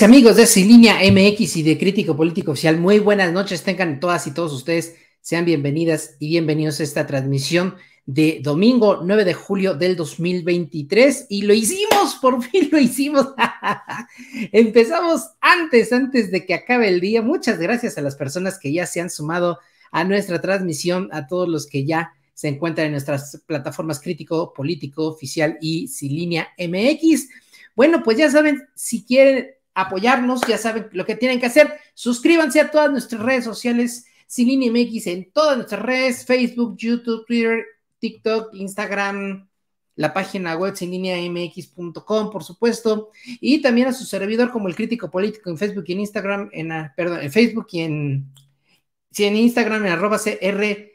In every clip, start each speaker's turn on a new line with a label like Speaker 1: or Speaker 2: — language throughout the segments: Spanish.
Speaker 1: y amigos de Silinia MX y de Crítico Político Oficial, muy buenas noches. Tengan todas y todos ustedes, sean bienvenidas y bienvenidos a esta transmisión de domingo 9 de julio del 2023. Y lo hicimos, por fin lo hicimos. Empezamos antes, antes de que acabe el día. Muchas gracias a las personas que ya se han sumado a nuestra transmisión, a todos los que ya se encuentran en nuestras plataformas Crítico Político Oficial y Silinia MX. Bueno, pues ya saben, si quieren apoyarnos, ya saben lo que tienen que hacer. Suscríbanse a todas nuestras redes sociales, Sin Línea MX, en todas nuestras redes, Facebook, YouTube, Twitter, TikTok, Instagram, la página web sin mx.com, por supuesto, y también a su servidor como el crítico político en Facebook y en Instagram, en, ah, perdón, en Facebook y en, en Instagram, en arroba cr,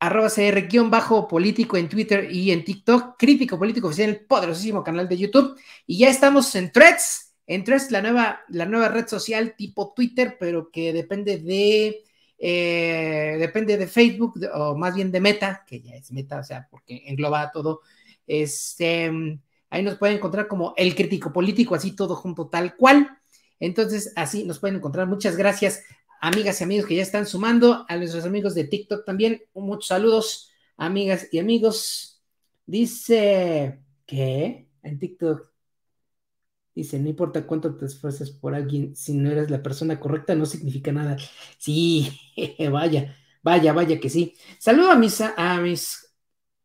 Speaker 1: arroba cr guión bajo político en Twitter y en TikTok, crítico político oficial, el poderosísimo canal de YouTube, y ya estamos en threads, entre la nueva, la nueva red social tipo Twitter, pero que depende de, eh, depende de Facebook, o más bien de Meta, que ya es Meta, o sea, porque engloba todo. Este, ahí nos pueden encontrar como el crítico político, así todo junto tal cual. Entonces, así nos pueden encontrar. Muchas gracias, amigas y amigos que ya están sumando, a nuestros amigos de TikTok también. Muchos saludos, amigas y amigos. Dice que en TikTok Dice, no importa cuánto te esfuerces por alguien, si no eres la persona correcta, no significa nada. Sí, vaya, vaya, vaya que sí. Saludo a mis, a mis,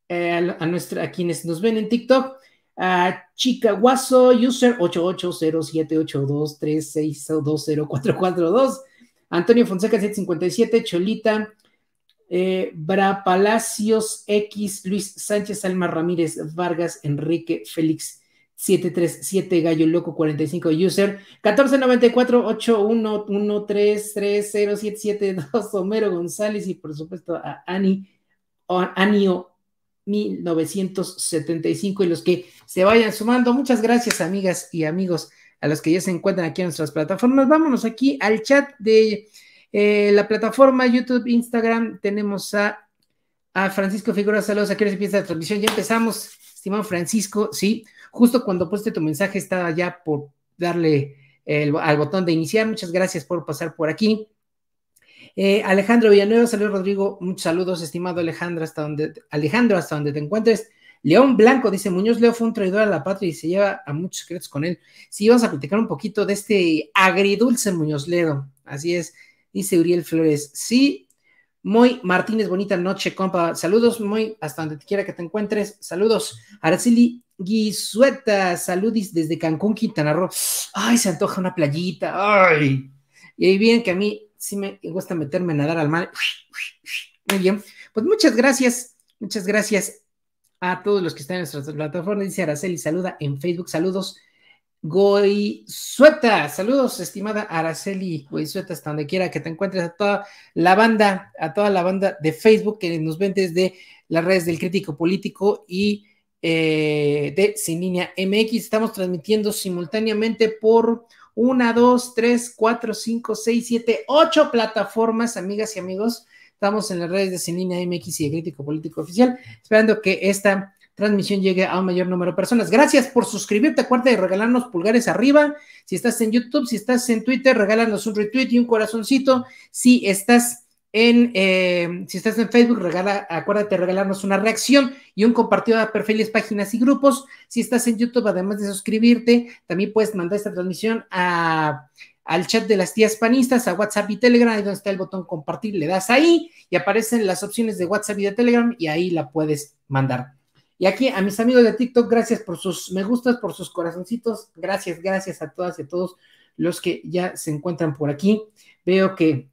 Speaker 1: eh, a, nuestra, quienes nos ven en TikTok, a Chica user 8807823620442. Antonio Fonseca 757, Cholita, eh, Bra Palacios X, Luis Sánchez, Alma Ramírez, Vargas, Enrique, Félix 737 Gallo Loco 45 User 1494 siete Homero González y por supuesto a Ani Anio 1975 y los que se vayan sumando. Muchas gracias amigas y amigos a los que ya se encuentran aquí en nuestras plataformas. Vámonos aquí al chat de eh, la plataforma YouTube, Instagram. Tenemos a, a Francisco Figueroa. Saludos, aquí empieza la transmisión. Ya empezamos, estimado Francisco, sí. Justo cuando puse tu mensaje estaba ya por darle al botón de iniciar. Muchas gracias por pasar por aquí. Eh, Alejandro Villanueva, saludos Rodrigo, muchos saludos, estimado Alejandro, hasta donde, Alejandro, hasta donde te encuentres. León Blanco dice, Muñoz Leo fue un traidor a la patria y se lleva a muchos secretos con él. Sí, vamos a platicar un poquito de este agridulce Muñoz Leo, así es, dice Uriel Flores. Sí, muy Martínez, bonita noche, compa. Saludos, muy, hasta donde quiera que te encuentres. Saludos, Araceli Guisueta. Saludis desde Cancún, Quintana Roo. Ay, se antoja una playita. Ay. Y ahí bien que a mí sí me gusta meterme a nadar al mar. Muy bien. Pues muchas gracias, muchas gracias a todos los que están en nuestras plataformas. Dice Araceli, saluda en Facebook. Saludos sueta Saludos, estimada Araceli Sueta, hasta donde quiera que te encuentres, a toda la banda, a toda la banda de Facebook que nos ven desde las redes del crítico político y eh, de Sin Línea MX. Estamos transmitiendo simultáneamente por una, dos, tres, cuatro, cinco, seis, siete, ocho plataformas, amigas y amigos. Estamos en las redes de Sin Línea MX y de Crítico Político Oficial, esperando que esta transmisión llegue a un mayor número de personas. Gracias por suscribirte, acuérdate de regalarnos pulgares arriba. Si estás en YouTube, si estás en Twitter, regálanos un retweet y un corazoncito. Si estás en, eh, si estás en Facebook, regala, acuérdate de regalarnos una reacción y un compartido a perfiles, páginas y grupos. Si estás en YouTube, además de suscribirte, también puedes mandar esta transmisión al chat de las tías panistas, a WhatsApp y Telegram, ahí donde está el botón compartir, le das ahí y aparecen las opciones de WhatsApp y de Telegram y ahí la puedes mandar. Y aquí a mis amigos de TikTok, gracias por sus me gustas, por sus corazoncitos. Gracias, gracias a todas y a todos los que ya se encuentran por aquí. Veo que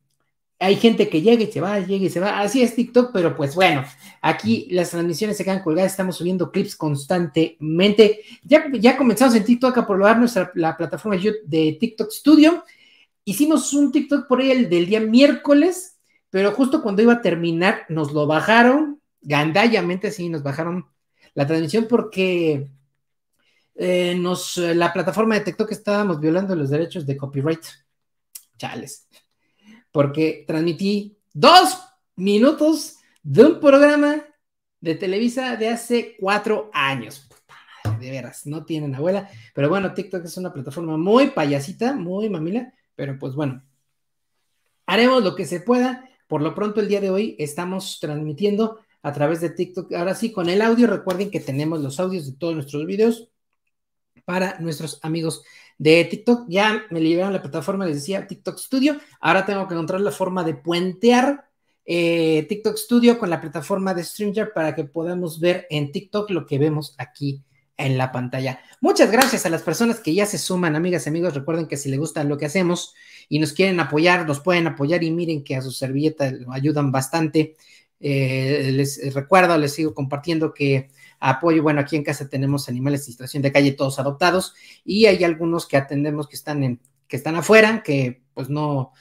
Speaker 1: hay gente que llega y se va, llega y se va. Así es TikTok, pero pues bueno, aquí las transmisiones se quedan colgadas, estamos subiendo clips constantemente. Ya, ya comenzamos en TikTok a probar nuestra la plataforma de TikTok Studio. Hicimos un TikTok por ahí el del día miércoles, pero justo cuando iba a terminar nos lo bajaron, gandallamente sí, nos bajaron la transmisión porque eh, nos, eh, la plataforma detectó que estábamos violando los derechos de copyright. Chales. Porque transmití dos minutos de un programa de Televisa de hace cuatro años. de veras, no tienen abuela. Pero bueno, TikTok es una plataforma muy payasita, muy mamila, pero pues bueno, haremos lo que se pueda. Por lo pronto, el día de hoy estamos transmitiendo a través de TikTok. Ahora sí, con el audio, recuerden que tenemos los audios de todos nuestros videos para nuestros amigos de TikTok. Ya me liberaron la plataforma, les decía TikTok Studio. Ahora tengo que encontrar la forma de puentear eh, TikTok Studio con la plataforma de Streamer para que podamos ver en TikTok lo que vemos aquí en la pantalla. Muchas gracias a las personas que ya se suman, amigas y amigos. Recuerden que si les gusta lo que hacemos y nos quieren apoyar, nos pueden apoyar y miren que a su servilleta lo ayudan bastante. Eh, les eh, recuerdo, les sigo compartiendo que apoyo, bueno, aquí en casa tenemos animales de situación de calle, todos adoptados, y hay algunos que atendemos que están en, que están afuera, que pues no,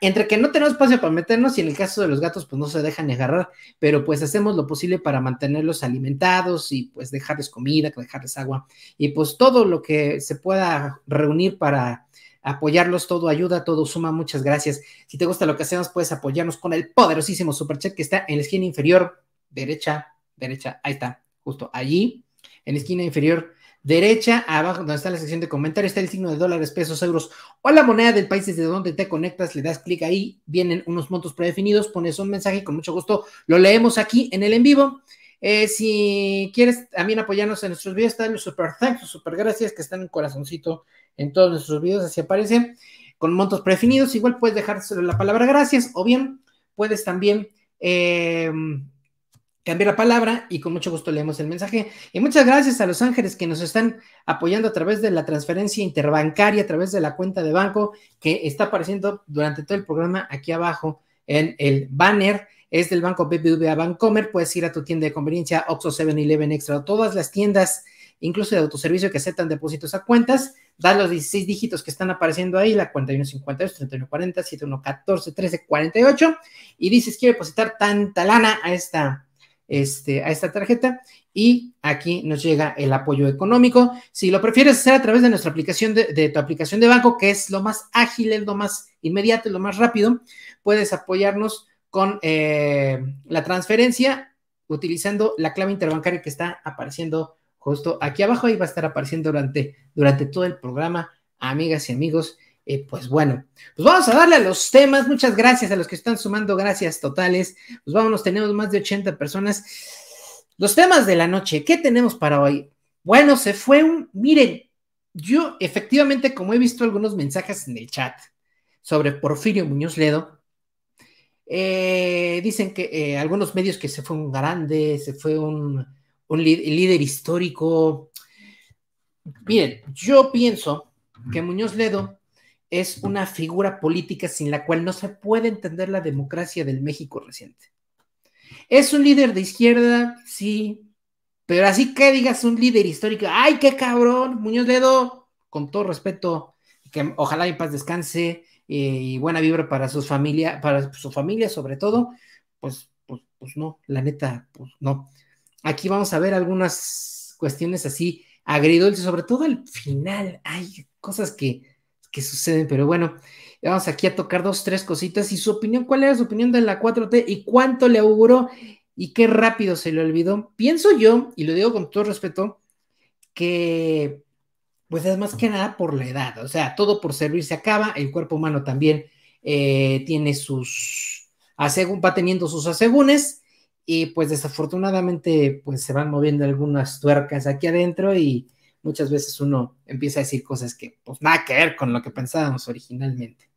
Speaker 1: entre que no tenemos espacio para meternos y en el caso de los gatos pues no se dejan agarrar, pero pues hacemos lo posible para mantenerlos alimentados y pues dejarles comida, dejarles agua y pues todo lo que se pueda reunir para apoyarlos, todo ayuda, todo suma, muchas gracias. Si te gusta lo que hacemos, puedes apoyarnos con el poderosísimo chat que está en la esquina inferior, derecha, derecha, ahí está, justo allí, en la esquina inferior, derecha, abajo donde está la sección de comentarios, está el signo de dólares, pesos, euros o la moneda del país desde donde te conectas, le das clic ahí, vienen unos montos predefinidos, pones un mensaje y con mucho gusto lo leemos aquí en el en vivo. Eh, si quieres también apoyarnos en nuestros videos, están los super thanks, super gracias, que están en corazoncito en todos nuestros videos, así aparece, con montos prefinidos. Igual puedes dejar la palabra gracias, o bien puedes también eh, cambiar la palabra y con mucho gusto leemos el mensaje. Y muchas gracias a los ángeles que nos están apoyando a través de la transferencia interbancaria, a través de la cuenta de banco que está apareciendo durante todo el programa aquí abajo en el banner es del banco BBVA Bancomer. Puedes ir a tu tienda de conveniencia Oxxo 7-Eleven Extra, todas las tiendas, incluso de autoservicio que aceptan depósitos a cuentas. Da los 16 dígitos que están apareciendo ahí, la 4152, 3140, 7114, 1348, y dices, quiero depositar tanta lana a esta, este, a esta tarjeta y aquí nos llega el apoyo económico. Si lo prefieres hacer a través de nuestra aplicación, de, de, tu aplicación de banco, que es lo más ágil, lo más inmediato, lo más rápido, puedes apoyarnos con eh, la transferencia utilizando la clave interbancaria que está apareciendo justo aquí abajo y va a estar apareciendo durante, durante todo el programa, amigas y amigos. Eh, pues bueno, pues vamos a darle a los temas. Muchas gracias a los que están sumando, gracias totales. Pues vámonos, tenemos más de 80 personas. Los temas de la noche, ¿qué tenemos para hoy? Bueno, se fue un, miren, yo efectivamente, como he visto algunos mensajes en el chat sobre Porfirio Muñoz Ledo, eh, dicen que eh, algunos medios que se fue un grande, se fue un, un líder histórico. Miren, yo pienso que Muñoz Ledo es una figura política sin la cual no se puede entender la democracia del México reciente. Es un líder de izquierda, sí, pero así que digas un líder histórico, ay, qué cabrón, Muñoz Ledo, con todo respeto, que ojalá en paz descanse, y buena vibra para su familia, para su familia sobre todo, pues, pues, pues no, la neta, pues no. Aquí vamos a ver algunas cuestiones así agridulces, sobre todo al final, hay cosas que, que suceden, pero bueno, vamos aquí a tocar dos, tres cositas y su opinión, ¿cuál era su opinión de la 4T y cuánto le auguró y qué rápido se le olvidó? Pienso yo, y lo digo con todo respeto, que pues es más que nada por la edad, o sea, todo por servir se acaba, el cuerpo humano también eh, tiene sus, va teniendo sus asegúnes y pues desafortunadamente pues se van moviendo algunas tuercas aquí adentro y muchas veces uno empieza a decir cosas que pues nada que ver con lo que pensábamos originalmente.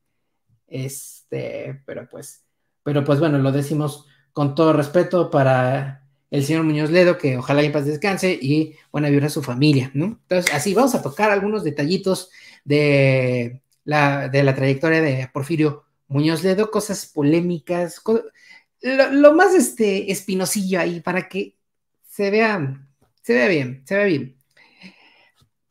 Speaker 1: Este, pero pues, pero pues bueno, lo decimos con todo respeto para el señor Muñoz Ledo, que ojalá y en paz descanse, y buena vibra a su familia, ¿no? Entonces, así vamos a tocar algunos detallitos de la, de la trayectoria de Porfirio Muñoz Ledo, cosas polémicas, lo, más este espinosillo ahí para que se vea, se vea bien, se vea bien.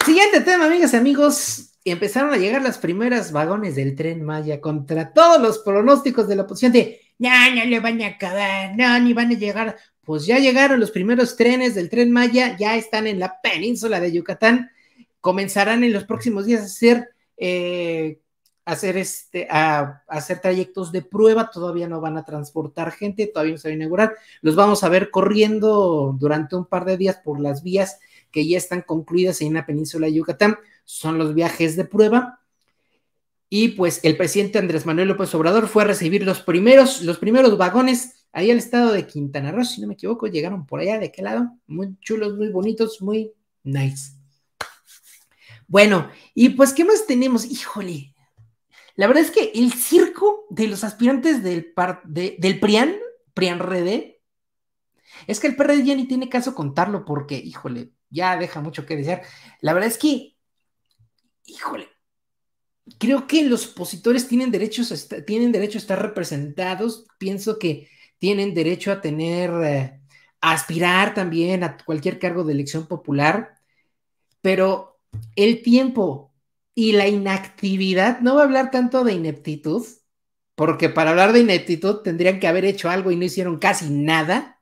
Speaker 1: Siguiente tema, amigas y amigos. Empezaron a llegar las primeras vagones del tren Maya contra todos los pronósticos de la oposición de ya no le van a acabar, no, ni van a llegar pues ya llegaron los primeros trenes del tren Maya, ya están en la península de Yucatán, comenzarán en los próximos días a eh, hacer, este, a, hacer trayectos de prueba, todavía no van a transportar gente, todavía no se va a inaugurar, los vamos a ver corriendo durante un par de días por las vías que ya están concluidas en la península de Yucatán, son los viajes de prueba y pues el presidente Andrés Manuel López Obrador fue a recibir los primeros, los primeros vagones ahí al estado de Quintana Roo, si no me equivoco, llegaron por allá, ¿de qué lado? Muy chulos, muy bonitos, muy nice. Bueno, y pues, ¿qué más tenemos? Híjole, la verdad es que el circo de los aspirantes del, par, del PRIAN, PRIAN RD, es que el PRD ya ni tiene caso contarlo porque, híjole, ya deja mucho que desear. La verdad es que, híjole, creo que los opositores tienen, derechos tienen derecho a estar representados, pienso que tienen derecho a tener, eh, a aspirar también a cualquier cargo de elección popular, pero el tiempo y la inactividad, no voy a hablar tanto de ineptitud, porque para hablar de ineptitud tendrían que haber hecho algo y no hicieron casi nada.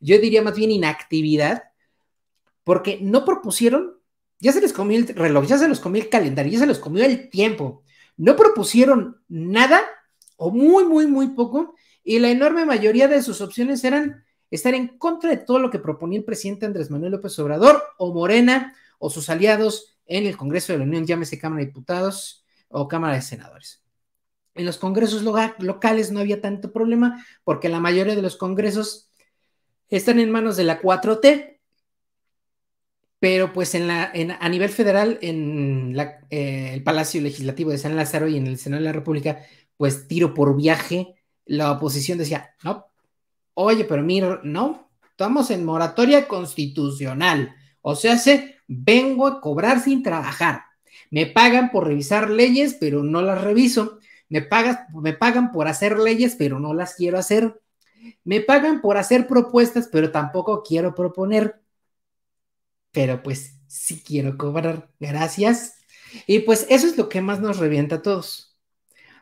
Speaker 1: Yo diría más bien inactividad, porque no propusieron ya se les comió el reloj, ya se los comió el calendario, ya se los comió el tiempo. No propusieron nada o muy, muy, muy poco y la enorme mayoría de sus opciones eran estar en contra de todo lo que proponía el presidente Andrés Manuel López Obrador o Morena o sus aliados en el Congreso de la Unión, llámese Cámara de Diputados o Cámara de Senadores. En los congresos locales no había tanto problema porque la mayoría de los congresos están en manos de la 4T pero pues en la, en, a nivel federal, en eh, el Palacio Legislativo de San Lázaro y en el Senado de la República, pues tiro por viaje, la oposición decía, no, oye, pero mira, no, estamos en moratoria constitucional, o sea, se vengo a cobrar sin trabajar, me pagan por revisar leyes, pero no las reviso, me, pagas, me pagan por hacer leyes, pero no las quiero hacer, me pagan por hacer propuestas, pero tampoco quiero proponer pero pues sí quiero cobrar, gracias. Y pues eso es lo que más nos revienta a todos.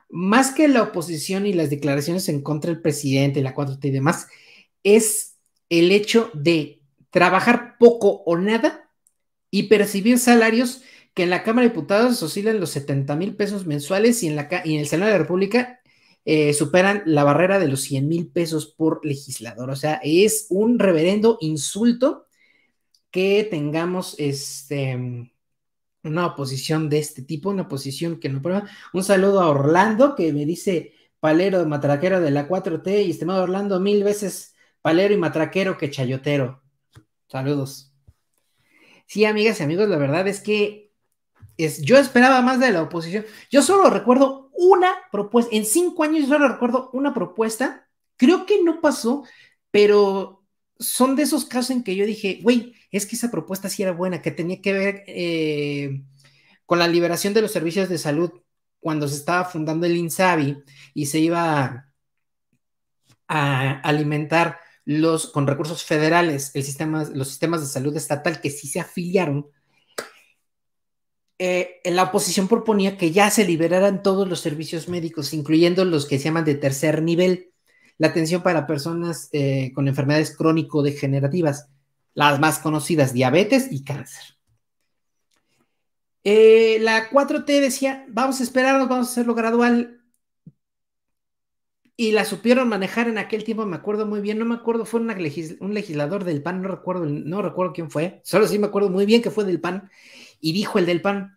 Speaker 1: Más que la oposición y las declaraciones en contra del presidente, la 4T y demás, es el hecho de trabajar poco o nada y percibir salarios que en la Cámara de Diputados oscilan los 70 mil pesos mensuales y en, la, en el Senado de la República eh, superan la barrera de los 100 mil pesos por legislador. O sea, es un reverendo insulto que tengamos este, una oposición de este tipo, una oposición que no prueba. Un saludo a Orlando que me dice palero, matraquero de la 4T y estimado Orlando, mil veces palero y matraquero que chayotero. Saludos. Sí, amigas y amigos, la verdad es que es, yo esperaba más de la oposición. Yo solo recuerdo una propuesta, en cinco años yo solo recuerdo una propuesta, creo que no pasó, pero son de esos casos en que yo dije, güey, es que esa propuesta sí era buena, que tenía que ver eh, con la liberación de los servicios de salud cuando se estaba fundando el INSABI y se iba a, alimentar los, con recursos federales el sistema, los sistemas de salud estatal que sí se afiliaron. Eh, la oposición proponía que ya se liberaran todos los servicios médicos, incluyendo los que se llaman de tercer nivel la atención para personas eh, con enfermedades crónico-degenerativas, las más conocidas, diabetes y cáncer. Eh, la 4T decía, vamos a esperarnos, vamos a hacerlo gradual. Y la supieron manejar en aquel tiempo, me acuerdo muy bien, no me acuerdo, fue un legislador del PAN, no recuerdo, no recuerdo quién fue, solo sí me acuerdo muy bien que fue del PAN, y dijo el del PAN,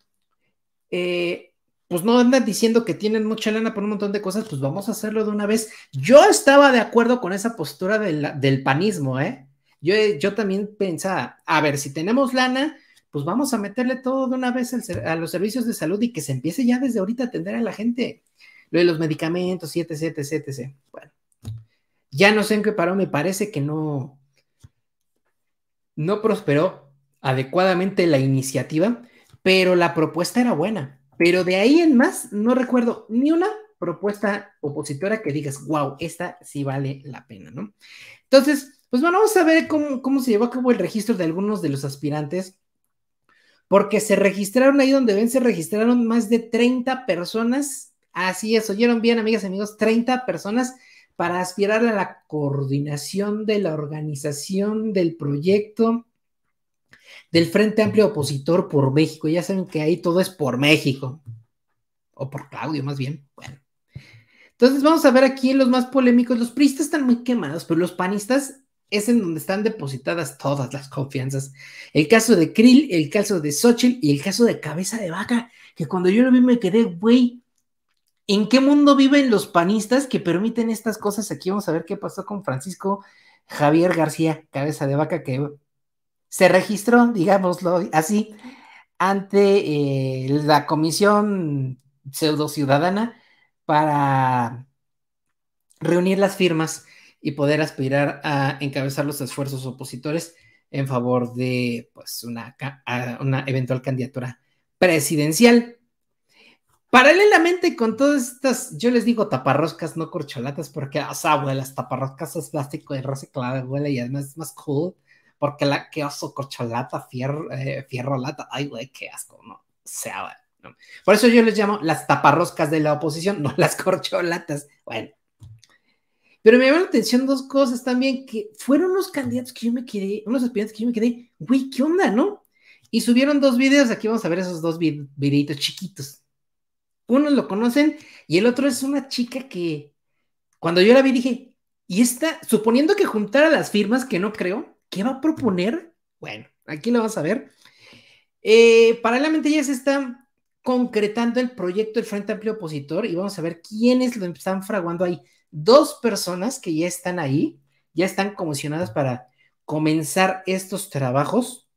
Speaker 1: eh, pues no andan diciendo que tienen mucha lana por un montón de cosas, pues vamos a hacerlo de una vez. Yo estaba de acuerdo con esa postura del, panismo, ¿eh? Yo, yo también pensaba, a ver, si tenemos lana, pues vamos a meterle todo de una vez a los servicios de salud y que se empiece ya desde ahorita a atender a la gente. Lo de los medicamentos, etc, etc, etc. Bueno, ya no sé en qué paró, me parece que no, no prosperó adecuadamente la iniciativa, pero la propuesta era buena. Pero de ahí en más, no recuerdo ni una propuesta opositora que digas, wow, esta sí vale la pena, ¿no? Entonces, pues bueno, vamos a ver cómo, cómo se llevó a cabo el registro de algunos de los aspirantes, porque se registraron ahí donde ven, se registraron más de 30 personas, así es, oyeron bien, amigas y amigos, 30 personas para aspirar a la coordinación de la organización del proyecto del Frente Amplio Opositor por México. Ya saben que ahí todo es por México. O por Claudio, más bien. Bueno. Entonces vamos a ver aquí los más polémicos. Los priistas están muy quemados, pero los panistas es en donde están depositadas todas las confianzas. El caso de Krill, el caso de Xochitl y el caso de Cabeza de Vaca, que cuando yo lo vi me quedé, güey, ¿en qué mundo viven los panistas que permiten estas cosas? Aquí vamos a ver qué pasó con Francisco Javier García, Cabeza de Vaca, que se registró, digámoslo así, ante eh, la comisión pseudo ciudadana para reunir las firmas y poder aspirar a encabezar los esfuerzos opositores en favor de pues, una, una eventual candidatura presidencial. Paralelamente con todas estas, yo les digo taparroscas, no corcholatas, porque o ah, sea, las taparroscas es plástico de rosa clara, huele y además es más cool porque la que oso corcholata, fierro, eh, fierro lata, ay, güey, qué asco, no, o sea, no. por eso yo les llamo las taparroscas de la oposición, no las corcholatas, bueno. Pero me llamó la atención dos cosas también, que fueron unos candidatos que yo me quedé, unos aspirantes que yo me quedé, güey, ¿qué onda, no? Y subieron dos videos, aquí vamos a ver esos dos videitos chiquitos. Uno lo conocen y el otro es una chica que cuando yo la vi dije, y esta, suponiendo que juntara las firmas, que no creo, ¿Qué va a proponer? Bueno, aquí lo vas a ver. Eh, paralelamente ya se está concretando el proyecto del Frente Amplio Opositor y vamos a ver quiénes lo están fraguando Hay Dos personas que ya están ahí, ya están comisionadas para comenzar estos trabajos.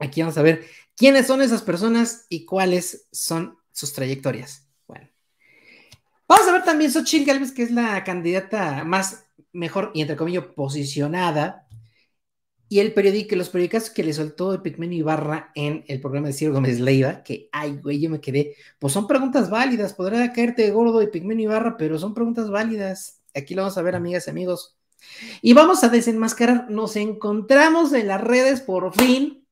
Speaker 1: Aquí vamos a ver quiénes son esas personas y cuáles son sus trayectorias. Bueno, vamos a ver también Xochitl Galvez, que es la candidata más mejor y entre comillas posicionada y el periódico, los periódicos que le soltó el y Ibarra en el programa de Ciro Gómez Leiva, que, ay, güey, yo me quedé, pues son preguntas válidas, podrá caerte gordo de y Ibarra, pero son preguntas válidas. Aquí lo vamos a ver, amigas y amigos. Y vamos a desenmascarar, nos encontramos en las redes por fin.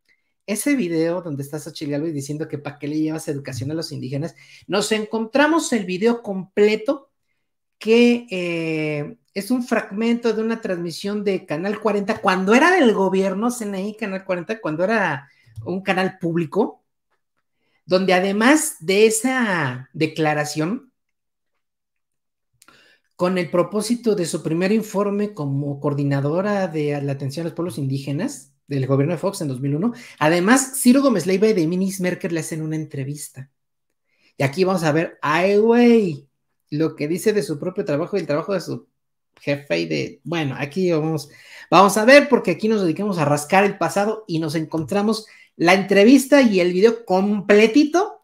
Speaker 1: Ese video donde está a y diciendo que para qué le llevas educación a los indígenas, nos encontramos el video completo que eh, es un fragmento de una transmisión de Canal 40, cuando era del gobierno, CNI Canal 40, cuando era un canal público, donde además de esa declaración, con el propósito de su primer informe como coordinadora de la atención a los pueblos indígenas del gobierno de Fox en 2001, además Ciro Gómez Leiva y Deminis Merkel le hacen una entrevista. Y aquí vamos a ver, ay, güey, lo que dice de su propio trabajo y el trabajo de su jefe y de, bueno, aquí vamos, vamos a ver porque aquí nos dedicamos a rascar el pasado y nos encontramos la entrevista y el video completito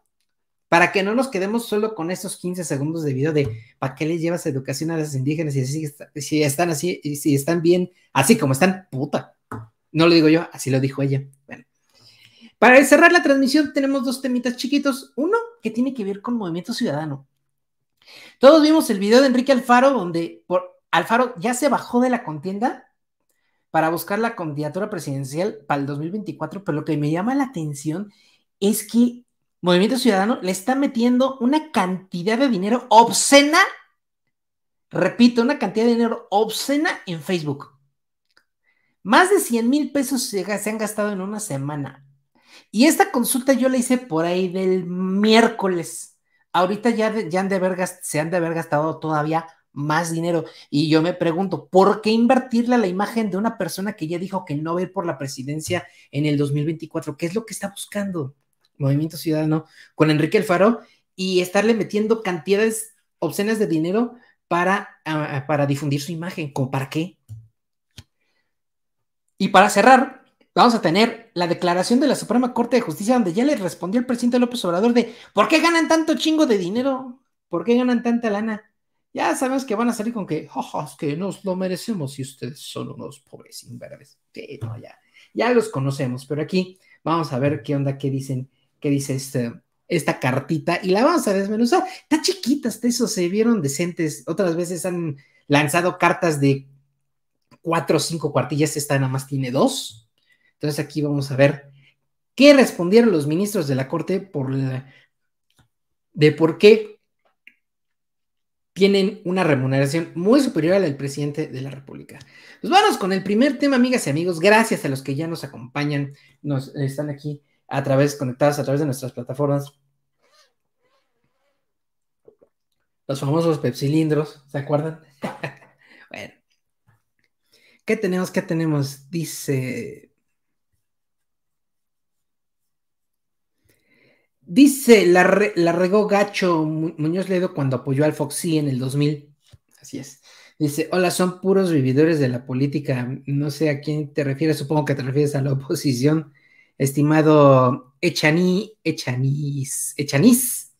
Speaker 1: para que no nos quedemos solo con estos 15 segundos de video de ¿para qué le llevas educación a las indígenas y si, están así, y si están bien, así como están, puta? No lo digo yo, así lo dijo ella. Bueno. Para cerrar la transmisión tenemos dos temitas chiquitos. Uno que tiene que ver con Movimiento Ciudadano. Todos vimos el video de Enrique Alfaro, donde Alfaro ya se bajó de la contienda para buscar la candidatura presidencial para el 2024, pero lo que me llama la atención es que Movimiento Ciudadano le está metiendo una cantidad de dinero obscena, repito, una cantidad de dinero obscena en Facebook. Más de 100 mil pesos se han gastado en una semana. Y esta consulta yo la hice por ahí del miércoles ahorita ya, se han de haber gastado todavía más dinero. Y yo me pregunto, ¿por qué invertirle la imagen de una persona que ya dijo que no va a ir por la presidencia en el 2024? ¿Qué es lo que está buscando Movimiento Ciudadano con Enrique Alfaro y estarle metiendo cantidades obscenas de dinero para, ah, ah, para difundir su imagen? ¿Con para qué? Y para cerrar, vamos a tener la declaración de la Suprema Corte de Justicia, donde ya le respondió el presidente López Obrador de ¿por qué ganan tanto chingo de dinero? ¿Por qué ganan tanta lana? Ya sabemos que van a salir con que, oh, que nos lo merecemos y ustedes son unos pobres inverbes. no, ya, ya los conocemos, pero aquí vamos a ver qué onda, qué dicen, qué dice este, esta cartita y la vamos a desmenuzar. Está chiquita, hasta eso se vieron decentes. Otras veces han lanzado cartas de cuatro o cinco cuartillas, esta nada más tiene dos. Entonces aquí vamos a ver qué respondieron los ministros de la Corte por de por qué tienen una remuneración muy superior a la del presidente de la República. Pues vamos con el primer tema, amigas y amigos. Gracias a los que ya nos acompañan, nos están aquí a través, conectados a través de nuestras plataformas. Los famosos pepsilindros, ¿se acuerdan? bueno. ¿Qué tenemos? ¿Qué tenemos? Dice Dice, la, regó Gacho Muñoz Ledo cuando apoyó al Foxy en el 2000. Así es. Dice, hola, son puros vividores de la política. No sé a quién te refieres, supongo que te refieres a la oposición. Estimado Echaní, Echanís, Echanís.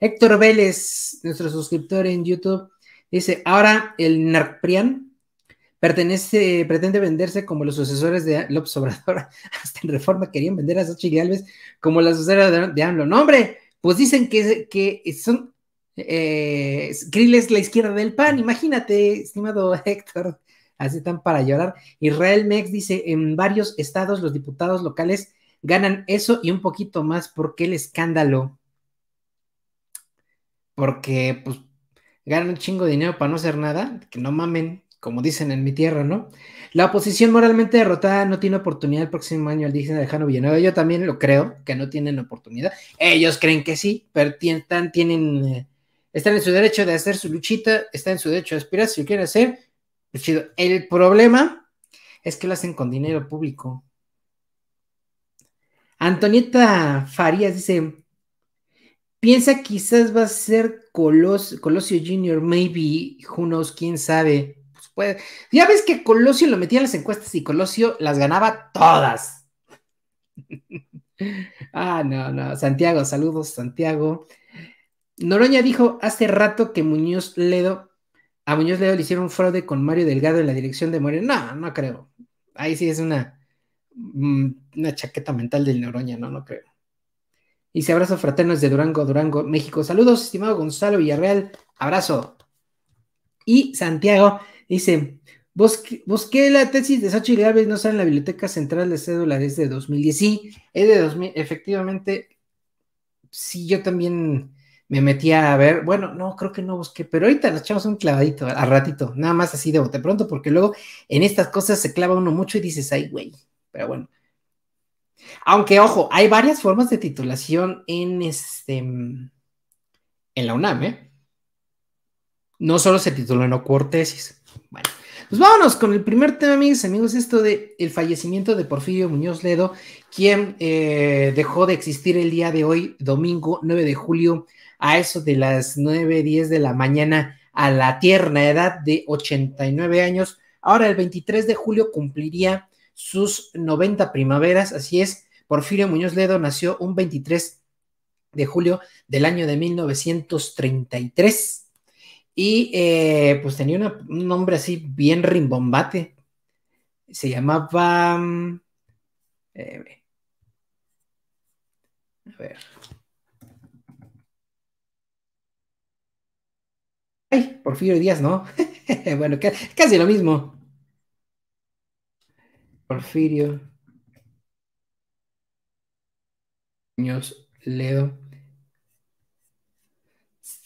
Speaker 1: Héctor Vélez, nuestro suscriptor en YouTube, dice, ahora el NARPRIAN Pertenece, pretende venderse como los sucesores de López Obrador. Hasta en Reforma querían vender a Xochitl Alves como la sucesora de, AMLO. No, hombre, pues dicen que, que son. Eh, la izquierda del PAN, imagínate, estimado Héctor, así están para llorar. Israel Mex dice: en varios estados los diputados locales ganan eso y un poquito más porque el escándalo. Porque, pues, ganan un chingo de dinero para no hacer nada, que no mamen como dicen en mi tierra, ¿no? La oposición moralmente derrotada no tiene oportunidad el próximo año, al dicen Alejandro Villanueva. Yo también lo creo, que no tienen oportunidad. Ellos creen que sí, pero tienen, eh, están en su derecho de hacer su luchita, están en su derecho de aspirar si lo quieren hacer. Pues chido. El problema es que lo hacen con dinero público. Antonieta Farías dice, piensa quizás va a ser Colosio Junior, maybe, who quién sabe ya ves que Colosio lo metía en las encuestas y Colosio las ganaba todas. ah, no, no. Santiago, saludos, Santiago. Noroña dijo hace rato que Muñoz Ledo, a Muñoz Ledo le hicieron un fraude con Mario Delgado en la dirección de Morena. No, no creo. Ahí sí es una, mm, una chaqueta mental del Noroña, no, no creo. Y se abrazo fraternos de Durango, Durango, México. Saludos, estimado Gonzalo Villarreal. Abrazo. Y Santiago Dice, busqué, la tesis de Sachi Gálvez, no está en la Biblioteca Central de Cédula, desde 2010. Sí, es de 2000, efectivamente, sí, yo también me metí a ver, bueno, no, creo que no busqué, pero ahorita los echamos un clavadito a ratito, nada más así de bote pronto, porque luego en estas cosas se clava uno mucho y dices, ay, güey, pero bueno. Aunque, ojo, hay varias formas de titulación en este, en la UNAM, ¿eh? No solo se titula en no tesis. Bueno, pues vámonos con el primer tema, amigos amigos, esto de el fallecimiento de Porfirio Muñoz Ledo, quien eh, dejó de existir el día de hoy, domingo 9 de julio, a eso de las 9.10 de la mañana, a la tierna edad de 89 años. Ahora el 23 de julio cumpliría sus 90 primaveras, así es, Porfirio Muñoz Ledo nació un 23 de julio del año de 1933 y eh, pues tenía un nombre así bien rimbombate. Se llamaba... Mm, eh, a ver. Ay, Porfirio Díaz, ¿no? bueno, casi lo mismo. Porfirio. Ledo.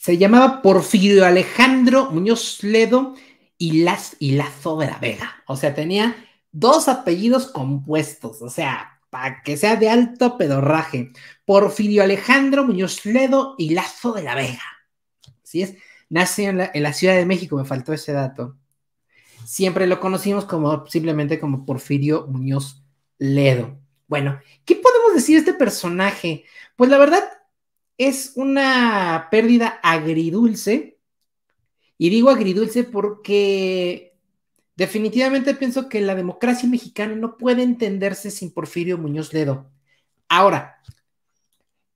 Speaker 1: Se llamaba Porfirio Alejandro Muñoz Ledo y, Lazo de la Vega. O sea, tenía dos apellidos compuestos. O sea, para que sea de alto pedorraje. Porfirio Alejandro Muñoz Ledo y Lazo de la Vega. Así es. Nació en la, en la Ciudad de México, me faltó ese dato. Siempre lo conocimos como simplemente como Porfirio Muñoz Ledo. Bueno, ¿qué podemos decir de este personaje? Pues la verdad, es una pérdida agridulce. Y digo agridulce porque definitivamente pienso que la democracia mexicana no puede entenderse sin Porfirio Muñoz Ledo. Ahora,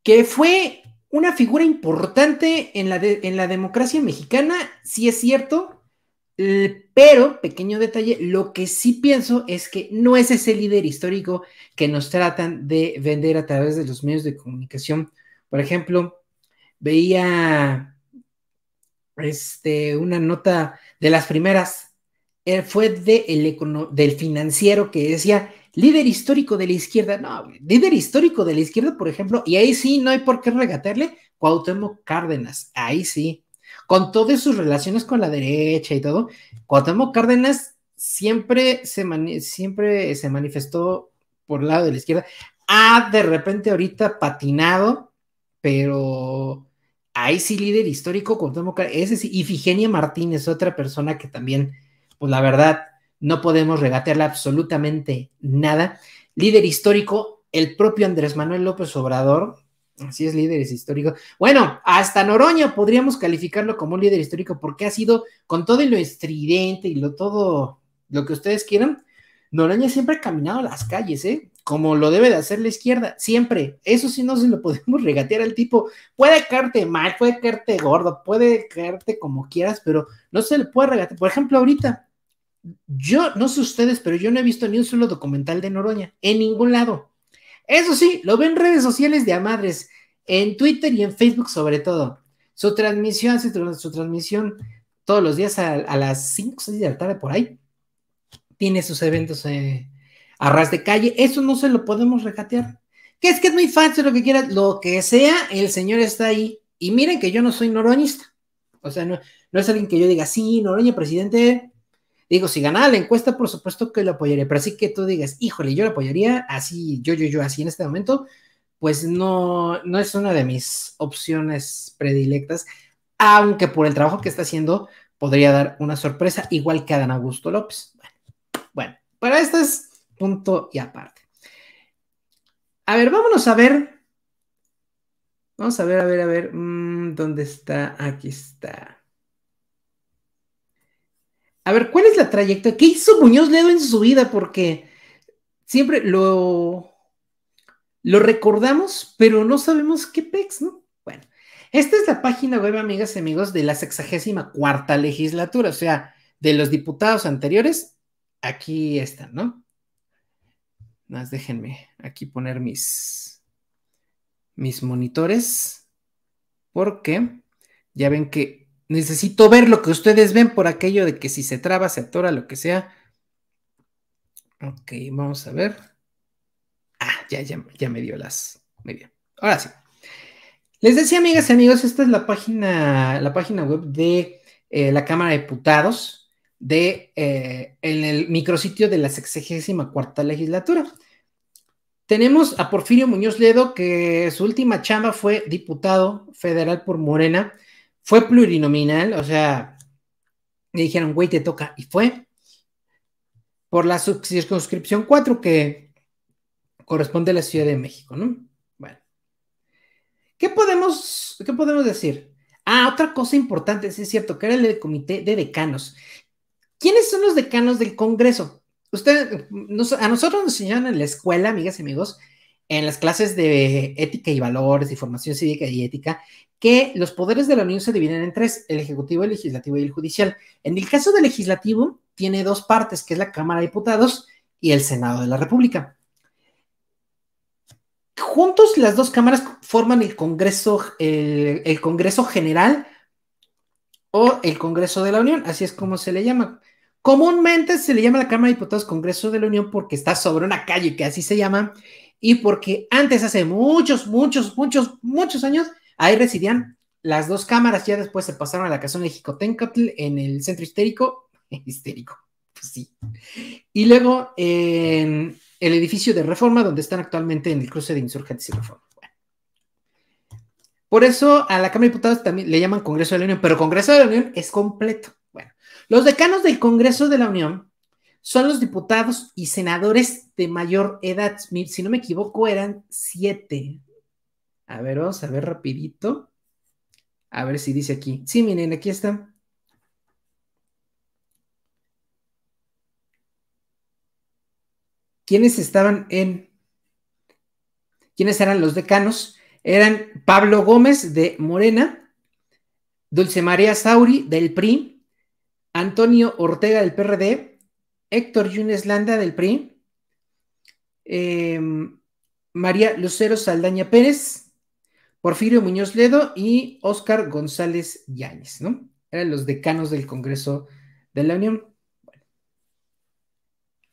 Speaker 1: que fue una figura importante en la, en la democracia mexicana, sí es cierto, pero, pequeño detalle, lo que sí pienso es que no es ese líder histórico que nos tratan de vender a través de los medios de comunicación por ejemplo, veía este, una nota de las primeras, eh, fue de el del financiero que decía líder histórico de la izquierda, no, líder histórico de la izquierda, por ejemplo, y ahí sí no hay por qué regatearle Cuauhtémoc Cárdenas, ahí sí, con todas sus relaciones con la derecha y todo, Cuauhtémoc Cárdenas siempre se, siempre se manifestó por el lado de la izquierda, ha de repente ahorita patinado pero ahí sí líder histórico Cuauhtémoc ese sí, y Figenia Martínez, otra persona que también, pues la verdad, no podemos regatearle absolutamente nada. Líder histórico, el propio Andrés Manuel López Obrador, así es, líderes histórico. Bueno, hasta Noroña podríamos calificarlo como un líder histórico porque ha sido, con todo y lo estridente y lo todo, lo que ustedes quieran, Noroña siempre ha caminado las calles, ¿eh? como lo debe de hacer la izquierda, siempre. Eso sí no se lo podemos regatear al tipo. Puede caerte mal, puede caerte gordo, puede caerte como quieras, pero no se le puede regatear. Por ejemplo, ahorita, yo no sé ustedes, pero yo no he visto ni un solo documental de Noroña, en ningún lado. Eso sí, lo ven redes sociales de amadres, en Twitter y en Facebook sobre todo. Su transmisión, su, transmisión todos los días a, las 5 o 6 de la tarde por ahí. Tiene sus eventos. Eh, a ras de calle, eso no se lo podemos regatear. Que es que es muy fácil, lo que quieras, lo que sea, el señor está ahí. Y miren que yo no soy noroñista. O sea, no, es alguien que yo diga, sí, Noroña, presidente. Digo, si gana la encuesta, por supuesto que lo apoyaría. Pero así que tú digas, híjole, yo lo apoyaría así, yo, yo, yo, así en este momento, pues no, no es una de mis opciones predilectas. Aunque por el trabajo que está haciendo, podría dar una sorpresa, igual que a Augusto López. Bueno, bueno para estas punto y aparte. A ver, vámonos a ver. Vamos a ver, a ver, a ver. Mm, ¿Dónde está? Aquí está. A ver, ¿cuál es la trayectoria? ¿Qué hizo Muñoz Ledo en su vida? Porque siempre lo, lo recordamos, pero no sabemos qué pex, ¿no? Bueno, esta es la página web, amigas y amigos, de la sexagésima cuarta legislatura, o sea, de los diputados anteriores, aquí están, ¿no? Más déjenme aquí poner mis, mis monitores, porque ya ven que necesito ver lo que ustedes ven por aquello de que si se traba, se atora, lo que sea. Ok, vamos a ver. Ah, ya, ya, me dio las. Muy Ahora sí. Les decía, amigas y amigos, esta es la página, la página web de eh, la Cámara de Diputados de, eh, en el micrositio de la 64 cuarta legislatura. Tenemos a Porfirio Muñoz Ledo, que su última chamba fue diputado federal por Morena, fue plurinominal, o sea, le dijeron, güey, te toca, y fue por la circunscripción 4 que corresponde a la Ciudad de México, ¿no? Bueno. ¿Qué podemos, qué podemos decir? Ah, otra cosa importante, sí es cierto, que era el comité de decanos, ¿Quiénes son los decanos del Congreso? Usted, a nosotros nos enseñaron en la escuela, amigas y amigos, en las clases de ética y valores y formación cívica y ética, que los poderes de la Unión se dividen en tres, el Ejecutivo, el Legislativo y el Judicial. En el caso del Legislativo, tiene dos partes, que es la Cámara de Diputados y el Senado de la República. Juntos las dos cámaras forman el Congreso, el Congreso General o el Congreso de la Unión, así es como se le llama. Comúnmente se le llama la Cámara de Diputados Congreso de la Unión porque está sobre una calle que así se llama y porque antes, hace muchos, muchos, muchos, muchos años, ahí residían las dos cámaras. Ya después se pasaron a la Casa de Jicotencatl en el centro histérico. histérico, pues sí. Y luego en el edificio de Reforma, donde están actualmente en el cruce de Insurgentes y Reforma. Por eso a la Cámara de Diputados también le llaman Congreso de la Unión, pero Congreso de la Unión es completo. Los decanos del Congreso de la Unión son los diputados y senadores de mayor edad. Si no me equivoco, eran siete. A ver, vamos a ver rapidito. A ver si dice aquí. Sí, miren, aquí están. ¿Quiénes estaban en? ¿Quiénes eran los decanos? Eran Pablo Gómez de Morena, Dulce María Sauri del PRI, Antonio Ortega del PRD, Héctor Yunes Landa del PRI, em, María Lucero Saldaña Pérez, Porfirio Muñoz Ledo y Óscar González Yáñez, ¿no? Eran los decanos del Congreso de la Unión.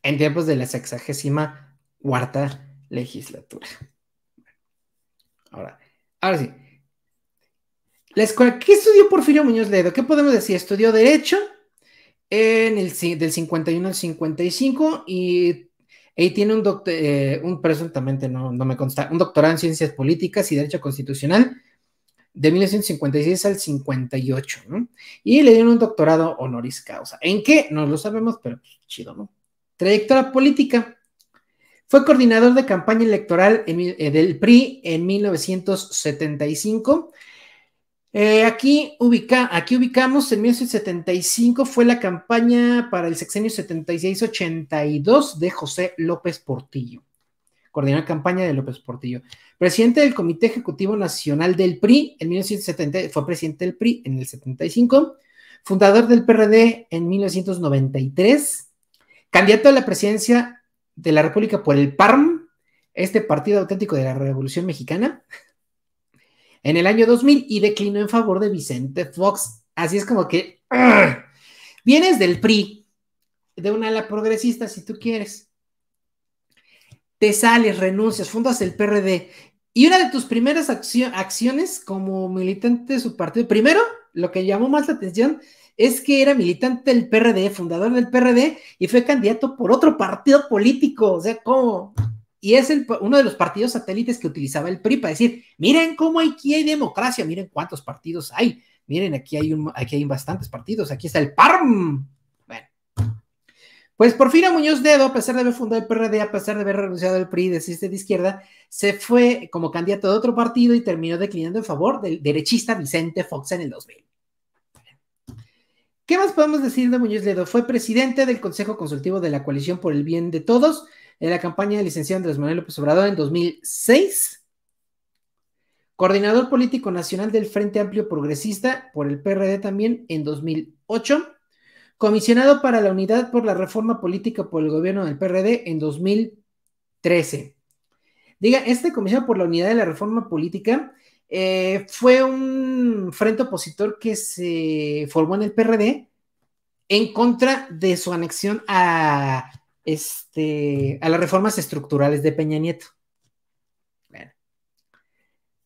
Speaker 1: en tiempos de la sexagésima cuarta legislatura. Ahora, ahora sí. La escuela, ¿qué estudió Porfirio Muñoz Ledo? ¿Qué podemos decir? Estudió Derecho, en el, del 51 al 55 y, y tiene un, doctor, eh, un presuntamente, no, no me consta, un doctorado en ciencias políticas y derecho constitucional de 1956 al 58, Y le dieron un doctorado honoris causa. ¿En qué? No lo sabemos, pero pues, chido, ¿no? Trayectoria política. Fue coordinador de campaña electoral en, eh, del PRI en 1975 eh, aquí, ubicamos en 1975 fue la campaña para el sexenio 76-82 de José López Portillo, coordinador de campaña de López Portillo. Presidente del Comité Ejecutivo Nacional del PRI en 1970, fue presidente del PRI en el 75, fundador del PRD en 1993, candidato a la presidencia de la República por el PARM, este Partido Auténtico de la Revolución Mexicana en el año 2000 y declinó en favor de Vicente Fox. Así es como que vienes del PRI, de una ala progresista, si tú quieres. Te sales, renuncias, fundas el PRD. Y una de tus primeras acciones como militante de su partido, primero, lo que llamó más la atención es que era militante del PRD, fundador del PRD, y fue candidato por otro partido político. O sea, ¿cómo? y es uno de los partidos satélites que utilizaba el PRI para decir, miren cómo aquí hay democracia, miren cuántos partidos hay, miren, aquí hay, un, aquí hay bastantes partidos, aquí está el PARM. Bueno, pues a Muñoz Dedo, a pesar de haber fundado el PRD, a pesar de haber renunciado al PRI, desiste de izquierda, se fue como candidato de otro partido y terminó declinando en favor del derechista Vicente Fox en el 2000. ¿Qué más podemos decir de Muñoz Ledo? Fue presidente del Consejo Consultivo de la Coalición por el Bien de Todos, en la campaña del licenciado Andrés Manuel López Obrador en 2006, coordinador político nacional del Frente Amplio Progresista por el PRD también en 2008, comisionado para la Unidad por la Reforma Política por el gobierno del PRD en 2013. Diga, este comisionado por la Unidad de la Reforma Política eh, fue un frente opositor que se formó en el PRD en contra de su anexión a este, a las reformas estructurales de Peña Nieto.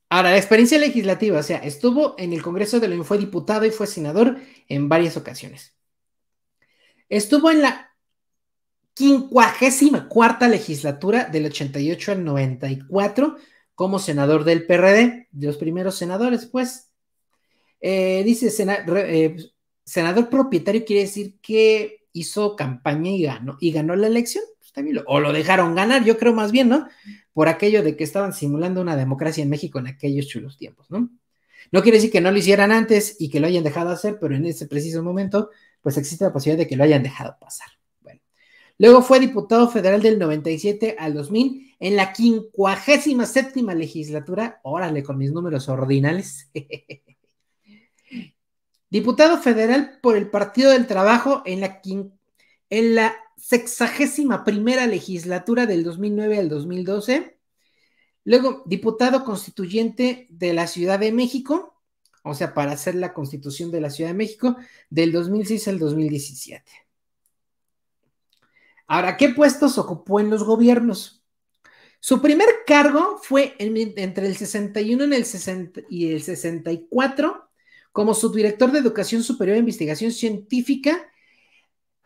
Speaker 1: Ahora, la experiencia legislativa, o sea, estuvo en el Congreso de la Unión, fue diputado y fue senador en varias ocasiones. Estuvo en la quincuagésima cuarta legislatura del 88 al 94 como senador del PRD, de los primeros senadores, pues. Eh, dice, eh, senador propietario quiere decir que hizo campaña y ganó, y ganó la elección, pues, también o lo dejaron ganar, yo creo más bien, ¿no? Por aquello de que estaban simulando una democracia en México en aquellos chulos tiempos, ¿no? No quiere decir que no lo hicieran antes y que lo hayan dejado hacer, pero en ese preciso momento, pues existe la posibilidad de que lo hayan dejado pasar. Bueno, luego fue diputado federal del 97 al 2000 en la 57 séptima legislatura, órale con mis números ordinales. diputado federal por el Partido del Trabajo en la, en sexagésima primera legislatura del 2009 al 2012. Luego, diputado constituyente de la Ciudad de México, o sea, para hacer la constitución de la Ciudad de México del 2006 al 2017. Ahora, ¿qué puestos ocupó en los gobiernos? Su primer cargo fue entre el 61 el, y el 64 como subdirector de Educación Superior e Investigación Científica,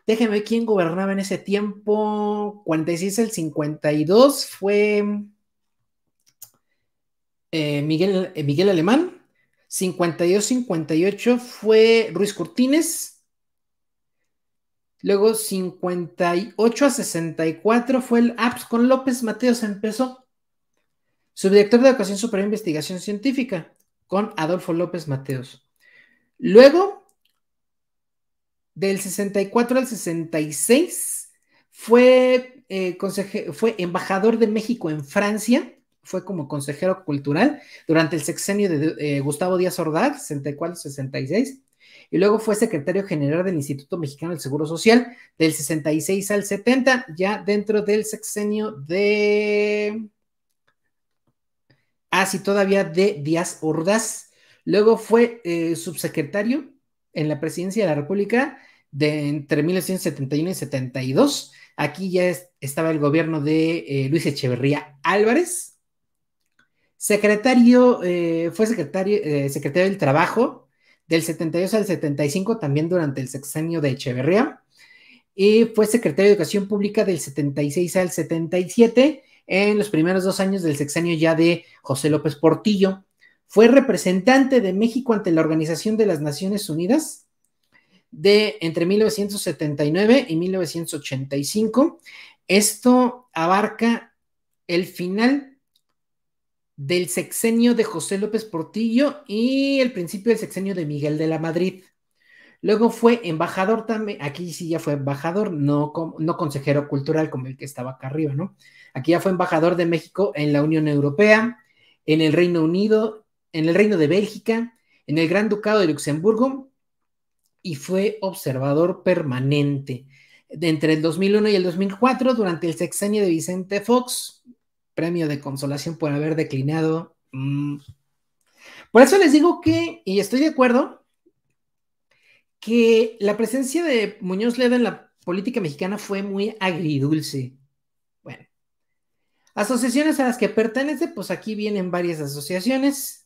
Speaker 1: déjenme ver quién gobernaba en ese tiempo, 46 el 52, fue eh, eh, Miguel, Alemán, 52-58 fue Ruiz Cortines. Luego 58 a 64 fue el APS con López Mateos empezó. Subdirector de Educación Superior e Investigación Científica con Adolfo López Mateos. Luego, del 64 al 66, fue, eh, fue embajador de México en Francia, fue como consejero cultural durante el sexenio de eh, Gustavo Díaz Ordaz, 64-66, y luego fue secretario general del Instituto Mexicano del Seguro Social del 66 al 70, ya dentro del sexenio de... así ah, todavía de Díaz Ordaz. Luego fue eh, subsecretario en la presidencia de la República de entre 1971 y 72. Aquí ya estaba el gobierno de eh, Luis Echeverría Álvarez. Secretario, eh, fue secretario, secretario del Trabajo del 72 al 75, también durante el sexenio de Echeverría. Y fue secretario de Educación Pública del 76 al 77 en los primeros dos años del sexenio ya de José López Portillo fue representante de México ante la Organización de las Naciones Unidas de entre 1979 y 1985. Esto abarca el final del sexenio de José López Portillo y el principio del sexenio de Miguel de la Madrid. Luego fue embajador también, aquí sí ya fue embajador, no, no consejero cultural como el que estaba acá arriba, ¿no? Aquí ya fue embajador de México en la Unión Europea, en el Reino Unido en el Reino de Bélgica, en el Gran Ducado de Luxemburgo y fue observador permanente. entre el 2001 y el 2004, durante el sexenio de Vicente Fox, premio de consolación por haber declinado. Mm. Por eso les digo que, y estoy de acuerdo, que la presencia de Muñoz Leda en la política mexicana fue muy agridulce. Bueno, asociaciones a las que pertenece, pues aquí vienen varias asociaciones.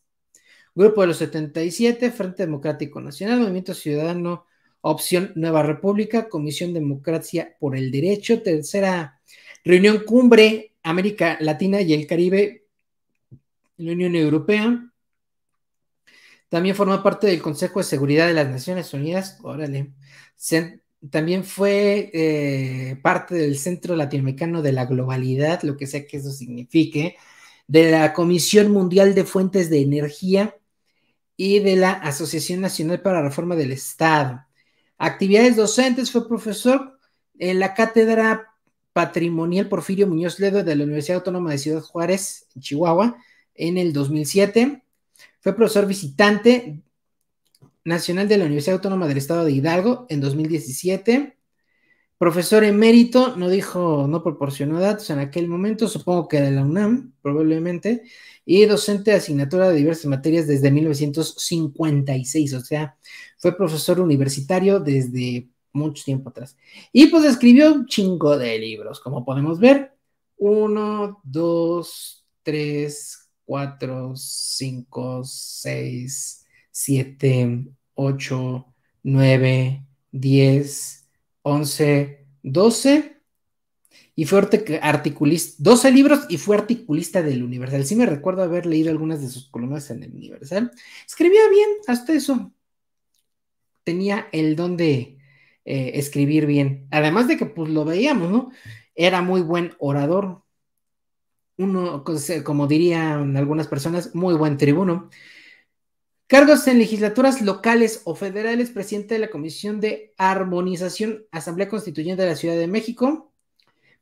Speaker 1: Grupo de los 77, Frente Democrático Nacional, Movimiento Ciudadano, Opción Nueva República, Comisión Democracia por el Derecho, tercera reunión cumbre América Latina y el Caribe la Unión Europea. También forma parte del Consejo de Seguridad de las Naciones Unidas. Órale. también fue eh, parte del Centro Latinoamericano de la Globalidad, lo que sea que eso signifique, de la Comisión Mundial de Fuentes de Energía y de la Asociación Nacional para la Reforma del Estado. Actividades docentes, fue profesor en la Cátedra Patrimonial Porfirio Muñoz Ledo de la Universidad Autónoma de Ciudad Juárez, Chihuahua, en el 2007. Fue profesor visitante nacional de la Universidad Autónoma del Estado de Hidalgo en 2017. Profesor emérito, no dijo, no proporcionó datos en aquel momento, supongo que de la UNAM, probablemente, y docente de asignatura de diversas materias desde 1956, o sea, fue profesor universitario desde mucho tiempo atrás. Y pues escribió un chingo de libros, como podemos ver. Uno, dos, tres, cuatro, cinco, seis, siete, ocho, nueve, diez. 11, 12. Y fue articulista, 12 libros y fue articulista del Universal. Sí me recuerdo haber leído algunas de sus columnas en el Universal. Escribía bien, hasta eso. Tenía el don de eh, escribir bien. Además de que pues lo veíamos, ¿no? Era muy buen orador. Uno, pues, eh, como dirían algunas personas, muy buen tribuno. Cargos en legislaturas locales o federales, presidente de la Comisión de Armonización, Asamblea Constituyente de la Ciudad de México,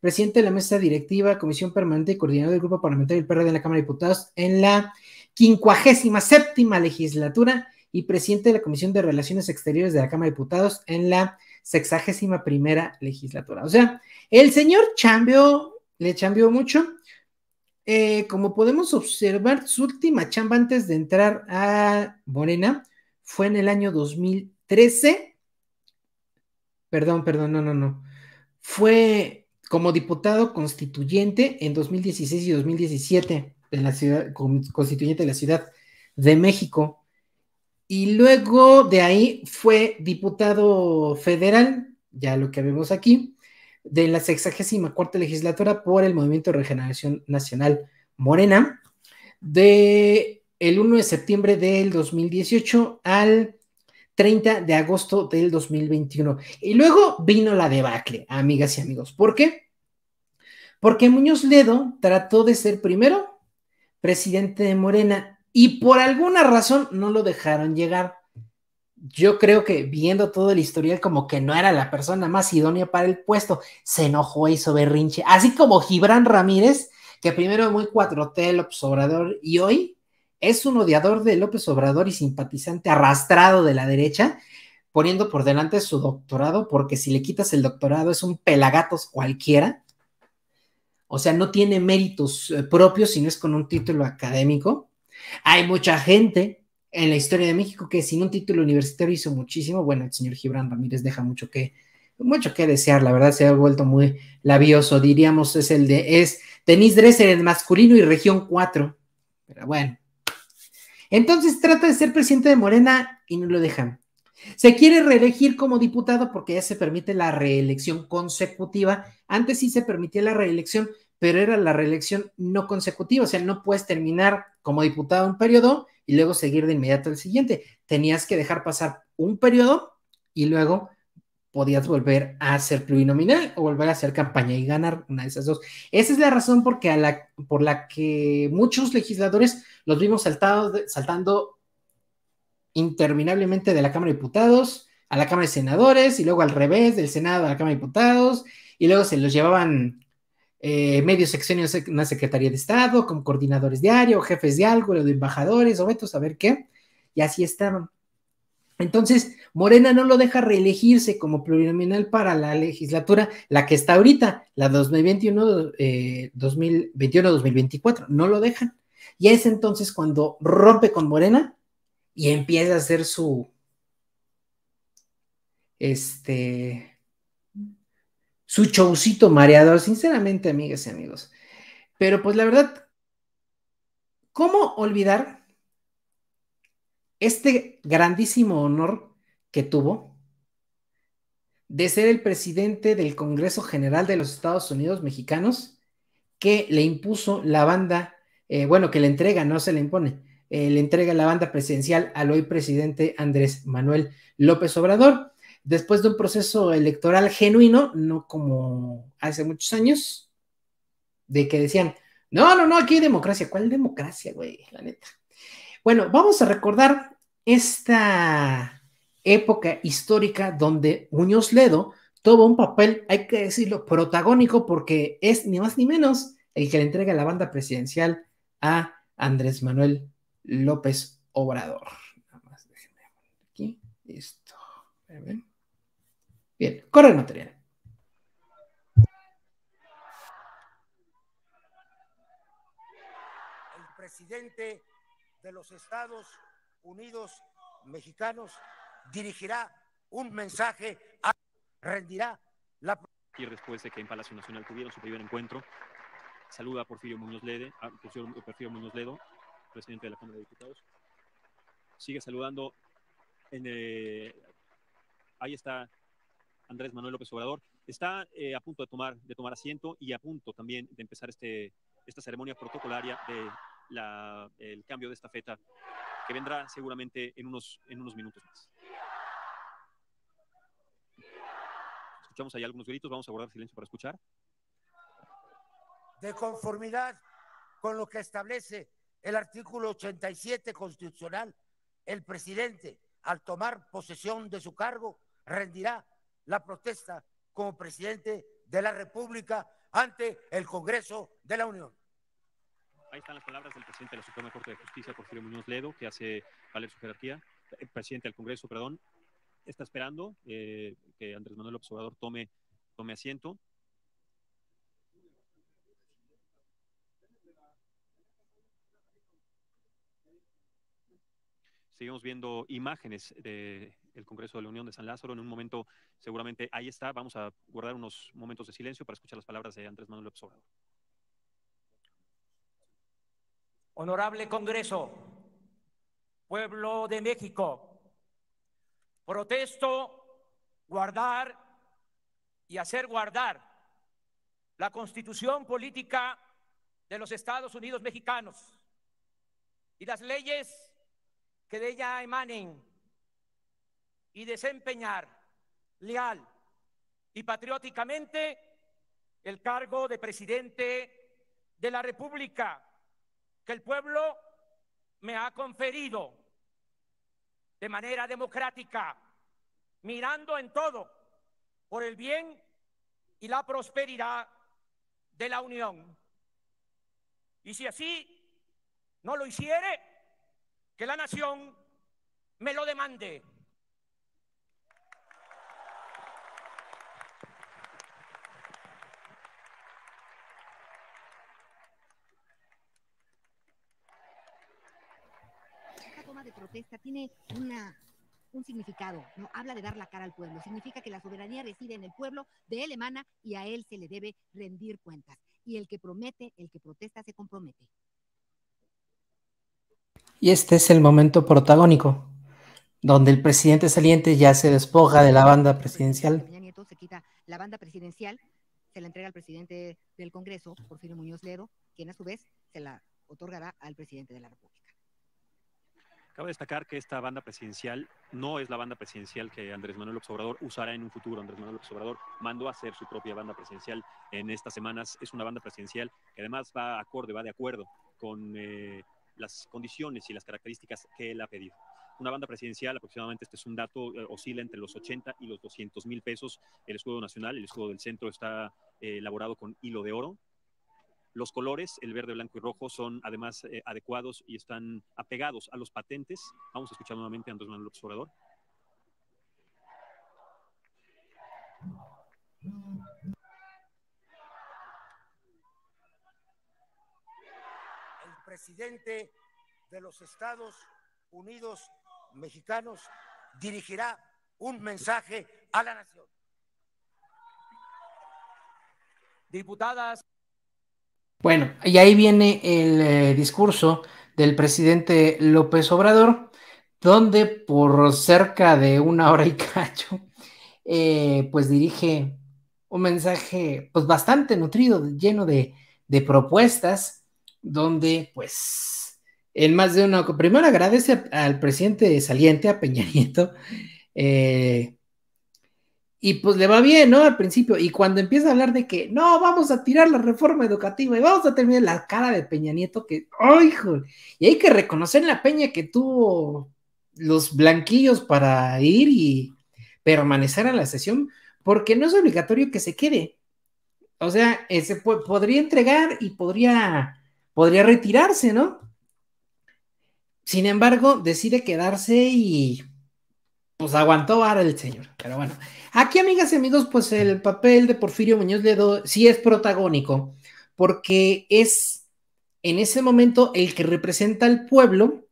Speaker 1: presidente de la Mesa Directiva, Comisión Permanente y coordinador del Grupo Parlamentario del PRD en la Cámara de Diputados en la 57 legislatura y presidente de la Comisión de Relaciones Exteriores de la Cámara de Diputados en la 61 legislatura. O sea, el señor chambeó, le cambió mucho eh, como podemos observar, su última chamba antes de entrar a Morena fue en el año 2013. Perdón, perdón, no, no, no. Fue como diputado constituyente en 2016 y 2017 en la ciudad constituyente de la Ciudad de México. Y luego de ahí fue diputado federal, ya lo que vemos aquí, de la 64 legislatura por el Movimiento de Regeneración Nacional Morena, de el 1 de septiembre del 2018 al 30 de agosto del 2021. Y luego vino la debacle, amigas y amigos. ¿Por qué? Porque Muñoz Ledo trató de ser primero presidente de Morena y por alguna razón no lo dejaron llegar yo creo que viendo todo el historial, como que no era la persona más idónea para el puesto, se enojó y hizo berrinche. Así como Gibran Ramírez, que primero muy cuatrote López Obrador y hoy es un odiador de López Obrador y simpatizante arrastrado de la derecha, poniendo por delante su doctorado, porque si le quitas el doctorado es un pelagatos cualquiera. O sea, no tiene méritos eh, propios si no es con un título académico. Hay mucha gente en la historia de México que sin un título universitario hizo muchísimo. Bueno, el señor Gibran Ramírez deja mucho que, mucho que desear, la verdad se ha vuelto muy labioso, diríamos, es el de, es Denis Dresser en masculino y región 4, pero bueno. Entonces trata de ser presidente de Morena y no lo dejan. Se quiere reelegir como diputado porque ya se permite la reelección consecutiva. Antes sí se permitía la reelección, pero era la reelección no consecutiva, o sea, no puedes terminar como diputado un periodo y luego seguir de inmediato al siguiente. Tenías que dejar pasar un periodo y luego podías volver a ser plurinominal o volver a hacer campaña y ganar una de esas dos. Esa es la razón la, por la que muchos legisladores los vimos saltando interminablemente de la Cámara de Diputados a la Cámara de Senadores y luego al revés, del Senado a la Cámara de Diputados y luego se los llevaban eh, medio sexenio en una Secretaría de Estado, con coordinadores de jefes de algo, o de embajadores, o esto, a ver qué, y así estaban. Entonces, Morena no lo deja reelegirse como plurinominal para la legislatura, la que está ahorita, la 2021 2021-2024, eh, no lo dejan. Y es entonces cuando rompe con Morena y empieza a hacer su, este, su showcito mareador, sinceramente, amigas y amigos. Pero pues la verdad, ¿cómo olvidar este grandísimo honor que tuvo de ser el presidente del Congreso General de los Estados Unidos Mexicanos que le impuso la banda, eh, bueno, que le entrega, no se le impone, eh, le entrega la banda presidencial al hoy presidente Andrés Manuel López Obrador? después de un proceso electoral genuino, no como hace muchos años, de que decían, no, no, no, aquí hay democracia. ¿Cuál democracia, güey? La neta. Bueno, vamos a recordar esta época histórica donde Muñoz Ledo tuvo un papel, hay que decirlo, protagónico porque es ni más ni menos el que le entrega la banda presidencial a Andrés Manuel López Obrador. aquí. Listo. Bien, corre material.
Speaker 2: El presidente de los Estados
Speaker 3: Unidos mexicanos dirigirá un mensaje, a, rendirá la... Y después que en Palacio Nacional tuvieron su primer encuentro, saluda a Porfirio Muñoz, Lede, Ledo, presidente de la Cámara de Diputados. Sigue saludando. En, eh, ahí está Andrés Manuel López Obrador, está eh, a punto de tomar, de tomar asiento y a punto también de empezar este, esta ceremonia protocolaria de cambio de esta feta que vendrá seguramente en unos, en unos minutos más. Escuchamos ahí algunos gritos, vamos a guardar silencio para escuchar. De
Speaker 2: conformidad con lo que establece el artículo 87 constitucional, el presidente, al tomar posesión de su cargo, rendirá la protesta como presidente de la República ante el Congreso
Speaker 4: de la Unión.
Speaker 3: Ahí están las palabras del presidente de la Suprema Corte de Justicia, Porfirio Muñoz Ledo, que hace valer su jerarquía, el eh, presidente del Congreso, perdón, está esperando eh, que Andrés Manuel Observador tome, tome asiento. Seguimos viendo imágenes de el Congreso de la Unión de San Lázaro. En un momento, seguramente ahí está. Vamos a guardar unos momentos de silencio para escuchar las palabras de Andrés Manuel López Obrador.
Speaker 4: Honorable Congreso, pueblo de México, protesto guardar y hacer guardar la constitución política de los Estados Unidos mexicanos y las leyes que de ella emanen y desempeñar leal y patrióticamente el cargo de presidente de la República que el pueblo me ha conferido de manera democrática, mirando en todo por el bien y la prosperidad de la Unión. Y si así no lo hiciere, que la nación me lo demande.
Speaker 5: protesta tiene un significado, ¿no? Habla de dar la cara al pueblo. Significa que la soberanía reside en el pueblo, de él emana y a él se le debe rendir cuentas. Y el que promete, el que protesta, se compromete.
Speaker 1: Y este es el momento protagónico, donde el presidente saliente ya se despoja de la banda presidencial.
Speaker 5: Pues, Nieto se quita la banda presidencial, se la entrega al presidente del Congreso, Porfirio Muñoz Ledo, quien a su vez se la otorgará al presidente de la República.
Speaker 3: Cabe destacar que esta banda presidencial no es la banda presidencial que Andrés Manuel López Obrador usará en un futuro. Andrés Manuel López Obrador mandó a hacer su propia banda presidencial en estas semanas. Es una banda presidencial que además va acorde, va de acuerdo con eh, las condiciones y las características que él ha pedido. Una banda presidencial, aproximadamente este es un dato, eh, oscila entre los 80 y los 200 mil pesos. El escudo nacional, el escudo del centro está eh, elaborado con hilo de oro, los colores, el verde, blanco y rojo, son además eh, adecuados y están apegados a los patentes. Vamos a escuchar nuevamente a Andrés Manuel López Obrador.
Speaker 2: El presidente de los Estados Unidos mexicanos dirigirá un mensaje
Speaker 4: a la nación. Diputadas.
Speaker 1: Bueno, y ahí viene el eh, discurso del presidente López Obrador, donde por cerca de una hora y cacho, eh, pues dirige un mensaje pues bastante nutrido, lleno de, propuestas, donde pues en más de una... Primero agradece al presidente saliente, a Peña Nieto, eh, y pues le va bien, ¿no? Al principio. Y cuando empieza a hablar de que no, vamos a tirar la reforma educativa y vamos a terminar la cara de Peña Nieto, que, ¡ay, hijo! Y hay que reconocer la Peña que tuvo los blanquillos para ir y permanecer a la sesión, porque no es obligatorio que se quede. O sea, se podría entregar y podría, podría retirarse, ¿no? Sin embargo, decide quedarse y pues aguantó ahora el señor. Pero bueno, aquí amigas y amigos, pues el papel de Porfirio Muñoz Ledo sí es protagónico, porque es en ese momento el que representa al pueblo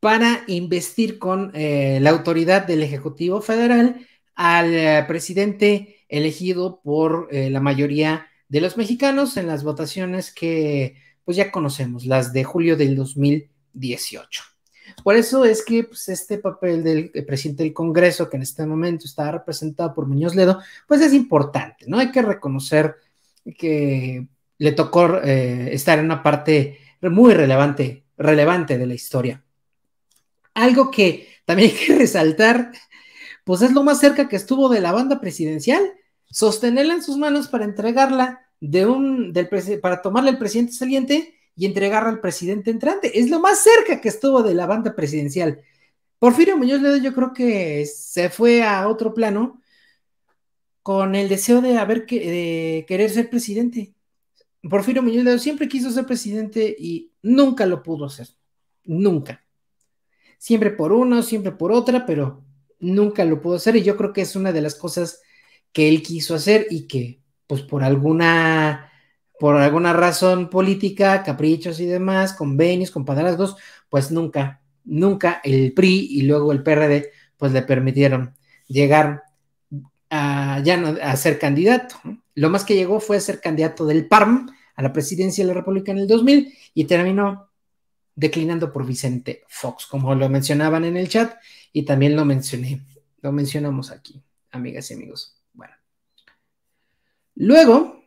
Speaker 1: para investir con eh, la autoridad del Ejecutivo Federal al eh, presidente elegido por eh, la mayoría de los mexicanos en las votaciones que pues ya conocemos, las de julio del 2018. Por eso es que pues, este papel del eh, presidente del Congreso, que en este momento está representado por Muñoz Ledo, pues es importante, ¿no? Hay que reconocer que le tocó eh, estar en una parte muy relevante, relevante de la historia. Algo que también hay que resaltar, pues es lo más cerca que estuvo de la banda presidencial, sostenerla en sus manos para entregarla de un, del, para tomarle el presidente saliente y entregar al presidente entrante. Es lo más cerca que estuvo de la banda presidencial. Porfirio Muñoz Ledo yo creo que se fue a otro plano con el deseo de haber querer ser presidente. Porfirio Muñoz Ledo siempre quiso ser presidente y nunca lo pudo hacer. Nunca. Siempre por uno, siempre por otra, pero nunca lo pudo hacer y yo creo que es una de las cosas que él quiso hacer y que pues por alguna por alguna razón política, caprichos y demás, convenios, compadrazgos, pues nunca, nunca el PRI y luego el PRD, pues le permitieron llegar a, ya a ser candidato. Lo más que llegó fue a ser candidato del PARM a la presidencia de la República en el 2000 y terminó declinando por Vicente Fox, como lo mencionaban en el chat y también lo mencioné, lo mencionamos aquí, amigas y amigos. Bueno. Luego,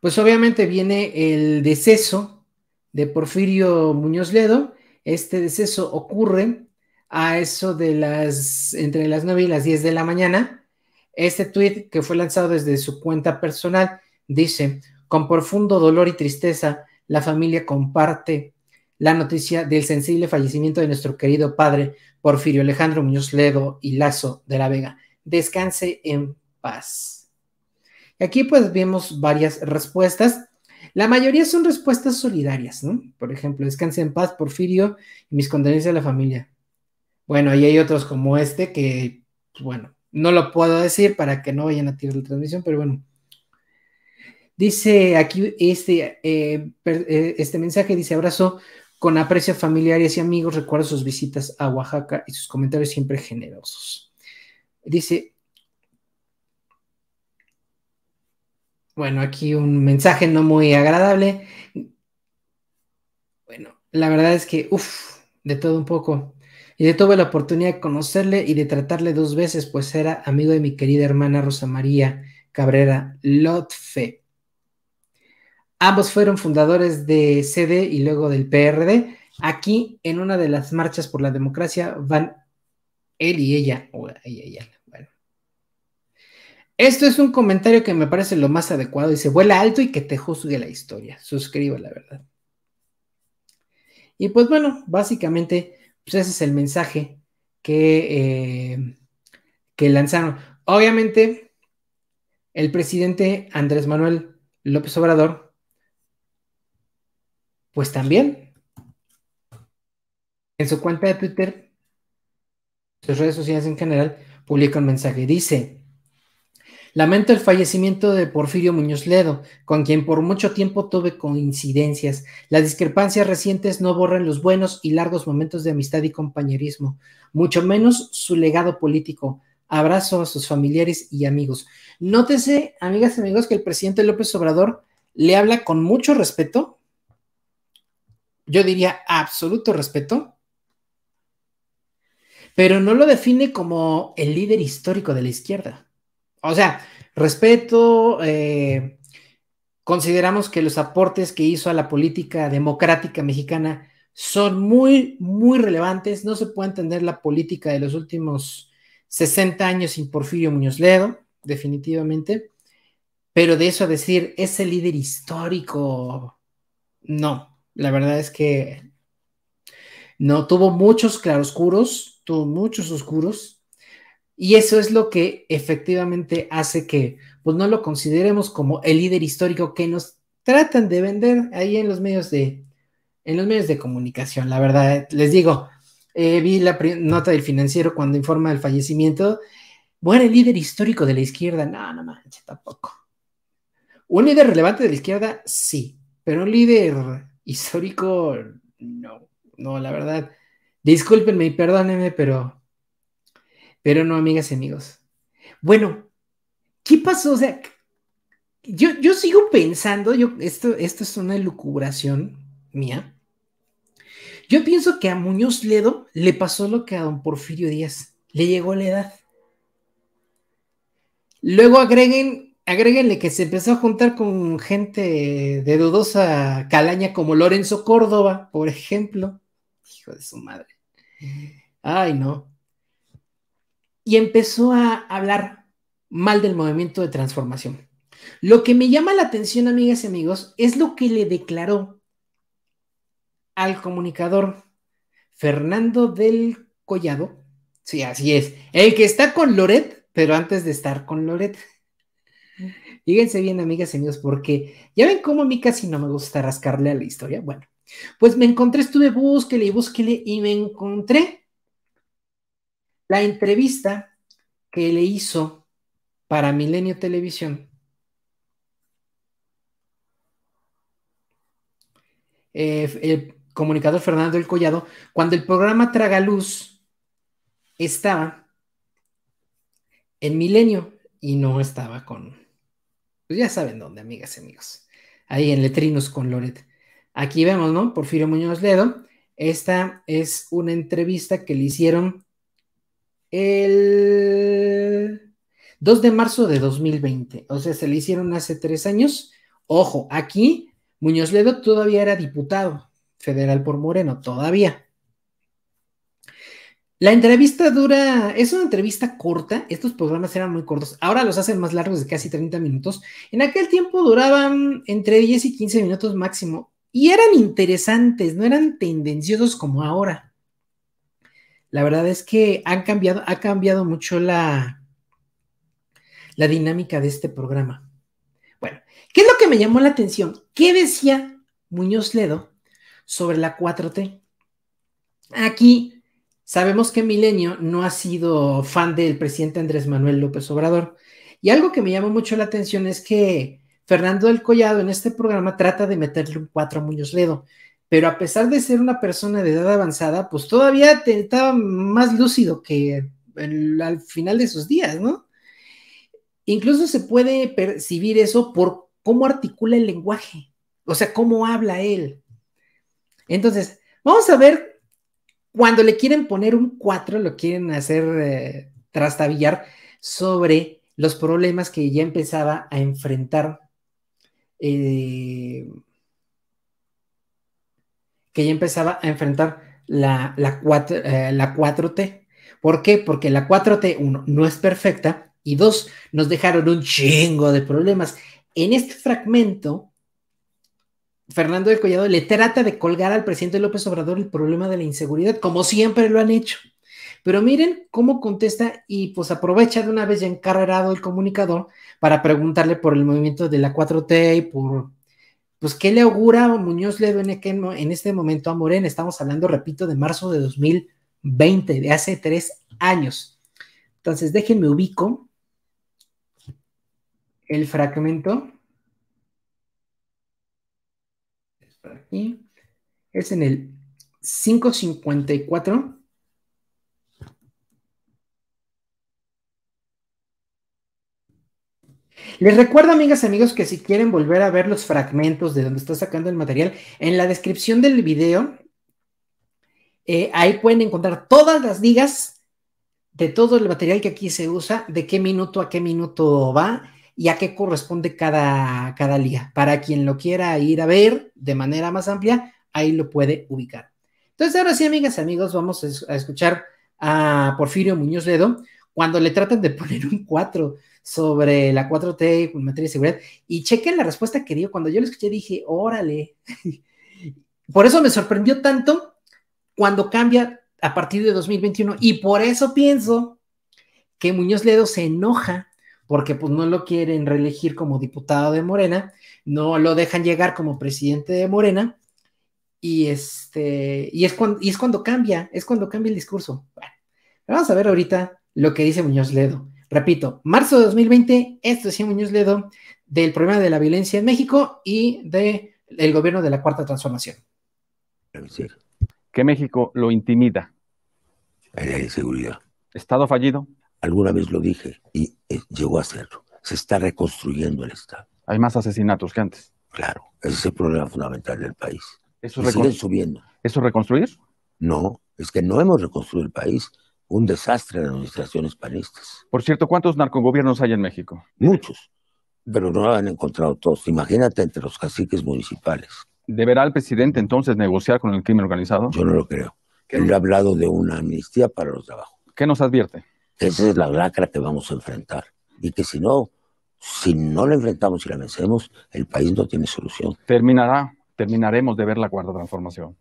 Speaker 1: pues obviamente viene el deceso de Porfirio Muñoz Ledo. Este deceso ocurre a eso de las, entre las 9 y las 10 de la mañana. Este tuit que fue lanzado desde su cuenta personal dice, con profundo dolor y tristeza, la familia comparte la noticia del sensible fallecimiento de nuestro querido padre Porfirio Alejandro Muñoz Ledo y Lazo de la Vega. Descanse en paz. Aquí pues vimos varias respuestas. La mayoría son respuestas solidarias, ¿no? Por ejemplo, descanse en paz, Porfirio, y mis condolencias a la familia. Bueno, y hay otros como este que, pues, bueno, no lo puedo decir para que no vayan a tirar la transmisión, pero bueno. Dice aquí este, eh, eh, este mensaje, dice abrazo con aprecio familiares y amigos, recuerdo sus visitas a Oaxaca y sus comentarios siempre generosos. Dice, Bueno, aquí un mensaje no muy agradable. Bueno, la verdad es que, uff, de todo un poco. Y de tuve la oportunidad de conocerle y de tratarle dos veces, pues era amigo de mi querida hermana Rosa María Cabrera Lotfe. Ambos fueron fundadores de CD y luego del PRD. Aquí, en una de las marchas por la democracia, van él y ella, o ella, ella, esto es un comentario que me parece lo más adecuado. Dice, vuela alto y que te juzgue la historia. Suscriba, la verdad. Y pues bueno, básicamente, pues ese es el mensaje que, eh, que lanzaron. Obviamente, el presidente Andrés Manuel López Obrador, pues también, en su cuenta de Twitter, sus redes sociales en general, publica un mensaje. Dice, Lamento el fallecimiento de Porfirio Muñoz Ledo, con quien por mucho tiempo tuve coincidencias. Las discrepancias recientes no borran los buenos y largos momentos de amistad y compañerismo, mucho menos su legado político. Abrazo a sus familiares y amigos. Nótese, amigas y amigos, que el presidente López Obrador le habla con mucho respeto, yo diría absoluto respeto, pero no lo define como el líder histórico de la izquierda. O sea, respeto, eh, consideramos que los aportes que hizo a la política democrática mexicana son muy, muy relevantes. No se puede entender la política de los últimos 60 años sin Porfirio Muñoz Ledo, definitivamente. Pero de eso a decir, ese líder histórico, no. La verdad es que no, tuvo muchos claroscuros, tuvo muchos oscuros, y eso es lo que efectivamente hace que pues no lo consideremos como el líder histórico que nos tratan de vender ahí en los medios de en los medios de comunicación, la verdad, les digo, eh, vi la nota del financiero cuando informa del fallecimiento, bueno, el líder histórico de la izquierda, no, no manches, tampoco. Un líder relevante de la izquierda, sí, pero un líder histórico, no, no, la verdad, discúlpenme y perdónenme, pero pero no, amigas y amigos. Bueno, ¿qué pasó? O sea, yo, yo sigo pensando, yo, esto, esto es una lucubración mía. Yo pienso que a Muñoz Ledo le pasó lo que a don Porfirio Díaz, le llegó la edad. Luego agreguen, agreguenle que se empezó a juntar con gente de dudosa calaña como Lorenzo Córdoba, por ejemplo. Hijo de su madre. Ay, no y empezó a hablar mal del movimiento de transformación. Lo que me llama la atención, amigas y amigos, es lo que le declaró al comunicador Fernando del Collado. Sí, así es. El que está con Loret, pero antes de estar con Loret. Fíjense bien, amigas y amigos, porque ya ven cómo a mí casi no me gusta rascarle a la historia. Bueno, pues me encontré, estuve búsquele y búsquele y me encontré la entrevista que le hizo para Milenio Televisión. Eh, el comunicador Fernando El Collado, cuando el programa Tragaluz estaba en Milenio y no estaba con, pues ya saben dónde, amigas y amigos, ahí en Letrinos con Loret. Aquí vemos, ¿no? Porfirio Muñoz Ledo. Esta es una entrevista que le hicieron el 2 de marzo de 2020, o sea, se le hicieron hace tres años. Ojo, aquí Muñoz Ledo todavía era diputado federal por Moreno, todavía. La entrevista dura, es una entrevista corta, estos programas eran muy cortos, ahora los hacen más largos de casi 30 minutos, en aquel tiempo duraban entre 10 y 15 minutos máximo y eran interesantes, no eran tendenciosos como ahora. La verdad es que han cambiado, ha cambiado mucho la, la dinámica de este programa. Bueno, ¿qué es lo que me llamó la atención? ¿Qué decía Muñoz Ledo sobre la 4T? Aquí sabemos que Milenio no ha sido fan del presidente Andrés Manuel López Obrador. Y algo que me llamó mucho la atención es que Fernando del Collado en este programa trata de meterle un 4 a Muñoz Ledo pero a pesar de ser una persona de edad avanzada, pues todavía estaba más lúcido que al final de sus días, ¿no? Incluso se puede percibir eso por cómo articula el lenguaje, o sea, cómo habla él. Entonces, vamos a ver, cuando le quieren poner un 4, lo quieren hacer eh, trastabillar sobre los problemas que ya empezaba a enfrentar. Eh, que ya empezaba a enfrentar la, 4, la 4T. Eh, ¿Por qué? Porque la 4T, uno, no es perfecta y dos, nos dejaron un chingo de problemas. En este fragmento, Fernando del Collado le trata de colgar al presidente López Obrador el problema de la inseguridad, como siempre lo han hecho. Pero miren cómo contesta y pues aprovecha de una vez ya encargarado el comunicador para preguntarle por el movimiento de la 4T y por pues, ¿qué le augura Muñoz Ledo en, en este momento a Morena? Estamos hablando, repito, de marzo de 2020, de hace tres años. Entonces, déjenme ubico el fragmento. Es aquí. Es en el 554. Les recuerdo, amigas y amigos, que si quieren volver a ver los fragmentos de donde está sacando el material, en la descripción del video, eh, ahí pueden encontrar todas las ligas de todo el material que aquí se usa, de qué minuto a qué minuto va y a qué corresponde cada, cada liga. Para quien lo quiera ir a ver de manera más amplia, ahí lo puede ubicar. Entonces, ahora sí, amigas y amigos, vamos a escuchar a Porfirio Muñoz Ledo cuando le tratan de poner un 4 sobre la 4T en materia de seguridad. Y chequen la respuesta que dio. Cuando yo lo escuché dije, órale. por eso me sorprendió tanto cuando cambia a partir de 2021. Y por eso pienso que Muñoz Ledo se enoja porque pues no lo quieren reelegir como diputado de Morena, no lo dejan llegar como presidente de Morena. Y, este, y, es, cuando, y es cuando cambia, es cuando cambia el discurso. Bueno, vamos a ver ahorita lo que dice Muñoz Ledo. Repito, marzo de 2020, esto decía Muñoz Ledo del problema de la violencia en México y del gobierno de la Cuarta Transformación.
Speaker 6: Que México lo intimida. La inseguridad. Estado fallido.
Speaker 2: Alguna vez lo dije y eh, llegó a serlo. Se está reconstruyendo
Speaker 6: el Estado. Hay más
Speaker 2: asesinatos que antes. Claro, ese es el problema fundamental del país. Eso siguen subiendo. ¿Eso reconstruir? No, es que no hemos reconstruido el país un desastre de administraciones panistas. Por cierto, ¿cuántos narcogobiernos hay en México? Muchos, pero no lo han encontrado todos. Imagínate entre los caciques municipales. ¿Deberá el presidente entonces negociar con el crimen organizado? Yo no lo creo. Él ha hablado de una amnistía para los de abajo. ¿Qué nos advierte? Esa es la lacra que vamos a enfrentar. Y que si no, si no la enfrentamos y la vencemos, el país no tiene solución.
Speaker 6: Terminará, terminaremos de ver la cuarta transformación.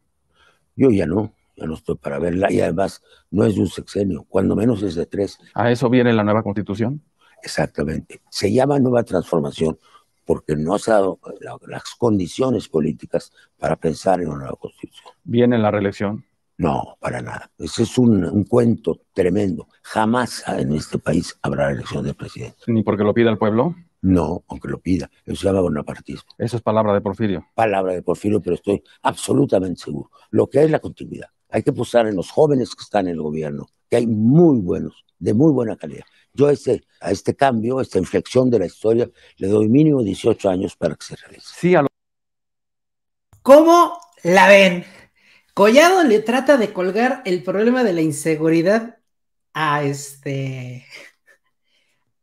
Speaker 2: Yo ya no. Yo no estoy para verla y además no es un sexenio, cuando menos es de tres.
Speaker 6: ¿A eso viene la nueva constitución? Exactamente.
Speaker 2: Se llama nueva transformación porque no se han dado las condiciones políticas para pensar en una nueva constitución. ¿Viene la reelección? No, para nada. Ese es un, cuento tremendo. Jamás en este país habrá elección de presidente. ¿Ni porque lo pida el pueblo? No, aunque lo pida. Eso se llama bonapartismo. Eso es palabra de Porfirio. Palabra de Porfirio, pero estoy absolutamente seguro. Lo que es la continuidad hay que apostar en los jóvenes que están en el gobierno, que hay muy buenos, de muy buena calidad. Yo a este cambio, a esta inflexión de la historia, le doy mínimo 18 años para que se realice.
Speaker 1: Sí, ¿Cómo la ven? Collado le trata de colgar el problema de la inseguridad a este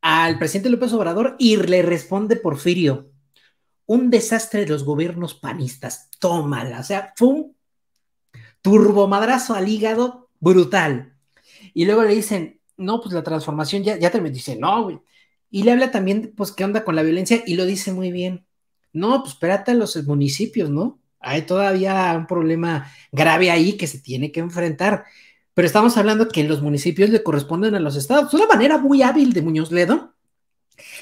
Speaker 1: al presidente López Obrador y le responde Porfirio. Un desastre de los gobiernos panistas. Tómala. O sea, fum turbomadrazo al hígado brutal. Y luego le dicen, no, pues la transformación ya, ya terminó. Dice, no, güey. Y le habla también, pues, qué onda con la violencia y lo dice muy bien. No, pues espérate los municipios, ¿no? Hay todavía un problema grave ahí que se tiene que enfrentar. Pero estamos hablando que en los municipios le corresponden a los estados. Es una manera muy hábil de Muñoz Ledo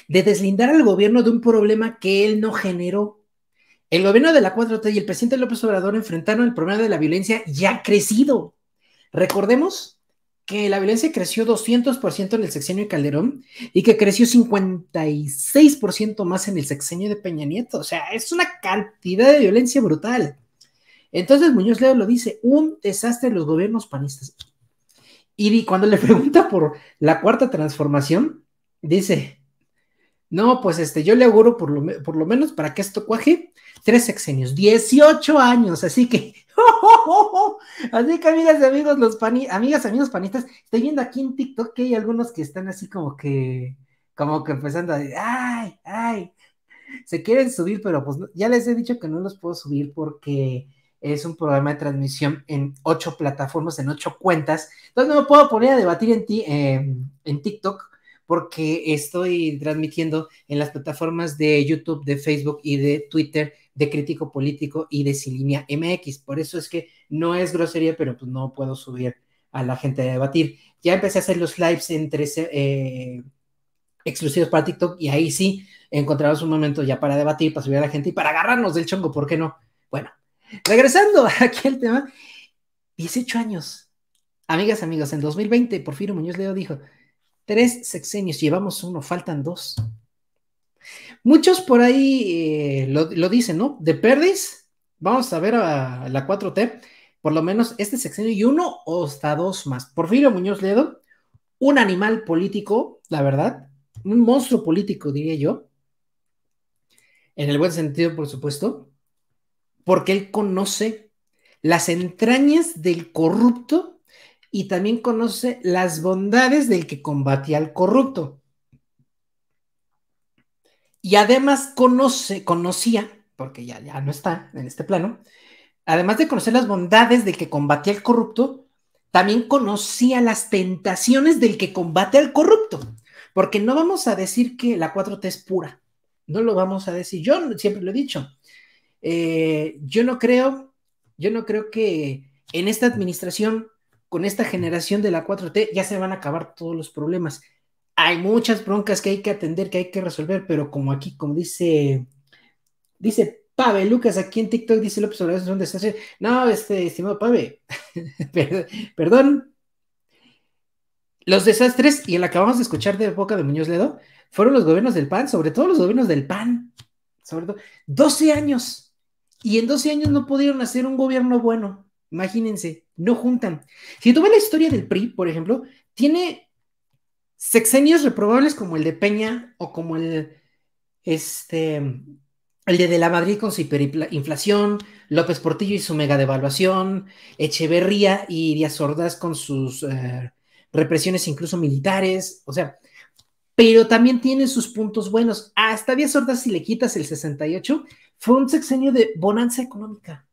Speaker 1: de deslindar al gobierno de un problema que él no generó el gobierno de la 4T y el presidente López Obrador enfrentaron el problema de la violencia ya crecido. Recordemos que la violencia creció 200% en el sexenio de Calderón y que creció 56% más en el sexenio de Peña Nieto. O sea, es una cantidad de violencia brutal. Entonces Muñoz Leo lo dice, un desastre de los gobiernos panistas. Y cuando le pregunta por la cuarta transformación, dice, no, pues este, yo le auguro por lo menos para que esto cuaje tres sexenios, 18 años, así que, oh, oh, oh, así que amigas y amigos, los panitas, amigas, amigos panistas, estoy viendo aquí en TikTok que hay algunos que están así como que, como que empezando a ay, ay, se quieren subir, pero pues ya les he dicho que no los puedo subir porque es un programa de transmisión en ocho plataformas, en ocho cuentas, entonces no me puedo poner a debatir en, ti, em, en TikTok porque estoy transmitiendo en las plataformas de YouTube, de Facebook y de Twitter de Crítico Político y de Silinia MX. Por eso es que no es grosería, pero pues no puedo subir a la gente a debatir. Ya empecé a hacer los lives entre eh, exclusivos para TikTok y ahí sí encontramos un momento ya para debatir, para subir a la gente y para agarrarnos del chongo, ¿por qué no? Bueno, regresando aquí al tema, 18 años. Amigas, amigos, en 2020 Porfirio Muñoz Leo dijo, tres sexenios, llevamos uno, faltan dos. Muchos por ahí eh, lo, dicen, ¿no? De Perdis, vamos a ver a, la 4T, por lo menos este sexenio y uno o hasta dos más. Porfirio Muñoz Ledo, un animal político, la verdad, un monstruo político, diría yo, en el buen sentido, por supuesto, porque él conoce las entrañas del corrupto y también conoce las bondades del que combatía al corrupto. Y además conoce, conocía, porque ya, ya no está en este plano, además de conocer las bondades del que combatía al corrupto, también conocía las tentaciones del que combate al corrupto. Porque no vamos a decir que la 4T es pura, no lo vamos a decir. Yo siempre lo he dicho. Eh, yo no creo, yo no creo que en esta administración, con esta generación de la 4T, ya se van a acabar todos los problemas hay muchas broncas que hay que atender, que hay que resolver, pero como aquí, como dice, dice Pave Lucas, aquí en TikTok dice López Obrador es un desastre. No, este, estimado Pave, perdón. Los desastres, y el acabamos de escuchar de boca de Muñoz Ledo, fueron los gobiernos del PAN, sobre todo los gobiernos del PAN, sobre todo, 12 años. Y en 12 años no pudieron hacer un gobierno bueno. Imagínense, no juntan. Si tú ves la historia del PRI, por ejemplo, tiene sexenios reprobables como el de Peña o como el, este, el de De la Madrid con su hiperinflación, López Portillo y su mega devaluación, Echeverría y Díaz Ordaz con sus eh, represiones incluso militares, o sea, pero también tiene sus puntos buenos. Hasta Díaz Ordaz, si le quitas el 68, fue un sexenio de bonanza económica.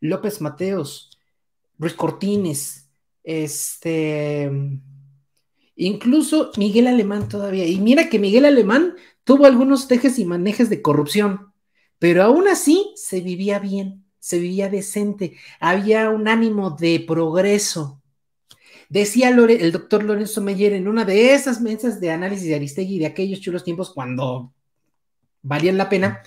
Speaker 1: López Mateos, Ruiz Cortines, este Incluso Miguel Alemán todavía. Y mira que Miguel Alemán tuvo algunos tejes y manejes de corrupción, pero aún así se vivía bien, se vivía decente, había un ánimo de progreso. Decía el doctor Lorenzo Meyer en una de esas mesas de análisis de Aristegui de aquellos chulos tiempos cuando valían la pena,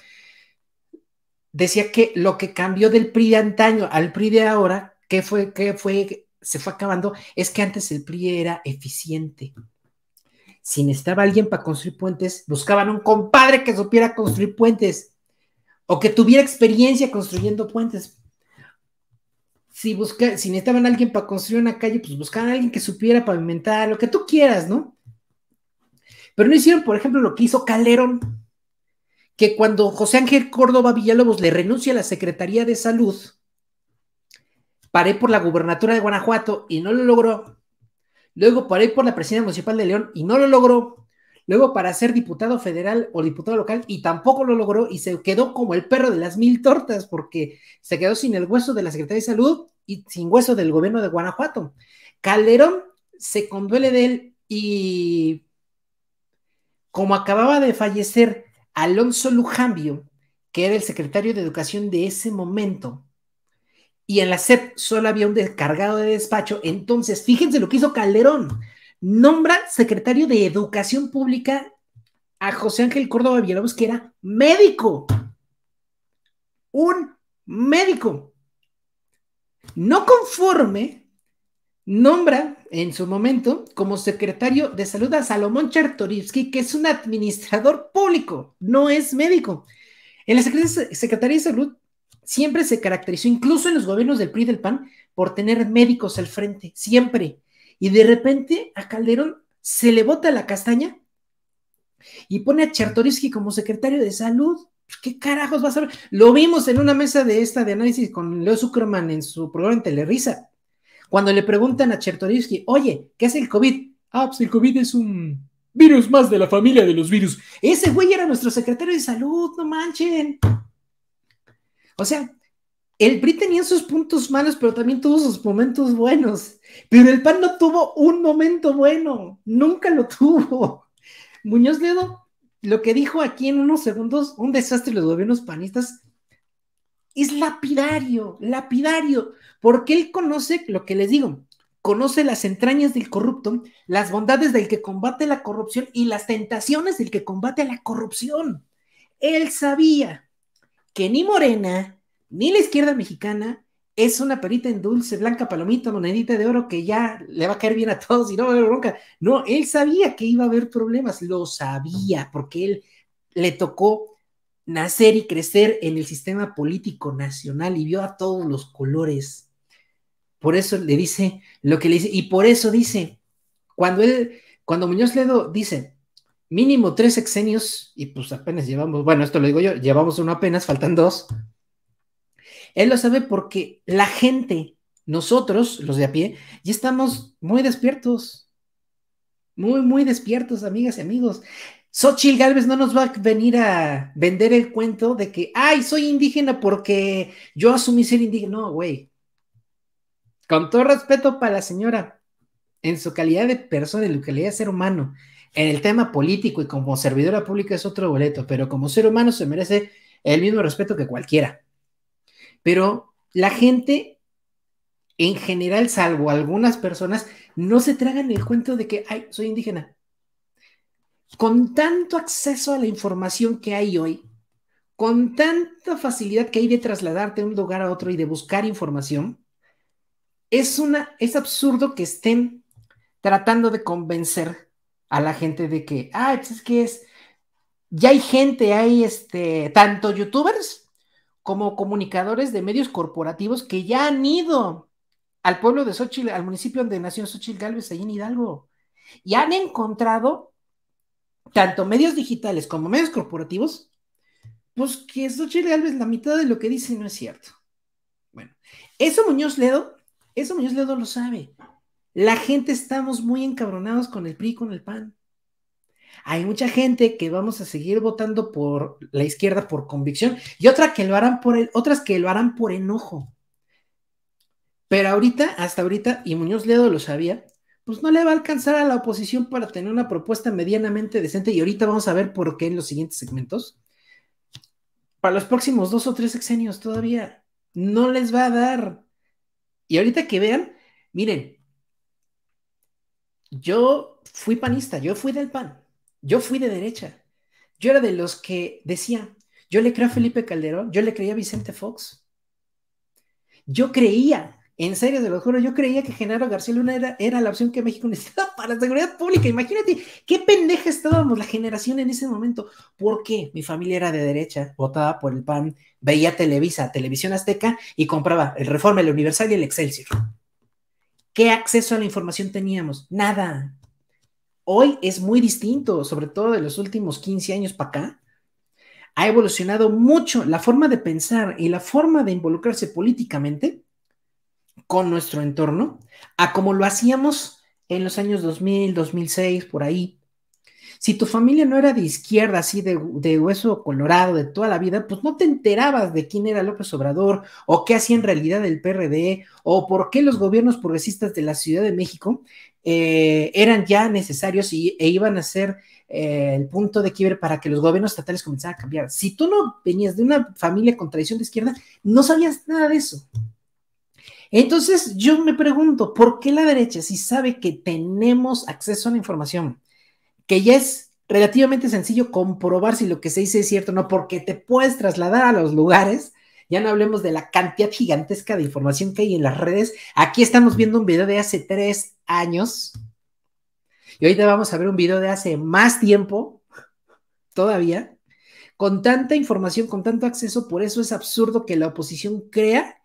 Speaker 1: decía que lo que cambió del PRI de antaño al PRI de ahora, ¿qué fue, que fue se fue acabando es que antes el PRI era eficiente. Si necesitaba alguien para construir puentes, buscaban un compadre que supiera construir puentes o que tuviera experiencia construyendo puentes. Si, busca, si necesitaban alguien para construir una calle, pues buscaban a alguien que supiera pavimentar, lo que tú quieras, ¿no? Pero no hicieron, por ejemplo, lo que hizo Calderón, que cuando José Ángel Córdoba Villalobos le renuncia a la Secretaría de Salud, Paré por la gubernatura de Guanajuato y no lo logró. Luego paré por la presidencia municipal de León y no lo logró. Luego para ser diputado federal o diputado local y tampoco lo logró y se quedó como el perro de las mil tortas porque se quedó sin el hueso de la Secretaría de Salud y sin hueso del gobierno de Guanajuato. Calderón se conduele de él y como acababa de fallecer Alonso Lujambio, que era el secretario de Educación de ese momento, y en la SEP solo había un descargado de despacho. Entonces, fíjense lo que hizo Calderón. Nombra secretario de Educación Pública a José Ángel Córdoba Villalobos, que era médico. Un médico. No conforme, nombra en su momento como secretario de salud a Salomón Chartorivsky, que es un administrador público, no es médico. En la Secretaría de Salud siempre se caracterizó, incluso en los gobiernos del PRI del PAN, por tener médicos al frente, siempre. Y de repente a Calderón se le bota la castaña y pone a Chertoriski como secretario de salud. Pues, ¿Qué carajos va a ser? Lo vimos en una mesa de esta de análisis con Leo Zuckerman en su programa en Televisa. Cuando le preguntan a Chertoriski, oye, ¿qué es el COVID? Ah, pues el COVID es un virus más de la familia de los virus. Ese güey era nuestro secretario de salud, no manchen. O sea, el PRI tenía sus puntos malos, pero también tuvo sus momentos buenos. Pero el PAN no tuvo un momento bueno, nunca lo tuvo. Muñoz Ledo, lo que dijo aquí en unos segundos, un desastre de los gobiernos panistas, es lapidario, lapidario, porque él conoce lo que les digo, conoce las entrañas del corrupto, las bondades del que combate la corrupción y las tentaciones del que combate la corrupción. Él sabía que ni Morena, ni la izquierda mexicana es una perita en dulce, blanca palomita, monedita de oro que ya le va a caer bien a todos y no va a haber bronca. No, él sabía que iba a haber problemas, lo sabía, porque él le tocó nacer y crecer en el sistema político nacional y vio a todos los colores. Por eso le dice lo que le dice, y por eso dice, cuando él, cuando Muñoz Ledo dice, mínimo tres sexenios y pues apenas llevamos, bueno, esto lo digo yo, llevamos uno apenas, faltan dos. Él lo sabe porque la gente, nosotros, los de a pie, ya estamos muy despiertos. Muy, muy despiertos, amigas y amigos. Xochitl Galvez no nos va a venir a vender el cuento de que, ay, soy indígena porque yo asumí ser indígena. No, güey. Con todo respeto para la señora, en su calidad de persona, en su calidad de ser humano, en el tema político y como servidora pública es otro boleto, pero como ser humano se merece el mismo respeto que cualquiera. Pero la gente, en general, salvo algunas personas, no se tragan el cuento de que, ay, soy indígena. Con tanto acceso a la información que hay hoy, con tanta facilidad que hay de trasladarte de un lugar a otro y de buscar información, es, una, es absurdo que estén tratando de convencer a la gente de que, ah, es que es, ya hay gente, hay este, tanto youtubers como comunicadores de medios corporativos que ya han ido al pueblo de Xochitl, al municipio donde nació Xochitl Galvez, allí en Hidalgo, y han encontrado tanto medios digitales como medios corporativos, pues que Xochitl Galvez la mitad de lo que dice no es cierto. Bueno, eso Muñoz Ledo, eso Muñoz Ledo lo sabe. La gente estamos muy encabronados con el PRI, con el PAN. Hay mucha gente que vamos a seguir votando por la izquierda por convicción y otra que lo harán por otras que lo harán por enojo. Pero ahorita, hasta ahorita, y Muñoz Ledo lo sabía, pues no le va a alcanzar a la oposición para tener una propuesta medianamente decente y ahorita vamos a ver por qué en los siguientes segmentos. Para los próximos dos o tres sexenios todavía no les va a dar. Y ahorita que vean, miren, yo fui panista, yo fui del PAN, yo fui de derecha. Yo era de los que decía, yo le creo a Felipe Calderón, yo le creía a Vicente Fox. Yo creía, en serio, de lo juro, yo creía que Genaro García Luna era, la opción que México necesitaba para la seguridad pública. Imagínate qué pendeja estábamos la generación en ese momento. porque Mi familia era de derecha, votaba por el PAN, veía Televisa, Televisión Azteca y compraba el Reforma, el Universal y el Excelsior. ¿Qué acceso a la información teníamos? Nada. Hoy es muy distinto, sobre todo de los últimos 15 años para acá. Ha evolucionado mucho la forma de pensar y la forma de involucrarse políticamente con nuestro entorno a como lo hacíamos en los años 2000, 2006, por ahí. Si tu familia no era de izquierda, así de, hueso colorado de toda la vida, pues no te enterabas de quién era López Obrador o qué hacía en realidad el PRD o por qué los gobiernos progresistas de la Ciudad de México eh, eran ya necesarios y, e iban a ser eh, el punto de quiebre para que los gobiernos estatales comenzaran a cambiar. Si tú no venías de una familia con tradición de izquierda, no sabías nada de eso. Entonces yo me pregunto, ¿por qué la derecha si sabe que tenemos acceso a la información? que ya es relativamente sencillo comprobar si lo que se dice es cierto o no, porque te puedes trasladar a los lugares. Ya no hablemos de la cantidad gigantesca de información que hay en las redes. Aquí estamos viendo un video de hace tres años. Y ahorita vamos a ver un video de hace más tiempo, todavía, con tanta información, con tanto acceso. Por eso es absurdo que la oposición crea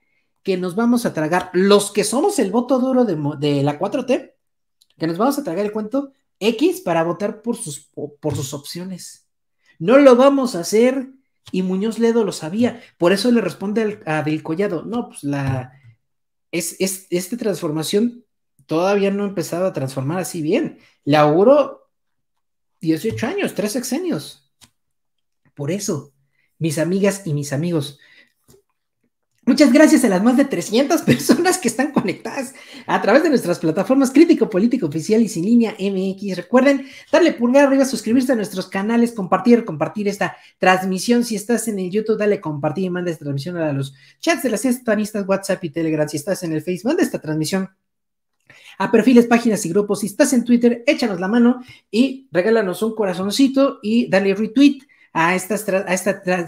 Speaker 1: que nos vamos a tragar, los que somos el voto duro de, la 4T, que nos vamos a tragar el cuento X para votar por sus, por sus opciones. No lo vamos a hacer y Muñoz Ledo lo sabía. Por eso le responde a Del Collado, no, pues la... Es, es, esta transformación todavía no ha empezado a transformar así bien. Le auguro 18 años, tres sexenios. Por eso, mis amigas y mis amigos, Muchas gracias a las más de 300 personas que están conectadas a través de nuestras plataformas Crítico Político Oficial y Sin Línea MX. Recuerden darle pulgar arriba, suscribirse a nuestros canales, compartir, compartir esta transmisión. Si estás en el YouTube, dale compartir y manda esta transmisión a los chats de las estanistas, WhatsApp y Telegram. Si estás en el Facebook, manda esta transmisión a perfiles, páginas y grupos. Si estás en Twitter, échanos la mano y regálanos un corazoncito y dale retweet a, esta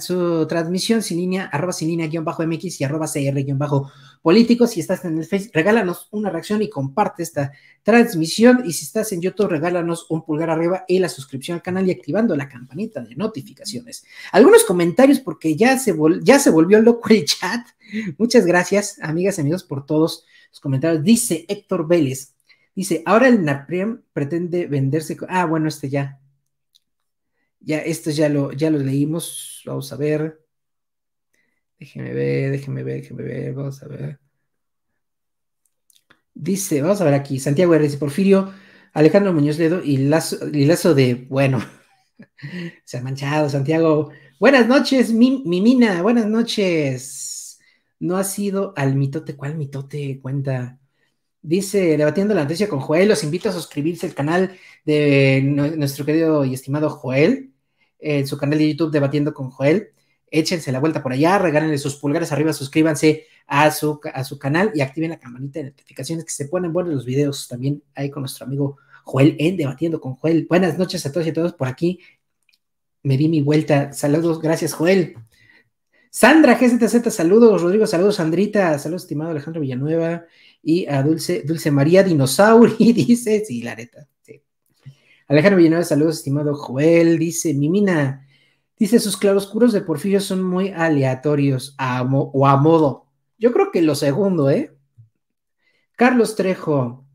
Speaker 1: su transmisión sin línea, arroba sin línea guión bajo MX y arroba CR guión bajo políticos. Si estás en el Face, regálanos una reacción y comparte esta transmisión. Y si estás en YouTube, regálanos un pulgar arriba y la suscripción al canal y activando la campanita de notificaciones. Algunos comentarios porque ya se, ya se volvió loco el chat. Muchas gracias, amigas y amigos, por todos los comentarios. Dice Héctor Vélez, dice, ahora el NAPREM pretende venderse. Ah, bueno, este ya, ya, esto ya lo, ya lo leímos. Vamos a ver. Déjeme ver, déjeme ver, déjeme ver. Vamos a ver. Dice, vamos a ver aquí. Santiago R. dice Porfirio, Alejandro Muñoz Ledo y lazo, y lazo de, bueno, se ha manchado, Santiago. Buenas noches, mi, mina, buenas noches. No ha sido al mitote, ¿cuál mitote? Cuenta. Dice, debatiendo la noticia con Joel, los invito a suscribirse al canal de nuestro querido y estimado Joel en su canal de YouTube debatiendo con Joel. Échense la vuelta por allá, regálenle sus pulgares arriba, suscríbanse a su, a su canal y activen la campanita de notificaciones que se ponen buenos los videos también ahí con nuestro amigo Joel en Debatiendo con Joel. Buenas noches a todos y a todos por aquí. Me di mi vuelta. Saludos, gracias Joel. Sandra GZZ, saludos, Rodrigo, saludos, Sandrita, saludos, estimado Alejandro Villanueva y a Dulce, Dulce María Dinosauri, dice, sí, la areta. Alejandro Villanueva, saludos, estimado Joel. Dice Mimina, dice, sus claroscuros de Porfirio son muy aleatorios a o a modo. Yo creo que lo segundo, ¿eh? Carlos Trejo,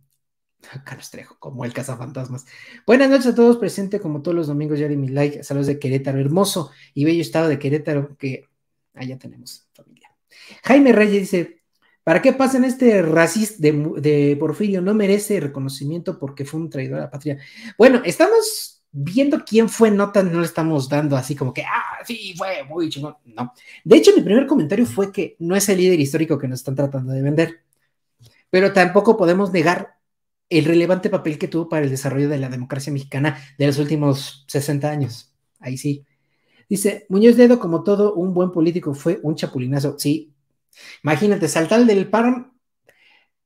Speaker 1: Carlos Trejo, como el cazafantasmas. Buenas noches a todos, presente como todos los domingos, ya de mi like, saludos de Querétaro, hermoso y bello estado de Querétaro, que allá tenemos familia. Jaime Reyes dice, ¿Para qué en este racista de, Porfirio? No merece reconocimiento porque fue un traidor a la patria. Bueno, estamos viendo quién fue nota, no le estamos dando así como que, ah, sí, fue muy chingón. No. De hecho, mi primer comentario fue que no es el líder histórico que nos están tratando de vender, pero tampoco podemos negar el relevante papel que tuvo para el desarrollo de la democracia mexicana de los últimos 60 años. Ahí sí. Dice, Muñoz Dedo, como todo un buen político, fue un chapulinazo. Sí, Imagínate, saltar del PARM,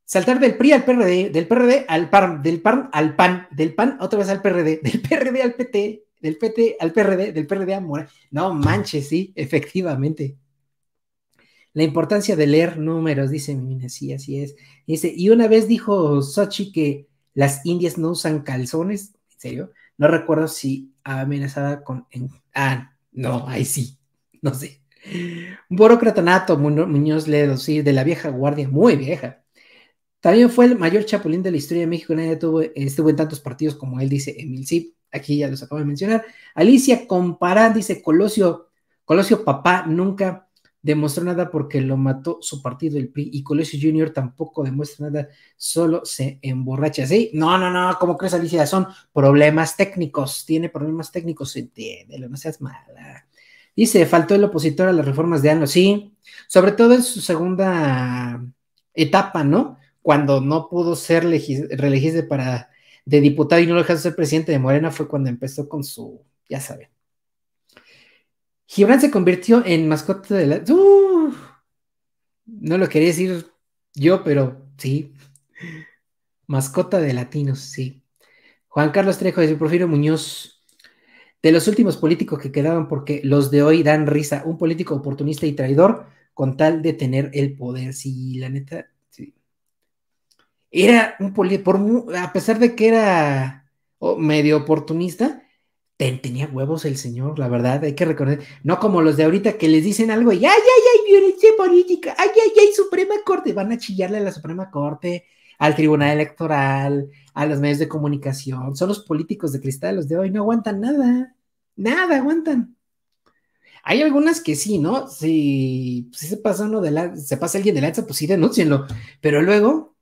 Speaker 1: saltar del PRI al PRD, del PRD al PARM, del PARM al PAN, del PAN otra vez al PRD, del PRD al PT, del PT al PRD, del PRD a Morena. No manches, sí, efectivamente. La importancia de leer números, dice Mimina, sí, así es. Dice, y una vez dijo Sochi que las indias no usan calzones, ¿en serio? No recuerdo si amenazada con... Ah, no, ahí sí, no sé. Burocratanato Muñoz Ledo, sí, de la vieja guardia, muy vieja. También fue el mayor chapulín de la historia de México, nadie tuvo, estuvo en tantos partidos como él, dice Emil Zip. aquí ya los acabo de mencionar. Alicia Compará, dice Colosio, Colosio papá nunca demostró nada porque lo mató su partido el PRI y Colosio Junior tampoco demuestra nada, solo se emborracha, ¿sí? No, no, no, ¿cómo crees Alicia? Son problemas técnicos, tiene problemas técnicos, entiéndelo, no seas mala. Dice, faltó el opositor a las reformas de ANO, sí, sobre todo en su segunda etapa, ¿no? Cuando no pudo ser reelegido para de diputado y no lo ser presidente de Morena fue cuando empezó con su, ya saben. Gibran se convirtió en mascota de la... no lo quería decir yo, pero sí. Mascota de latinos, sí. Juan Carlos Trejo de Porfirio Muñoz de los últimos políticos que quedaban porque los de hoy dan risa, un político oportunista y traidor con tal de tener el poder. Sí, la neta, sí. Era un político, a pesar de que era oh, medio oportunista, tenía huevos el señor, la verdad, hay que recordar. no como los de ahorita que les dicen algo y ay, ay, ay, violencia política, ay, ay, ay, Suprema Corte, van a chillarle a la Suprema Corte, al Tribunal Electoral, a los medios de comunicación. Son los políticos de cristal, los de hoy no aguantan nada, nada aguantan. Hay algunas que sí, ¿no? Si, se pasa uno de la, se pasa alguien de lanza, pues sí denúncienlo. Pero luego,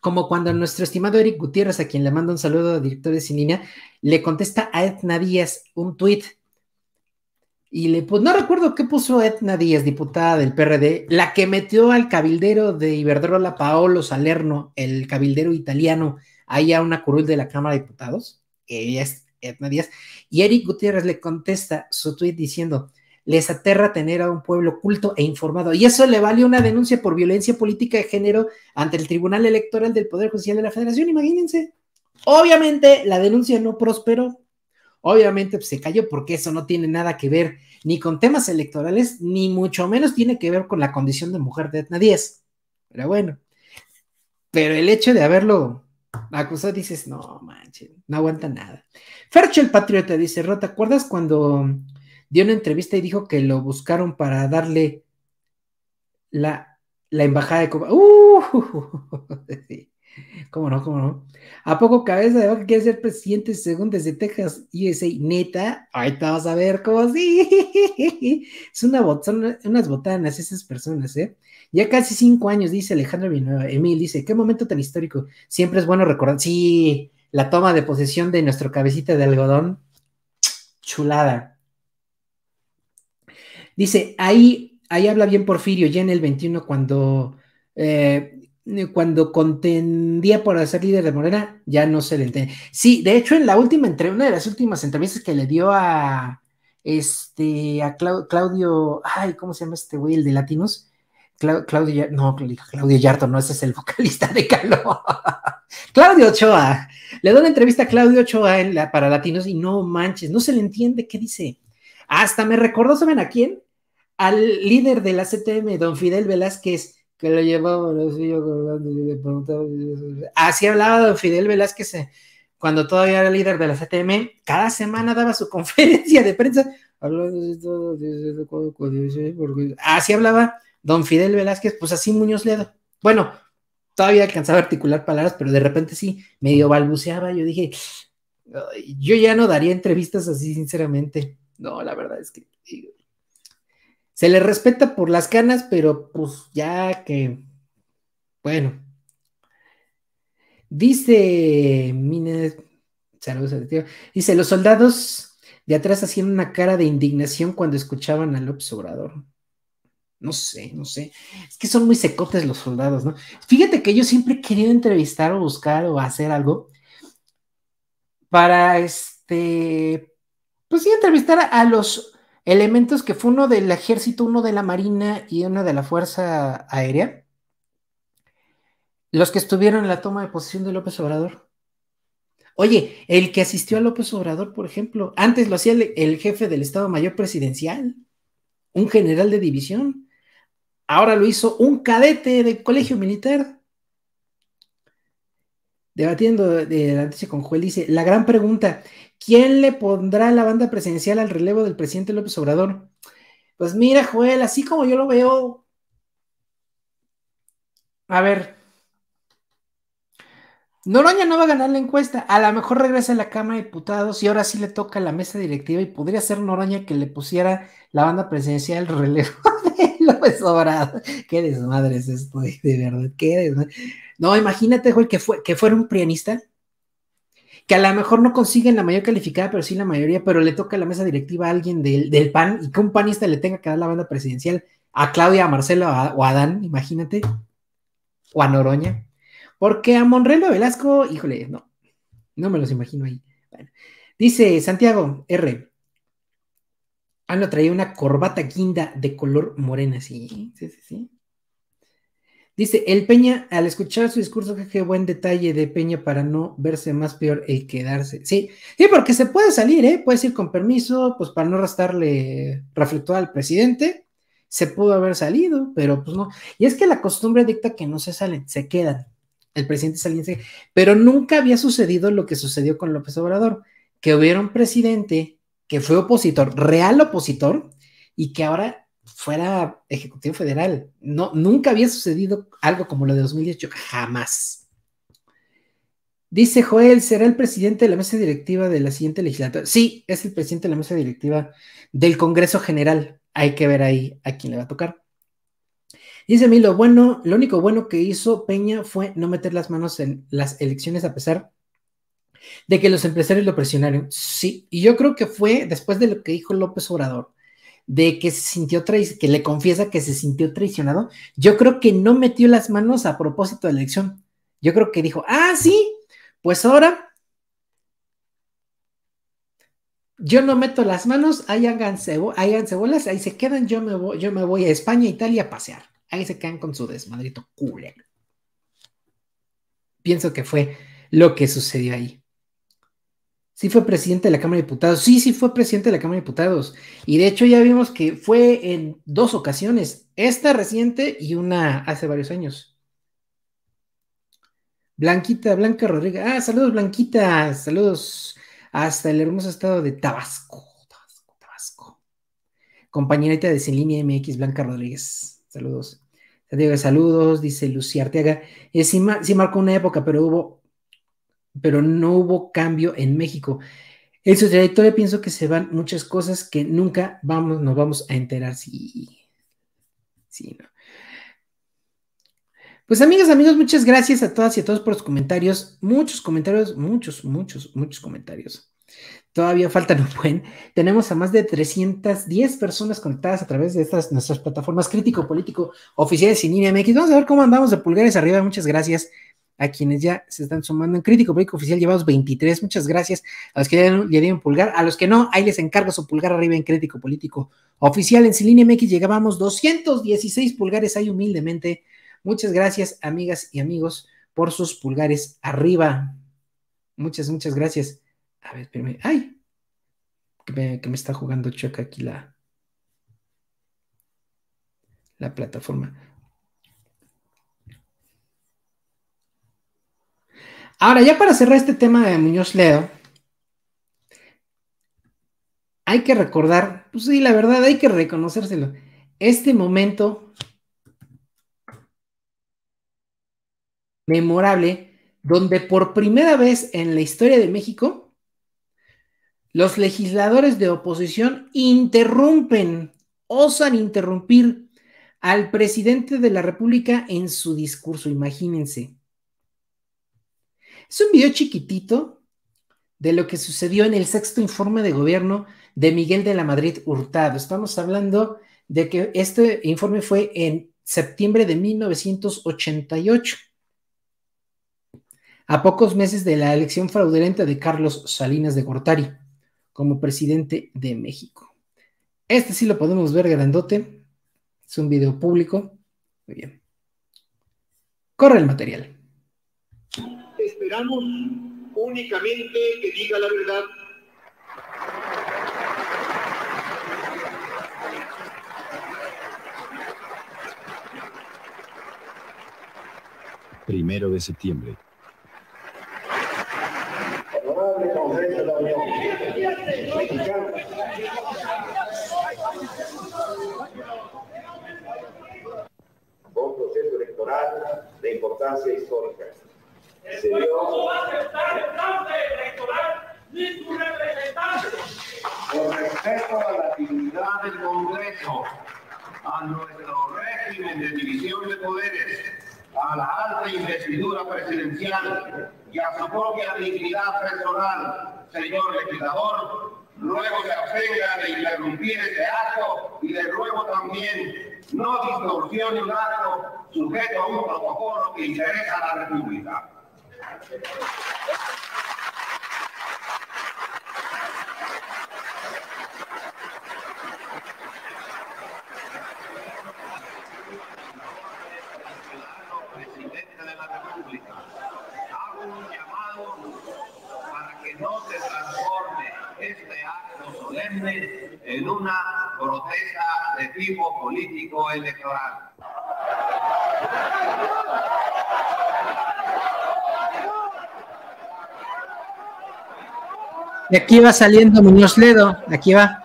Speaker 1: como cuando nuestro estimado Eric Gutiérrez, a quien le manda un saludo, a director de línea, le contesta a Edna Díaz un tuit y le pues no recuerdo qué puso Etna Díaz, diputada del PRD, la que metió al cabildero de Iberdrola, Paolo Salerno, el cabildero italiano, ahí a una curul de la Cámara de Diputados, ella es Etna Díaz, y Eric Gutiérrez le contesta su tweet diciendo, les aterra tener a un pueblo culto e informado. Y eso le valió una denuncia por violencia política de género ante el Tribunal Electoral del Poder Judicial de la Federación, imagínense. Obviamente la denuncia no prosperó, Obviamente pues, se cayó porque eso no tiene nada que ver ni con temas electorales, ni mucho menos tiene que ver con la condición de mujer de Etna 10. Pero bueno, pero el hecho de haberlo acusado, dices, no manches, no aguanta nada. Fercho el Patriota dice, Rota, ¿te acuerdas cuando dio una entrevista y dijo que lo buscaron para darle la, la embajada de Cuba? Uh, ¿Cómo no? ¿Cómo no? ¿A poco cabeza de vaca quiere ser presidente según desde Texas, USA? Neta, ahorita vas a ver cómo sí. Es una unas botanas esas personas, ¿eh? Ya casi cinco años, dice Alejandro Villanueva. Emil dice, qué momento tan histórico. Siempre es bueno recordar. Sí, la toma de posesión de nuestro cabecita de algodón. Chulada. Dice, ahí, ahí habla bien Porfirio, ya en el 21, cuando... Eh, eh, cuando contendía por ser líder de Morena, ya no se le entiende. Sí, de hecho, en la última, entre una de las últimas entrevistas que le dio a este, a Claudio, ay, ¿cómo se llama este güey? El de Latinos. Claudio, no, Claudio Yarto, no, ese es el vocalista de Caló. Claudio Ochoa. Le doy una entrevista a Claudio Ochoa para Latinos y no manches, no se le entiende qué dice. Hasta me recordó, ¿saben a quién? Al líder de la CTM, don Fidel Velázquez que lo llevaba yo colgando le preguntaba. Así hablaba don Fidel Velázquez eh, cuando todavía era líder de la CTM. Cada semana daba su conferencia de prensa. Así hablaba don Fidel Velázquez, pues así Muñoz Ledo. Bueno, todavía alcanzaba a articular palabras, pero de repente sí, medio balbuceaba. Yo dije, yo ya no daría entrevistas así, sinceramente. No, la verdad es que se le respeta por las canas, pero pues ya que, bueno. Dice mine saludos dice, los soldados de atrás hacían una cara de indignación cuando escuchaban al observador. No sé, no sé. Es que son muy secotes los soldados, ¿no? Fíjate que yo siempre he querido entrevistar o buscar o hacer algo para este, pues sí, entrevistar a los elementos que fue uno del ejército, uno de la marina y uno de la fuerza aérea, los que estuvieron en la toma de posesión de López Obrador. Oye, el que asistió a López Obrador, por ejemplo, antes lo hacía el, jefe del Estado Mayor Presidencial, un general de división. Ahora lo hizo un cadete del colegio militar. Debatiendo de, eh, de, con Joel, dice, la gran pregunta, ¿Quién le pondrá la banda presidencial al relevo del presidente López Obrador? Pues mira, Joel, así como yo lo veo. A ver. Noroña no va a ganar la encuesta. A lo mejor regresa a la Cámara de Diputados y ahora sí le toca a la mesa directiva y podría ser Noroña que le pusiera la banda presidencial al relevo de López Obrador. Qué desmadre es esto, de verdad. Qué No, imagínate, Joel, que, fue, que fuera un prianista que a lo mejor no consiguen la mayor calificada, pero sí la mayoría, pero le toca a la mesa directiva a alguien del, del PAN y que un panista le tenga que dar la banda presidencial a Claudia, a Marcelo o a Dan, imagínate, o a Noroña, porque a Monrelo Velasco, híjole, no, no me los imagino ahí. dice Santiago R. Ah, no, traía una corbata guinda de color morena, sí, sí, sí, sí. Dice, el Peña, al escuchar su discurso, qué buen detalle de Peña para no verse más peor y quedarse. Sí, sí, porque se puede salir, ¿eh? Puedes ir con permiso, pues para no restarle reflector al presidente. Se pudo haber salido, pero pues no. Y es que la costumbre dicta que no se salen, se quedan. El presidente quedó. pero nunca había sucedido lo que sucedió con López Obrador, que hubiera un presidente que fue opositor, real opositor, y que ahora fuera Ejecutivo Federal. No, nunca había sucedido algo como lo de 2018, jamás. Dice Joel, ¿será el presidente de la mesa directiva de la siguiente legislatura? Sí, es el presidente de la mesa directiva del Congreso General. Hay que ver ahí a quién le va a tocar. Dice a mí lo bueno, lo único bueno que hizo Peña fue no meter las manos en las elecciones a pesar de que los empresarios lo presionaron. Sí, y yo creo que fue después de lo que dijo López Obrador de que se sintió que le confiesa que se sintió traicionado, yo creo que no metió las manos a propósito de la elección. Yo creo que dijo, ah, sí, pues ahora yo no meto las manos, ahí háganse, háganse bolas, ahí se quedan, yo me, voy, yo me voy a España, Italia a pasear. Ahí se quedan con su desmadrito culero. Pienso que fue lo que sucedió ahí. Sí fue presidente de la Cámara de Diputados. Sí, sí fue presidente de la Cámara de Diputados. Y de hecho ya vimos que fue en dos ocasiones, esta reciente y una hace varios años. Blanquita, Blanca Rodríguez. Ah, saludos Blanquita, saludos hasta el hermoso estado de Tabasco. Tabasco, Tabasco. Compañerita de Sin Línea MX, Blanca Rodríguez. Saludos. saludos, dice Lucía Arteaga. Eh, sí marcó una época, pero hubo pero no hubo cambio en México. En su trayectoria pienso que se van muchas cosas que nunca vamos, nos vamos a enterar. Sí, no. Pues amigas, amigos, muchas gracias a todas y a todos por los comentarios. Muchos comentarios, muchos, muchos, muchos comentarios. Todavía faltan un buen. Tenemos a más de 310 personas conectadas a través de estas nuestras plataformas crítico, político, oficiales y línea Vamos a ver cómo andamos de pulgares arriba. Muchas gracias a quienes ya se están sumando en Crítico Político Oficial, llevamos 23, muchas gracias a los que ya, le dieron pulgar, a los que no, ahí les encargo su pulgar arriba en Crítico Político Oficial, en Cilínea MX llegábamos 216 pulgares ahí humildemente, muchas gracias amigas y amigos por sus pulgares arriba, muchas, muchas gracias, a ver, espérame, ay, que me, me está jugando choca aquí la, la plataforma, Ahora, ya para cerrar este tema de Muñoz Ledo, hay que recordar, pues sí, la verdad, hay que reconocérselo. Este momento memorable, donde por primera vez en la historia de México, los legisladores de oposición interrumpen, osan interrumpir al presidente de la República en su discurso, imagínense. Es un video chiquitito de lo que sucedió en el sexto informe de gobierno de Miguel de la Madrid Hurtado. Estamos hablando de que este informe fue en septiembre de 1988, a pocos meses de la elección fraudulenta de Carlos Salinas de Gortari como presidente de México. Este sí lo podemos ver grandote. Es un video público. Muy bien. Corre el material
Speaker 7: únicamente que diga la verdad.
Speaker 8: Primero de septiembre.
Speaker 6: Honorable Congreso de la Unión Mexicana. proceso electoral de importancia
Speaker 9: histórica su
Speaker 4: representante.
Speaker 9: con respecto a la dignidad del Congreso,
Speaker 10: a nuestro régimen de división de poderes, a la alta investidura presidencial y a su propia dignidad personal, señor legislador, luego se abstenga de interrumpir este acto y le ruego también no distorsione un acto sujeto a un protocolo que interesa a la República.
Speaker 9: Presidente de la República, hago un llamado para que no se transforme este acto solemne en una protesta de tipo político electoral.
Speaker 1: Y aquí va saliendo Muñoz Ledo, aquí va.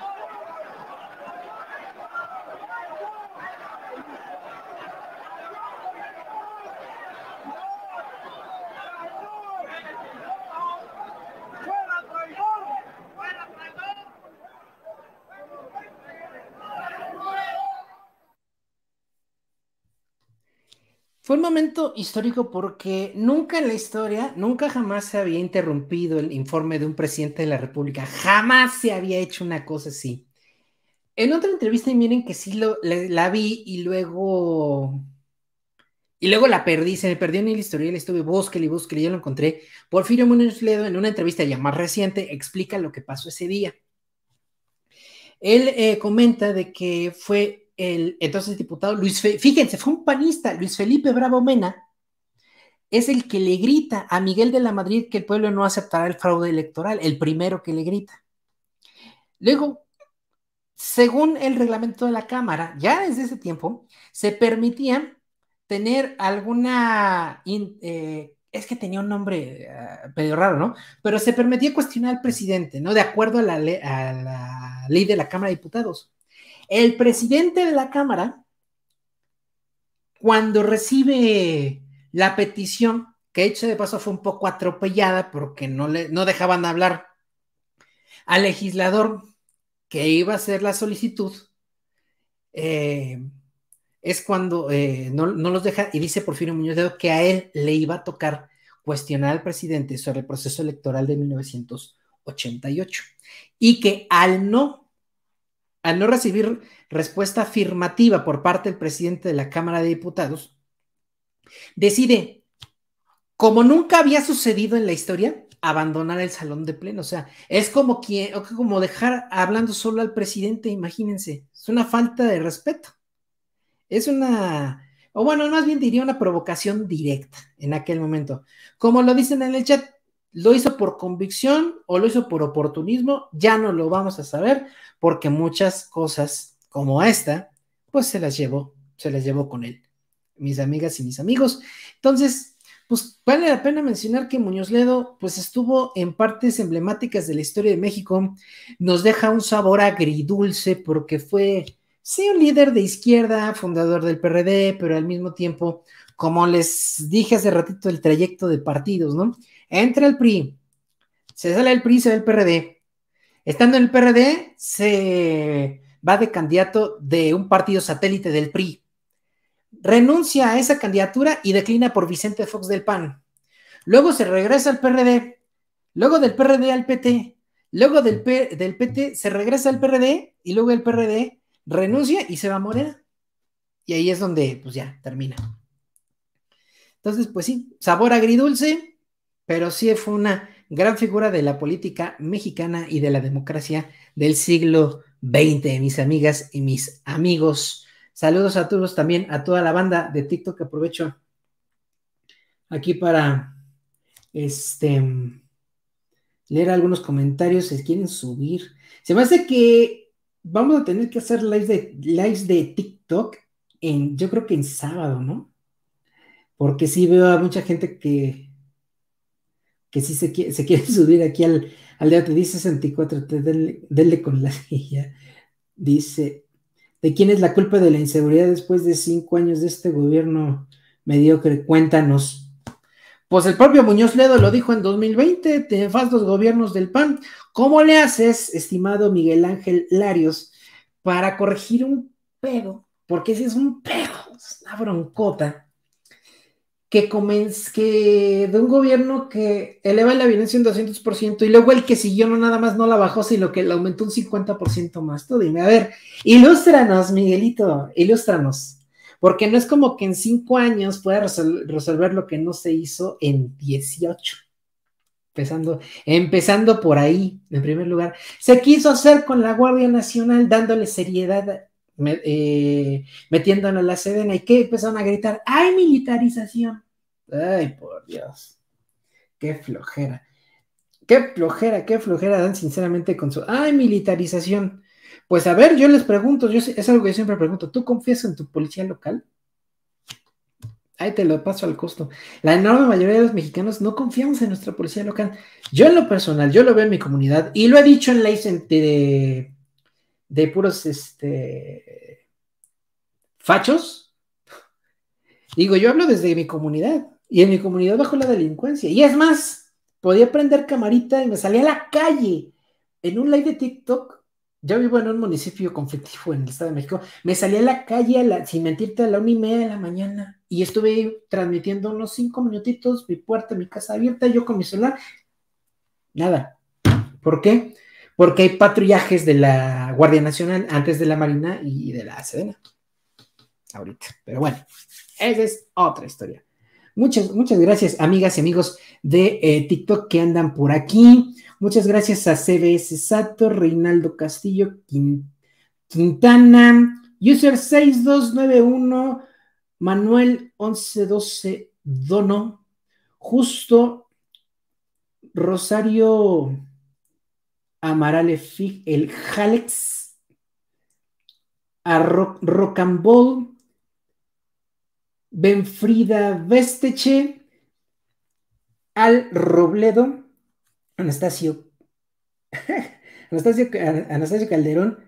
Speaker 1: Fue un momento histórico porque nunca en la historia, nunca jamás se había interrumpido el informe de un presidente de la República. Jamás se había hecho una cosa así. En otra entrevista, y miren que sí lo, la, vi y luego y luego la perdí, se me perdió en el historial, estuve búsquele y búsquele, ya lo encontré. Porfirio Muñoz Ledo, en una entrevista ya más reciente, explica lo que pasó ese día. Él eh, comenta de que fue el entonces diputado Luis, fíjense, fue un panista, Luis Felipe Bravo Mena, es el que le grita a Miguel de la Madrid que el pueblo no aceptará el fraude electoral, el primero que le grita. Luego, según el reglamento de la Cámara, ya desde ese tiempo, se permitía tener alguna... Eh, es que tenía un nombre eh, raro, ¿no? Pero se permitía cuestionar al presidente, ¿no? De acuerdo a la, a la ley de la Cámara de Diputados. El presidente de la Cámara, cuando recibe la petición, que hecho de paso fue un poco atropellada porque no, le, no dejaban hablar al legislador que iba a hacer la solicitud, eh, es cuando eh, no, los deja, y dice por Porfirio Muñoz dedo que a él le iba a tocar cuestionar al presidente sobre el proceso electoral de 1988 y que al no al no recibir respuesta afirmativa por parte del presidente de la Cámara de Diputados, decide, como nunca había sucedido en la historia, abandonar el salón de pleno. O sea, es como, que como dejar hablando solo al presidente, imagínense. Es una falta de respeto. Es una, o bueno, más bien diría una provocación directa en aquel momento. Como lo dicen en el chat, lo hizo por convicción o lo hizo por oportunismo, ya no lo vamos a saber porque muchas cosas como esta, pues se las llevó, se las llevó con él, mis amigas y mis amigos. Entonces, pues vale la pena mencionar que Muñoz Ledo, pues estuvo en partes emblemáticas de la historia de México, nos deja un sabor agridulce porque fue, sí, un líder de izquierda, fundador del PRD, pero al mismo tiempo, como les dije hace ratito, el trayecto de partidos, ¿no? Entra el PRI, se sale el PRI, se ve el PRD. Estando en el PRD, se va de candidato de un partido satélite del PRI. Renuncia a esa candidatura y declina por Vicente Fox del PAN. Luego se regresa al PRD, luego del PRD al PT, luego del, del PT se regresa al PRD y luego el PRD renuncia y se va a Morena. Y ahí es donde, pues ya, termina. Entonces, pues sí, sabor agridulce, pero sí fue una gran figura de la política mexicana y de la democracia del siglo XX, mis amigas y mis amigos. Saludos a todos también, a toda la banda de TikTok aprovecho aquí para este leer algunos comentarios si quieren subir. Se me hace que vamos a tener que hacer lives de, TikTok en, yo creo que en sábado, ¿no? Porque sí veo a mucha gente que que si se, quiere, quieren subir aquí al, al debate, dice 64, denle, con la silla Dice, ¿de quién es la culpa de la inseguridad después de cinco años de este gobierno mediocre? Cuéntanos. Pues el propio Muñoz Ledo lo dijo en 2020, te los gobiernos del PAN. ¿Cómo le haces, estimado Miguel Ángel Larios, para corregir un pedo? Porque ese es un pedo, es una broncota que, que de un gobierno que eleva la violencia un 200% y luego el que siguió no nada más no la bajó, sino que la aumentó un 50% más. Tú dime, a ver, ilústranos, Miguelito, ilústranos. Porque no es como que en cinco años pueda resolver lo que no se hizo en 18. Empezando, empezando por ahí, en primer lugar. Se quiso hacer con la Guardia Nacional dándole seriedad me, a eh, la sedena y que empezaron a gritar, ¡ay, militarización! ¡Ay,
Speaker 9: por Dios!
Speaker 1: ¡Qué flojera! ¡Qué flojera, qué flojera dan sinceramente con su, ¡ay, militarización! Pues a ver, yo les pregunto, yo, es algo que yo siempre pregunto, ¿tú confías en tu policía local? Ahí te lo paso al costo. La enorme mayoría de los mexicanos no confiamos en nuestra policía local. Yo en lo personal, yo lo veo en mi comunidad y lo he dicho en la de, de puros este, fachos. Digo, yo hablo desde mi comunidad y en mi comunidad bajo la delincuencia. Y es más, podía prender camarita y me salía a la calle en un live de TikTok. Yo vivo en un municipio conflictivo en el Estado de México. Me salía a la calle, a la, sin mentirte, a la una y media de la mañana y estuve transmitiendo unos cinco minutitos, mi puerta, mi casa abierta, yo con mi celular. Nada. ¿Por qué? porque hay patrullajes de la Guardia Nacional antes de la Marina y de la Sedena. Ahorita. Pero bueno, esa es otra historia. Muchas, muchas gracias, amigas y amigos de eh, TikTok que andan por aquí. Muchas gracias a CBS Sato, Reinaldo Castillo, Quintana, User 6291, Manuel 1112 Dono, Justo Rosario Amaral Fig el Jalex, a Rock, Benfrida Vesteche, Al Robledo, Anastasio, Anastasio, Calderón,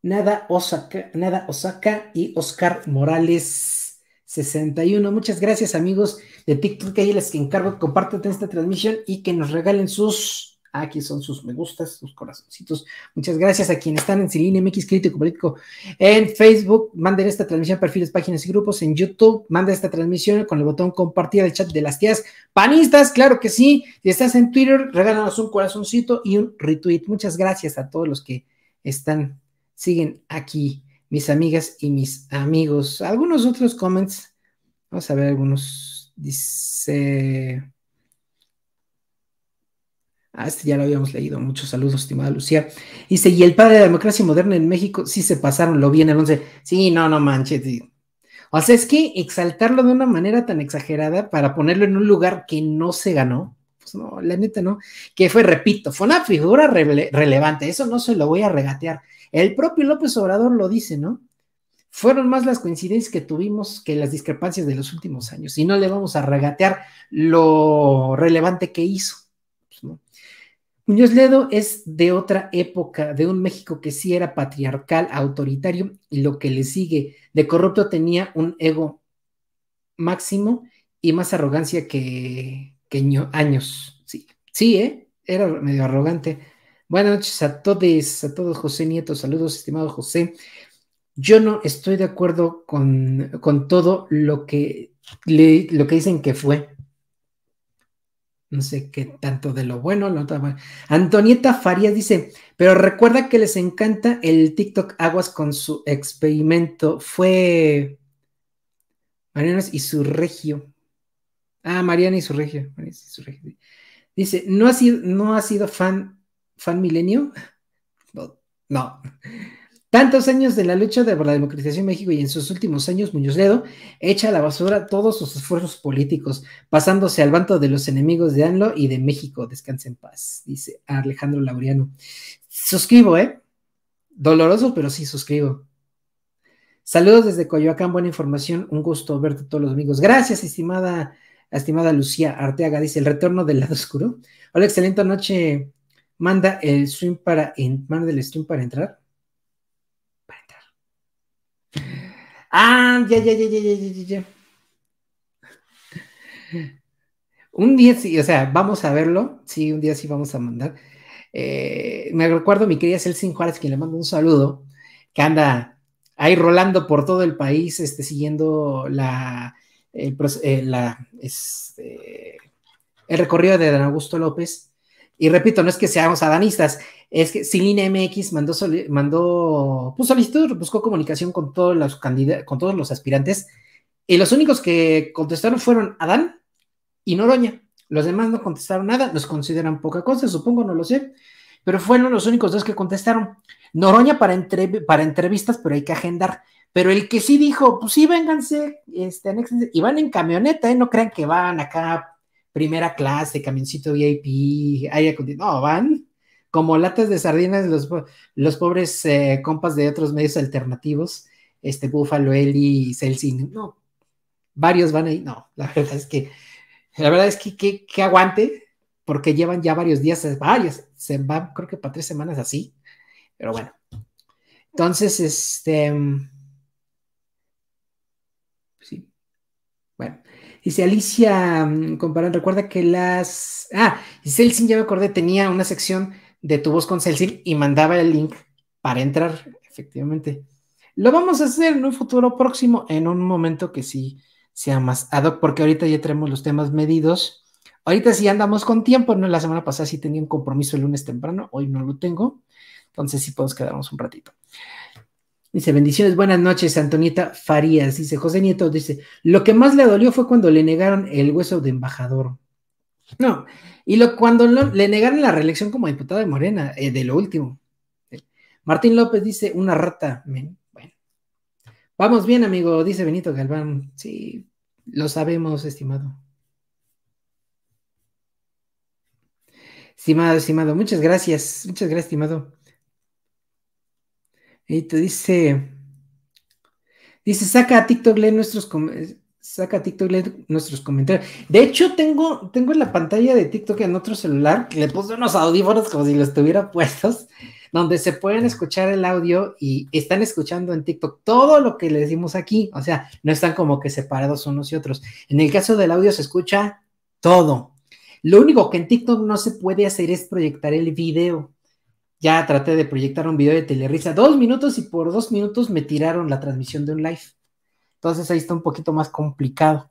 Speaker 1: Nada Osaka, Nada Osaka y Oscar Morales 61. Muchas gracias, amigos de TikTok. Ahí les que encargo, compartan esta transmisión y que nos regalen sus Aquí son sus me gustas, sus corazoncitos. Muchas gracias a quienes están en Cilín MX Crítico Político en Facebook. Manden esta transmisión a perfiles, páginas y grupos en YouTube. Manda esta transmisión con el botón compartir al chat de las tías panistas. Claro que sí. Si estás en Twitter, regálanos un corazoncito y un retweet. Muchas gracias a todos los que están, siguen aquí, mis amigas y mis amigos. Algunos otros comments. Vamos a ver algunos. Dice. Ah, este ya lo habíamos leído. Muchos saludos, estimada Lucía. Dice, y el padre de la democracia moderna en México, sí se pasaron, lo bien en el 11. Sí, no, no manches. O sea, es que exaltarlo de una manera tan exagerada para ponerlo en un lugar que no se ganó, pues no, la neta no. Que fue, repito, fue una figura relevante, eso no se lo voy a regatear. El propio López Obrador lo dice, ¿no? Fueron más las coincidencias que tuvimos que las discrepancias de los últimos años y no le vamos a regatear lo relevante que hizo. Muñoz Ledo es de otra época, de un México que sí era patriarcal, autoritario, y lo que le sigue de corrupto tenía un ego máximo y más arrogancia que, que años. Sí, sí, ¿eh? Era medio arrogante. Buenas noches a todos, a todos, José Nieto. Saludos, estimado José. Yo no estoy de acuerdo con, con todo lo que, le, lo que dicen que fue. No sé qué tanto de lo bueno, lo otro bueno. Antonieta Farías dice, pero recuerda que les encanta el TikTok Aguas con su experimento. Fue ah, Mariana y su regio. Ah, Mariana y su regio. Dice, ¿no ha sido, no ha sido fan, fan milenio? No. no. Tantos años de la lucha por la democratización en México y en sus últimos años, Muñoz Ledo echa a la basura todos sus esfuerzos políticos, pasándose al bando de los enemigos de ANLO y de México. Descanse en paz, dice Alejandro Laureano. Suscribo, ¿eh? Doloroso, pero sí suscribo. Saludos desde Coyoacán, buena información, un gusto verte todos los amigos. Gracias, estimada, estimada Lucía Arteaga, dice el retorno del lado oscuro. Hola, excelente noche. Manda el stream para, en, manda el stream para entrar. Ah, ya, ya, ya, ya, ya, ya, ya. Un día sí, o sea, vamos a verlo. Sí, un día sí vamos a mandar. Eh, me recuerdo mi querida Celsin Juárez, quien le mando un saludo, que anda ahí rolando por todo el país, este, siguiendo la, el, eh, este, recorrido de Don Augusto López y repito, no es que seamos adanistas, es que Silina MX mandó, mandó puso solicitud, buscó comunicación con todos los con todos los aspirantes, y los únicos que contestaron fueron Adán y Noroña. Los demás no contestaron nada, los consideran poca cosa, supongo, no lo sé, pero fueron los únicos dos que contestaron. Noroña para, para entrevistas, pero hay que agendar. Pero el que sí dijo, pues sí, vénganse, este, y van en camioneta, ¿eh? no crean que van acá primera clase, camioncito VIP, ahí no, van como latas de sardinas los, pobres eh, compas de otros medios alternativos, este Buffalo, Eli, Celsin, no, varios van ahí, no, la verdad es que, la verdad es que, que, aguante, porque llevan ya varios días, varios, se van creo que para tres semanas así, pero bueno. Entonces, este, mm, sí, bueno. Dice Alicia mm, Comparan, recuerda que las. Ah, y Celsin, ya me acordé, tenía una sección de tu voz con Celsin y mandaba el link para entrar, efectivamente. Lo vamos a hacer en un futuro próximo, en un momento que sí sea más ad hoc, porque ahorita ya tenemos los temas medidos. Ahorita sí andamos con tiempo, ¿no? La semana pasada sí tenía un compromiso el lunes temprano, hoy no lo tengo. Entonces sí podemos quedarnos un ratito. Dice, bendiciones, buenas noches, Antonieta Farías. Dice, José Nieto dice, lo que más le dolió fue cuando le negaron el hueso de embajador. No, y lo, cuando le negaron la reelección como diputado de Morena, eh, de lo último. Martín López dice, una rata. Bueno, vamos bien, amigo, dice Benito Galván. Sí, lo sabemos, estimado. Estimado, estimado, muchas gracias, muchas gracias, estimado. Y te dice, dice, saca a TikTok, lee nuestros, eh, saca TikTok, lee nuestros comentarios. De hecho, tengo, tengo en la pantalla de TikTok en otro celular, que le puse unos audífonos como si los tuviera puestos, donde se pueden escuchar el audio y están escuchando en TikTok todo lo que le decimos aquí. O sea, no están como que separados unos y otros. En el caso del audio se escucha todo. Lo único que en TikTok no se puede hacer es proyectar el video ya traté de proyectar un video de Telerisa, dos minutos y por dos minutos me tiraron la transmisión de un live. Entonces ahí está un poquito más complicado.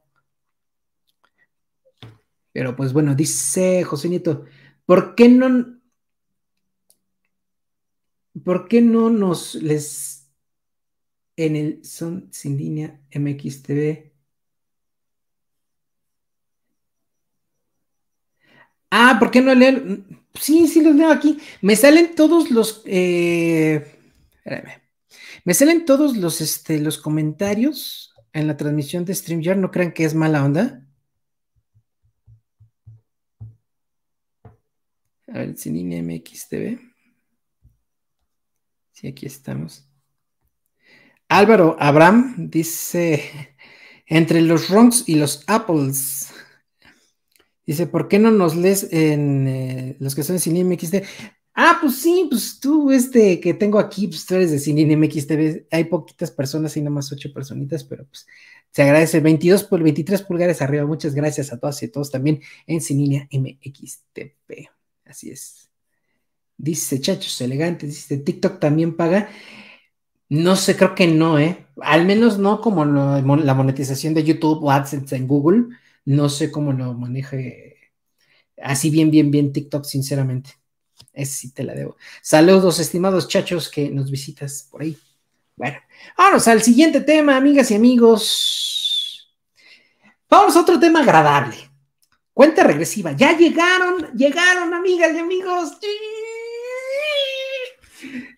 Speaker 1: Pero pues bueno, dice José Nieto, ¿por qué no, ¿por qué no nos les en el son sin línea MXTV? Ah, ¿por qué no leer? Sí, sí los veo aquí. Me salen todos los. Eh, espérame. Me salen todos los, este, los comentarios en la transmisión de StreamYard. No crean que es mala onda. A ver, sin MXTV. Sí, aquí estamos. Álvaro Abraham dice: entre los Ronks y los Apples. Dice, ¿por qué no nos lees en eh, los que son Línea MXT? Ah, pues sí, pues tú, este que tengo aquí, pues tú eres de Línea MXT. Hay poquitas personas, hay más ocho personitas, pero pues se agradece. 22 por 23 pulgares arriba. Muchas gracias a todas y a todos también en Línea MXTP. Así es. Dice Chachos elegante. dice TikTok también paga. No sé, creo que no, ¿eh? Al menos no como la monetización de YouTube o AdSense en Google. No sé cómo lo maneje así bien, bien, bien TikTok, sinceramente. Es sí te la debo. Saludos, estimados chachos que nos visitas por ahí. Bueno, vamos al siguiente tema, amigas y amigos. Vamos a otro tema agradable. Cuenta regresiva. Ya llegaron, llegaron, amigas y amigos.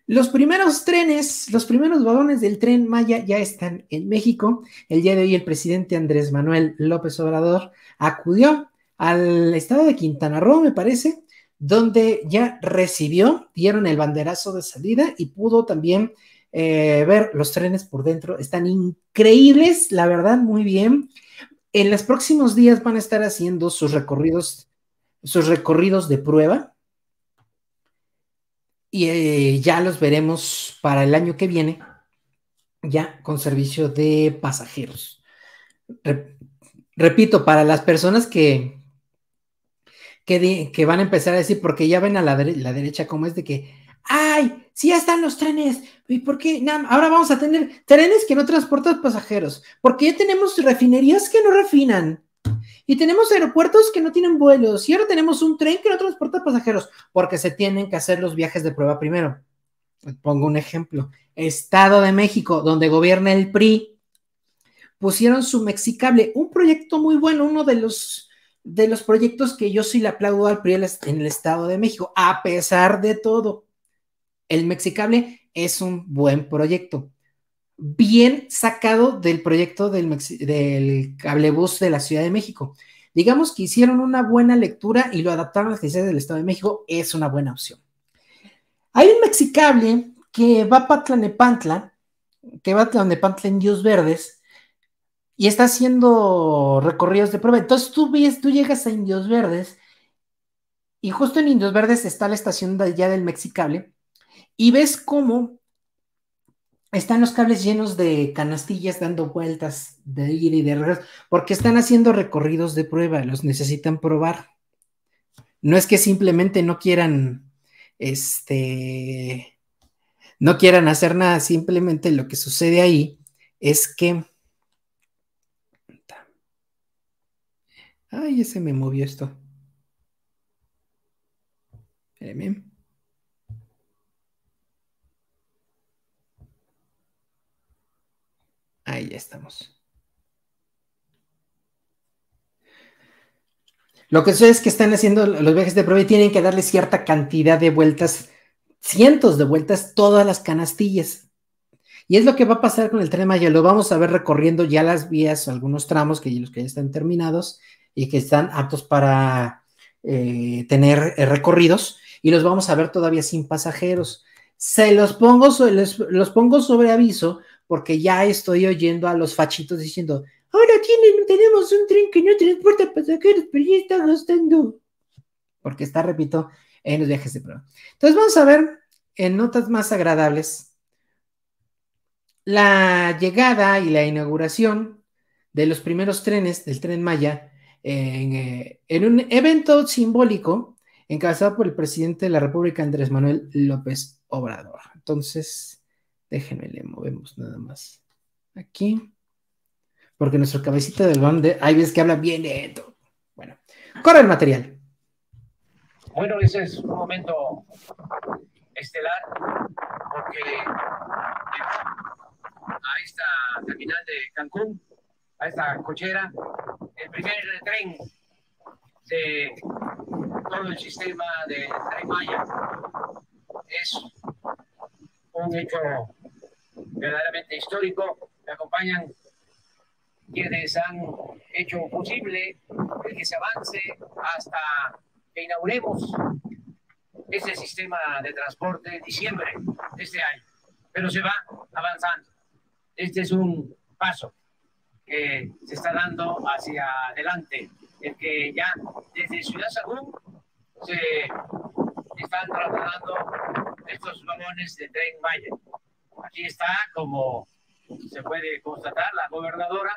Speaker 1: Los primeros trenes, los primeros vagones del tren Maya ya están en México. El día de hoy el presidente Andrés Manuel López Obrador acudió al estado de Quintana Roo, me parece, donde ya recibió, dieron el banderazo de salida y pudo también eh, ver los trenes por dentro. Están increíbles, la verdad, muy bien. En los próximos días van a estar haciendo sus recorridos, sus recorridos de prueba y eh, ya los veremos para el año que viene, ya con servicio de pasajeros. repito, para las personas que, que, van a empezar a decir, porque ya ven a la, derecha cómo es de que, ¡ay! Sí, ya están los trenes. ¿Y por qué? ahora vamos a tener trenes que no transportan pasajeros, porque ya tenemos refinerías que no refinan. Y tenemos aeropuertos que no tienen vuelos. Y ahora tenemos un tren que no transporta pasajeros porque se tienen que hacer los viajes de prueba primero. Pongo un ejemplo. Estado de México, donde gobierna el PRI, pusieron su Mexicable, un proyecto muy bueno, uno de los, de los proyectos que yo sí le aplaudo al PRI en el Estado de México, a pesar de todo. El Mexicable es un buen proyecto bien sacado del proyecto del, del cablebús de la Ciudad de México. Digamos que hicieron una buena lectura y lo adaptaron a las necesidades del Estado de México, es una buena opción. Hay un mexicable que va a Tlanepantla, que va a Tlanepantla en Verdes, y está haciendo recorridos de prueba. Entonces tú ves, tú llegas a Indios Verdes, y justo en Indios Verdes está la estación de allá del Mexicable, y ves cómo están los cables llenos de canastillas dando vueltas de ir y de regreso, porque están haciendo recorridos de prueba, los necesitan probar. No es que simplemente no quieran, este, no quieran hacer nada, simplemente lo que sucede ahí es que... Ay, ya se me movió esto. Espérenme. Ahí ya estamos. Lo que sucede es que están haciendo los viajes de prueba y tienen que darle cierta cantidad de vueltas, cientos de vueltas, todas las canastillas. Y es lo que va a pasar con el tren Maya. Lo vamos a ver recorriendo ya las vías, algunos tramos que, los que ya están terminados y que están aptos para eh, tener eh, recorridos. Y los vamos a ver todavía sin pasajeros. Se los pongo, los pongo sobre aviso porque ya estoy oyendo a los fachitos diciendo, ahora tenemos un tren que no transporta pasajeros, pero ya está gastando. Porque está, repito, en los viajes de prueba. Entonces vamos a ver en notas más agradables la llegada y la inauguración de los primeros trenes del tren Maya en, eh, en un evento simbólico encabezado por el presidente de la República, Andrés Manuel López Obrador. Entonces, Déjenme le movemos nada más. Aquí. Porque nuestro cabecita del bande. Hay veces que habla bien lento. Bueno, corre el material.
Speaker 9: Bueno, ese es un momento estelar porque a esta terminal de Cancún, a esta cochera, el primer tren de todo el sistema de Tren Maya es un hecho verdaderamente histórico. Me acompañan quienes han hecho posible el que se avance hasta que inauguremos este sistema de transporte en diciembre de este año. Pero se va avanzando. Este es un paso que se está dando hacia adelante, el que ya desde Ciudad Sagún se están trabajando estos vagones de tren Maya. Aquí está, como se puede constatar, la gobernadora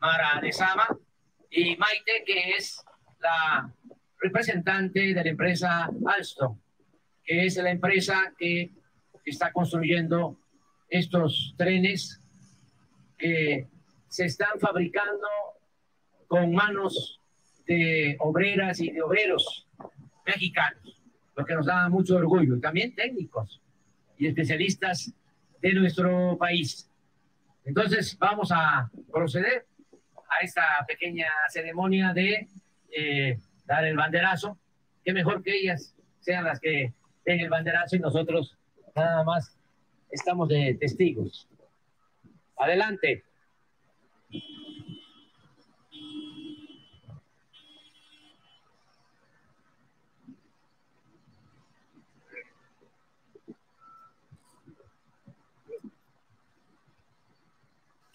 Speaker 9: Mara de y Maite, que es la representante de la empresa Alstom, que es la empresa que está construyendo estos trenes que se están fabricando con manos de obreras y de obreros mexicanos lo que nos da mucho orgullo, y también técnicos y especialistas de nuestro país. Entonces vamos a proceder a esta pequeña ceremonia de eh, dar el banderazo, que mejor que ellas sean las que den el banderazo y nosotros nada más estamos de testigos. Adelante.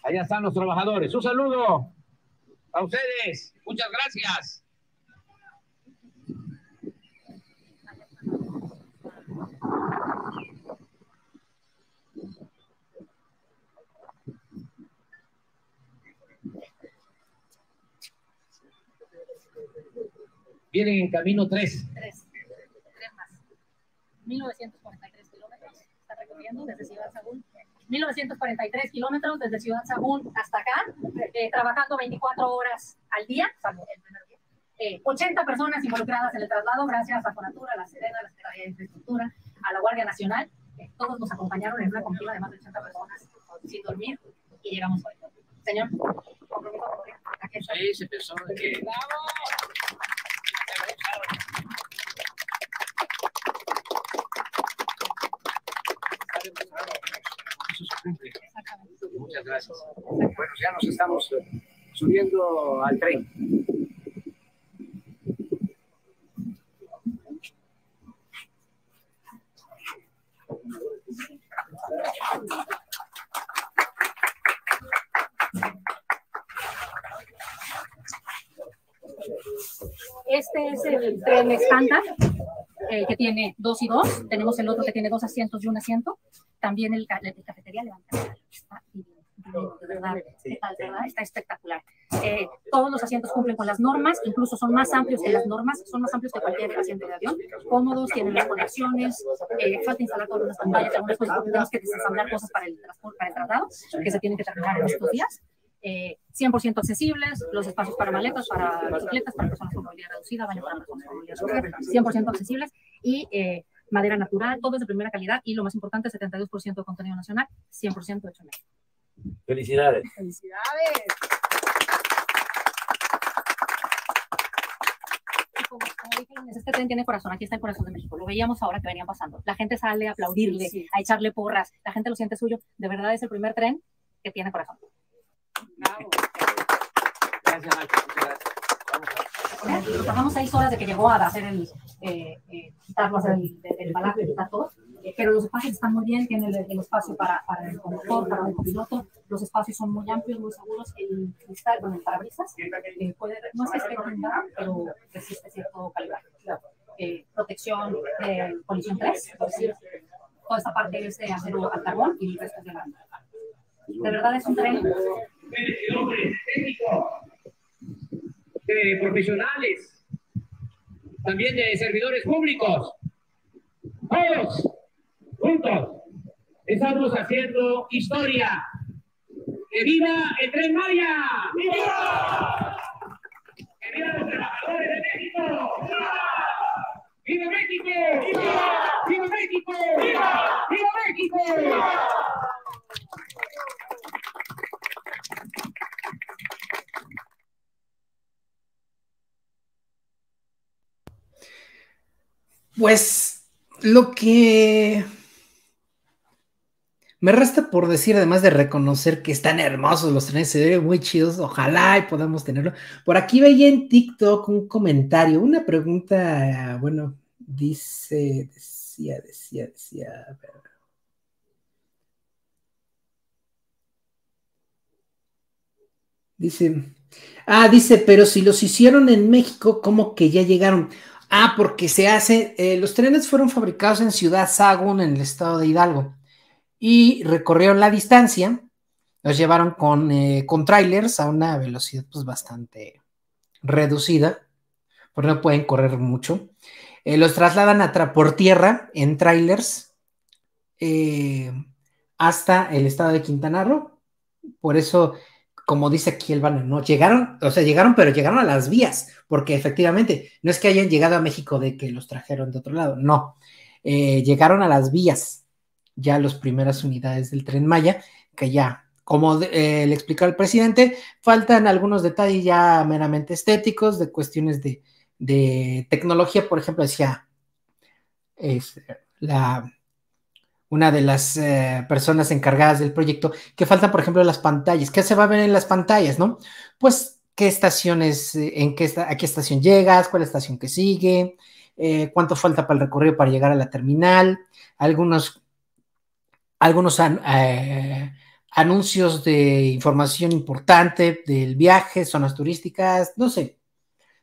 Speaker 9: Allá están los trabajadores. Un saludo a ustedes. Muchas gracias.
Speaker 11: Vienen en camino 3. 3. tres más. 1943 kilómetros. Está recorriendo desde Ciudad Saúl. 1.943 kilómetros desde Ciudad Sagún hasta acá, eh, trabajando 24 horas al día, salvo el primer día. 80 personas involucradas en el traslado, gracias a Fonatura, a la Serena, a la Secretaría de Infraestructura, a la Guardia Nacional. Eh, todos nos acompañaron en una comitiva de más de 80 personas sin dormir y llegamos hoy. Señor, compromiso Sí, se pensó que... ¡Bravo!
Speaker 9: Muchas gracias. Bueno, ya nos estamos subiendo al tren.
Speaker 11: Este es el tren estándar eh, que tiene dos y dos. Tenemos el otro que tiene dos asientos y un asiento también el, la, cafetería levanta. Está está, espectacular. Eh, todos los asientos cumplen con las normas, incluso son más amplios que las normas, son más amplios que cualquier asiento de avión, cómodos, tienen las conexiones, eh, falta instalar todas las pantallas, algunas cosas, tenemos que desensamblar cosas para el, para el tratado, que se tienen que trabajar en estos días. Eh, 100% accesibles, los espacios para maletas, para bicicletas, para personas con movilidad reducida, baño para personas con movilidad reducida, 100% accesibles y eh, madera natural, todo es de primera calidad y lo más importante, 72% de contenido nacional, 100% hecho en México. Felicidades. Felicidades. este tren tiene corazón, aquí está el corazón de México, lo veíamos ahora que venían pasando. La gente sale a aplaudirle, a echarle porras, la gente lo siente suyo, de verdad es el primer tren que tiene corazón.
Speaker 12: Gracias, Gracias.
Speaker 11: Estamos Tardamos seis horas de que llegó a hacer el, eh, del, del balaje, quitar todo. Eh, pero los espacios están muy bien, tienen el, espacio para, para, el conductor, para el copiloto. Los espacios son muy amplios, muy seguros. El cristal, con el parabrisas, eh, puede, no es espectacular, pero resiste cierto calibraje. Eh, protección de colisión 3, es decir, toda esta parte es de acero al carbón y el resto es de la. De verdad es un tren.
Speaker 9: Eh, profesionales, también de servidores públicos. Todos juntos estamos haciendo historia. ¡Que viva el Tren Maya! ¡Viva!
Speaker 13: ¡Que viva los trabajadores de México! ¡Viva!
Speaker 9: ¡Viva México! ¡Viva! ¡Viva México! ¡Viva! México! ¡Viva! México!
Speaker 1: Pues lo que me resta por decir, además de reconocer que están hermosos los trenes, se ven muy chidos, ojalá y podamos tenerlo. Por aquí veía en TikTok un comentario, una pregunta, bueno, dice, decía, decía, decía, a Dice, ah, dice, pero si los hicieron en México, ¿cómo que ya llegaron? Ah, porque se hace, eh, los trenes fueron fabricados en Ciudad Sagún, en el estado de Hidalgo, y recorrieron la distancia, los llevaron con, eh, con trailers a una velocidad pues bastante reducida, porque no pueden correr mucho. Eh, los trasladan por tierra en trailers hasta el estado de Quintana Roo. Por eso como dice aquí el banner, ¿no? Llegaron, o sea, llegaron, pero llegaron a las vías, porque efectivamente, no es que hayan llegado a México de que los trajeron de otro lado, no. Eh, llegaron a las vías ya las primeras unidades del tren Maya, que ya, como eh, le explicó el presidente, faltan algunos detalles ya meramente estéticos, de cuestiones de, de tecnología, por ejemplo, decía es, este, la una de las eh, personas encargadas del proyecto, que faltan, por ejemplo, las pantallas. ¿Qué se va a ver en las pantallas, no? Pues, ¿qué estaciones, eh, en qué a qué estación llegas? ¿Cuál estación que sigue? Eh, ¿Cuánto falta para el recorrido para llegar a la terminal? Algunos, algunos anuncios de información importante del viaje, zonas turísticas, no sé.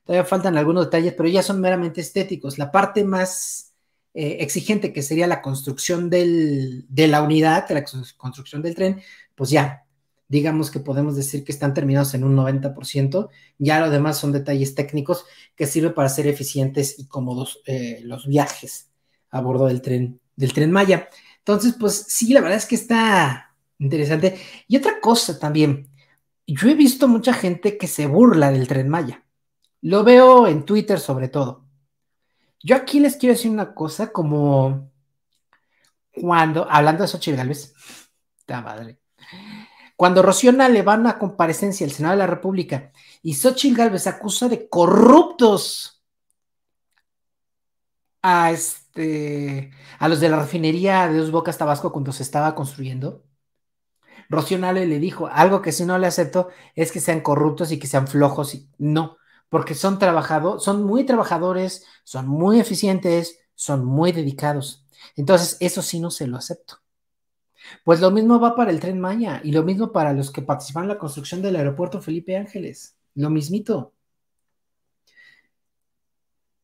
Speaker 1: Todavía faltan algunos detalles, pero ya son meramente estéticos. La parte más eh, exigente que sería la construcción de la unidad, la construcción del tren, pues ya, digamos que podemos decir que están terminados en un 90%, ya lo demás son detalles técnicos que sirven para ser eficientes y cómodos eh, los viajes a bordo del tren, del tren Maya. Entonces, pues sí, la verdad es que está interesante. Y otra cosa también, yo he visto mucha gente que se burla del tren Maya. Lo veo en Twitter sobre todo. Yo aquí les quiero decir una cosa, como cuando, hablando de Xochitl Galvez, madre. Cuando Rocío le va a comparecencia al Senado de la República y Xochitl Galvez acusa de corruptos a este a los de la refinería de Dos Bocas Tabasco cuando se estaba construyendo. Rocío le dijo, algo que si no le acepto es que sean corruptos y que sean flojos y no porque son trabajadores, son muy trabajadores, son muy eficientes, son muy dedicados. Entonces, eso sí no se lo acepto. Pues lo mismo va para el tren Maya y lo mismo para los que participaron en la construcción del aeropuerto Felipe Ángeles. Lo mismito.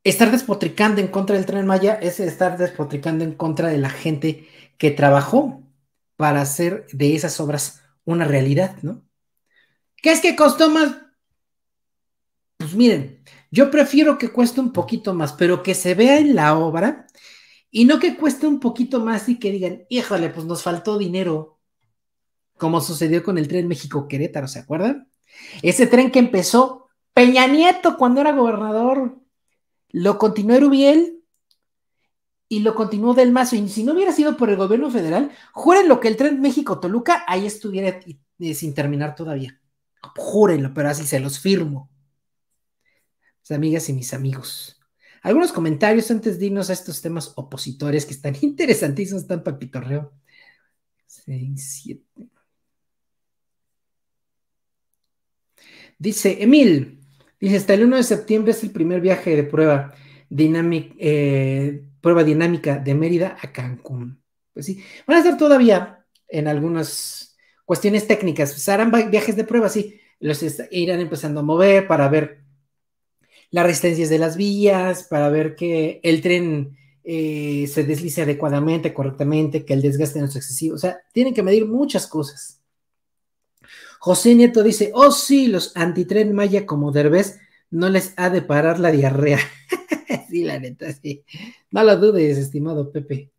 Speaker 1: Estar despotricando en contra del tren Maya es estar despotricando en contra de la gente que trabajó para hacer de esas obras una realidad, ¿no? ¿Qué es que costó más pues miren, yo prefiero que cueste un poquito más, pero que se vea en la obra y no que cueste un poquito más y que digan, híjole, pues nos faltó dinero, como sucedió con el tren México-Querétaro, ¿se acuerdan? Ese tren que empezó Peña Nieto cuando era gobernador, lo continuó Erubiel y lo continuó Del Mazo. Y si no hubiera sido por el gobierno federal, júrenlo que el tren México-Toluca ahí estuviera sin terminar todavía. Júrenlo, pero así se los firmo amigas y mis amigos. Algunos comentarios antes de irnos a estos temas opositores que están interesantísimos, están papitorreo. 6, 7. Dice Emil, dice, hasta el 1 de septiembre es el primer viaje de prueba, dinámica, eh, prueba dinámica de Mérida a Cancún. Pues sí, van a estar todavía en algunas cuestiones técnicas, pues harán viajes de prueba, sí, los irán empezando a mover para ver las resistencias de las vías, para ver que el tren eh, se deslice adecuadamente, correctamente, que el desgaste no es excesivo. O sea, tienen que medir muchas cosas. José Nieto dice, oh sí, los antitren Maya como Derbez no les ha de parar la diarrea. sí, la neta, sí. No lo dudes, estimado Pepe.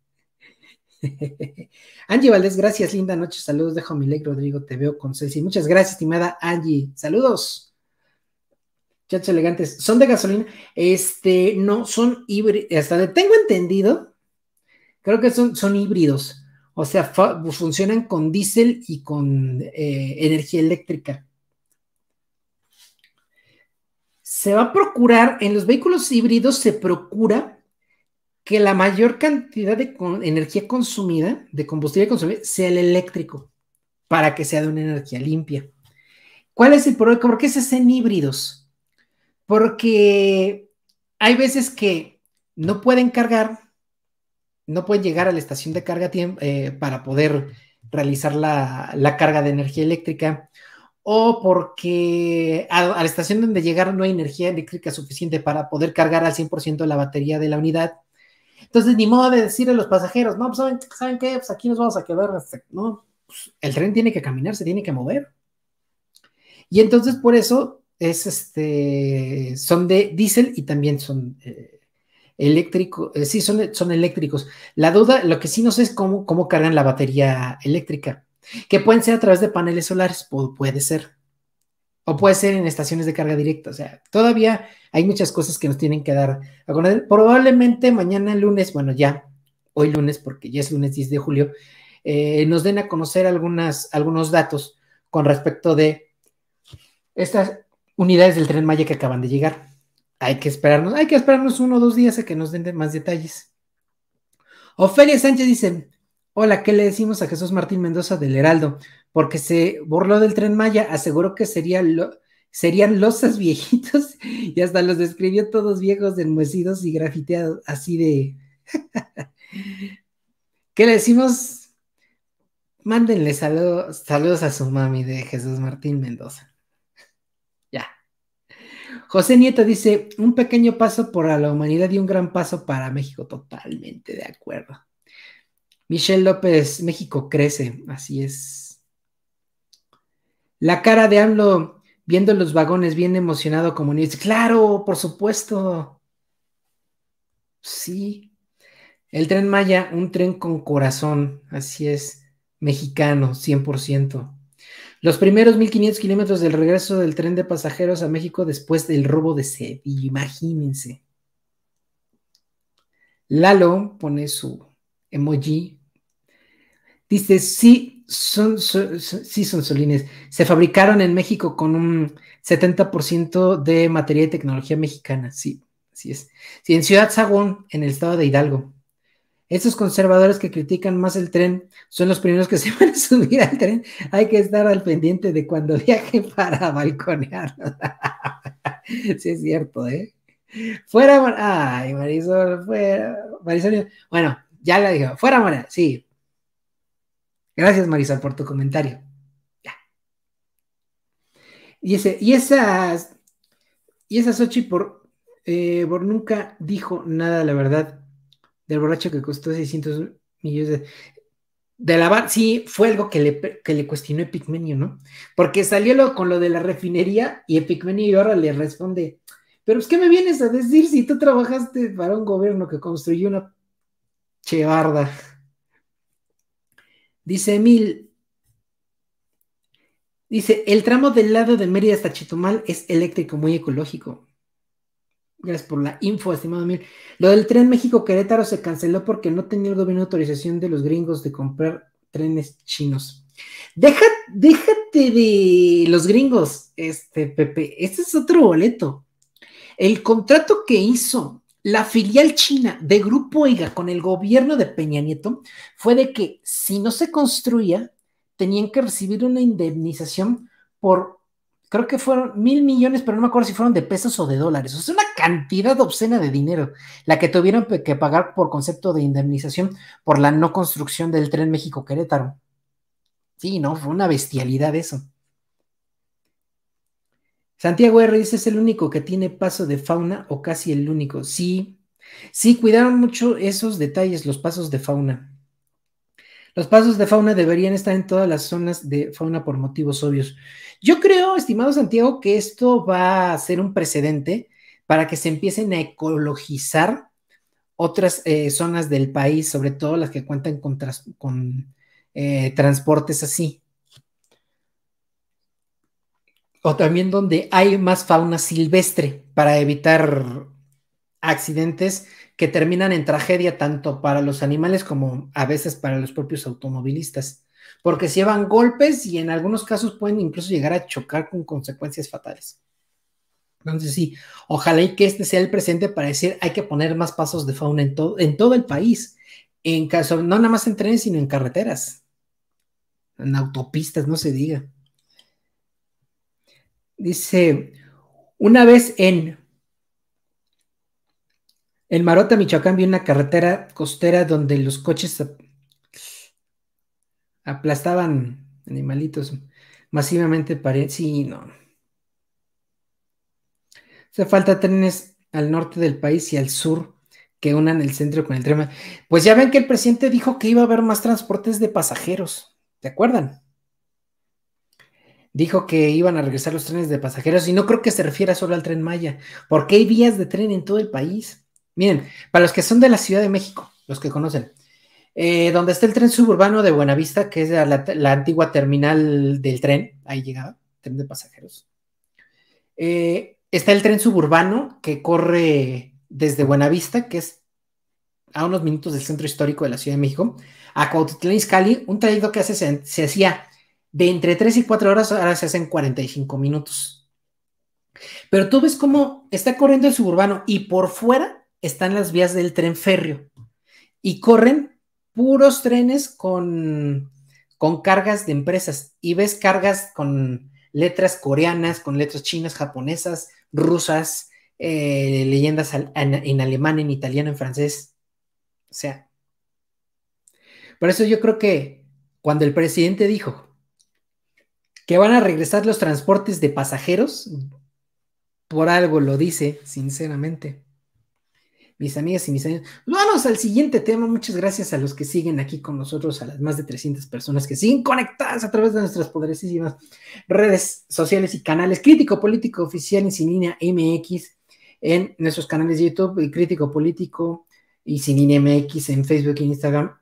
Speaker 1: Angie Valdés, gracias, linda noche, saludos, dejo mi like, Rodrigo, te veo con Ceci. Muchas gracias, estimada Angie, saludos. Chachos elegantes. ¿Son de gasolina? Este, no, son híbridos. Hasta de tengo entendido. Creo que son, son híbridos. O sea, funcionan con diésel y con eh, energía eléctrica. Se va a procurar, en los vehículos híbridos se procura que la mayor cantidad de energía consumida, de combustible consumida, sea el eléctrico, para que sea de una energía limpia. ¿Cuál es el problema? ¿Por qué se hacen híbridos? porque hay veces que no pueden cargar, no pueden llegar a la estación de carga eh, para poder realizar la, carga de energía eléctrica o porque a, la estación donde llegar no hay energía eléctrica suficiente para poder cargar al 100% la batería de la unidad. Entonces, ni modo de decirle a los pasajeros, no, pues saben, ¿saben qué, pues aquí nos vamos a quedar, este, no, pues, el tren tiene que caminar, se tiene que mover. Y entonces por eso es este, son de diésel y también son eh, eléctricos, eh, sí, son, son, eléctricos. La duda, lo que sí no sé es cómo, cómo cargan la batería eléctrica, que pueden ser a través de paneles solares, puede ser, o puede ser en estaciones de carga directa, o sea, todavía hay muchas cosas que nos tienen que dar Probablemente mañana lunes, bueno, ya, hoy lunes, porque ya es lunes 10 de julio, eh, nos den a conocer algunas, algunos datos con respecto de estas unidades del tren Maya que acaban de llegar. Hay que esperarnos, hay que esperarnos uno o dos días a que nos den más detalles. Ofelia Sánchez dice: Hola, ¿qué le decimos a Jesús Martín Mendoza del Heraldo? Porque se burló del tren Maya, aseguró que serían losas viejitos y hasta los describió todos viejos, enmuecidos y grafiteados, así de. ¿Qué le decimos? Mándenle saludos, saludos a su mami de Jesús Martín Mendoza. José Nieto dice, un pequeño paso para la humanidad y un gran paso para México. Totalmente de acuerdo. Michelle López, México crece, así es. La cara de AMLO viendo los vagones, bien emocionado como dice Claro, por supuesto. Sí. El tren Maya, un tren con corazón, así es, mexicano, 100%. Los primeros 1.500 kilómetros del regreso del tren de pasajeros a México después del robo de Sevilla, imagínense. Lalo pone su emoji. Dice, sí, son, sí solines. Se fabricaron en México con un 70% de materia y tecnología mexicana. Sí, así es. Sí, en Ciudad Sagún, en el estado de Hidalgo. Esos conservadores que critican más el tren son los primeros que se van a subir al tren. Hay que estar al pendiente de cuando viaje para balconear. sí, es cierto, ¿eh? Fuera, ay, Marisol, fuera, Marisol. Bueno, ya la dijo, fuera, María, sí. Gracias, Marisol, por tu comentario. Ya. Y, ese, y esas, y esas Ochi por, eh, por nunca dijo nada, la verdad del borracho que costó 600 millones de... sí, fue algo que le, que le cuestionó Epicmenio, ¿no? Porque salió lo, con lo de la refinería y Epicmenio ahora le responde, pero es que me vienes a decir si tú trabajaste para un gobierno que construyó una chevarda. Dice Emil, dice, el tramo del lado de Mérida hasta Chitumal es eléctrico, muy ecológico. Gracias por la info, estimado Mir. Lo del tren México-Querétaro se canceló porque no tenía el gobierno autorización de los gringos de comprar trenes chinos. Deja, déjate de los gringos, este Pepe. Este es otro boleto. El contrato que hizo la filial china de Grupo Oiga con el gobierno de Peña Nieto fue de que si no se construía, tenían que recibir una indemnización por creo que fueron mil millones, pero no me acuerdo si fueron de pesos o de dólares. O sea, una cantidad obscena de dinero la que tuvieron que pagar por concepto de indemnización por la no construcción del tren México-Querétaro. Sí, no, fue una bestialidad eso. Santiago R. dice, es el único que tiene paso de fauna o casi el único. Sí, sí, cuidaron mucho esos detalles, los pasos de fauna. Los pasos de fauna deberían estar en todas las zonas de fauna por motivos obvios. Yo creo, estimado Santiago, que esto va a ser un precedente para que se empiecen a ecologizar otras eh, zonas del país, sobre todo las que cuentan con, con eh, transportes así. O también donde hay más fauna silvestre para evitar accidentes que terminan en tragedia tanto para los animales como a veces para los propios automovilistas, porque se llevan golpes y en algunos casos pueden incluso llegar a chocar con consecuencias fatales. Entonces sí, ojalá y que este sea el presente para decir hay que poner más pasos de fauna en, en todo el país, en caso, no nada más en trenes, sino en carreteras, en autopistas, no se diga. Dice, una vez en el Marota, Michoacán, vi una carretera costera donde los coches aplastaban animalitos masivamente. Sí, no. Se falta trenes al norte del país y al sur que unan el centro con el tren. Pues ya ven que el presidente dijo que iba a haber más transportes de pasajeros. ¿Te acuerdan? Dijo que iban a regresar los trenes de pasajeros y no creo que se refiera solo al tren Maya, porque hay vías de tren en todo el país. Miren, para los que son de la Ciudad de México, los que conocen, eh, donde está el tren suburbano de Buenavista, que es la, antigua terminal del tren, ahí llegaba, tren de pasajeros. Eh, está el tren suburbano que corre desde Buenavista, que es a unos minutos del centro histórico de la Ciudad de México, a Cuautitlán Cali, un trayecto que hace, se, hacía de entre 3 y 4 horas, ahora se hacen 45 minutos. Pero tú ves cómo está corriendo el suburbano y por fuera están las vías del tren férreo y corren puros trenes con, cargas de empresas y ves cargas con letras coreanas, con letras chinas, japonesas, rusas, eh, leyendas en alemán, en italiano, en francés. O sea, por eso yo creo que cuando el presidente dijo que van a regresar los transportes de pasajeros, por algo lo dice, sinceramente mis amigas y mis amigos. Pues Vamos al siguiente tema. Muchas gracias a los que siguen aquí con nosotros, a las más de 300 personas que siguen conectadas a través de nuestras poderosísimas redes sociales y canales. Crítico Político Oficial y Sin Línea MX en nuestros canales de YouTube, y Crítico Político y Sin Línea MX en Facebook e Instagram,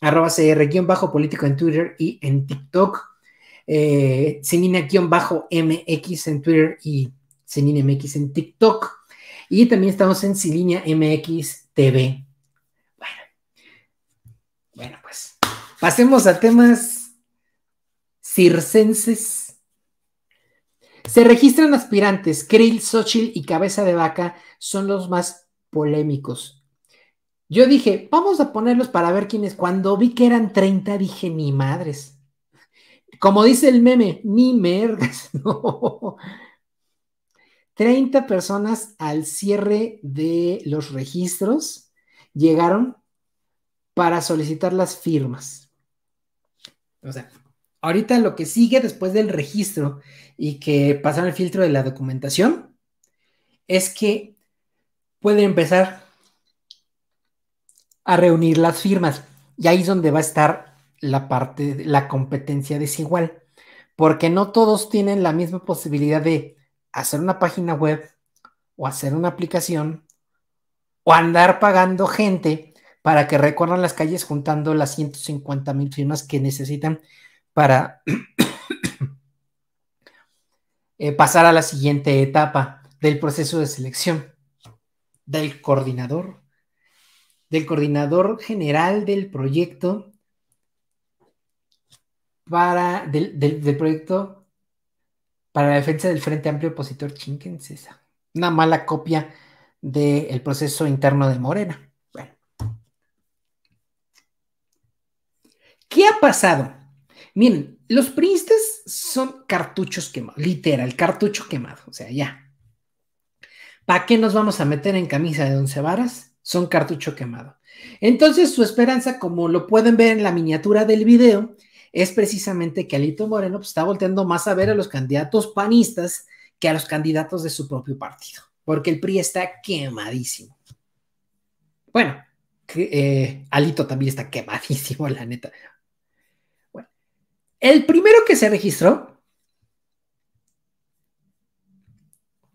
Speaker 1: arroba CR-político en Twitter y en TikTok. Eh, sin línea-mx en Twitter y sin MX en TikTok. Y también estamos en Siliña MX TV. Bueno, pues pasemos a temas circenses. Se registran aspirantes. Krill, Xochitl y Cabeza de Vaca son los más polémicos. Yo dije, vamos a ponerlos para ver quiénes. Cuando vi que eran 30, dije, ni madres. Como dice el meme, ni mergas. No. 30 personas al cierre de los registros llegaron para solicitar las firmas. O sea, ahorita lo que sigue después del registro y que pasan el filtro de la documentación es que pueden empezar a reunir las firmas. Y ahí es donde va a estar la parte, la competencia desigual, porque no todos tienen la misma posibilidad de hacer una página web o hacer una aplicación o andar pagando gente para que recorran las calles juntando las 150 mil firmas que necesitan para eh, pasar a la siguiente etapa del proceso de selección del coordinador, del coordinador general del proyecto para del proyecto para la defensa del Frente Amplio Opositor, chinquense Una mala copia del proceso interno de Morena. Bueno. ¿Qué ha pasado? Miren, los priistas son cartuchos quemados, literal, cartucho quemado, o sea, ya. ¿Para qué nos vamos a meter en camisa de once varas? Son cartucho quemado. Entonces, su esperanza, como lo pueden ver en la miniatura del video, es precisamente que Alito Moreno pues, está volteando más a ver a los candidatos panistas que a los candidatos de su propio partido, porque el PRI está quemadísimo. Bueno, eh, Alito también está quemadísimo, la neta. Bueno, el primero que se registró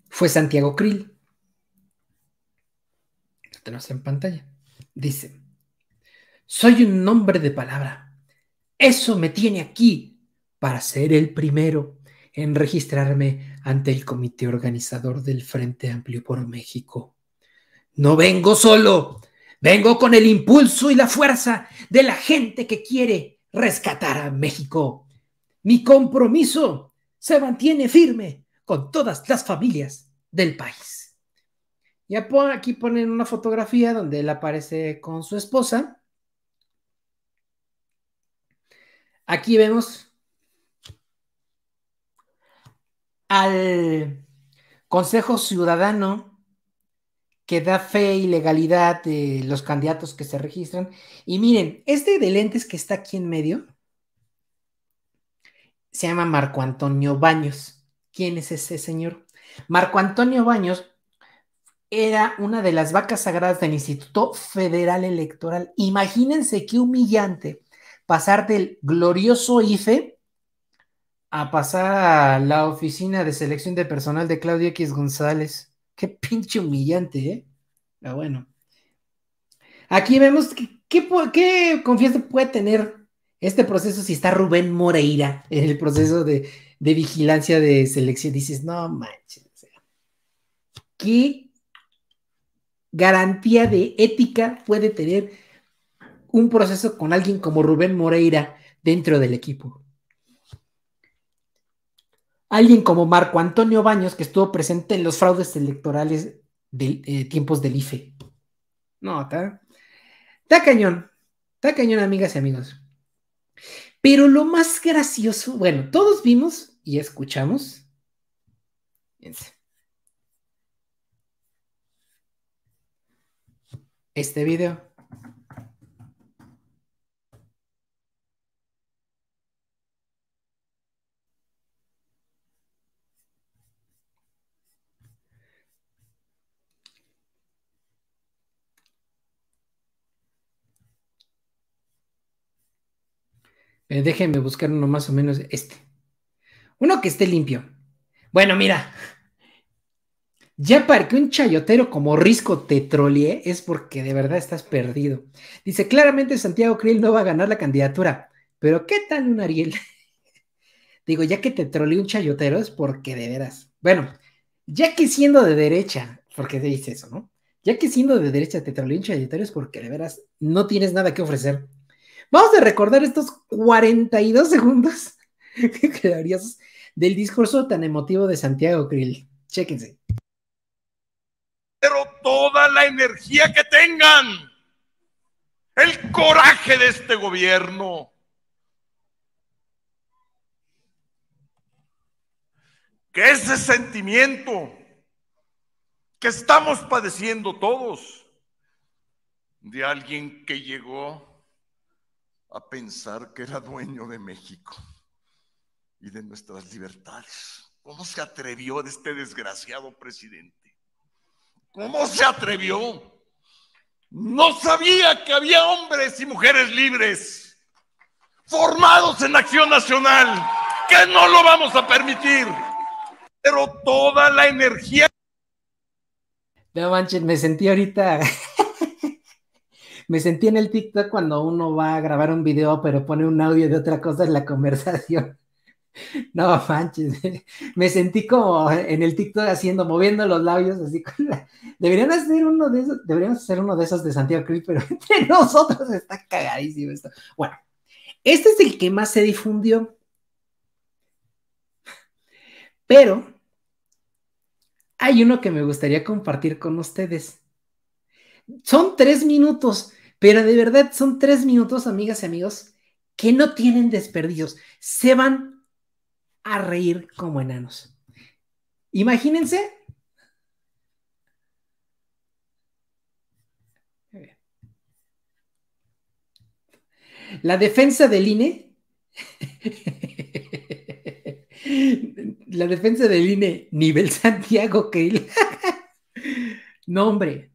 Speaker 1: fue Santiago Krill. Lo tenemos en pantalla. Dice, soy un hombre de palabra eso me tiene aquí
Speaker 4: para ser el primero
Speaker 1: en registrarme ante el comité organizador del Frente Amplio por México. No vengo solo, vengo con el impulso y la fuerza de la gente que quiere rescatar a México. Mi compromiso se mantiene firme con todas las familias del país. Ya aquí ponen una fotografía donde él aparece con su esposa Aquí vemos al Consejo Ciudadano que da fe y legalidad de los candidatos que se registran. Y miren, este de lentes que está aquí en medio se llama Marco Antonio Baños. ¿Quién es ese señor? Marco Antonio Baños era una de las vacas sagradas del Instituto Federal Electoral. Imagínense qué humillante pasarte el glorioso IFE a pasar a la oficina de selección de personal de Claudio X González. Qué pinche humillante, ¿eh? Pero ah, bueno. Aquí vemos qué, confianza puede tener este proceso si está Rubén Moreira en el proceso de, vigilancia de selección. Dices, no manches. ¿Qué garantía de ética puede tener un proceso con alguien como Rubén Moreira dentro del equipo. Alguien como Marco Antonio Baños, que estuvo presente en los fraudes electorales de eh, tiempos del IFE. No, está, está cañón, está cañón, amigas y amigos. Pero lo más gracioso, bueno, todos vimos y escuchamos. Este video. Eh, déjenme buscar uno más o menos este. Uno que esté limpio. Bueno, mira. Ya para que un chayotero como Risco te trolee es porque de verdad estás perdido. Dice, claramente Santiago Krill no va a ganar la candidatura, pero ¿qué tal un Ariel? Digo, ya que te troleé un chayotero es porque de veras. Bueno, ya que siendo de derecha, porque te dice eso, ¿no? Ya que siendo de derecha te trollee un chayotero es porque de veras no tienes nada que ofrecer. Vamos a recordar estos 42 segundos del discurso tan emotivo de Santiago Krill. Chéquense.
Speaker 14: Pero toda la energía que tengan, el coraje de este gobierno. Que ese sentimiento que estamos padeciendo todos de alguien que llegó a pensar que era dueño de México y de nuestras libertades. ¿Cómo se atrevió este desgraciado presidente? ¿Cómo se atrevió? No sabía que había hombres y mujeres libres, formados en acción nacional, que no lo vamos a permitir. Pero toda la energía...
Speaker 1: No manches, me sentí ahorita me sentí en el TikTok cuando uno va a grabar un video, pero pone un audio de otra cosa en la conversación. No manches, me sentí como en el TikTok haciendo, moviendo los labios así. Deberían hacer uno de esos, deberíamos hacer uno de esos de Santiago Cruz, pero entre nosotros está cagadísimo esto. Bueno, este es el que más se difundió. Pero hay uno que me gustaría compartir con ustedes. Son tres minutos. Pero de verdad son tres minutos, amigas y amigos, que no tienen desperdicios. Se van a reír como enanos. Imagínense. La defensa del INE. La defensa del INE, nivel Santiago que no, hombre,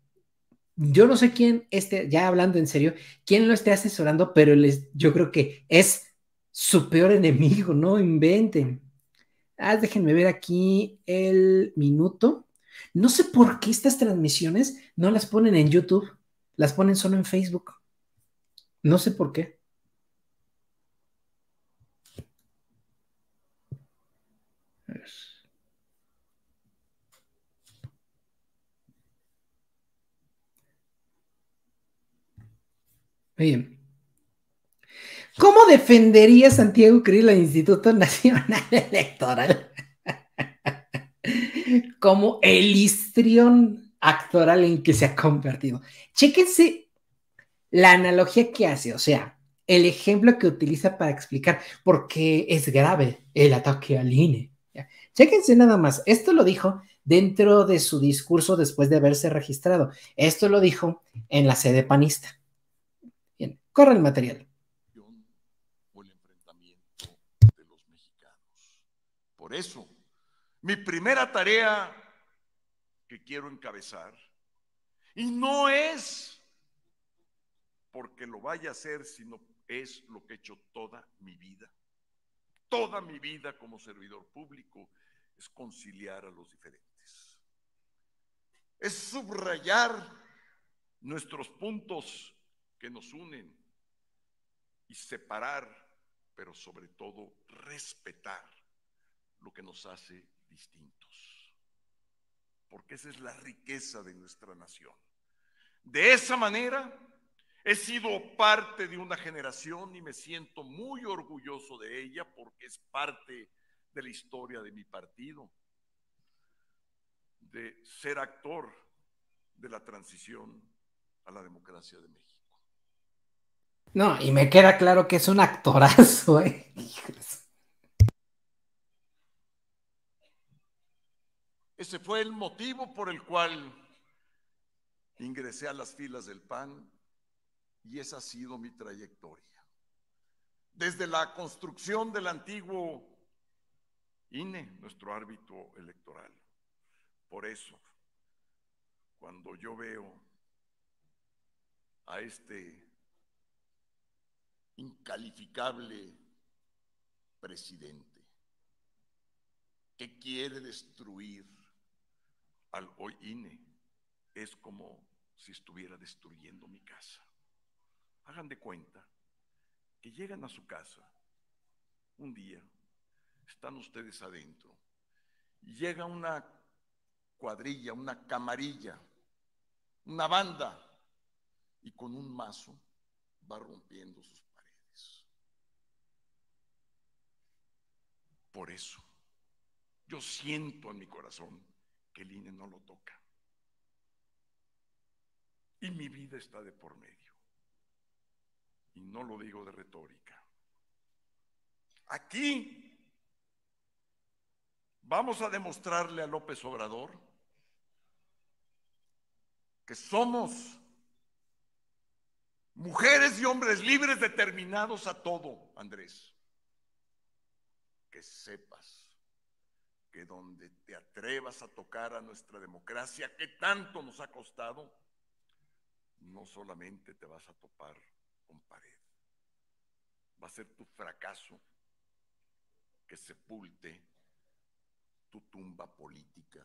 Speaker 1: yo no sé quién esté, ya hablando en serio, quién lo esté asesorando, pero les, yo creo que es su peor enemigo, no inventen. Ah, déjenme ver aquí el minuto. No sé por qué estas transmisiones no las ponen en YouTube, las ponen solo en Facebook. No sé por qué. Muy bien. ¿Cómo defendería Santiago Krill la Instituto Nacional Electoral? Como el histrión actoral en que se ha convertido. Chéquense la analogía que hace, o sea, el ejemplo que utiliza para explicar por qué es grave el ataque al INE. Chéquense nada más, esto lo dijo dentro de su discurso después de haberse registrado. Esto lo dijo en la sede panista. Corre el material. el enfrentamiento
Speaker 14: de los mexicanos. Por eso, mi primera tarea que quiero encabezar, y no es porque lo vaya a hacer, sino es lo que he hecho toda mi vida. Toda mi vida como servidor público es conciliar a los diferentes. Es subrayar nuestros puntos que nos unen y separar, pero sobre todo respetar lo que nos hace distintos. Porque esa es la riqueza de nuestra nación. De esa manera, he sido parte de una generación y me siento muy orgulloso de ella porque es parte de la historia de mi partido, de ser actor de la transición a la democracia de México.
Speaker 1: No, y me queda claro que es un actorazo, ¿eh?
Speaker 14: Ese fue el motivo por el cual ingresé a las filas del PAN y esa ha sido mi trayectoria. Desde la construcción del antiguo INE, nuestro árbitro electoral. Por eso, cuando yo veo a este incalificable presidente que quiere destruir al hoy INE. Es como si estuviera destruyendo mi casa. Hagan de cuenta que llegan a su casa un día, están ustedes adentro, llega una cuadrilla, una camarilla, una banda, y con un mazo va rompiendo sus por eso. Yo siento en mi corazón que el INE no lo toca. Y mi vida está de por medio. Y no lo digo de retórica. Aquí vamos a demostrarle a López Obrador que somos mujeres y hombres libres determinados a todo, Andrés que sepas que donde te atrevas a tocar a nuestra democracia, que tanto nos ha costado, no solamente te vas a topar con pared, va a ser tu fracaso que sepulte tu tumba política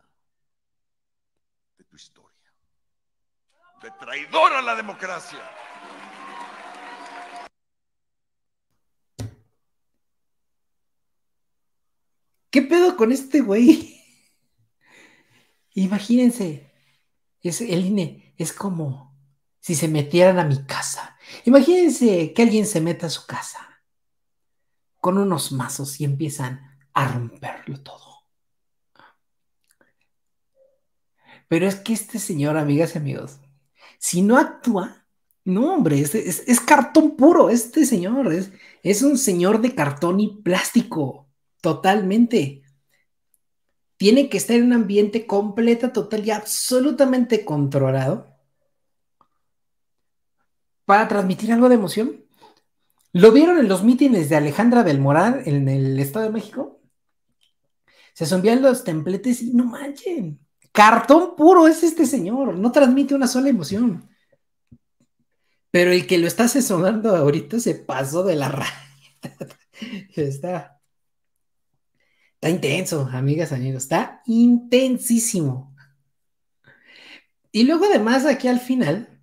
Speaker 14: de tu historia, de traidor a la democracia.
Speaker 1: ¿Qué pedo con este güey? Imagínense, es el INE es como si se metieran a mi casa. Imagínense que alguien se meta a su casa con unos mazos y empiezan a romperlo todo. Pero es que este señor, amigas y amigos, si no actúa, no, hombre, es, cartón puro, este señor, es, es un señor de cartón y plástico. Totalmente. Tiene que estar en un ambiente completo, total y absolutamente controlado para transmitir algo de emoción. ¿Lo vieron en los mítines de Alejandra del Moral en el Estado de México? Se sonvían los templetes y no manchen. Cartón puro es este señor, no transmite una sola emoción. Pero el que lo está asesorando ahorita se pasó de la raya. Está, Está intenso, amigas, amigos, está intensísimo. Y luego además aquí al final,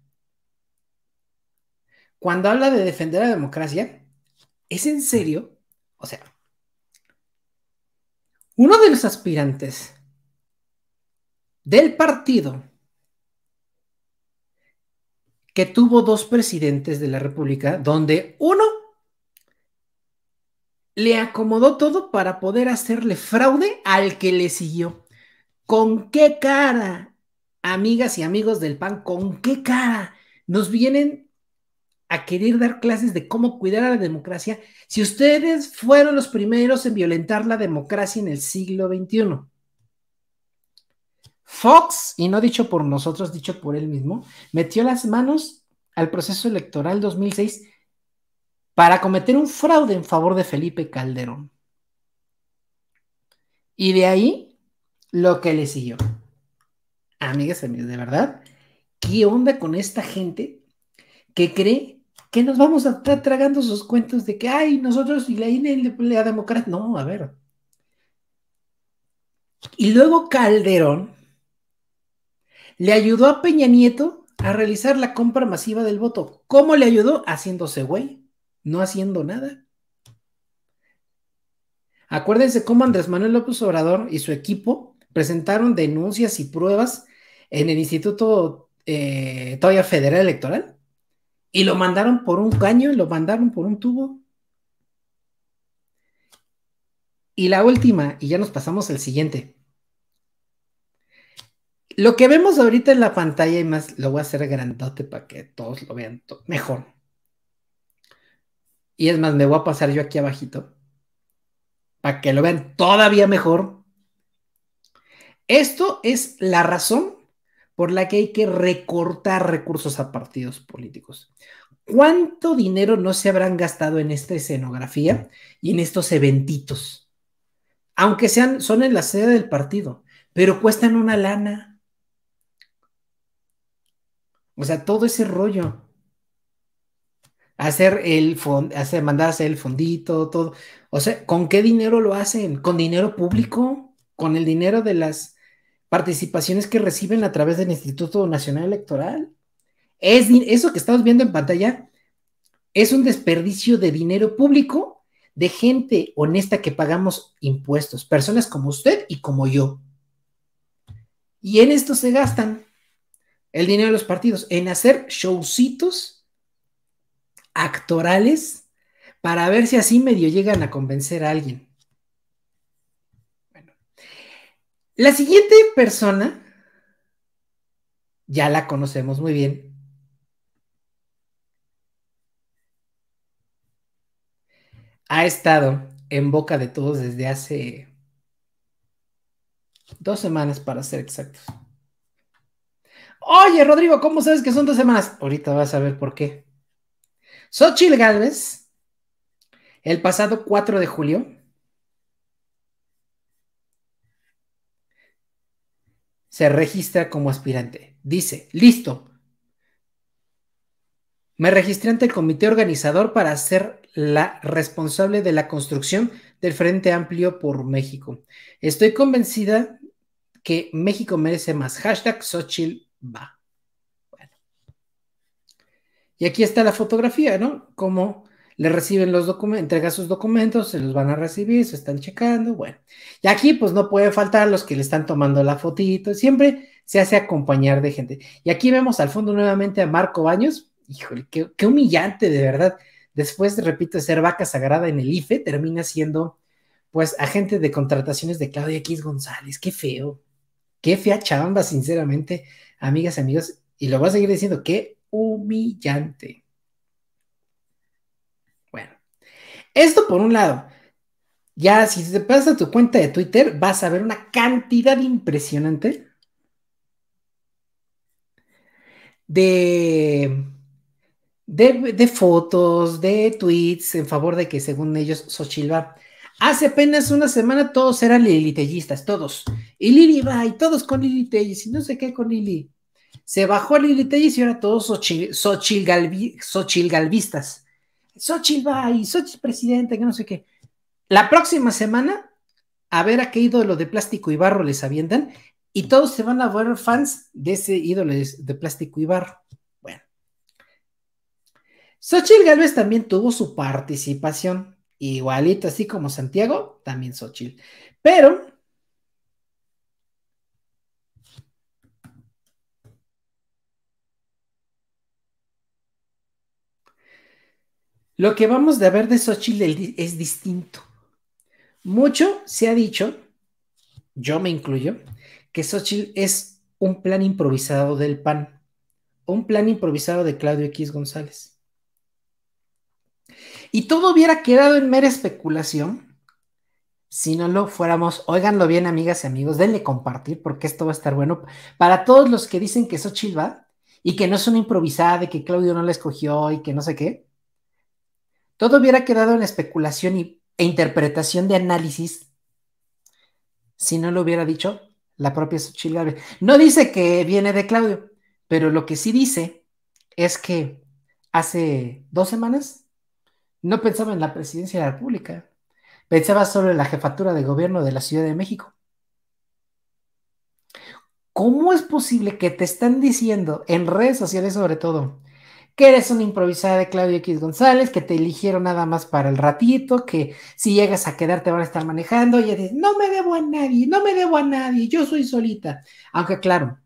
Speaker 1: cuando habla de defender la democracia, ¿es en serio? O sea, uno de los aspirantes del partido que tuvo dos presidentes de la República, donde uno le acomodó todo para poder hacerle fraude al que le siguió. ¿Con qué cara, amigas y amigos del PAN, con qué cara nos vienen a querer dar clases de cómo cuidar a la democracia si ustedes fueron los primeros en violentar la democracia en el siglo XXI? Fox, y no dicho por nosotros, dicho por él mismo, metió las manos al proceso electoral 2006 para cometer un fraude en favor de Felipe Calderón. Y de ahí lo que le siguió. Amigas, amigos, de verdad, ¿qué onda con esta gente que cree que nos vamos a estar tragando sus cuentos de que, ay, nosotros y la, y e, la democracia? No, a ver. Y luego Calderón le ayudó a Peña Nieto a realizar la compra masiva del voto. ¿Cómo le ayudó? Haciéndose güey no haciendo nada. Acuérdense cómo Andrés Manuel López Obrador y su equipo presentaron denuncias y pruebas en el Instituto eh, todavía Federal Electoral y lo mandaron por un caño, lo mandaron por un tubo. Y la última, y ya nos pasamos al siguiente. Lo que vemos ahorita en la pantalla y más, lo voy a hacer grandote para que todos lo vean mejor. Y es más, me voy a pasar yo aquí abajito para que lo vean todavía mejor. Esto es la razón por la que hay que recortar recursos a partidos políticos. ¿Cuánto dinero no se habrán gastado en esta escenografía y en estos eventitos? Aunque sean, son en la sede del partido, pero cuestan una lana. O sea, todo ese rollo hacer el hacer, mandarse el fondito, todo. O sea, ¿con qué dinero lo hacen? ¿Con dinero público? ¿Con el dinero de las participaciones que reciben a través del Instituto Nacional Electoral? Es eso que estamos viendo en pantalla es un desperdicio de dinero público de gente honesta que pagamos impuestos, personas como usted y como yo. Y en esto se gastan el dinero de los partidos, en hacer showcitos actorales para ver si así medio llegan a convencer a alguien. Bueno. La siguiente persona, ya la conocemos muy bien. Ha estado en boca de todos desde hace dos semanas para ser exactos. Oye, Rodrigo, ¿cómo sabes que son dos semanas? Ahorita vas a ver por qué. Xochitl Gálvez, el pasado 4 de julio, se registra como aspirante. Dice, listo. Me registré ante el comité organizador para ser la responsable de la construcción del Frente Amplio por México. Estoy convencida que México merece más. Hashtag Xochitl va. Y aquí está la fotografía, ¿no? Cómo le reciben los documentos, entrega sus documentos, se los van a recibir, se están checando, bueno. Y aquí pues no puede faltar los que le están tomando la fotito, siempre se hace acompañar de gente. Y aquí vemos al fondo nuevamente a Marco Baños, híjole, qué, humillante de verdad. Después, repito, de ser vaca sagrada en el IFE, termina siendo pues agente de contrataciones de Claudia X González, qué feo, qué fea chamba, sinceramente, amigas y amigos. Y lo voy a seguir diciendo, que humillante. Bueno, esto por un lado. Ya, si te pasas a tu cuenta de Twitter, vas a ver una cantidad impresionante de, de, fotos, de tweets en favor de que, según ellos, Sochilva. Hace apenas una semana todos eran lilitellistas, todos. Y Lili va, y todos con Lili y no sé qué con Lili se bajó Lili Telles y ahora todos Xochil, Sochi Galvistas Xochil va y Xochil presidente, que no sé qué. La próxima semana, a ver a qué ídolo de plástico y barro les avientan y todos se van a volver fans de ese ídolo de plástico y barro. Bueno. Xochil Galvez también tuvo su participación, igualito así como Santiago, también Xochil. Pero Lo que vamos a ver de Xochitl es distinto. Mucho se ha dicho, yo me incluyo, que Xochitl es un plan improvisado del PAN, un plan improvisado de Claudio X González. Y todo hubiera quedado en mera especulación si no lo fuéramos, óiganlo bien amigas y amigos, denle compartir porque esto va a estar bueno para todos los que dicen que Xochitl va y que no es una improvisada, de que Claudio no la escogió y que no sé qué todo hubiera quedado en especulación y, e interpretación de análisis si no lo hubiera dicho la propia Xochitl No dice que viene de Claudio, pero lo que sí dice es que hace dos semanas no pensaba en la presidencia de la República, pensaba solo en la jefatura de gobierno de la Ciudad de México. ¿Cómo es posible que te están diciendo en redes sociales sobre todo que eres una improvisada de Claudio X González, que te eligieron nada más para el ratito, que si llegas a quedarte van a estar manejando y dices, no me debo a nadie, no me debo a nadie, yo soy solita. Aunque claro,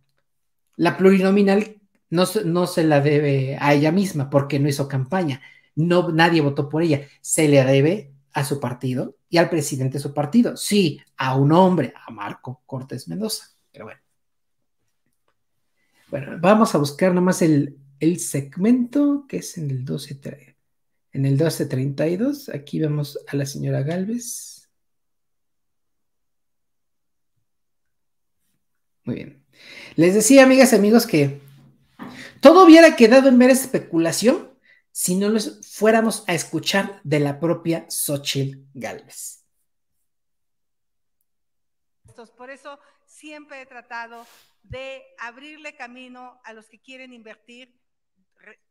Speaker 1: la plurinominal no, se la debe a ella misma porque no hizo campaña, no, nadie votó por ella, se le debe a su partido y al presidente de su partido, sí, a un hombre, a Marco Cortés Mendoza, pero bueno. Bueno, vamos a buscar nomás el, el segmento que es en el En el 1232, aquí vemos a la señora Galvez. Muy bien. Les decía, amigas y amigos, que todo hubiera quedado en mera especulación si no los fuéramos a escuchar de la propia Xochitl Galvez.
Speaker 12: Por eso siempre he tratado de abrirle camino a los que quieren invertir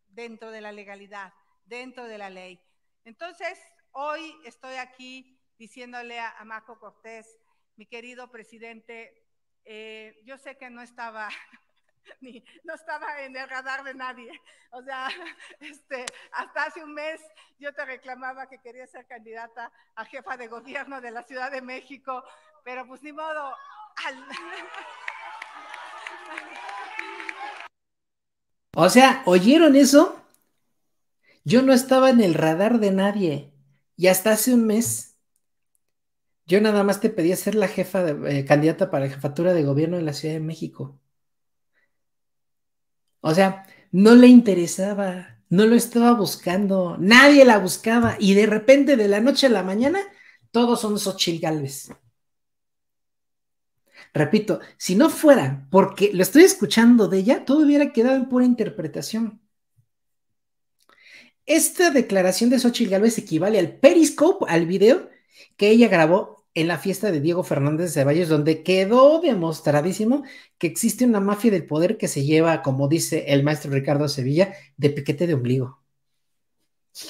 Speaker 12: dentro de la legalidad, dentro de la ley. Entonces, hoy estoy aquí diciéndole a, Marco Cortés, mi querido presidente, eh, yo sé que no estaba ni, no estaba en el radar de nadie. O sea, este, hasta hace un mes yo te reclamaba que quería ser candidata a jefa de gobierno de la Ciudad de México, pero pues ni modo.
Speaker 1: O sea, ¿oyeron eso? Yo no estaba en el radar de nadie. Y hasta hace un mes, yo nada más te pedía ser la jefa de, eh, candidata para la jefatura de gobierno en la Ciudad de México. O sea, no le interesaba, no lo estaba buscando, nadie la buscaba. Y de repente, de la noche a la mañana, todos son esos chilgales. Repito, si no fuera porque lo estoy escuchando de ella, todo hubiera quedado en pura interpretación. Esta declaración de Xochitl Gálvez equivale al periscope, al video que ella grabó en la fiesta de Diego Fernández de Ceballos, donde quedó demostradísimo que existe una mafia del poder que se lleva, como dice el maestro Ricardo Sevilla, de piquete de ombligo.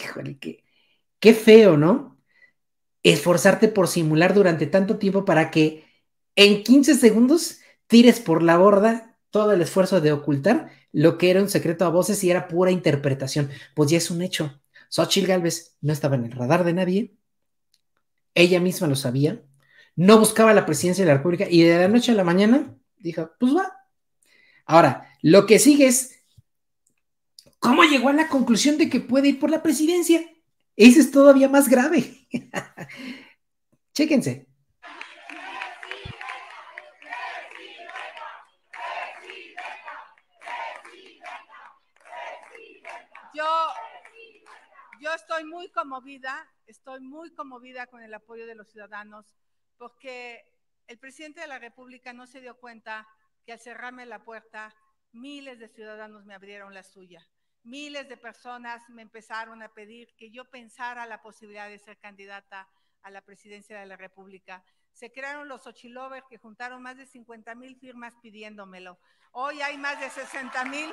Speaker 1: Híjole, qué feo, ¿no? Esforzarte por simular durante tanto tiempo para que en 15 segundos tires por la borda todo el esfuerzo de ocultar lo que era un secreto a voces y era pura interpretación. Pues ya es un hecho. Xochitl Galvez no estaba en el radar de nadie. Ella misma lo sabía. No buscaba la presidencia de la República y de la noche a la mañana dijo, pues va. Ahora, lo que sigue es, ¿cómo llegó a la conclusión de que puede ir por la presidencia? eso es todavía más grave. Chéquense,
Speaker 12: yo estoy muy conmovida, estoy muy conmovida con el apoyo de los ciudadanos, porque el presidente de la República no se dio cuenta que al cerrarme la puerta, miles de ciudadanos me abrieron la suya. Miles de personas me empezaron a pedir que yo pensara la posibilidad de ser candidata a la presidencia de la República. Se crearon los Ochilovers que juntaron más de 50 mil firmas pidiéndomelo. Hoy hay más de 60 mil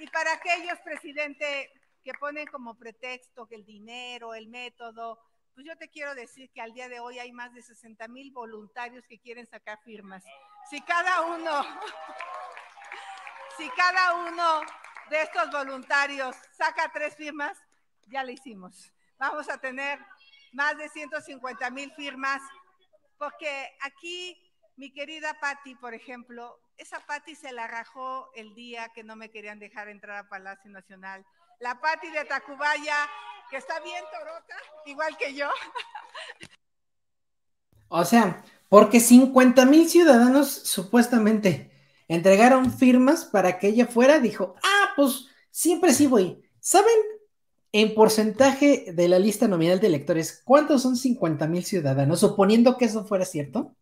Speaker 12: y, para aquellos, presidente, que ponen como pretexto que el dinero, el método, pues yo te quiero decir que al día de hoy hay más de 60 mil voluntarios que quieren sacar firmas. Si cada uno, si cada uno de estos voluntarios saca tres firmas, ya le hicimos. Vamos a tener más de 150 mil firmas, porque aquí mi querida Patti, por ejemplo, esa Patti se la rajó el día que no me querían dejar entrar a Palacio Nacional. La Patti de Tacubaya, que está bien
Speaker 1: torota, igual que yo. O sea, porque 50 mil ciudadanos supuestamente entregaron firmas para que ella fuera, dijo, ah, pues siempre sí voy. ¿Saben en porcentaje de la lista nominal de electores cuántos son 50 mil ciudadanos? Suponiendo que eso fuera cierto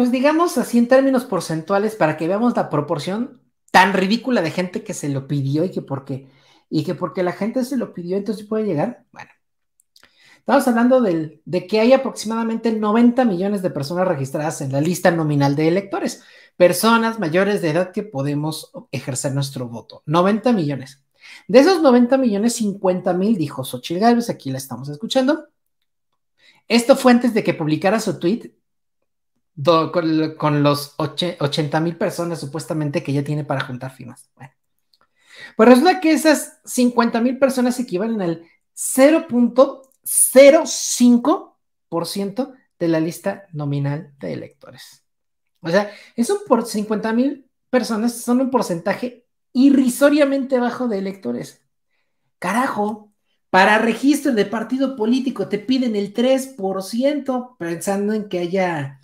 Speaker 1: pues digamos así en términos porcentuales para que veamos la proporción tan ridícula de gente que se lo pidió y que porque, y que porque la gente se lo pidió entonces puede llegar. Bueno, estamos hablando de que hay aproximadamente 90 millones de personas registradas en la lista nominal de electores, personas mayores de edad que podemos ejercer nuestro voto. 90 millones. De esos 90 millones, 50 mil, dijo Xochitl Gálvez, aquí la estamos escuchando. Esto fue antes de que publicara su tweet con, los 80 mil personas supuestamente que ya tiene para juntar firmas. Pues resulta que esas 50 mil personas equivalen al 0.05% de la lista nominal de electores. O sea, es un por 50 mil personas, son un porcentaje irrisoriamente bajo de electores. Carajo, para registro de partido político te piden el 3%, pensando en que haya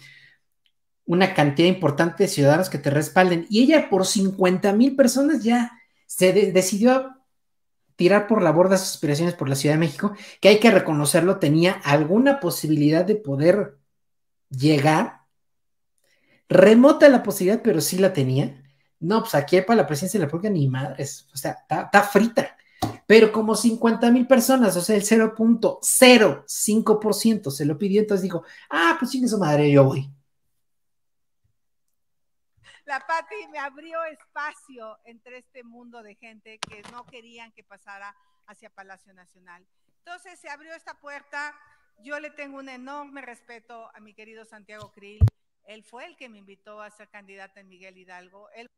Speaker 1: una cantidad importante de ciudadanos que te respalden. Y ella por 50 mil personas ya se decidió tirar por la borda sus aspiraciones por la Ciudad de México, que hay que reconocerlo, tenía alguna posibilidad de poder llegar. Remota la posibilidad, pero sí la tenía. No, pues aquí para la presidencia de la propia ni madres, o sea, está frita. Pero como 50 mil personas, o sea, el 0.05% se lo pidió, entonces dijo, ah, pues que su madre, yo voy
Speaker 12: la Pati me abrió espacio entre este mundo de gente que no querían que pasara hacia Palacio Nacional. Entonces se abrió esta puerta. Yo le tengo un enorme respeto a mi querido Santiago Krill. Él fue el que me invitó a ser candidata en Miguel Hidalgo. Él...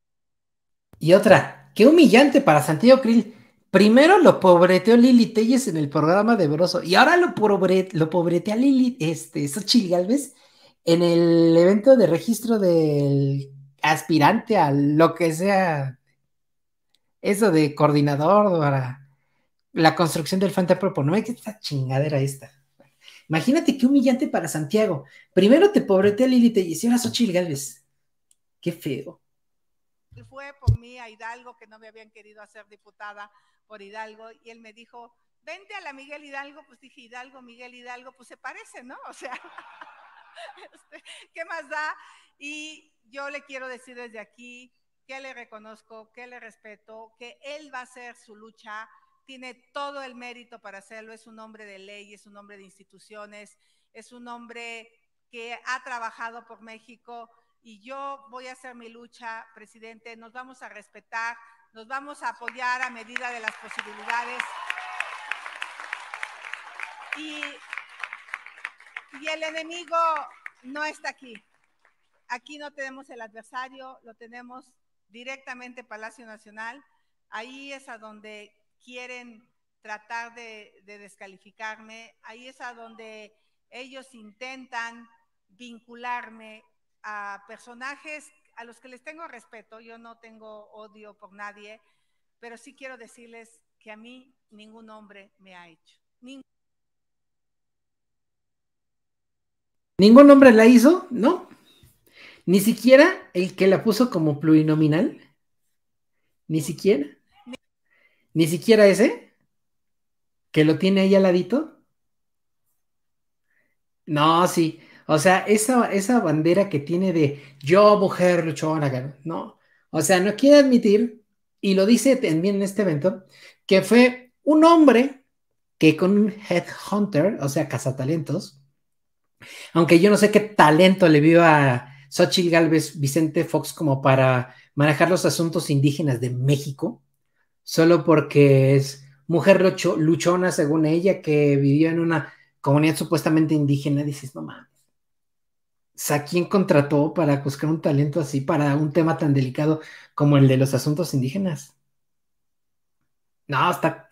Speaker 1: Y otra, qué humillante para Santiago Krill. Primero lo pobreteó Lili Telles en el programa de Broso y ahora lo, pobre, lo pobretea Lili este, es Galvez en el evento de registro del aspirante a lo que sea eso de coordinador para la construcción del Fanta Propo. No me que esta chingadera esta. Imagínate qué humillante para Santiago. Primero te a Lili y a Xochitl Galvez. Qué feo. Él fue por mí a Hidalgo, que no me habían querido hacer
Speaker 12: diputada por Hidalgo, y él me dijo, vente a la Miguel Hidalgo, pues dije, Hidalgo, Miguel Hidalgo, pues se parece, ¿no? O sea... Este, ¿Qué más da? Y yo le quiero decir desde aquí que le reconozco, que le respeto, que él va a hacer su lucha, tiene todo el mérito para hacerlo, es un hombre de ley, es un hombre de instituciones, es un hombre que ha trabajado por México y yo voy a hacer mi lucha, presidente, nos vamos a respetar, nos vamos a apoyar a medida de las posibilidades. Y y el enemigo no está aquí. Aquí no tenemos el adversario, lo tenemos directamente Palacio Nacional. Ahí es a donde quieren tratar de, descalificarme, ahí es a donde ellos intentan vincularme a personajes a los que les tengo respeto, yo no tengo odio por nadie, pero sí quiero decirles que a mí ningún hombre me ha hecho. Ningún
Speaker 1: Ningún hombre la hizo, ¿no? Ni siquiera el que la puso como plurinominal. Ni siquiera. Ni siquiera ese. Que lo tiene ahí al ladito. No, sí. O sea, esa, esa bandera que tiene de yo, mujer luchona, ¿no? O sea, no quiere admitir, y lo dice también en este evento, que fue un hombre que con un headhunter, o sea, cazatalentos, aunque yo no sé qué talento le vio a Xochitl Gálvez Vicente Fox como para manejar los asuntos indígenas de México, solo porque es mujer luchona, según ella, que vivió en una comunidad supuestamente indígena, dices, mamá mames. ¿A quién contrató para buscar un talento así para un tema tan delicado como el de los asuntos indígenas? No, está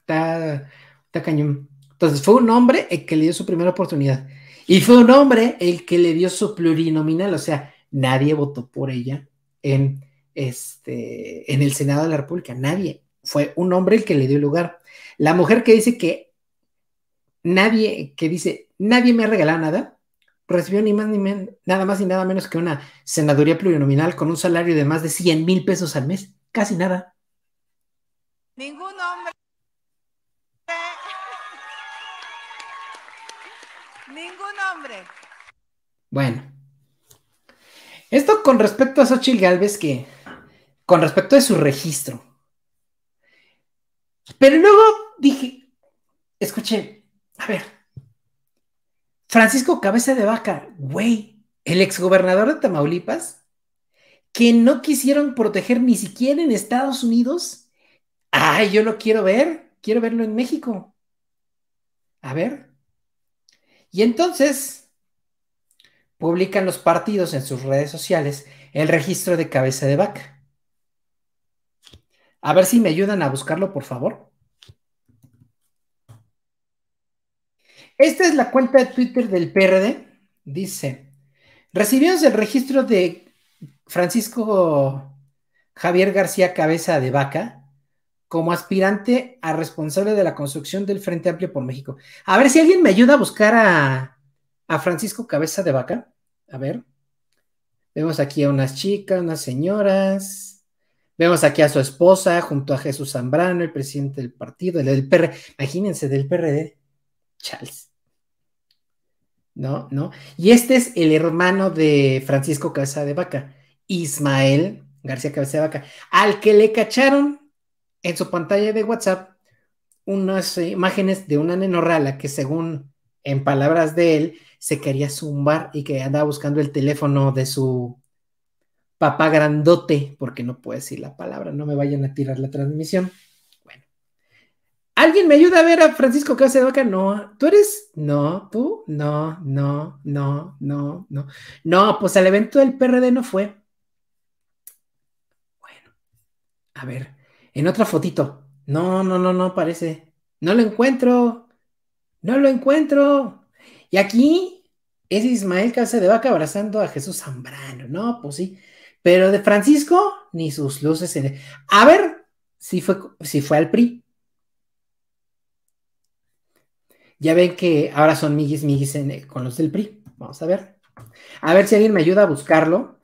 Speaker 1: cañón. Entonces fue un hombre el que le dio su primera oportunidad. Y fue un hombre el que le dio su plurinominal, o sea, nadie votó por ella en, este, en el Senado de la República, nadie. Fue un hombre el que le dio lugar. La mujer que dice que nadie, que dice, nadie me ha regalado nada, recibió ni más ni nada más y nada menos que una senaduría plurinominal con un salario de más de 100 mil pesos al mes, casi nada.
Speaker 12: Ningún hombre.
Speaker 1: Ningún hombre. Bueno. Esto con respecto a Xochitl Galvez, que. Con respecto a su registro. Pero luego dije. Escuché. A ver. Francisco Cabeza de Vaca, güey. El exgobernador de Tamaulipas. Que no quisieron proteger ni siquiera en Estados Unidos. Ay, yo lo quiero ver. Quiero verlo en México. A ver. Y entonces publican los partidos en sus redes sociales el registro de cabeza de vaca. A ver si me ayudan a buscarlo, por favor. Esta es la cuenta de Twitter del PRD. Dice, recibimos el registro de Francisco Javier García Cabeza de Vaca, como aspirante a responsable de la construcción del Frente Amplio por México. A ver si alguien me ayuda a buscar a, Francisco Cabeza de Vaca. A ver. Vemos aquí a unas chicas, unas señoras. Vemos aquí a su esposa junto a Jesús Zambrano, el presidente del partido, el del PRD. Imagínense, del PRD. Charles. No, no. Y este es el hermano de Francisco Cabeza de Vaca, Ismael García Cabeza de Vaca, al que le cacharon en su pantalla de WhatsApp unas imágenes de una rala que según en palabras de él se quería zumbar y que andaba buscando el teléfono de su papá grandote, porque no puede decir la palabra, no me vayan a tirar la transmisión. Bueno. ¿Alguien me ayuda a ver a Francisco Casa de Vaca? No. ¿Tú eres? No, tú, no, no, no, no, no. No, pues al evento del PRD no fue. Bueno. A ver, en otra fotito. No, no, no, no parece. No lo encuentro. No lo encuentro. Y aquí es Ismael Casa de Vaca abrazando a Jesús Zambrano. No, pues sí. Pero de Francisco, ni sus luces. En A ver si fue, fue al PRI. Ya ven que ahora son miguis, miguis eh, con los del PRI. Vamos a ver. A ver si alguien me ayuda a buscarlo.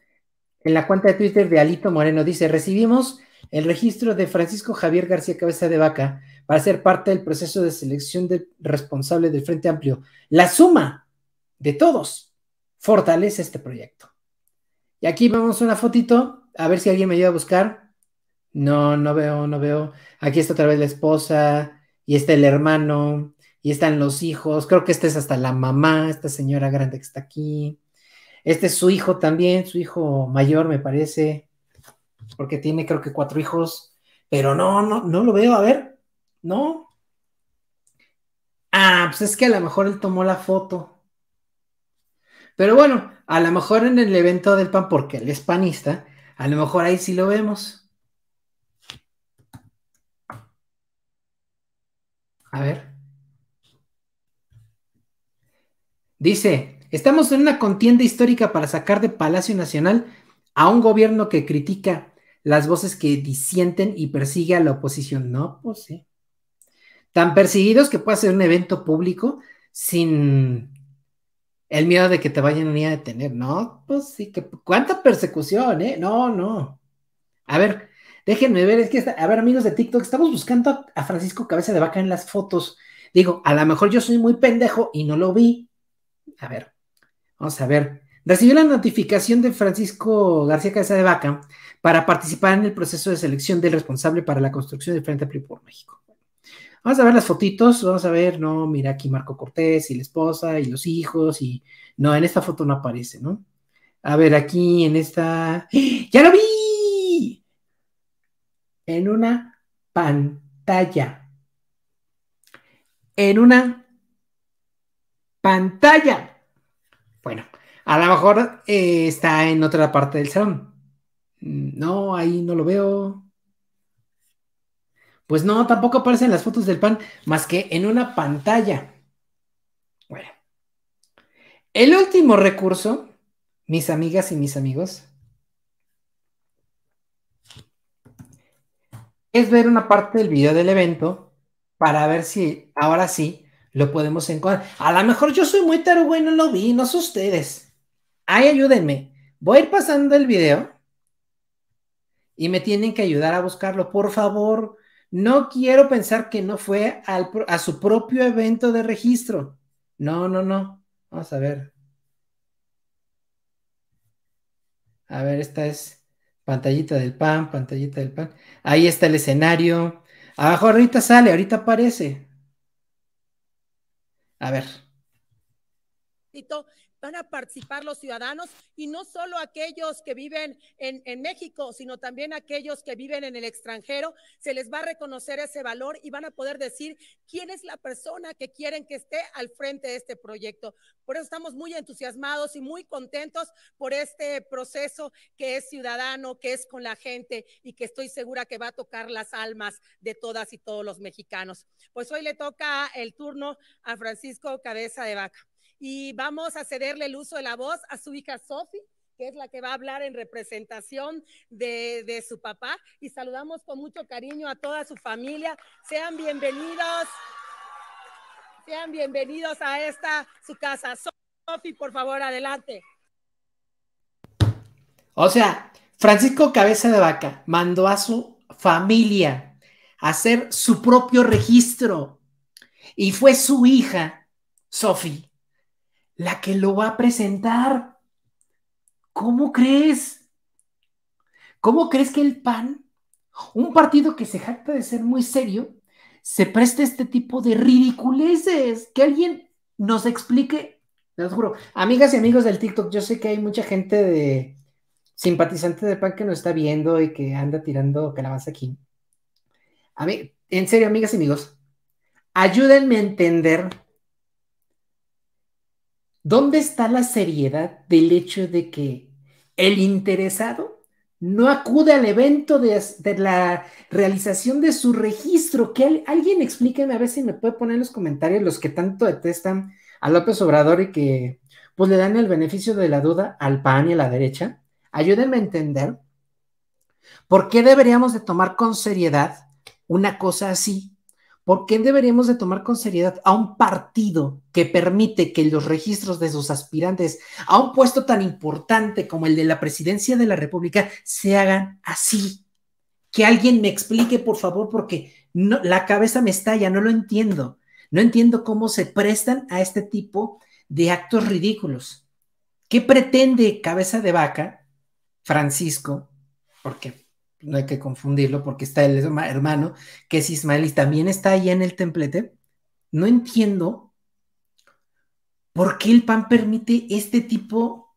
Speaker 1: En la cuenta de Twitter de Alito Moreno dice, recibimos el registro de Francisco Javier García Cabeza de Vaca para ser parte del proceso de selección del responsable del Frente Amplio. La suma de todos fortalece este proyecto. Y aquí vemos una fotito, a ver si alguien me ayuda a buscar. No, no veo, no veo. Aquí está otra vez la esposa, y está el hermano, y están los hijos. Creo que esta es hasta la mamá, esta señora grande que está aquí. Este es su hijo también, su hijo mayor, me parece porque tiene creo que cuatro hijos, pero no, no, no lo veo, a ver, no. Ah, pues es que a lo mejor él tomó la foto. Pero bueno, a lo mejor en el evento del PAN, porque él es panista, a lo mejor ahí sí lo vemos. A ver. Dice, estamos en una contienda histórica para sacar de Palacio Nacional a un gobierno que critica las voces que disienten y persigue a la oposición. No, pues sí. Tan perseguidos que puede ser un evento público sin el miedo de que te vayan a detener. No, pues sí, que cuánta persecución, ¿eh? No, no. A ver, déjenme ver, es que, a ver, amigos de TikTok, estamos buscando a Francisco Cabeza de Vaca en las fotos. Digo, a lo mejor yo soy muy pendejo y no lo vi. A ver, vamos a ver. Recibió la notificación de Francisco García casa de Vaca para participar en el proceso de selección del responsable para la construcción del Frente Amplio por México. Vamos a ver las fotitos, vamos a ver, no, mira aquí Marco Cortés y la esposa y los hijos y no, en esta foto no aparece, ¿no? A ver, aquí en esta... ¡Ah! ¡Ya lo vi! En una pantalla. En una pantalla. Bueno, a lo mejor eh, está en otra parte del salón. No, ahí no lo veo. Pues no, tampoco aparecen las fotos del pan, más que en una pantalla. Bueno. El último recurso, mis amigas y mis amigos, es ver una parte del video del evento para ver si ahora sí lo podemos encontrar. A lo mejor yo soy muy tarugüey, no lo vi, no sé ustedes. Ay, ayúdenme. Voy a ir pasando el video y me tienen que ayudar a buscarlo. Por favor, no quiero pensar que no fue a su propio evento de registro. No, no, no. Vamos a ver. A ver, esta es pantallita del pan, pantallita del pan. Ahí está el escenario. Abajo ahorita sale, ahorita aparece. A ver van a participar los ciudadanos y no solo aquellos que viven en, México, sino también aquellos que viven en el extranjero, se les va a reconocer ese valor y van a poder decir quién es la persona que quieren que esté al frente de este proyecto. Por eso estamos muy entusiasmados y muy contentos por este proceso que es ciudadano, que es con la gente y que estoy segura que va a
Speaker 15: tocar las almas de todas y todos los mexicanos. Pues hoy le toca el turno a Francisco Cabeza de Vaca y vamos a cederle el uso de la voz a su hija Sofi, que es la que va a hablar en representación de, de, su papá. Y saludamos con mucho cariño a toda su familia. Sean bienvenidos, sean bienvenidos a esta su casa. Sofi, por favor, adelante.
Speaker 1: O sea, Francisco Cabeza de Vaca mandó a su familia a hacer su propio registro y fue su hija, Sofi, la que lo va a presentar. ¿Cómo crees? ¿Cómo crees que el PAN, un partido que se jacta de ser muy serio, se preste este tipo de ridiculeces? Que alguien nos explique, les juro. Amigas y amigos del TikTok, yo sé que hay mucha gente de simpatizante del PAN que nos está viendo y que anda tirando calabaza aquí. A mí, en serio, amigas y amigos, ayúdenme a entender ¿Dónde está la seriedad del hecho de que el interesado no acude al evento de, la realización de su registro? Que alguien explíqueme, a ver si me puede poner en los comentarios los que tanto detestan a López Obrador y que pues le dan el beneficio de la duda al PAN y a la derecha. Ayúdenme a entender por qué deberíamos de tomar con seriedad una cosa así ¿Por qué deberíamos de tomar con seriedad a un partido que permite que los registros de sus aspirantes a un puesto tan importante como el de la presidencia de la República se hagan así? Que alguien me explique, por favor, porque la cabeza me estalla, no lo entiendo. No entiendo cómo se prestan a este tipo de actos ridículos. ¿Qué pretende cabeza de vaca, Francisco? ¿Por qué? no hay que confundirlo porque está el hermano, que es Ismael y también está ahí en el templete. No entiendo por qué el PAN permite este tipo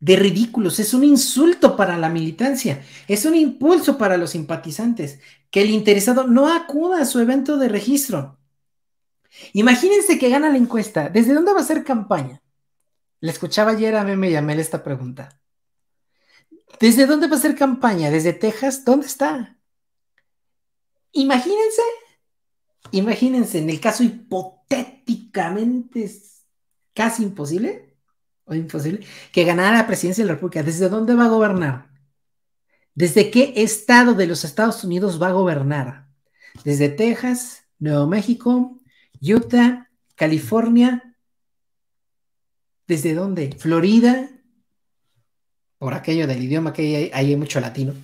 Speaker 1: de ridículos. Es un insulto para la militancia, es un impulso para los simpatizantes, que el interesado no acuda a su evento de registro. Imagínense que gana la encuesta. ¿Desde dónde va a ser campaña? Le escuchaba ayer a me llamé esta pregunta. ¿Desde dónde va a ser campaña? ¿Desde Texas? ¿Dónde está? Imagínense, imagínense, en el caso hipotéticamente casi imposible, o imposible, que ganara la presidencia de la República. ¿Desde dónde va a gobernar? ¿Desde qué estado de los Estados Unidos va a gobernar? ¿Desde Texas, Nuevo México, Utah, California? ¿Desde dónde? ¿Florida? por aquello del idioma que hay, hay mucho latino.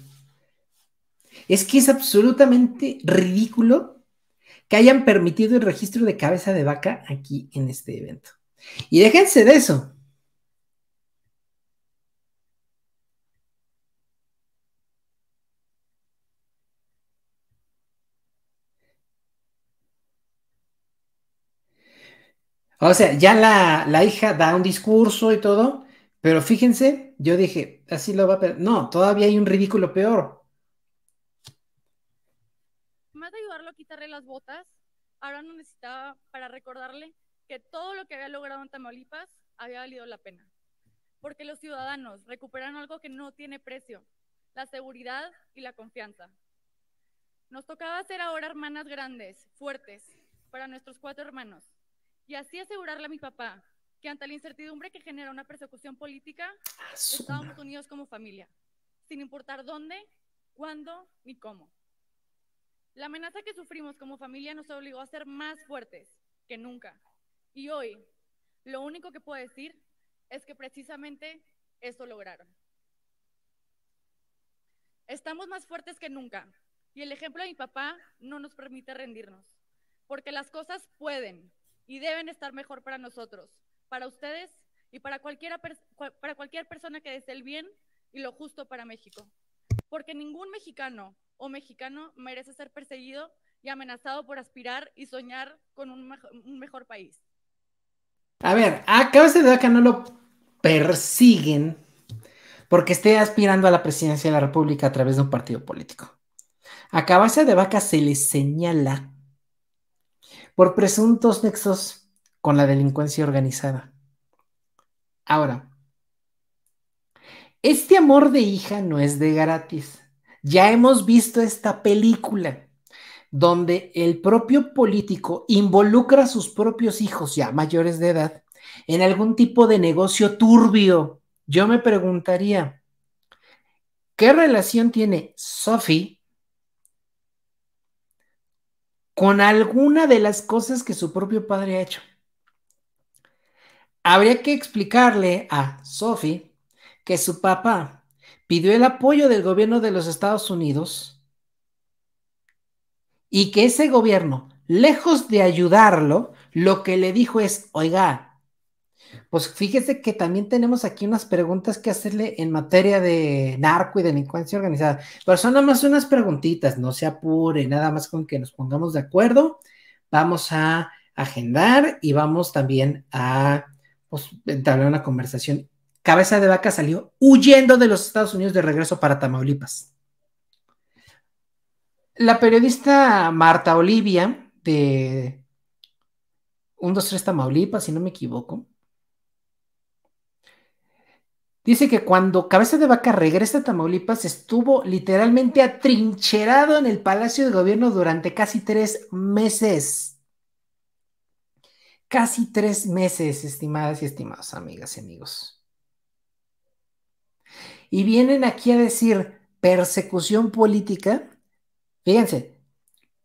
Speaker 1: Es que es absolutamente ridículo que hayan permitido el registro de cabeza de vaca aquí en este evento. Y déjense de eso. O sea, ya la, la hija da un discurso y todo, pero fíjense yo dije, así lo va a... No, todavía hay un ridículo peor.
Speaker 16: Más de ayudarlo a quitarle las botas, ahora no necesitaba para recordarle que todo lo que había logrado en Tamaulipas había valido la pena. Porque los ciudadanos recuperan algo que no tiene precio, la seguridad y la confianza. Nos tocaba ser ahora hermanas grandes, fuertes, para nuestros cuatro hermanos. Y así asegurarle a mi papá que ante la incertidumbre que genera una persecución política, ah, estábamos unidos como familia, sin importar dónde, cuándo ni cómo. La amenaza que sufrimos como familia nos obligó a ser más fuertes que nunca. Y hoy, lo único que puedo decir es que precisamente eso lograron. Estamos más fuertes que nunca y el ejemplo de mi papá no nos permite rendirnos, porque las cosas pueden y deben estar mejor para nosotros para ustedes y para, cualquiera, para cualquier persona que desee el bien y lo justo para México. Porque ningún mexicano o mexicano merece ser perseguido y amenazado por aspirar y
Speaker 1: soñar con un, mejor país. A ver, Cabase de Vaca no lo persiguen porque esté aspirando a la presidencia de la República a través de un partido político. A Cabase de Vaca se le señala por presuntos nexos con la delincuencia organizada. Ahora, este amor de hija no es de gratis. Ya hemos visto esta película donde el propio político involucra a sus propios hijos ya mayores de edad en algún tipo de negocio turbio. Yo me preguntaría, ¿qué relación tiene Sophie con alguna de las cosas que su propio padre ha hecho? Habría que explicarle a Sophie que su papá pidió el apoyo del gobierno de los Estados Unidos y que ese gobierno, lejos de ayudarlo, lo que le dijo es, oiga, pues fíjese que también tenemos aquí unas preguntas que hacerle en materia de narco y delincuencia organizada. Pero son nada más unas preguntitas, no se apure, nada más con que nos pongamos de acuerdo. Vamos a agendar y vamos también a pues una conversación. Cabeza de Vaca salió huyendo de los Estados Unidos de regreso para Tamaulipas. La periodista Marta Olivia de 123 Tamaulipas, si no me equivoco, Dice que cuando Cabeza de Vaca regresa a Tamaulipas estuvo literalmente atrincherado en el Palacio de Gobierno durante casi tres meses casi tres meses, estimadas y estimados amigas y amigos. Y vienen aquí a decir persecución política. Fíjense,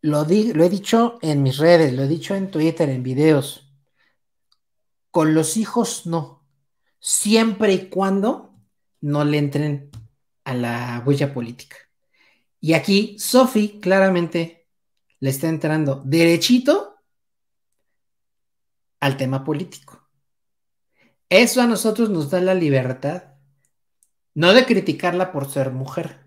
Speaker 1: lo, lo he dicho en mis redes, lo he dicho en Twitter, en videos. Con los hijos no, siempre y cuando no le entren a la huella política. Y aquí Sophie claramente le está entrando derechito al tema político. Eso a nosotros nos da la libertad, no de criticarla por ser mujer,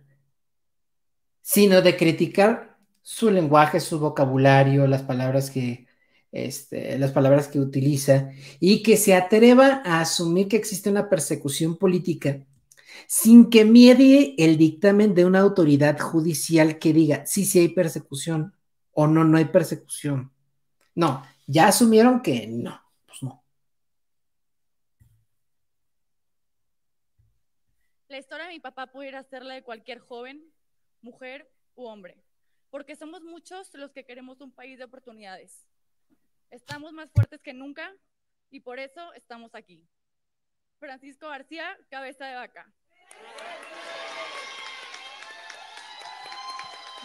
Speaker 1: sino de criticar su lenguaje, su vocabulario, las palabras que, este, las palabras que utiliza y que se atreva a asumir que existe una persecución política sin que miede el dictamen de una autoridad judicial que diga si sí, sí hay persecución o no, no hay persecución. No, ya asumieron que no, pues no.
Speaker 16: La historia de mi papá pudiera ser la de cualquier joven, mujer u hombre, porque somos muchos los que queremos un país de oportunidades. Estamos más fuertes que nunca y por eso estamos aquí. Francisco García, cabeza de vaca.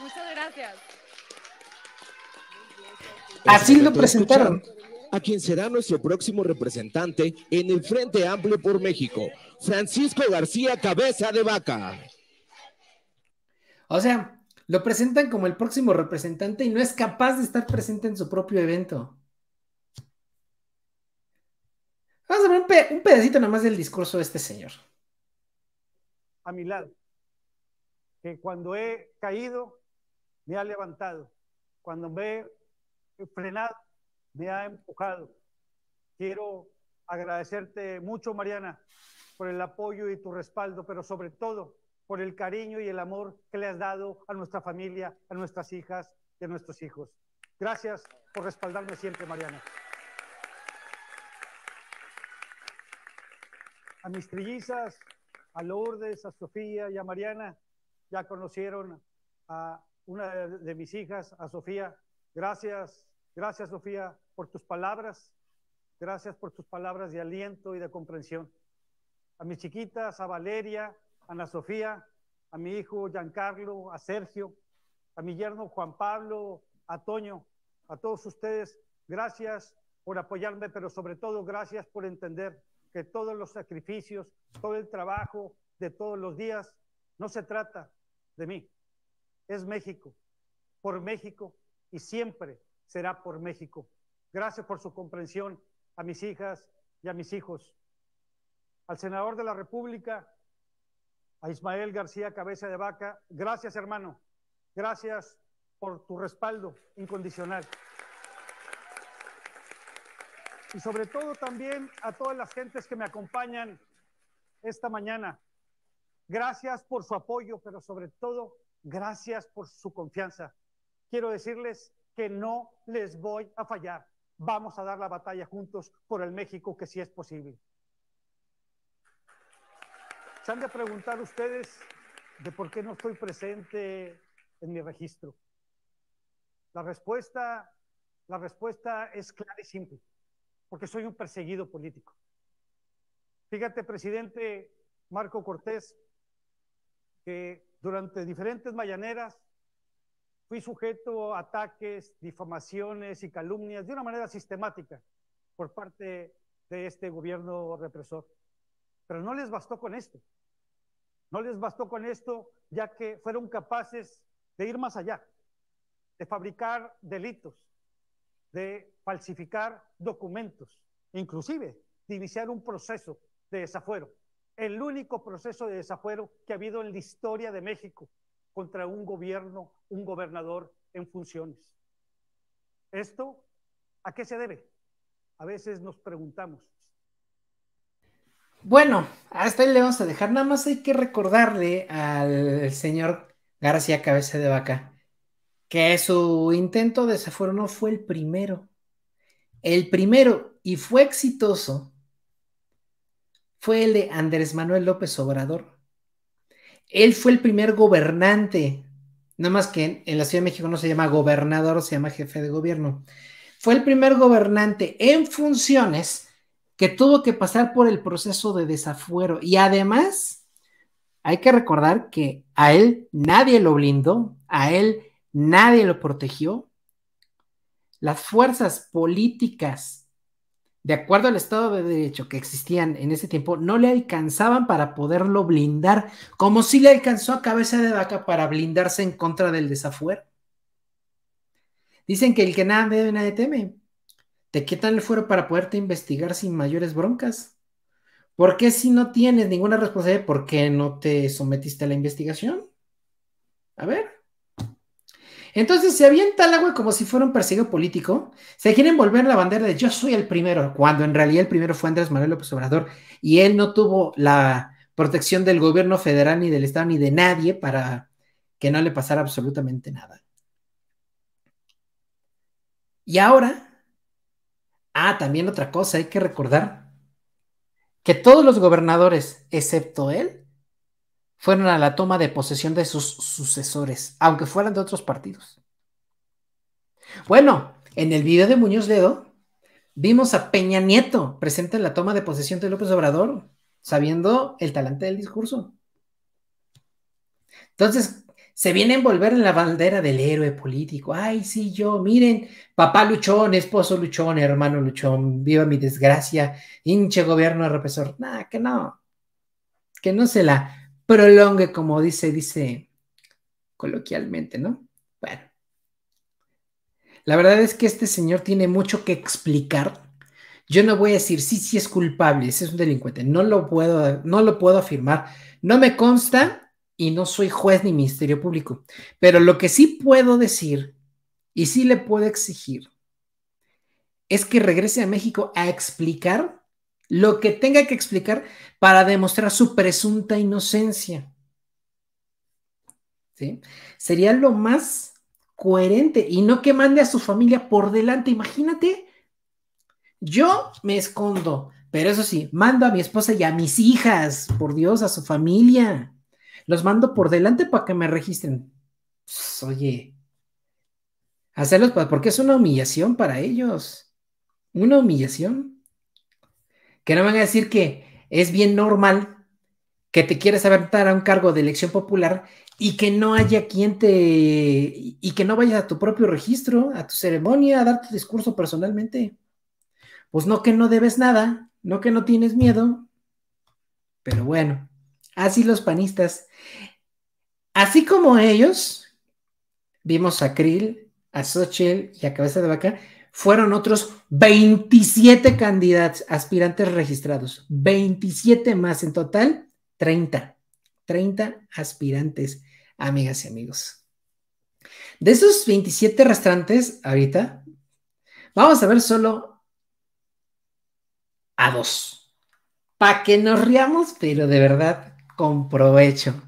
Speaker 16: Muchas gracias.
Speaker 1: Así lo presentaron. A quien
Speaker 2: será nuestro próximo representante en el Frente Amplio por México, Francisco
Speaker 1: García Cabeza de Vaca. O sea, lo presentan como el próximo representante y no es capaz de estar presente en su propio evento. Vamos a ver un, pedacito nomás del discurso de este señor.
Speaker 17: A mi lado, que cuando he caído, me ha levantado. Cuando me frenado, me ha empujado. Quiero agradecerte mucho, Mariana, por el apoyo y tu respaldo, pero sobre todo por el cariño y el amor que le has dado a nuestra familia, a nuestras hijas y a nuestros hijos. Gracias por respaldarme siempre, Mariana. A mis trillizas, a Lourdes, a Sofía y a Mariana, ya conocieron a una de mis hijas, a Sofía. Gracias Gracias, Sofía, por tus palabras. Gracias por tus palabras de aliento y de comprensión. A mis chiquitas, a Valeria, a Ana Sofía, a mi hijo Giancarlo, a Sergio, a mi yerno Juan Pablo, a Toño, a todos ustedes, gracias por apoyarme, pero sobre todo gracias por entender que todos los sacrificios, todo el trabajo de todos los días, no se trata de mí, es México, por México y siempre será por México. Gracias por su comprensión a mis hijas y a mis hijos. Al senador de la República, a Ismael García Cabeza de Vaca, gracias hermano, gracias por tu respaldo incondicional. Y sobre todo también a todas las gentes que me acompañan esta mañana. Gracias por su apoyo, pero sobre todo, gracias por su confianza. Quiero decirles que no les voy a fallar. Vamos a dar la batalla juntos por el México que sí es posible. Se han de preguntar ustedes de por qué no estoy presente en mi registro. La respuesta, la respuesta es clara y simple, porque soy un perseguido político. Fíjate, presidente Marco Cortés, que durante diferentes mañaneras fui sujeto a ataques, difamaciones y calumnias de una manera sistemática por parte de este gobierno represor. Pero no les bastó con esto. No les bastó con esto, ya que fueron capaces de ir más allá, de fabricar delitos, de falsificar documentos, inclusive de iniciar un proceso de desafuero. El único proceso de desafuero que ha habido en la historia de México contra un gobierno, un gobernador en funciones. ¿Esto a qué se debe? A veces nos preguntamos.
Speaker 1: Bueno, hasta ahí le vamos a dejar. Nada más hay que recordarle al señor García Cabeza de Vaca que su intento de desafuero no fue el primero. El primero, y fue exitoso, fue el de Andrés Manuel López Obrador él fue el primer gobernante, nada más que en, en la Ciudad de México no se llama gobernador, se llama jefe de gobierno. Fue el primer gobernante en funciones que tuvo que pasar por el proceso de desafuero. Y además, hay que recordar que a él nadie lo blindó, a él nadie lo protegió. Las fuerzas políticas de acuerdo al Estado de Derecho que existían en ese tiempo, no le alcanzaban para poderlo blindar, como si le alcanzó a cabeza de vaca para blindarse en contra del desafuero. Dicen que el que nada debe, nadie teme. Te quitan el fuero para poderte investigar sin mayores broncas. ¿Por qué si no tienes ninguna responsabilidad? ¿Por qué no te sometiste a la investigación? A ver. Entonces se avienta tal agua como si fuera un perseguido político. Se quieren volver la bandera de yo soy el primero, cuando en realidad el primero fue Andrés Manuel López Obrador y él no tuvo la protección del gobierno federal ni del Estado ni de nadie para que no le pasara absolutamente nada. Y ahora, ah, también otra cosa, hay que recordar que todos los gobernadores, excepto él, fueron a la toma de posesión de sus sucesores, aunque fueran de otros partidos. Bueno, en el video de Muñoz Ledo vimos a Peña Nieto presente en la toma de posesión de López Obrador, sabiendo el talante del discurso. Entonces, se viene a envolver en la bandera del héroe político. Ay, sí, yo, miren, papá luchón, esposo luchón, hermano luchón, viva mi desgracia, hinche gobierno represor. Nada, que no, que no se la prolongue, como dice, dice coloquialmente, ¿no? Bueno. La verdad es que este señor tiene mucho que explicar. Yo no voy a decir si sí es culpable, si es un delincuente. No lo puedo, no lo puedo afirmar. No me consta y no soy juez ni ministerio público. Pero lo que sí puedo decir y sí le puedo exigir es que regrese a México a explicar lo que tenga que explicar para demostrar su presunta inocencia. ¿Sí? Sería lo más coherente y no que mande a su familia por delante. Imagínate, yo me escondo, pero eso sí, mando a mi esposa y a mis hijas, por Dios, a su familia. Los mando por delante para que me registren. Pues, oye, hacerlos pues, porque es una humillación para ellos. Una humillación que no van a decir que es bien normal que te quieras aventar a un cargo de elección popular y que no haya quien te y que no vayas a tu propio registro, a tu ceremonia, a dar tu discurso personalmente. Pues no que no debes nada, no que no tienes miedo, pero bueno, así los panistas. Así como ellos, vimos a Krill, a Sochel y a Cabeza de Vaca, fueron otros 27 candidatos aspirantes registrados, 27 más en total, 30, 30 aspirantes, amigas y amigos. De esos 27 restantes, ahorita, vamos a ver solo a dos, para que nos riamos, pero de verdad, con provecho.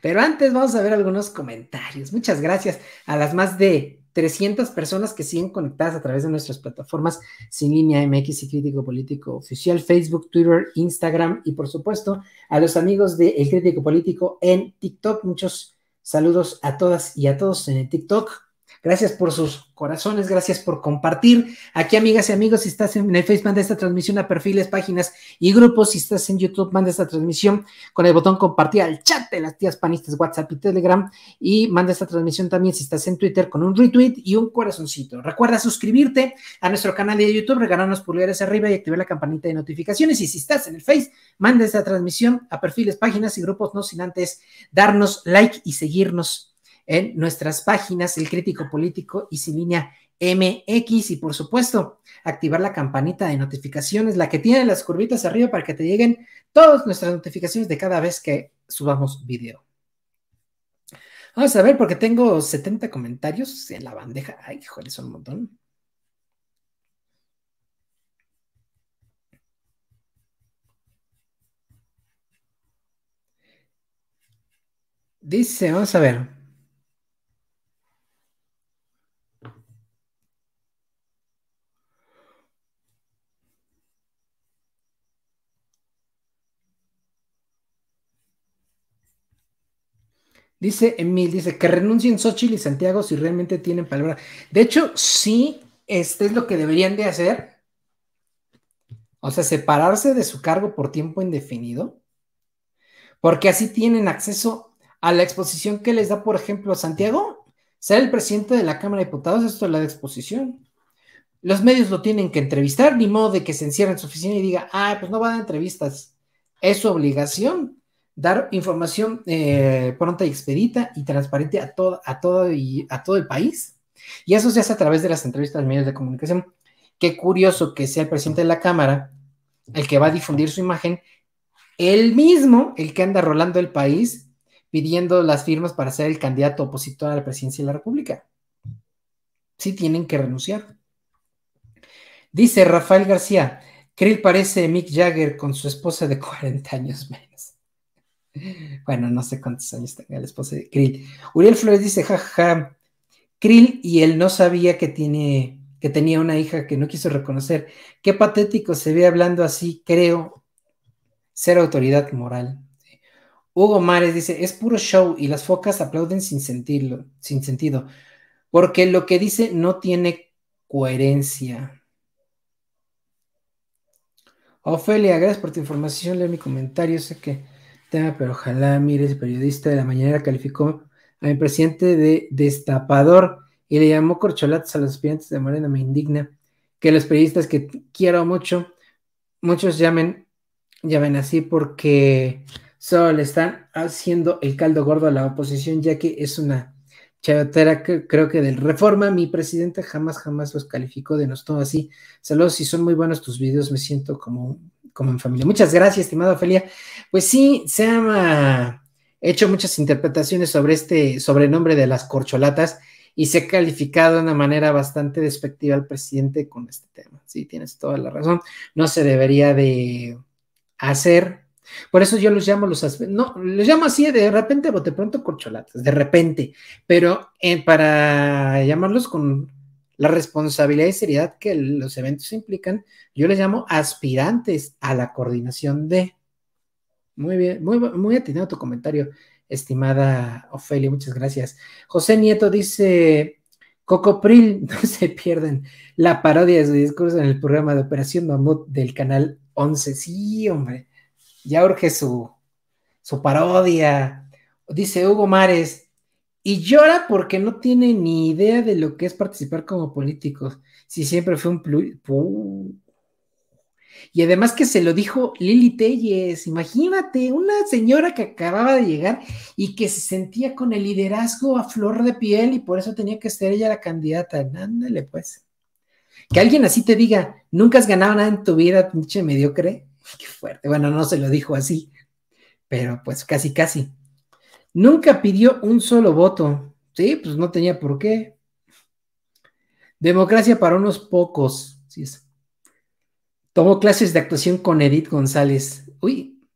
Speaker 1: Pero antes vamos a ver algunos comentarios. Muchas gracias a las más de 300 personas que siguen conectadas a través de nuestras plataformas sin línea MX y Crítico Político Oficial, Facebook, Twitter, Instagram y por supuesto a los amigos de El Crítico Político en TikTok. Muchos saludos a todas y a todos en el TikTok. Gracias por sus corazones, gracias por compartir. Aquí, amigas y amigos, si estás en el Facebook, manda esta transmisión a perfiles, páginas y grupos. Si estás en YouTube, manda esta transmisión con el botón compartir al chat de las tías panistas, WhatsApp y Telegram. Y manda esta transmisión también si estás en Twitter con un retweet y un corazoncito. Recuerda suscribirte a nuestro canal de YouTube, regalarnos pulgares arriba y activar la campanita de notificaciones. Y si estás en el Face, manda esta transmisión a perfiles, páginas y grupos, no sin antes darnos like y seguirnos en nuestras páginas, El Crítico Político y Sin Línea MX y por supuesto activar la campanita de notificaciones, la que tiene las curvitas arriba para que te lleguen todas nuestras notificaciones de cada vez que subamos video. Vamos a ver porque tengo 70 comentarios en la bandeja. Ay, joder, son un montón. Dice, vamos a ver. Dice Emil, dice que renuncien Xochitl y Santiago si realmente tienen palabra. De hecho, sí, este es lo que deberían de hacer. O sea, separarse de su cargo por tiempo indefinido. Porque así tienen acceso a la exposición que les da, por ejemplo, Santiago. Ser el presidente de la Cámara de Diputados, esto es la exposición. Los medios lo tienen que entrevistar, ni modo de que se encierren en su oficina y diga, ah, pues no va a dar entrevistas. Es su obligación dar información eh, pronta y expedita y transparente a, todo, a, todo y, a todo el país. Y eso se hace a través de las entrevistas de medios de comunicación. Qué curioso que sea el presidente de la Cámara el que va a difundir su imagen, el mismo, el que anda rolando el país pidiendo las firmas para ser el candidato opositor a la presidencia de la República. Sí tienen que renunciar. Dice Rafael García, ¿Creel parece Mick Jagger con su esposa de 40 años menos. Bueno, no sé cuántos años tenga la esposa de Krill. Uriel Flores dice, jajaja, ja, Krill y él no sabía que tiene que tenía una hija que no quiso reconocer. Qué patético se ve hablando así, creo. Ser autoridad moral. Hugo Mares dice, es puro show y las focas aplauden sin sentirlo, sin sentido, porque lo que dice no tiene coherencia. Ofelia, gracias por tu información, lee mi comentario, sé que pero ojalá mire ese periodista de la mañana calificó a mi presidente de destapador y le llamó corcholatas a los aspirantes de Morena. Me indigna que los periodistas que quiero mucho, muchos llamen, llamen así porque solo le están haciendo el caldo gordo a la oposición, ya que es una chayotera que creo que del Reforma. Mi presidente jamás, jamás los calificó de nos todo así. Saludos, si son muy buenos tus videos, me siento como como en familia. Muchas gracias, estimada Ofelia. Pues sí, se ha ah, hecho muchas interpretaciones sobre este sobrenombre de las corcholatas y se ha calificado de una manera bastante despectiva al presidente con este tema. Sí, tienes toda la razón. No se debería de hacer. Por eso yo los llamo los no, los llamo así de repente, bote pronto corcholatas, de repente, pero para llamarlos con la responsabilidad y seriedad que los eventos implican, yo les llamo aspirantes a la coordinación de. Muy bien, muy, muy atinado tu comentario, estimada Ofelia, muchas gracias. José Nieto dice, Cocopril, no se pierden la parodia de su discurso en el programa de Operación Mamut del canal 11. Sí, hombre, ya urge su, su parodia. Dice Hugo Mares, y llora porque no tiene ni idea de lo que es participar como político Si siempre fue un... y además que se lo dijo Lili Telles, imagínate, una señora que acababa de llegar y que se sentía con el liderazgo a flor de piel y por eso tenía que ser ella la candidata. Ándale, pues. Que alguien así te diga, nunca has ganado nada en tu vida, pinche mediocre. Qué fuerte. Bueno, no se lo dijo así, pero pues casi, casi. Nunca pidió un solo voto. Sí, pues no tenía por qué. Democracia para unos pocos. Sí Tomó clases de actuación con Edith González. Uy.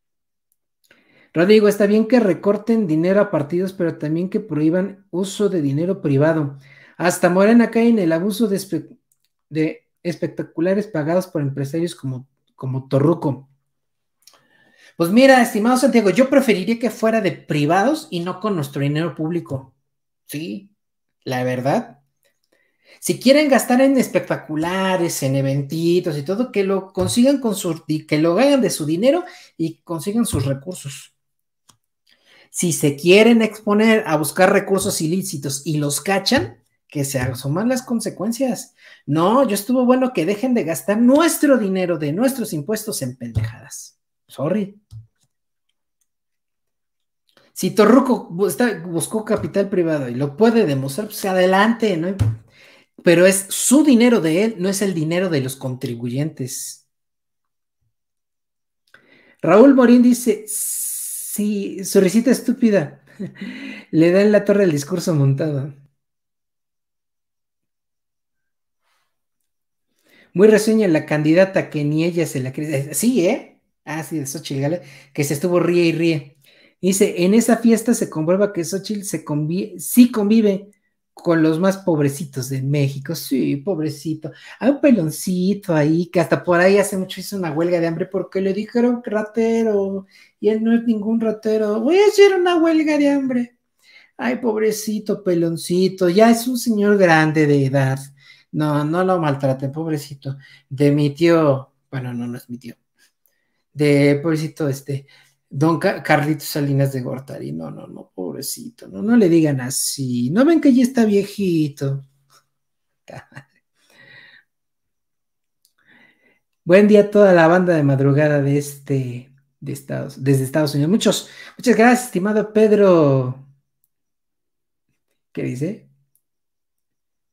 Speaker 1: Rodrigo, está bien que recorten dinero a partidos, pero también que prohíban uso de dinero privado. Hasta Morena cae en el abuso de, espectaculares pagados por empresarios como, como Torruco. Pues mira, estimado Santiago, yo preferiría que fuera de privados y no con nuestro dinero público. Sí, la verdad. Si quieren gastar en espectaculares, en eventitos y todo, que lo consigan con su, que lo hagan de su dinero y consigan sus recursos. Si se quieren exponer a buscar recursos ilícitos y los cachan, que se asoman las consecuencias. No, yo estuvo bueno que dejen de gastar nuestro dinero de nuestros impuestos en pendejadas. Sorry. Si Torruco buscó capital privado y lo puede demostrar, pues adelante, ¿no? Pero es su dinero de él, no es el dinero de los contribuyentes. Raúl Morín dice, sí, su risita estúpida, le da en la torre el discurso montado. Muy reseña la candidata que ni ella se la cree. Eh, sí, ¿eh? Ah, sí, de Xochitl que se estuvo ríe y ríe. Dice, en esa fiesta se comprueba que Xochitl se sí convive con los más pobrecitos de México. Sí, pobrecito. Hay un peloncito ahí que hasta por ahí hace mucho hizo una huelga de hambre porque le dijeron ratero y él no es ningún ratero. Voy a hacer una huelga de hambre. Ay, pobrecito, peloncito. Ya es un señor grande de edad. No, no lo maltraten, pobrecito. De mi tío, bueno, no, no es mi tío. De pobrecito, este, Don Carlitos Salinas de Gortari, no, no, no, pobrecito, no, no le digan así, no ven que ya está viejito. Buen día a toda la banda de madrugada de este, de Estados, desde Estados Unidos. Muchos, muchas gracias, estimado Pedro. ¿Qué dice?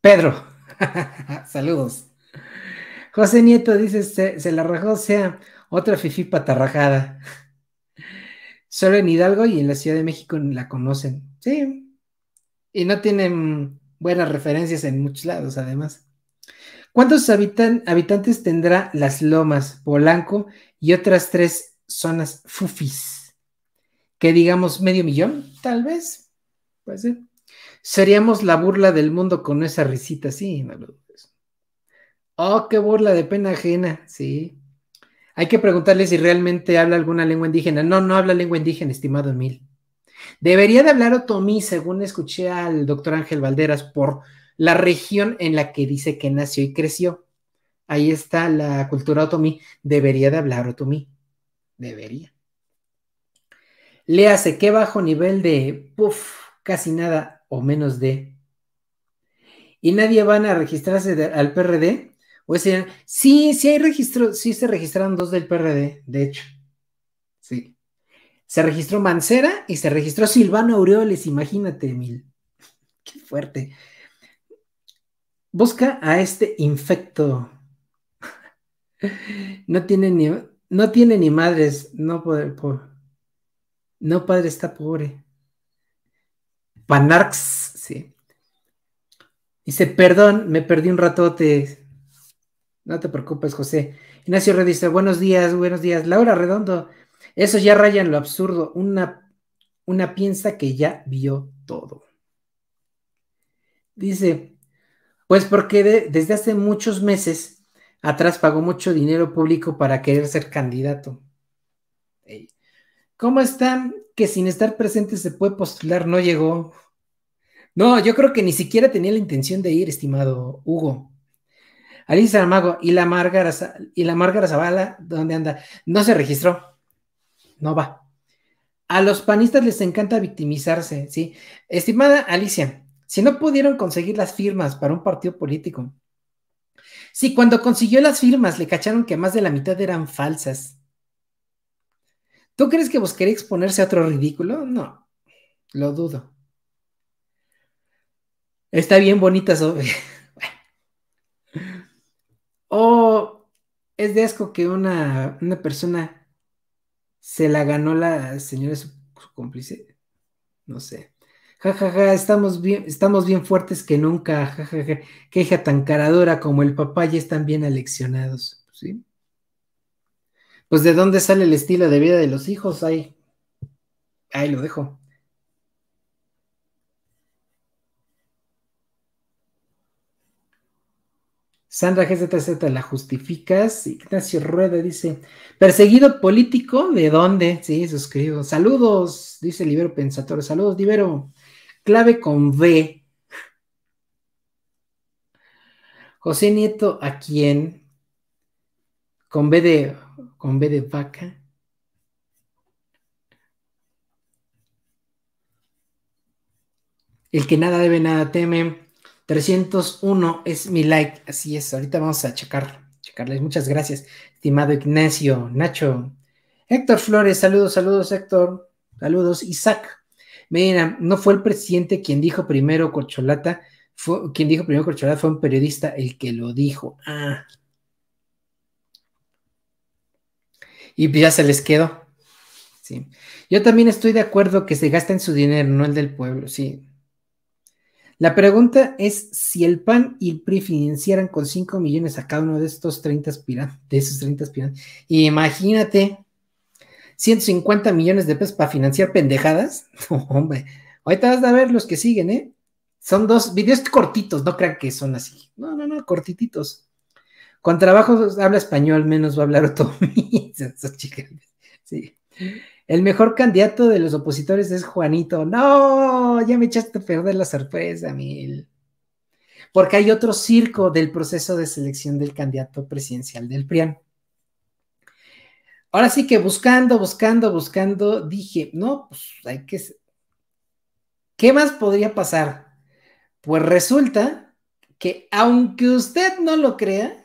Speaker 1: Pedro, saludos. José Nieto dice, se, se la rajó, sea, otra fifi patarrajada solo en Hidalgo y en la Ciudad de México la conocen. Sí. Y no tienen buenas referencias en muchos lados, además. ¿Cuántos habitantes tendrá Las Lomas, Polanco y otras tres zonas fufis? Que digamos medio millón, tal vez. Puede ser. Seríamos la burla del mundo con esa risita, sí, no lo dudes. Oh, qué burla de pena ajena, sí. Hay que preguntarle si realmente habla alguna lengua indígena. No, no habla lengua indígena, estimado Emil. Debería de hablar otomí, según escuché al doctor Ángel Valderas, por la región en la que dice que nació y creció. Ahí está la cultura otomí. Debería de hablar otomí. Debería. Le hace qué bajo nivel de, puf, casi nada o menos de. ¿Y nadie van a registrarse al PRD? O sí, sí hay registro, sí se registraron dos del PRD, de hecho. Sí. Se registró Mancera y se registró Silvano Aureoles, imagínate, mil, Qué fuerte. Busca a este infecto. No tiene ni, no tiene ni madres, no puede No padre está pobre. Panarx, sí. Dice, perdón, me perdí un ratote. No te preocupes, José. Ignacio Red buenos días, buenos días. Laura Redondo, eso ya raya en lo absurdo. Una, una piensa que ya vio todo. Dice, pues porque desde hace muchos meses atrás pagó mucho dinero público para querer ser candidato. ¿Cómo están que sin estar presente se puede postular? No llegó. No, yo creo que ni siquiera tenía la intención de ir, estimado Hugo. Alicia Armago y la Márgara y la Zavala, ¿dónde anda? No se registró. No va. A los panistas les encanta victimizarse, ¿sí? Estimada Alicia, si no pudieron conseguir las firmas para un partido político, si cuando consiguió las firmas le cacharon que más de la mitad eran falsas, ¿tú crees que vos querés exponerse a otro ridículo? No, lo dudo. Está bien bonita, sobre. O es de asco que una, persona se la ganó la señora su, cómplice. No sé. jajaja, estamos bien, estamos bien fuertes que nunca. queja ja, Qué hija tan caradora como el papá ya están bien aleccionados. ¿Sí? Pues de dónde sale el estilo de vida de los hijos, ahí, ahí lo dejo. Sandra GZZ la justificas. Ignacio Rueda dice: Perseguido político, ¿de dónde? Sí, suscribo. Saludos, dice Libero Pensador. Saludos, Libero. Clave con B José Nieto, ¿a quién? Con B de, con B de vaca. El que nada debe, nada teme. 301 es mi like, así es, ahorita vamos a checar, checarles. Muchas gracias, estimado Ignacio, Nacho. Héctor Flores, saludos, saludos Héctor, saludos Isaac. Mira, no fue el presidente quien dijo primero Corcholata, fue, quien dijo primero Corcholata fue un periodista el que lo dijo. Ah. Y pues ya se les quedó. Sí. Yo también estoy de acuerdo que se gasten su dinero, no el del pueblo, sí. La pregunta es si el PAN y el PRI financiaran con 5 millones a cada uno de estos 30 aspirantes, de esos 30 aspirantes. Imagínate, 150 millones de pesos para financiar pendejadas. No, hombre, ahorita vas a ver los que siguen, ¿eh? Son dos videos cortitos, no crean que son así. No, no, no, cortititos. Con trabajo habla español, menos va a hablar otomí. sí. El mejor candidato de los opositores es Juanito. No, ya me echaste a perder la sorpresa, Mil. Porque hay otro circo del proceso de selección del candidato presidencial del PRIAN. Ahora sí que buscando, buscando, buscando, dije, no, pues hay que... ¿Qué más podría pasar? Pues resulta que aunque usted no lo crea,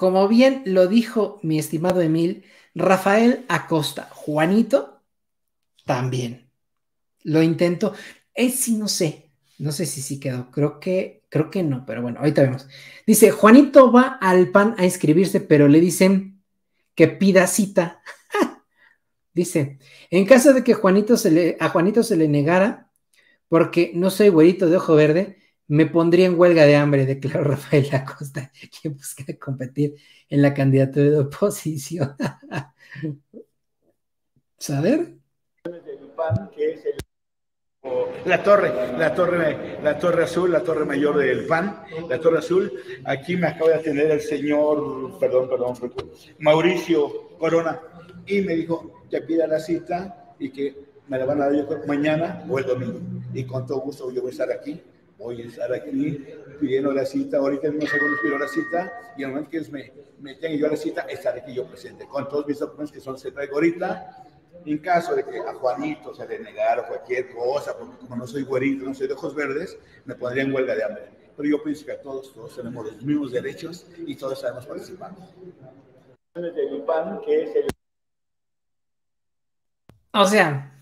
Speaker 1: Como bien lo dijo mi estimado Emil, Rafael Acosta, Juanito, también. Lo intento. Es si no sé. No sé si sí quedó. Creo que, creo que no, pero bueno, ahorita vemos. Dice, Juanito va al PAN a inscribirse, pero le dicen que pida cita. Dice, en caso de que Juanito se le, a Juanito se le negara, porque no soy güerito de ojo verde, me pondría en huelga de hambre, declaró Rafael Acosta, quien busca competir en la candidatura de oposición. ¿Saber?
Speaker 10: la torre, la torre, la torre azul, la torre mayor del PAN, la torre azul. Aquí me acaba de atender el señor, perdón, perdón, Mauricio Corona, y me dijo que pida la cita y que me la van a dar mañana o el domingo. Y con todo gusto yo voy a estar aquí voy a estar aquí pidiendo la cita, ahorita mismo segundos pido la cita y el momento que me, me yo la cita, estaré aquí yo presente con todos mis documentos que son se traigo ahorita. En caso de que a Juanito se le negara cualquier cosa, porque como no soy güerito, no soy de ojos verdes, me pondría en huelga de hambre. Pero yo pienso que a todos, todos tenemos los mismos derechos y todos sabemos participar.
Speaker 1: O sea,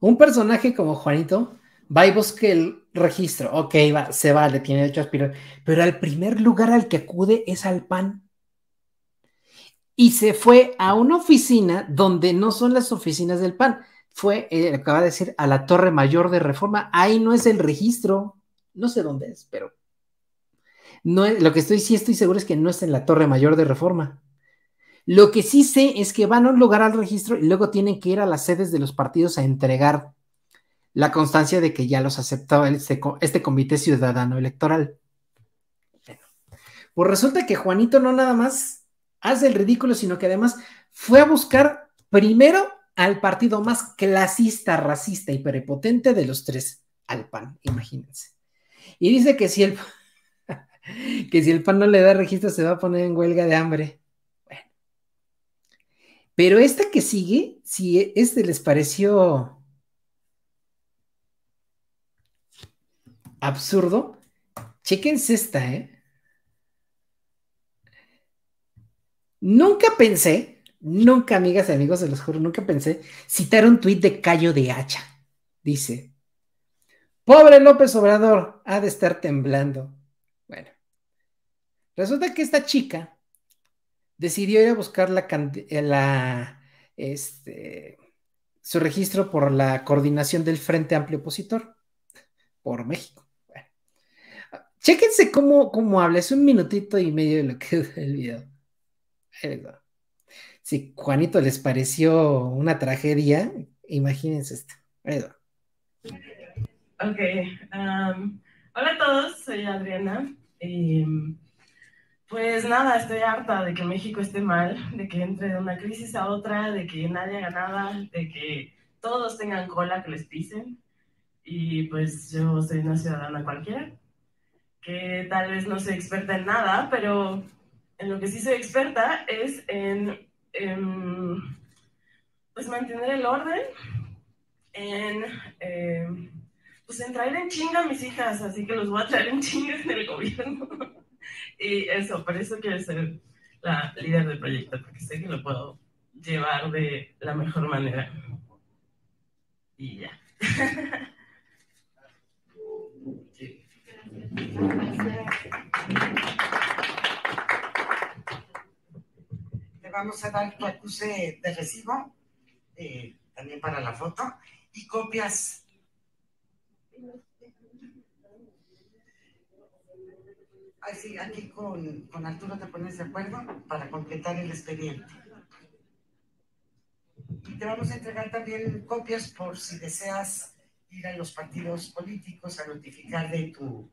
Speaker 1: un personaje como Juanito va y busca el registro, ok, va, se vale, tiene hecho aspirar, pero al primer lugar al que acude es al PAN. Y se fue a una oficina donde no son las oficinas del PAN, fue, eh, acaba de decir, a la Torre Mayor de Reforma, ahí no es el registro, no sé dónde es, pero no lo que estoy, sí estoy seguro es que no es en la Torre Mayor de Reforma. Lo que sí sé es que van a un lugar al registro y luego tienen que ir a las sedes de los partidos a entregar la constancia de que ya los aceptó este, este comité ciudadano electoral. pues resulta que Juanito no nada más hace el ridículo, sino que además fue a buscar primero al partido más clasista, racista y prepotente de los tres, al PAN, imagínense. Y dice que si el, que si el PAN no le da registro se va a poner en huelga de hambre. Pero esta que sigue, si este les pareció absurdo, chequense esta, ¿eh? Nunca pensé, nunca, amigas y amigos, se los juro, nunca pensé citar un tuit de Cayo de Hacha. Dice, pobre López Obrador, ha de estar temblando. Bueno, resulta que esta chica decidió ir a buscar la, eh, la este, su registro por la coordinación del Frente Amplio Opositor por México. Chéquense cómo, cómo habla, es un minutito y medio de lo que es el video. Si Juanito les pareció una tragedia, imagínense esto.
Speaker 15: Ok. Um, hola a todos, soy Adriana. Pues nada, estoy harta de que México esté mal, de que entre de una crisis a otra, de que nadie haga nada, de que todos tengan cola que les pisen. Y pues yo soy una ciudadana cualquiera, que tal vez no soy experta en nada, pero en lo que sí soy experta es en, em, pues mantener el orden, en... Em, pues en traer en chinga a mis hijas, así que los voy a traer en
Speaker 9: chinga en el gobierno. Y eso, por eso quiero ser la líder del proyecto, porque sé que lo puedo llevar de la mejor manera. Y ya. Le
Speaker 17: vamos a dar tu acuse de recibo, eh, también para la foto,
Speaker 2: y copias aquí con Arturo te pones de acuerdo para completar el expediente. Y te vamos a entregar también copias
Speaker 4: por si deseas ir a los partidos políticos a notificar de tu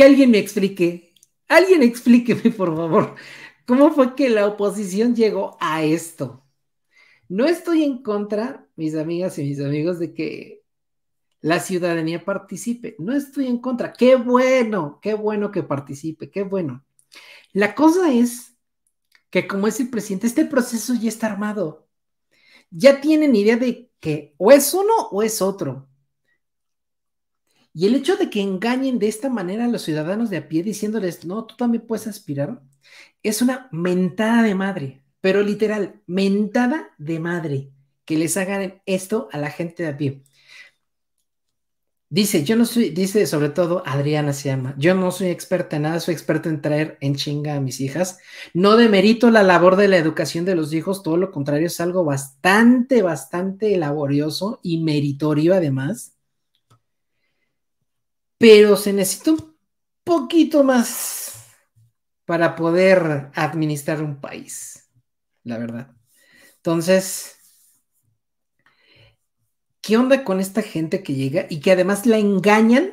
Speaker 1: que alguien me explique, alguien explíqueme, por favor, cómo fue que la oposición llegó a esto. No estoy en contra, mis amigas y mis amigos, de que la ciudadanía participe. No estoy en contra. Qué bueno, qué bueno que participe, qué bueno. La cosa es que como es el presidente, este proceso ya está armado. Ya tienen idea de que o es uno o es otro. Y el hecho de que engañen de esta manera a los ciudadanos de a pie diciéndoles, no, tú también puedes aspirar, es una mentada de madre, pero literal, mentada de madre, que les hagan esto a la gente de a pie. Dice, yo no soy, dice sobre todo Adriana se llama, yo no soy experta en nada, soy experta en traer en chinga a mis hijas. No demerito la labor de la educación de los hijos, todo lo contrario, es algo bastante, bastante laborioso y meritorio además pero se necesita un poquito más para poder administrar un país, la verdad. Entonces, ¿qué onda con esta gente que llega y que además la engañan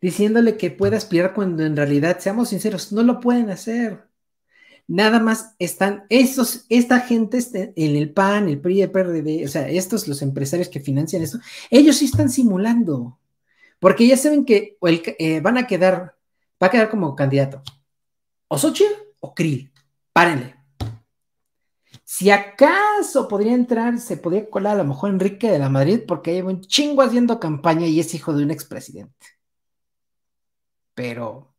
Speaker 1: diciéndole que pueda aspirar cuando en realidad, seamos sinceros, no lo pueden hacer? Nada más están estos, esta gente este, en el PAN, el PRI, el PRD, o sea, estos los empresarios que financian esto, ellos sí están simulando. Porque ya saben que eh, van a quedar, va a quedar como candidato o Xochitl o Krill. Párenle. Si acaso podría entrar, se podría colar a lo mejor Enrique de la Madrid porque lleva un chingo haciendo campaña y es hijo de un expresidente. Pero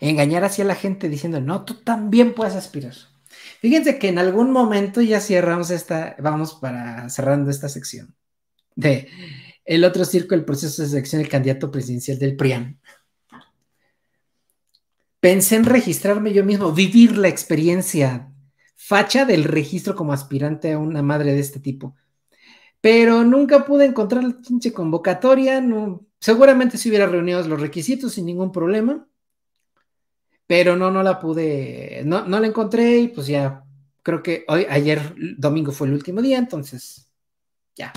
Speaker 1: engañar así a la gente diciendo, no, tú también puedes aspirar. Fíjense que en algún momento ya cerramos esta, vamos para cerrando esta sección de el otro circo, el proceso de selección del candidato presidencial del PRIAN. Pensé en registrarme yo mismo, vivir la experiencia, facha del registro como aspirante a una madre de este tipo. Pero nunca pude encontrar la pinche convocatoria, seguramente si hubiera reunido los requisitos sin ningún problema, pero no, no la pude, no, no la encontré y pues ya, creo que hoy, ayer, domingo fue el último día, entonces ya,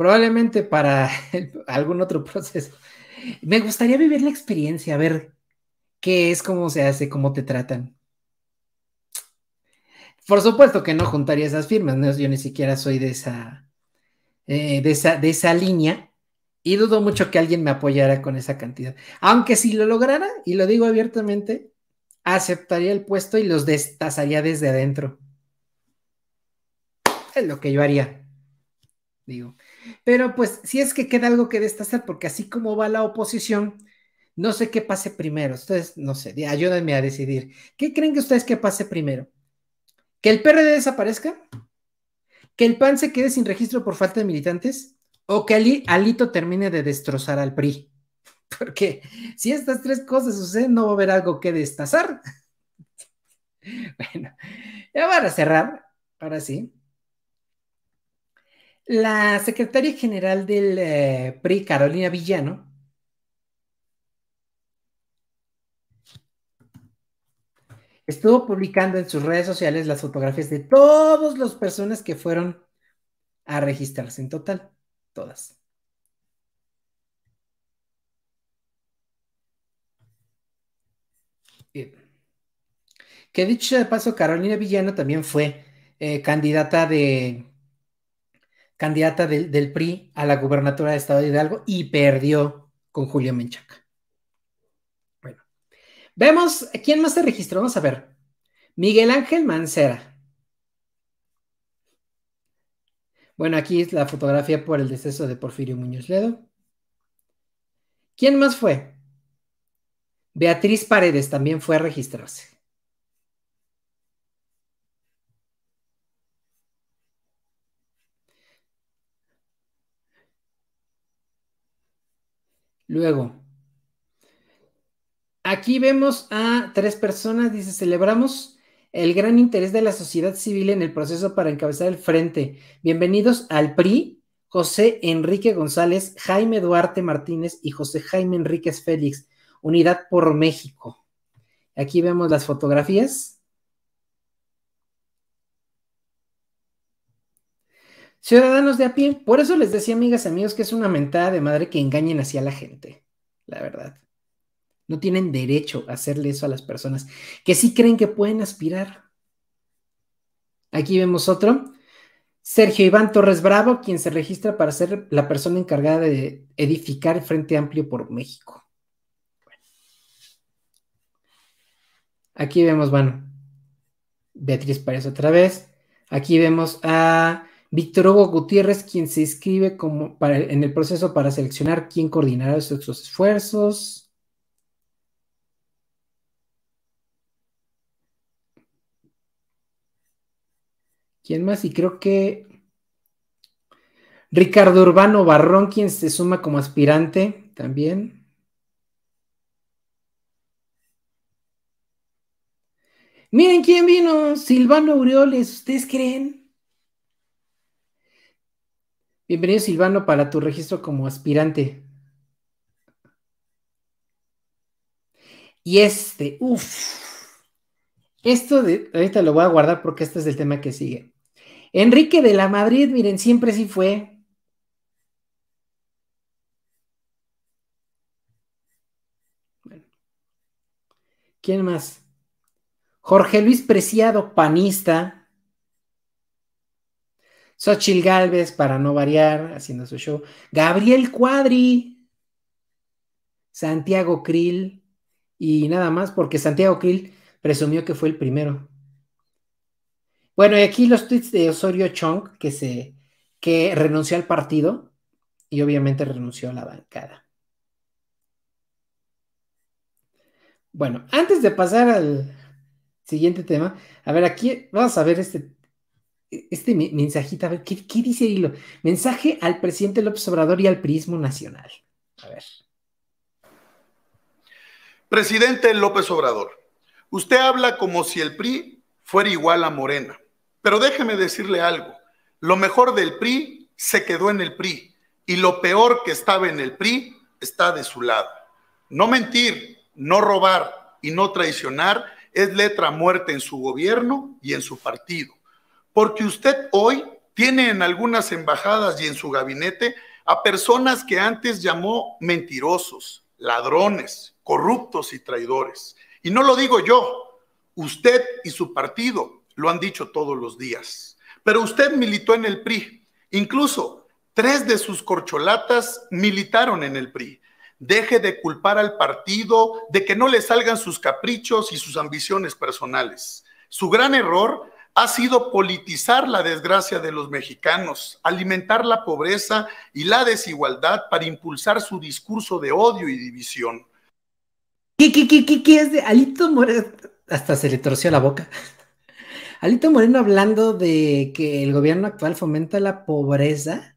Speaker 1: probablemente para algún otro proceso. Me gustaría vivir la experiencia, ver qué es, cómo se hace, cómo te tratan. Por supuesto que no juntaría esas firmas, yo ni siquiera soy de esa, eh, de esa, de esa línea. Y dudo mucho que alguien me apoyara con esa cantidad. Aunque si lo lograra, y lo digo abiertamente, aceptaría el puesto y los destazaría desde adentro. Es lo que yo haría. Digo, pero pues si es que queda algo que destazar, porque así como va la oposición, no sé qué pase primero. Ustedes, no sé, ayúdenme a decidir. ¿Qué creen que ustedes que pase primero? ¿Que el PRD desaparezca? ¿Que el PAN se quede sin registro por falta de militantes? ¿O que Alito termine de destrozar al PRI? Porque si estas tres cosas suceden, no va a haber algo que destazar. bueno, ya van a cerrar, ahora sí. La secretaria general del eh, PRI, Carolina Villano, estuvo publicando en sus redes sociales las fotografías de todas las personas que fueron a registrarse en total, todas. Que dicho de paso, Carolina Villano también fue eh, candidata de candidata del, PRI a la gubernatura de Estado de Hidalgo y perdió con Julio Menchaca. Bueno, vemos quién más se registró. Vamos a ver. Miguel Ángel Mancera. Bueno, aquí es la fotografía por el deceso de Porfirio Muñoz Ledo. ¿Quién más fue? Beatriz Paredes también fue a registrarse. Luego, aquí vemos a tres personas, dice, celebramos el gran interés de la sociedad civil en el proceso para encabezar el frente. Bienvenidos al PRI, José Enrique González, Jaime Duarte Martínez y José Jaime Enríquez Félix, Unidad por México. Aquí vemos las fotografías Ciudadanos de a pie, por eso les decía, amigas y amigos, que es una mentada de madre que engañen hacia la gente, la verdad. No tienen derecho a hacerle eso a las personas que sí creen que pueden aspirar. Aquí vemos otro. Sergio Iván Torres Bravo, quien se registra para ser la persona encargada de edificar el Frente Amplio por México. Aquí vemos, bueno, Beatriz Párez otra vez. Aquí vemos a Víctor Hugo Gutiérrez, quien se inscribe como en el proceso para seleccionar quién coordinará esos esfuerzos. ¿Quién más? Y creo que Ricardo Urbano Barrón, quien se suma como aspirante también. Miren quién vino, Silvano Aureoles, ¿ustedes creen? Bienvenido, Silvano, para tu registro como aspirante. Y este, uff. Esto de, ahorita lo voy a guardar porque este es el tema que sigue. Enrique de la Madrid, miren, siempre sí fue. ¿Quién más? Jorge Luis Preciado, panista. Xochil Galvez, para no variar, haciendo su show. Gabriel Cuadri. Santiago Krill. Y nada más, porque Santiago Krill presumió que fue el primero. Bueno, y aquí los tweets de Osorio Chong, que, se, que renunció al partido y obviamente renunció a la bancada. Bueno, antes de pasar al siguiente tema, a ver, aquí vamos a ver este e-, este mensajita, a ver, ¿qué, dice hilo? Mensaje al presidente López Obrador y al prismo nacional.
Speaker 18: A ver. Presidente López Obrador, usted habla como si el PRI fuera igual a Morena. Pero déjeme decirle algo. Lo mejor del PRI se quedó en el PRI y lo peor que estaba en el PRI está de su lado. No mentir, no robar y no traicionar es letra muerta en su gobierno y en su partido. Porque usted hoy tiene en algunas embajadas y en su gabinete a personas que antes llamó mentirosos, ladrones, corruptos y traidores. Y no lo digo yo, usted y su partido lo han dicho todos los días. Pero usted militó en el PRI, incluso tres de sus corcholatas militaron en el PRI. Deje de culpar al partido de que no le salgan sus caprichos y sus ambiciones personales. Su gran error ha sido politizar la desgracia de los mexicanos, alimentar la pobreza y la desigualdad para impulsar su discurso de odio y división.
Speaker 1: ¿Qué, es de Alito Moreno? Hasta se le torció la boca. Alito Moreno hablando de que el gobierno actual fomenta la pobreza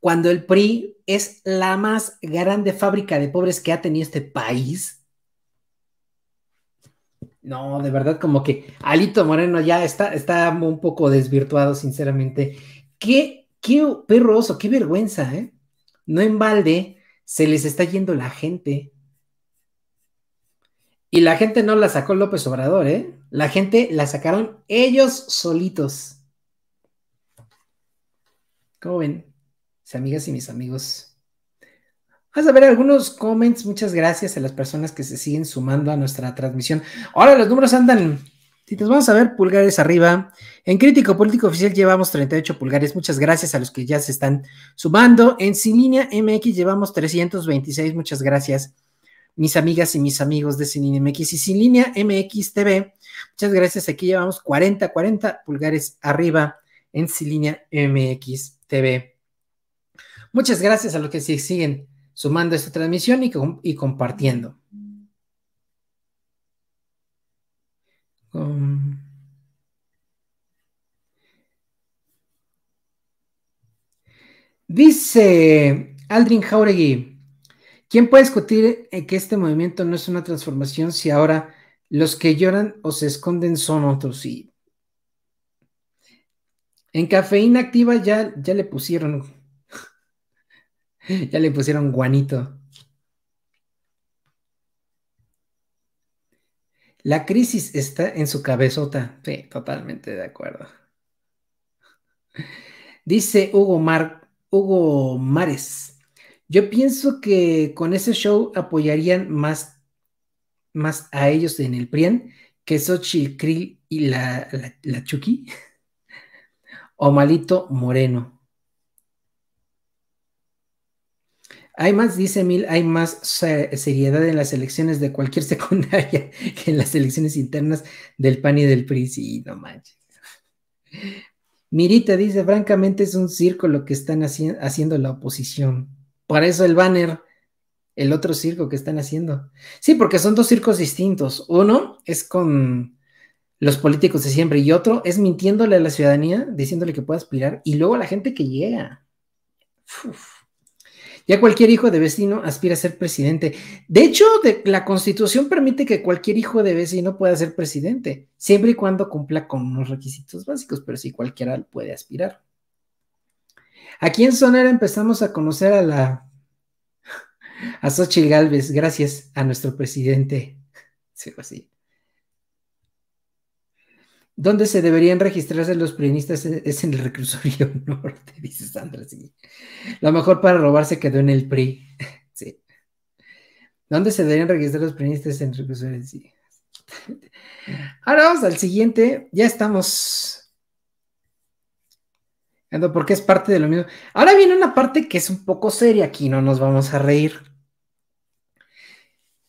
Speaker 1: cuando el PRI es la más grande fábrica de pobres que ha tenido este país no, de verdad, como que Alito Moreno ya está, está un poco desvirtuado, sinceramente. Qué, qué perro qué vergüenza, ¿eh? No en balde se les está yendo la gente. Y la gente no la sacó López Obrador, ¿eh? La gente la sacaron ellos solitos. ¿Cómo ven? Mis amigas y mis amigos. Vas a ver algunos comments. Muchas gracias a las personas que se siguen sumando a nuestra transmisión. Ahora los números andan. Si nos vamos a ver, pulgares arriba. En Crítico Político Oficial llevamos 38 pulgares. Muchas gracias a los que ya se están sumando. En Sin Línea MX llevamos 326. Muchas gracias, mis amigas y mis amigos de Sin Línea MX. Y Sin Línea MX TV, muchas gracias. Aquí llevamos 40, 40 pulgares arriba en Sin Línea MX TV. Muchas gracias a los que siguen sumando esta transmisión y, compartiendo. Um, dice Aldrin Jauregui, ¿quién puede discutir que este movimiento no es una transformación si ahora los que lloran o se esconden son otros? en cafeína activa ya, ya le pusieron Ya le pusieron guanito. La crisis está en su cabezota. Sí, totalmente de acuerdo. Dice Hugo, Mar, Hugo Mares. Yo pienso que con ese show apoyarían más, más a ellos en el Prien que Xochitl Krill y la, la, la Chucky o Malito Moreno. Hay más, dice Mil, hay más seriedad en las elecciones de cualquier secundaria que en las elecciones internas del PAN y del PRI. Sí, no manches. Mirita dice, francamente es un circo lo que están haciendo la oposición. ¿Para eso el banner, el otro circo que están haciendo. Sí, porque son dos circos distintos. Uno es con los políticos de siempre y otro es mintiéndole a la ciudadanía, diciéndole que puede aspirar y luego a la gente que llega. Uf. Ya cualquier hijo de vecino aspira a ser presidente. De hecho, la constitución permite que cualquier hijo de vecino pueda ser presidente, siempre y cuando cumpla con unos requisitos básicos, pero sí cualquiera puede aspirar. Aquí en Sonera empezamos a conocer a la a Xochitl Galvez, gracias a nuestro presidente. Sí, así. Pues ¿Dónde se deberían registrarse los prianistas e-, es en el reclusorio norte, dice Sandra. Lo mejor para robar se quedó en el PRI. Sí. ¿Dónde se deberían registrar los Es en el reclusorio? Sí. Ahora vamos al siguiente. Ya estamos. Porque es parte de lo mismo. Ahora viene una parte que es un poco seria. Aquí no nos vamos a reír.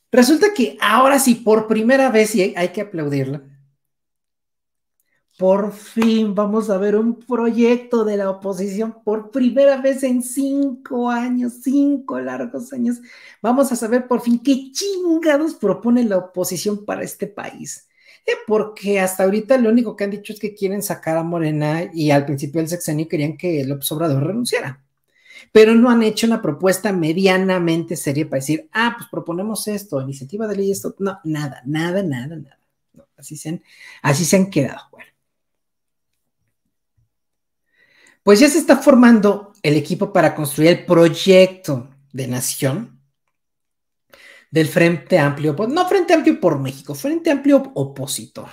Speaker 1: Resulta que ahora sí, por primera vez, y hay que aplaudirla por fin vamos a ver un proyecto de la oposición por primera vez en cinco años, cinco largos años. Vamos a saber por fin qué chingados propone la oposición para este país. Eh, porque hasta ahorita lo único que han dicho es que quieren sacar a Morena y al principio del sexenio querían que López Obrador renunciara. Pero no han hecho una propuesta medianamente seria para decir, ah, pues proponemos esto, iniciativa de ley, esto. No, nada, nada, nada, nada. así, se han, así se han quedado. Bueno. pues ya se está formando el equipo para construir el proyecto de nación del Frente Amplio, pues, no Frente Amplio por México, Frente Amplio opositor.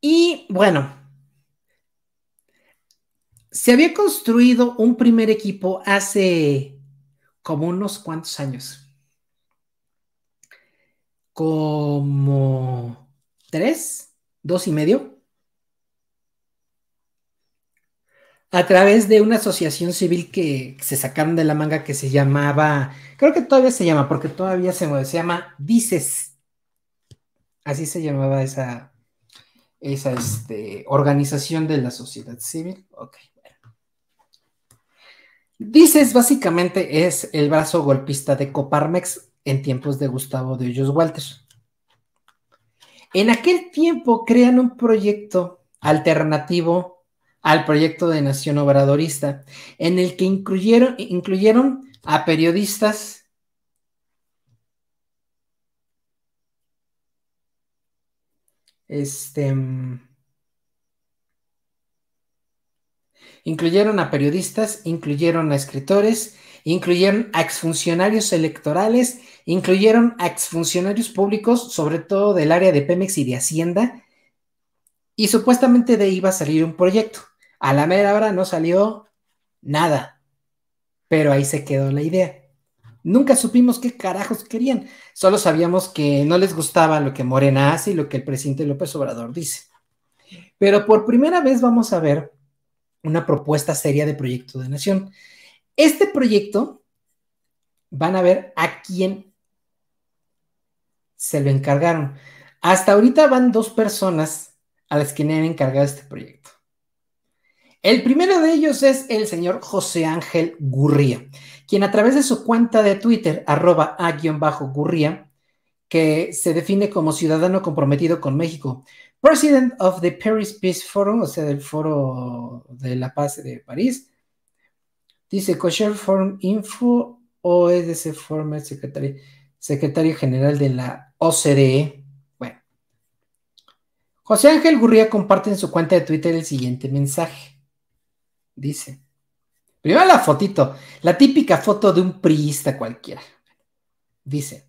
Speaker 1: Y bueno, se había construido un primer equipo hace como unos cuantos años. Como tres, dos y medio. a través de una asociación civil que se sacaron de la manga que se llamaba, creo que todavía se llama, porque todavía se, mueve, se llama Dices. Así se llamaba esa, esa este, organización de la sociedad civil. Dices básicamente es el brazo golpista de Coparmex en tiempos de Gustavo de Hoyos Walters. En aquel tiempo crean un proyecto alternativo al proyecto de Nación Obradorista, en el que incluyeron, incluyeron a periodistas Este. Incluyeron a periodistas, incluyeron a escritores, incluyeron a exfuncionarios electorales, incluyeron a exfuncionarios públicos, sobre todo del área de Pemex y de Hacienda, y supuestamente de ahí iba a salir un proyecto. A la mera hora no salió nada, pero ahí se quedó la idea. Nunca supimos qué carajos querían, solo sabíamos que no les gustaba lo que Morena hace y lo que el presidente López Obrador dice. Pero por primera vez vamos a ver una propuesta seria de proyecto de nación. Este proyecto van a ver a quién se lo encargaron. Hasta ahorita van dos personas a las que le han encargado este proyecto. El primero de ellos es el señor José Ángel Gurría, quien a través de su cuenta de Twitter, arroba a-gurría, que se define como ciudadano comprometido con México, President of the Paris Peace Forum, o sea, del Foro de la Paz de París, dice Cocher Forum Info, OEDC Forum, secretario, secretario general de la OCDE. Bueno, José Ángel Gurría comparte en su cuenta de Twitter el siguiente mensaje dice. Primero la fotito, la típica foto de un priista cualquiera. Dice,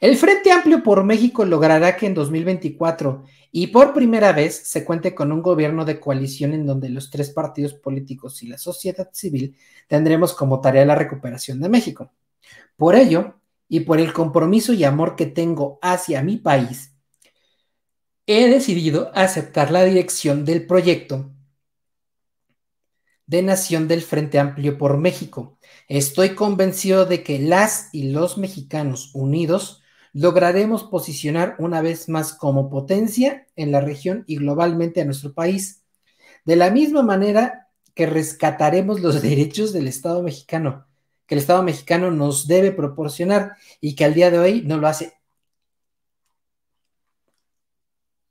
Speaker 1: el Frente Amplio por México logrará que en 2024 y por primera vez se cuente con un gobierno de coalición en donde los tres partidos políticos y la sociedad civil tendremos como tarea la recuperación de México. Por ello, y por el compromiso y amor que tengo hacia mi país, he decidido aceptar la dirección del proyecto de Nación del Frente Amplio por México. Estoy convencido de que las y los mexicanos unidos lograremos posicionar una vez más como potencia en la región y globalmente a nuestro país. De la misma manera que rescataremos los derechos del Estado mexicano, que el Estado mexicano nos debe proporcionar y que al día de hoy no lo hace.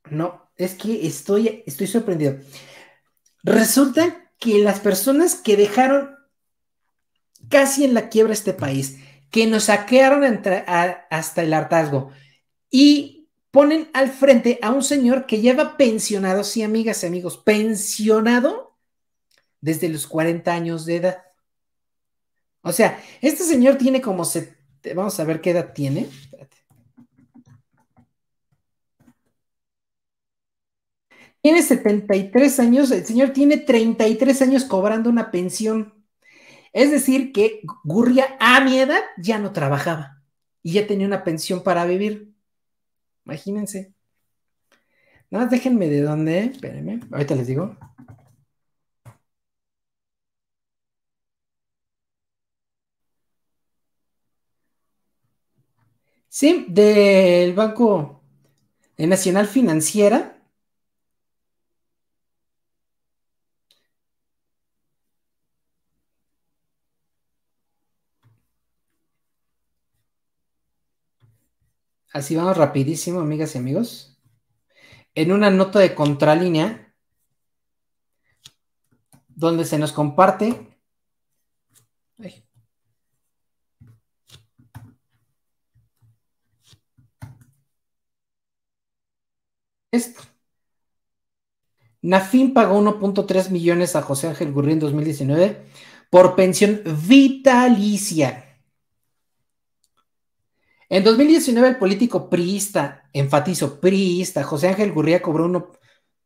Speaker 1: No, es que estoy, estoy sorprendido. Resulta que las personas que dejaron casi en la quiebra este país, que nos saquearon hasta el hartazgo y ponen al frente a un señor que lleva pensionado, sí, amigas y amigos, pensionado desde los 40 años de edad. O sea, este señor tiene como, vamos a ver qué edad tiene. Espérate. Tiene 73 años, el señor tiene 33 años cobrando una pensión. Es decir, que Gurria a mi edad ya no trabajaba y ya tenía una pensión para vivir. Imagínense. Nada más déjenme de dónde, espérenme, ahorita les digo. Sí, del Banco Nacional Financiera así vamos rapidísimo, amigas y amigos. En una nota de contralínea, donde se nos comparte. Esto. Nafin pagó 1.3 millones a José Ángel Gurri en 2019 por pensión vitalicia. En 2019, el político priista, enfatizo, priista, José Ángel Gurría cobró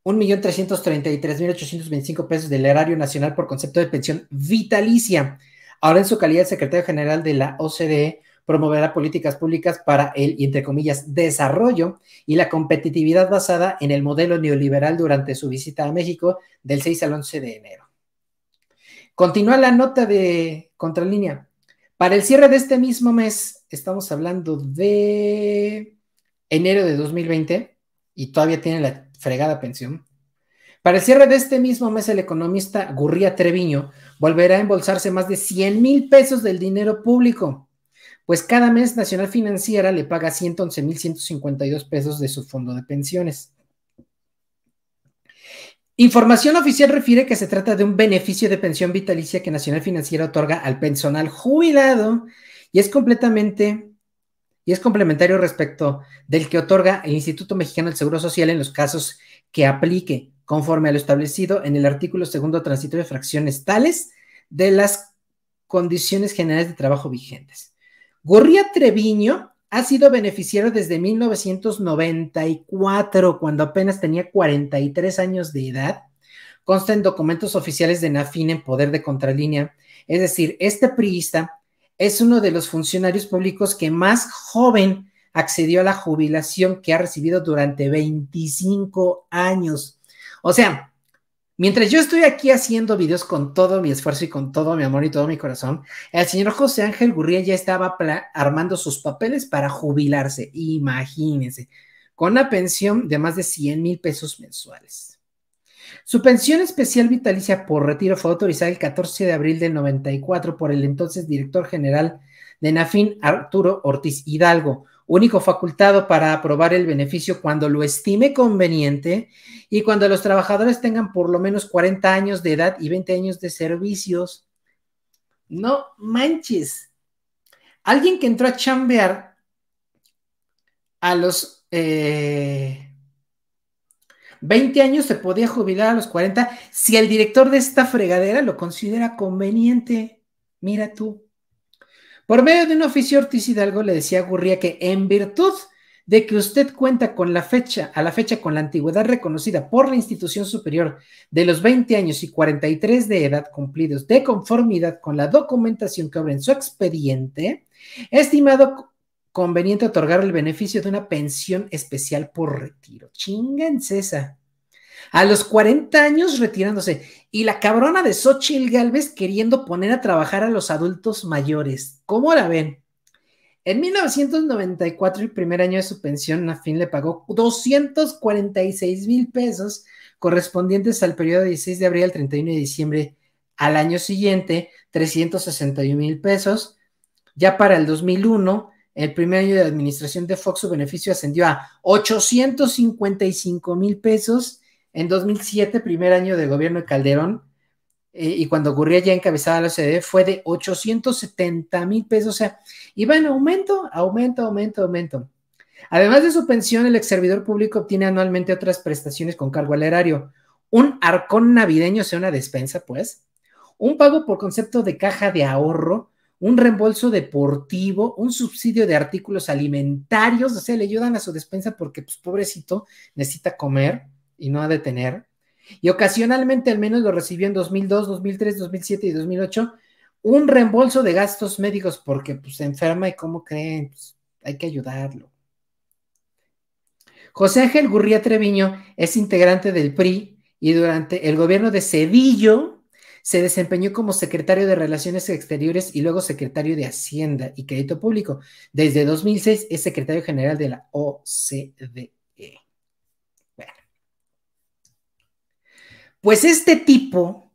Speaker 1: 1.333.825 pesos del erario nacional por concepto de pensión vitalicia. Ahora, en su calidad de secretario general de la OCDE, promoverá políticas públicas para el, entre comillas, desarrollo y la competitividad basada en el modelo neoliberal durante su visita a México del 6 al 11 de enero. Continúa la nota de Contralínea. Para el cierre de este mismo mes, estamos hablando de enero de 2020 y todavía tiene la fregada pensión. Para el cierre de este mismo mes, el economista Gurría Treviño volverá a embolsarse más de 100 mil pesos del dinero público, pues cada mes Nacional Financiera le paga 111 mil 152 pesos de su fondo de pensiones. Información oficial refiere que se trata de un beneficio de pensión vitalicia que Nacional Financiera otorga al personal jubilado y es completamente y es complementario respecto del que otorga el Instituto Mexicano del Seguro Social en los casos que aplique, conforme a lo establecido en el artículo segundo transitorio de fracciones tales de las condiciones generales de trabajo vigentes. Gorría Treviño ha sido beneficiario desde 1994, cuando apenas tenía 43 años de edad. Consta en documentos oficiales de NAFIN en poder de contralínea. Es decir, este priista es uno de los funcionarios públicos que más joven accedió a la jubilación que ha recibido durante 25 años. O sea, Mientras yo estoy aquí haciendo videos con todo mi esfuerzo y con todo mi amor y todo mi corazón, el señor José Ángel Gurría ya estaba armando sus papeles para jubilarse, imagínense, con una pensión de más de 100 mil pesos mensuales. Su pensión especial vitalicia por retiro fue autorizada el 14 de abril del 94 por el entonces director general de Nafin Arturo Ortiz Hidalgo, único facultado para aprobar el beneficio cuando lo estime conveniente y cuando los trabajadores tengan por lo menos 40 años de edad y 20 años de servicios. No manches. Alguien que entró a chambear a los 20 eh, años se podía jubilar a los 40 si el director de esta fregadera lo considera conveniente. Mira tú. Por medio de un oficio, Ortiz Hidalgo le decía a Gurría que en virtud de que usted cuenta con la fecha, a la fecha con la antigüedad reconocida por la institución superior de los 20 años y 43 de edad cumplidos de conformidad con la documentación que abre en su expediente, estimado conveniente otorgar el beneficio de una pensión especial por retiro. Chinga en a los 40 años retirándose. Y la cabrona de Xochitl Galvez queriendo poner a trabajar a los adultos mayores. ¿Cómo la ven? En 1994, el primer año de su pensión, Nafin le pagó 246 mil pesos correspondientes al periodo de 16 de abril al 31 de diciembre. Al año siguiente, 361 mil pesos. Ya para el 2001, el primer año de administración de Fox, su beneficio ascendió a 855 mil pesos en 2007, primer año de gobierno de Calderón, eh, y cuando ocurría ya encabezada la OCDE, fue de 870 mil pesos. O sea, iba en aumento, aumento, aumento, aumento. Además de su pensión, el ex servidor público obtiene anualmente otras prestaciones con cargo al erario. Un arcón navideño, sea, una despensa, pues. Un pago por concepto de caja de ahorro, un reembolso deportivo, un subsidio de artículos alimentarios, o sea, le ayudan a su despensa porque, pues, pobrecito, necesita comer y no ha de tener, y ocasionalmente al menos lo recibió en 2002, 2003, 2007 y 2008, un reembolso de gastos médicos porque pues, se enferma y cómo creen, pues, hay que ayudarlo. José Ángel Gurría Treviño es integrante del PRI y durante el gobierno de Cedillo se desempeñó como secretario de Relaciones Exteriores y luego secretario de Hacienda y Crédito Público. Desde 2006 es secretario general de la OCDE. Pues este tipo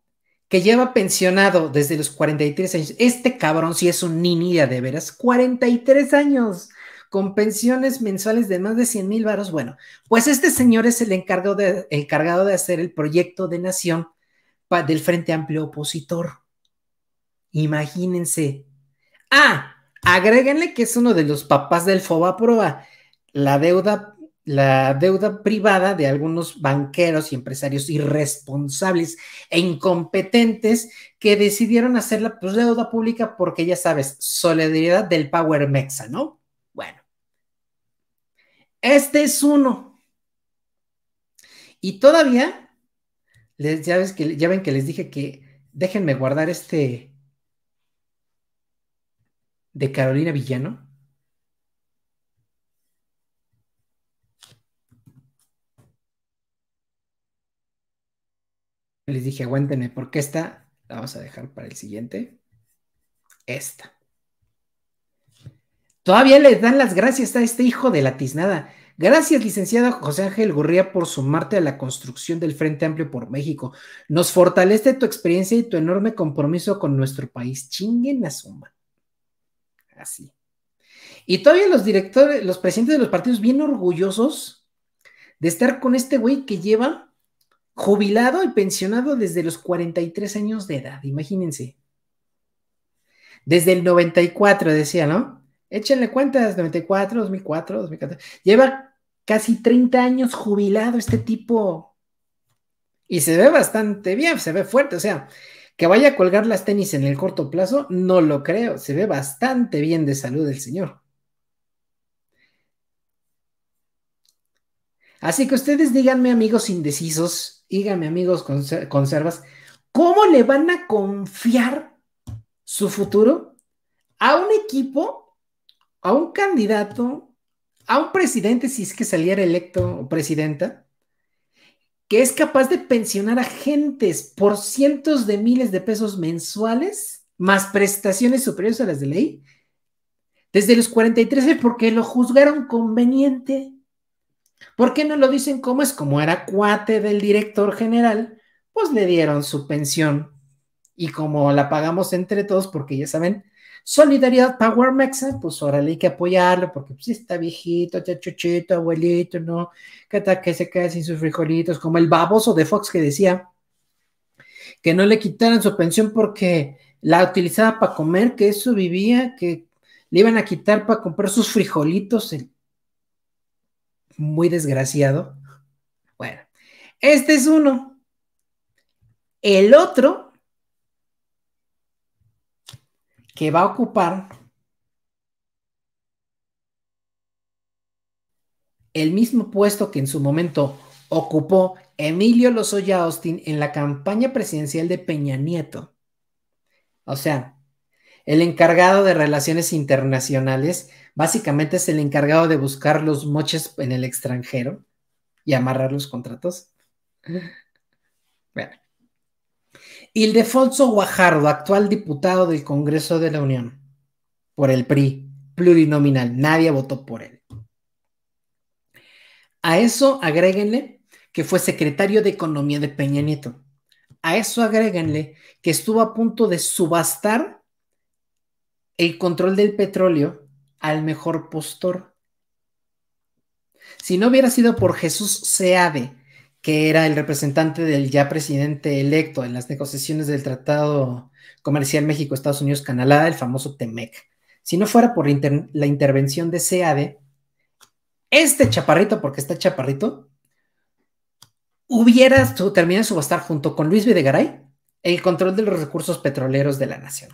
Speaker 1: que lleva pensionado desde los 43 años, este cabrón sí es un nini de veras, 43 años con pensiones mensuales de más de 100 mil varos. Bueno, pues este señor es el encargado de, encargado de hacer el proyecto de nación del Frente Amplio Opositor. Imagínense. Ah, agréguenle que es uno de los papás del FOBA Proa. La deuda la deuda privada de algunos banqueros y empresarios irresponsables e incompetentes que decidieron hacer pues, la deuda pública porque ya sabes, solidaridad del Power Mexa, ¿no? Bueno, este es uno. Y todavía, les, ya ven que les dije que déjenme guardar este de Carolina Villano. les dije, aguántenme, porque esta la vamos a dejar para el siguiente. Esta. Todavía les dan las gracias a este hijo de la tiznada. Gracias, licenciado José Ángel Gurría, por sumarte a la construcción del Frente Amplio por México. Nos fortalece tu experiencia y tu enorme compromiso con nuestro país. Chinguen la suma. Así. Y todavía los directores, los presidentes de los partidos, bien orgullosos de estar con este güey que lleva jubilado y pensionado desde los 43 años de edad, imagínense. Desde el 94, decía, ¿no? Échenle cuentas, 94, 2004, 2014. Lleva casi 30 años jubilado este tipo. Y se ve bastante bien, se ve fuerte. O sea, que vaya a colgar las tenis en el corto plazo, no lo creo. Se ve bastante bien de salud el señor. Así que ustedes díganme, amigos indecisos, Díganme, amigos conservas, ¿cómo le van a confiar su futuro a un equipo, a un candidato, a un presidente, si es que saliera electo o presidenta, que es capaz de pensionar a gentes por cientos de miles de pesos mensuales, más prestaciones superiores a las de ley, desde los 43 porque lo juzgaron conveniente? ¿Por qué no lo dicen cómo es? Como era cuate del director general, pues le dieron su pensión. Y como la pagamos entre todos, porque ya saben, Solidaridad Power Mexa, pues le hay que apoyarlo, porque pues está viejito, está abuelito, ¿no? Que que se queda sin sus frijolitos, como el baboso de Fox que decía que no le quitaran su pensión porque la utilizaba para comer, que eso vivía, que le iban a quitar para comprar sus frijolitos, el muy desgraciado. Bueno, este es uno.
Speaker 19: El otro que
Speaker 1: va a ocupar el mismo puesto que en su momento ocupó Emilio Lozoya Austin en la campaña presidencial de Peña Nieto. O sea, el encargado de relaciones internacionales básicamente es el encargado de buscar los moches en el extranjero y amarrar los contratos. Bueno. Ildefonso Guajardo, actual diputado del Congreso de la Unión, por el PRI, plurinominal, nadie votó por él. A eso agréguenle que fue secretario de Economía de Peña Nieto. A eso agréguenle que estuvo a punto de subastar el control del petróleo al mejor postor. Si no hubiera sido por Jesús Seade, que era el representante del ya presidente electo en las negociaciones del Tratado Comercial México-Estados unidos canalada, el famoso TEMEC, si no fuera por la intervención de Seade, este chaparrito, porque está chaparrito, hubiera terminado de subastar junto con Luis Videgaray el control de los recursos petroleros de la nación.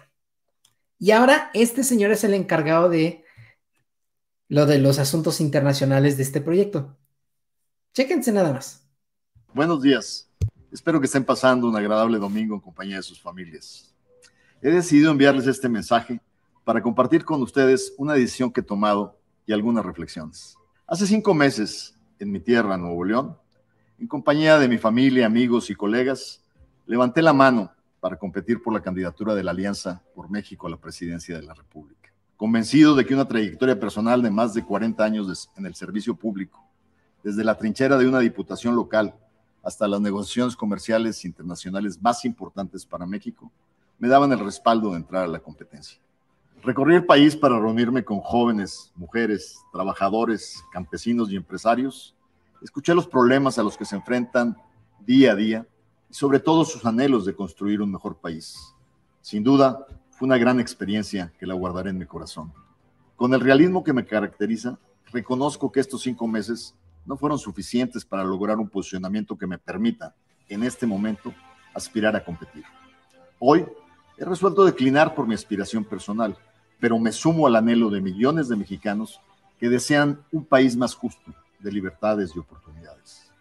Speaker 1: Y ahora este señor es el encargado de lo de los asuntos internacionales de este proyecto. Chéquense nada más.
Speaker 8: Buenos días. Espero que estén pasando un agradable domingo en compañía de sus familias. He decidido enviarles este mensaje para compartir con ustedes una decisión que he tomado y algunas reflexiones. Hace cinco meses, en mi tierra, Nuevo León, en compañía de mi familia, amigos y colegas, levanté la mano para competir por la candidatura de la Alianza por México a la presidencia de la República. Convencido de que una trayectoria personal de más de 40 años en el servicio público, desde la trinchera de una diputación local hasta las negociaciones comerciales internacionales más importantes para México, me daban el respaldo de entrar a la competencia. Recorrí el país para reunirme con jóvenes, mujeres, trabajadores, campesinos y empresarios. Escuché los problemas a los que se enfrentan día a día sobre todo sus anhelos de construir un mejor país. Sin duda, fue una gran experiencia que la guardaré en mi corazón. Con el realismo que me caracteriza, reconozco que estos cinco meses no fueron suficientes para lograr un posicionamiento que me permita, en este momento, aspirar a competir. Hoy he resuelto declinar por mi aspiración personal, pero me sumo al anhelo de millones de mexicanos que desean un país más justo, de libertades y oportunidades.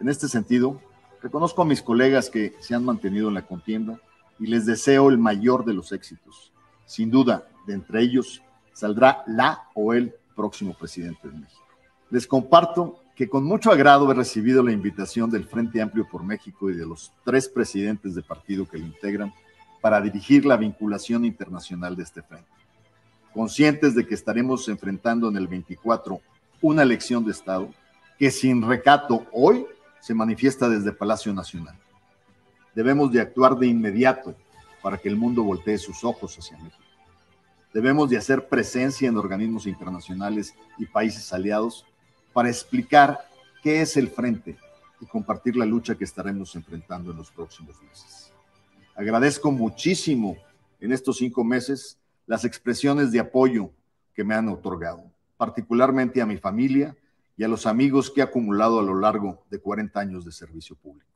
Speaker 8: En este sentido, Reconozco a mis colegas que se han mantenido en la contienda y les deseo el mayor de los éxitos. Sin duda, de entre ellos saldrá la o el próximo presidente de México. Les comparto que con mucho agrado he recibido la invitación del Frente Amplio por México y de los tres presidentes de partido que lo integran para dirigir la vinculación internacional de este frente. Conscientes de que estaremos enfrentando en el 24 una elección de Estado que sin recato hoy se manifiesta desde Palacio Nacional. Debemos de actuar de inmediato para que el mundo voltee sus ojos hacia México. Debemos de hacer presencia en organismos internacionales y países aliados para explicar qué es el frente y compartir la lucha que estaremos enfrentando en los próximos meses. Agradezco muchísimo en estos cinco meses las expresiones de apoyo que me han otorgado, particularmente a mi familia, y a los amigos que ha acumulado a lo largo de 40 años de servicio público.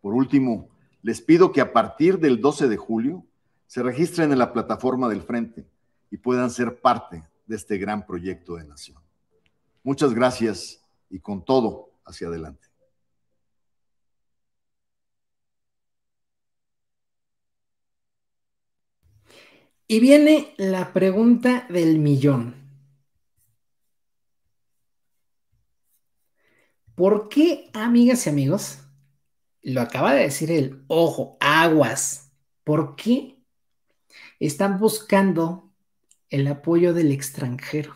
Speaker 8: Por último, les pido que a partir del 12 de julio se registren en la plataforma del Frente y puedan ser parte de este gran proyecto de nación. Muchas gracias y con todo hacia adelante.
Speaker 1: Y viene la pregunta del millón. ¿Por qué, amigas y amigos? Lo acaba de decir el ojo, aguas. ¿Por qué están buscando el apoyo del extranjero?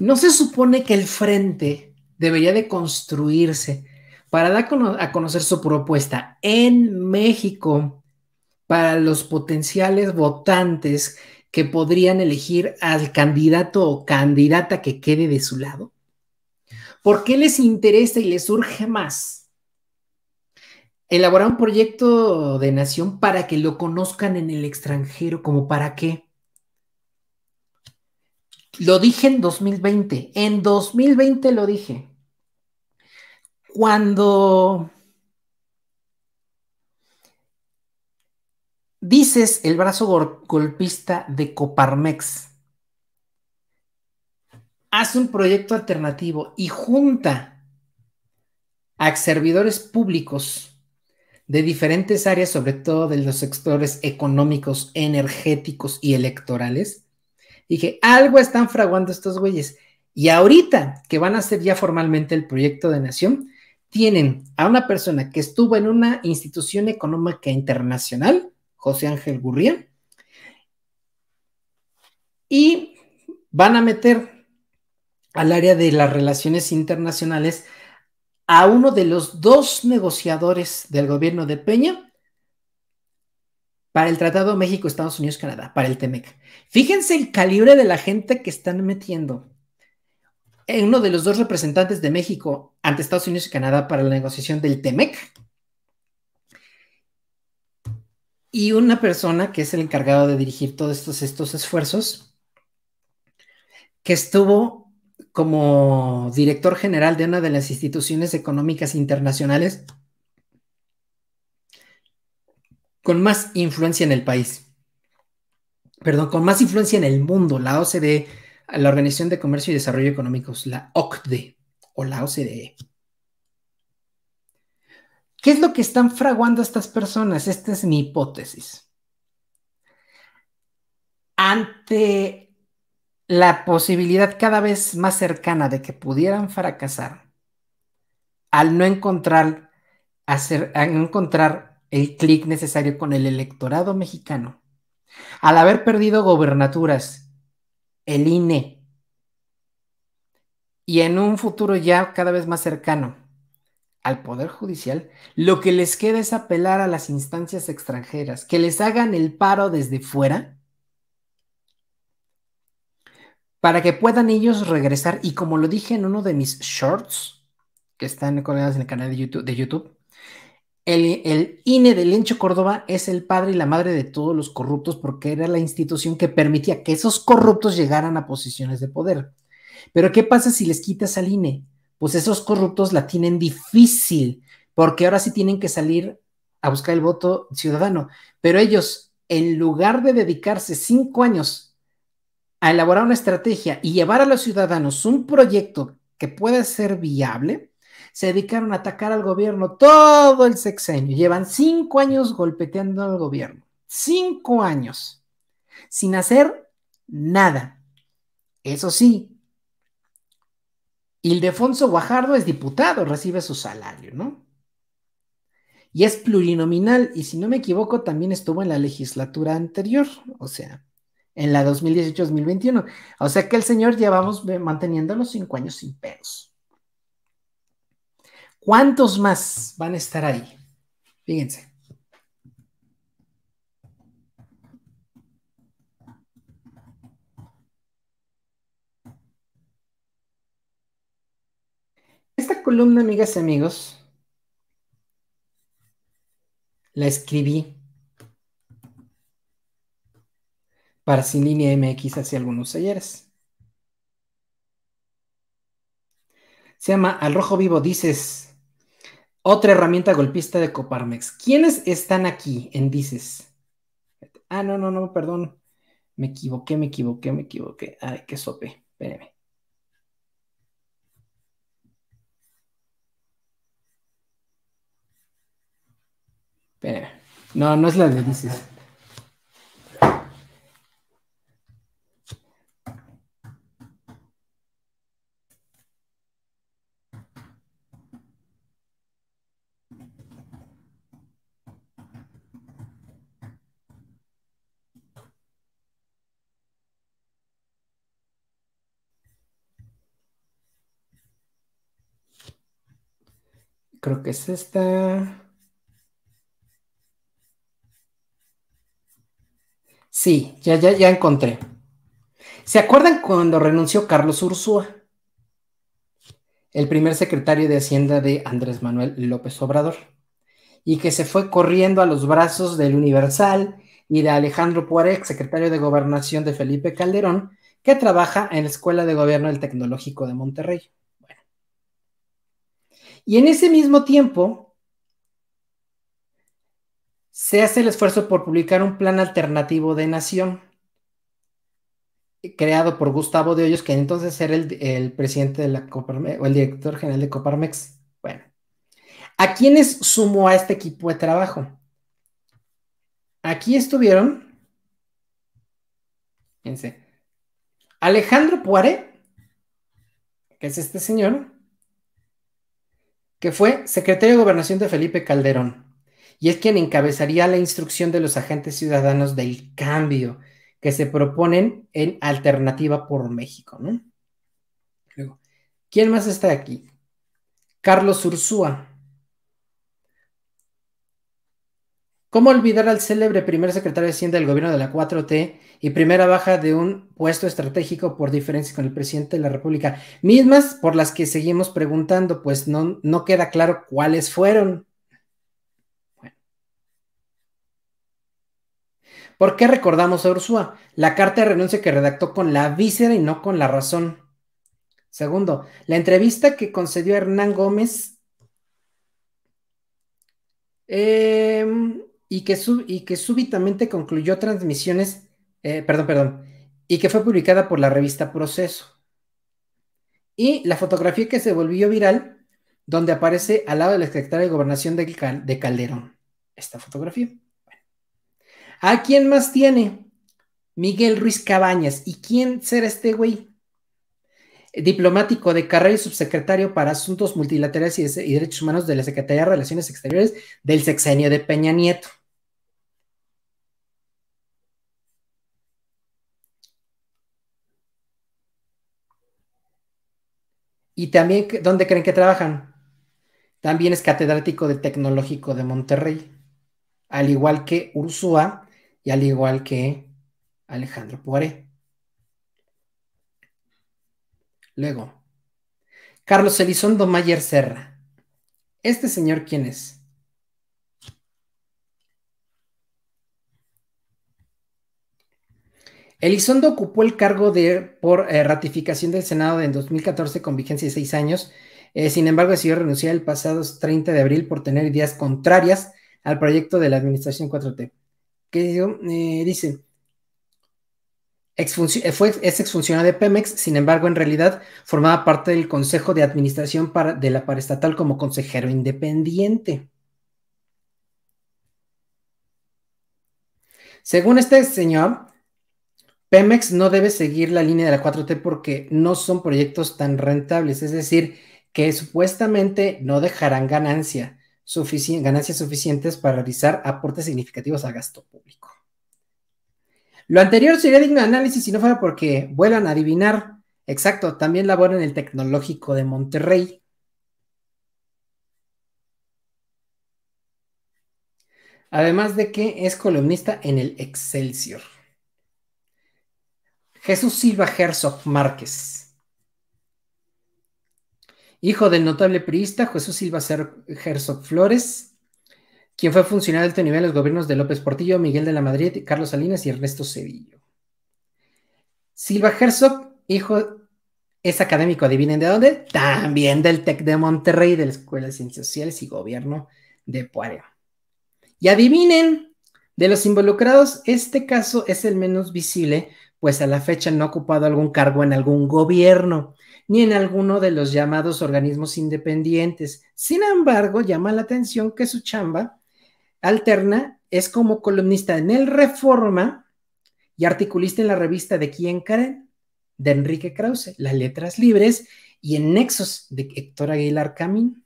Speaker 1: ¿No se supone que el frente debería de construirse para dar a conocer su propuesta en México para los potenciales votantes que podrían elegir al candidato o candidata que quede de su lado? ¿Por qué les interesa y les urge más elaborar un proyecto de nación para que lo conozcan en el extranjero? ¿Como para qué? Lo dije en 2020. En 2020 lo dije. Cuando dices el brazo golpista de Coparmex, hace un proyecto alternativo y junta a servidores públicos de diferentes áreas, sobre todo de los sectores económicos, energéticos y electorales, dije, algo están fraguando estos güeyes. Y ahorita que van a hacer ya formalmente el proyecto de nación, tienen a una persona que estuvo en una institución económica internacional, José Ángel Gurría, y van a meter al área de las relaciones internacionales a uno de los dos negociadores del gobierno de Peña para el Tratado México-Estados Unidos-Canadá, para el TEMEC. Fíjense el calibre de la gente que están metiendo. en Uno de los dos representantes de México ante Estados Unidos y Canadá para la negociación del TEMEC. Y una persona que es el encargado de dirigir todos estos, estos esfuerzos, que estuvo como director general de una de las instituciones económicas internacionales con más influencia en el país. Perdón, con más influencia en el mundo, la OCDE, la Organización de Comercio y Desarrollo Económicos, la OCDE o la OCDE. ¿Qué es lo que están fraguando estas personas? Esta es mi hipótesis. Ante la posibilidad cada vez más cercana de que pudieran fracasar al no encontrar, encontrar el clic necesario con el electorado mexicano, al haber perdido gobernaturas, el INE, y en un futuro ya cada vez más cercano al Poder Judicial, lo que les queda es apelar a las instancias extranjeras, que les hagan el paro desde fuera para que puedan ellos regresar. Y como lo dije en uno de mis shorts, que están colgados en el canal de YouTube, de YouTube el, el, INE del Lencho Córdoba es el padre y la madre de todos los corruptos porque era la institución que permitía que esos corruptos llegaran a posiciones de poder. Pero ¿qué pasa si les quitas al INE? Pues esos corruptos la tienen difícil porque ahora sí tienen que salir a buscar el voto ciudadano. Pero ellos, en lugar de dedicarse cinco años a elaborar una estrategia y llevar a los ciudadanos un proyecto que pueda ser viable, se dedicaron a atacar al gobierno todo el sexenio. Llevan cinco años golpeteando al gobierno. Cinco años. Sin hacer nada. Eso sí, Ildefonso Guajardo es diputado, recibe su salario, ¿no? Y es plurinominal, y si no me equivoco, también estuvo en la legislatura anterior. O sea, en la 2018-2021. O sea que el señor llevamos manteniendo los cinco años sin pedos. ¿Cuántos más van a estar ahí? Fíjense. Esta columna, amigas y amigos, la escribí para Sin Línea MX hace algunos ayeres. Se llama Al Rojo Vivo Dices, otra herramienta golpista de Coparmex. ¿Quiénes están aquí en Dices? Ah, no, no, no, perdón. Me equivoqué, me equivoqué, me equivoqué. Ay, qué sope. Espérame. Espérame. No, no es la de Dices. creo que es esta. Sí, ya, ya, ya encontré. ¿Se acuerdan cuando renunció Carlos Ursúa? El primer secretario de Hacienda de Andrés Manuel López Obrador. Y que se fue corriendo a los brazos del Universal y de Alejandro Puarex, secretario de Gobernación de Felipe Calderón, que trabaja en la Escuela de Gobierno del Tecnológico de Monterrey. Y en ese mismo tiempo, se hace el esfuerzo por publicar un plan alternativo de nación creado por Gustavo de Hoyos, que entonces era el, presidente de la o el director general de Coparmex. Bueno, ¿a quiénes sumó a este equipo de trabajo? Aquí estuvieron, fíjense, Alejandro Puare, que es este señor, que fue secretario de Gobernación de Felipe Calderón, y es quien encabezaría la instrucción de los agentes ciudadanos del cambio que se proponen en Alternativa por México. ¿no? Luego, ¿Quién más está aquí? Carlos Ursúa, ¿Cómo olvidar al célebre primer secretario de Hacienda del gobierno de la 4T y primera baja de un puesto estratégico por diferencia con el presidente de la República? Mismas por las que seguimos preguntando, pues no, no queda claro cuáles fueron. ¿Por qué recordamos a Ursúa? La carta de renuncia que redactó con la víscera y no con la razón. Segundo, la entrevista que concedió Hernán Gómez eh, y que, y que súbitamente concluyó transmisiones, eh, perdón, perdón, y que fue publicada por la revista Proceso. Y la fotografía que se volvió viral, donde aparece al lado del secretario de Gobernación de, Calderón. Esta fotografía. ¿A quién más tiene? Miguel Ruiz Cabañas. ¿Y quién será este güey? diplomático de carrera y subsecretario para Asuntos Multilaterales y, Derechos Humanos de la Secretaría de Relaciones Exteriores del sexenio de Peña Nieto. Y también, ¿dónde creen que trabajan? También es catedrático de Tecnológico de Monterrey, al igual que Ursúa y al igual que Alejandro Puaré. Luego, Carlos Elizondo Mayer Serra. ¿Este señor quién es? Elizondo ocupó el cargo de, por eh, ratificación del Senado en 2014 con vigencia de seis años. Eh, sin embargo, decidió renunciar el pasado 30 de abril por tener ideas contrarias al proyecto de la administración 4T. ¿Qué eh, dice, eh, fue, es de Pemex, sin embargo, en realidad formaba parte del Consejo de Administración para, de la paraestatal como consejero independiente. Según este señor, Pemex no debe seguir la línea de la 4T porque no son proyectos tan rentables, es decir, que supuestamente no dejarán ganancia, ganancias suficientes para realizar aportes significativos a gasto público. Lo anterior sería digno de análisis si no fuera porque vuelan a adivinar. Exacto, también labora en el Tecnológico de Monterrey. Además de que es columnista en el Excelsior. Jesús Silva Herzog Márquez. Hijo del notable priista Jesús Silva Herzog Flores, quien fue funcionario de alto nivel en los gobiernos de López Portillo, Miguel de la Madrid, Carlos Salinas y Ernesto Sevillo. Silva Herzog, hijo, es académico, adivinen de dónde, también del TEC de Monterrey, de la Escuela de Ciencias Sociales y Gobierno de Puebla. Y adivinen, de los involucrados, este caso es el menos visible, pues a la fecha no ha ocupado algún cargo en algún gobierno ni en alguno de los llamados organismos independientes. Sin embargo, llama la atención que su chamba alterna es como columnista en el Reforma y articulista en la revista de quién, Karen? De Enrique Krause, Las Letras Libres, y en Nexos de Héctor Aguilar Camín.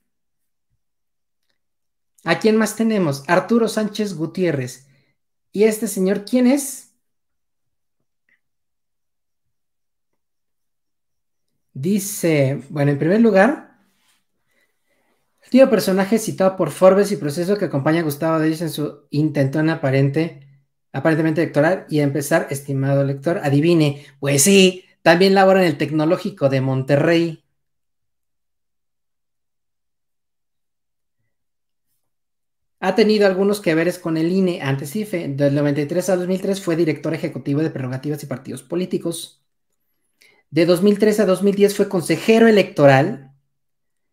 Speaker 1: ¿A quién más tenemos? Arturo Sánchez Gutiérrez. ¿Y este señor quién es? Dice, bueno, en primer lugar, Tío personaje citado por Forbes y proceso que acompaña a Gustavo Dellis en su intentón aparentemente electoral y a empezar, estimado lector, adivine, pues sí, también labora en el Tecnológico de Monterrey. Ha tenido algunos que veres con el INE antes IFE. Del 93 a 2003 fue director ejecutivo de prerrogativas y partidos políticos. De 2003 a 2010 fue consejero electoral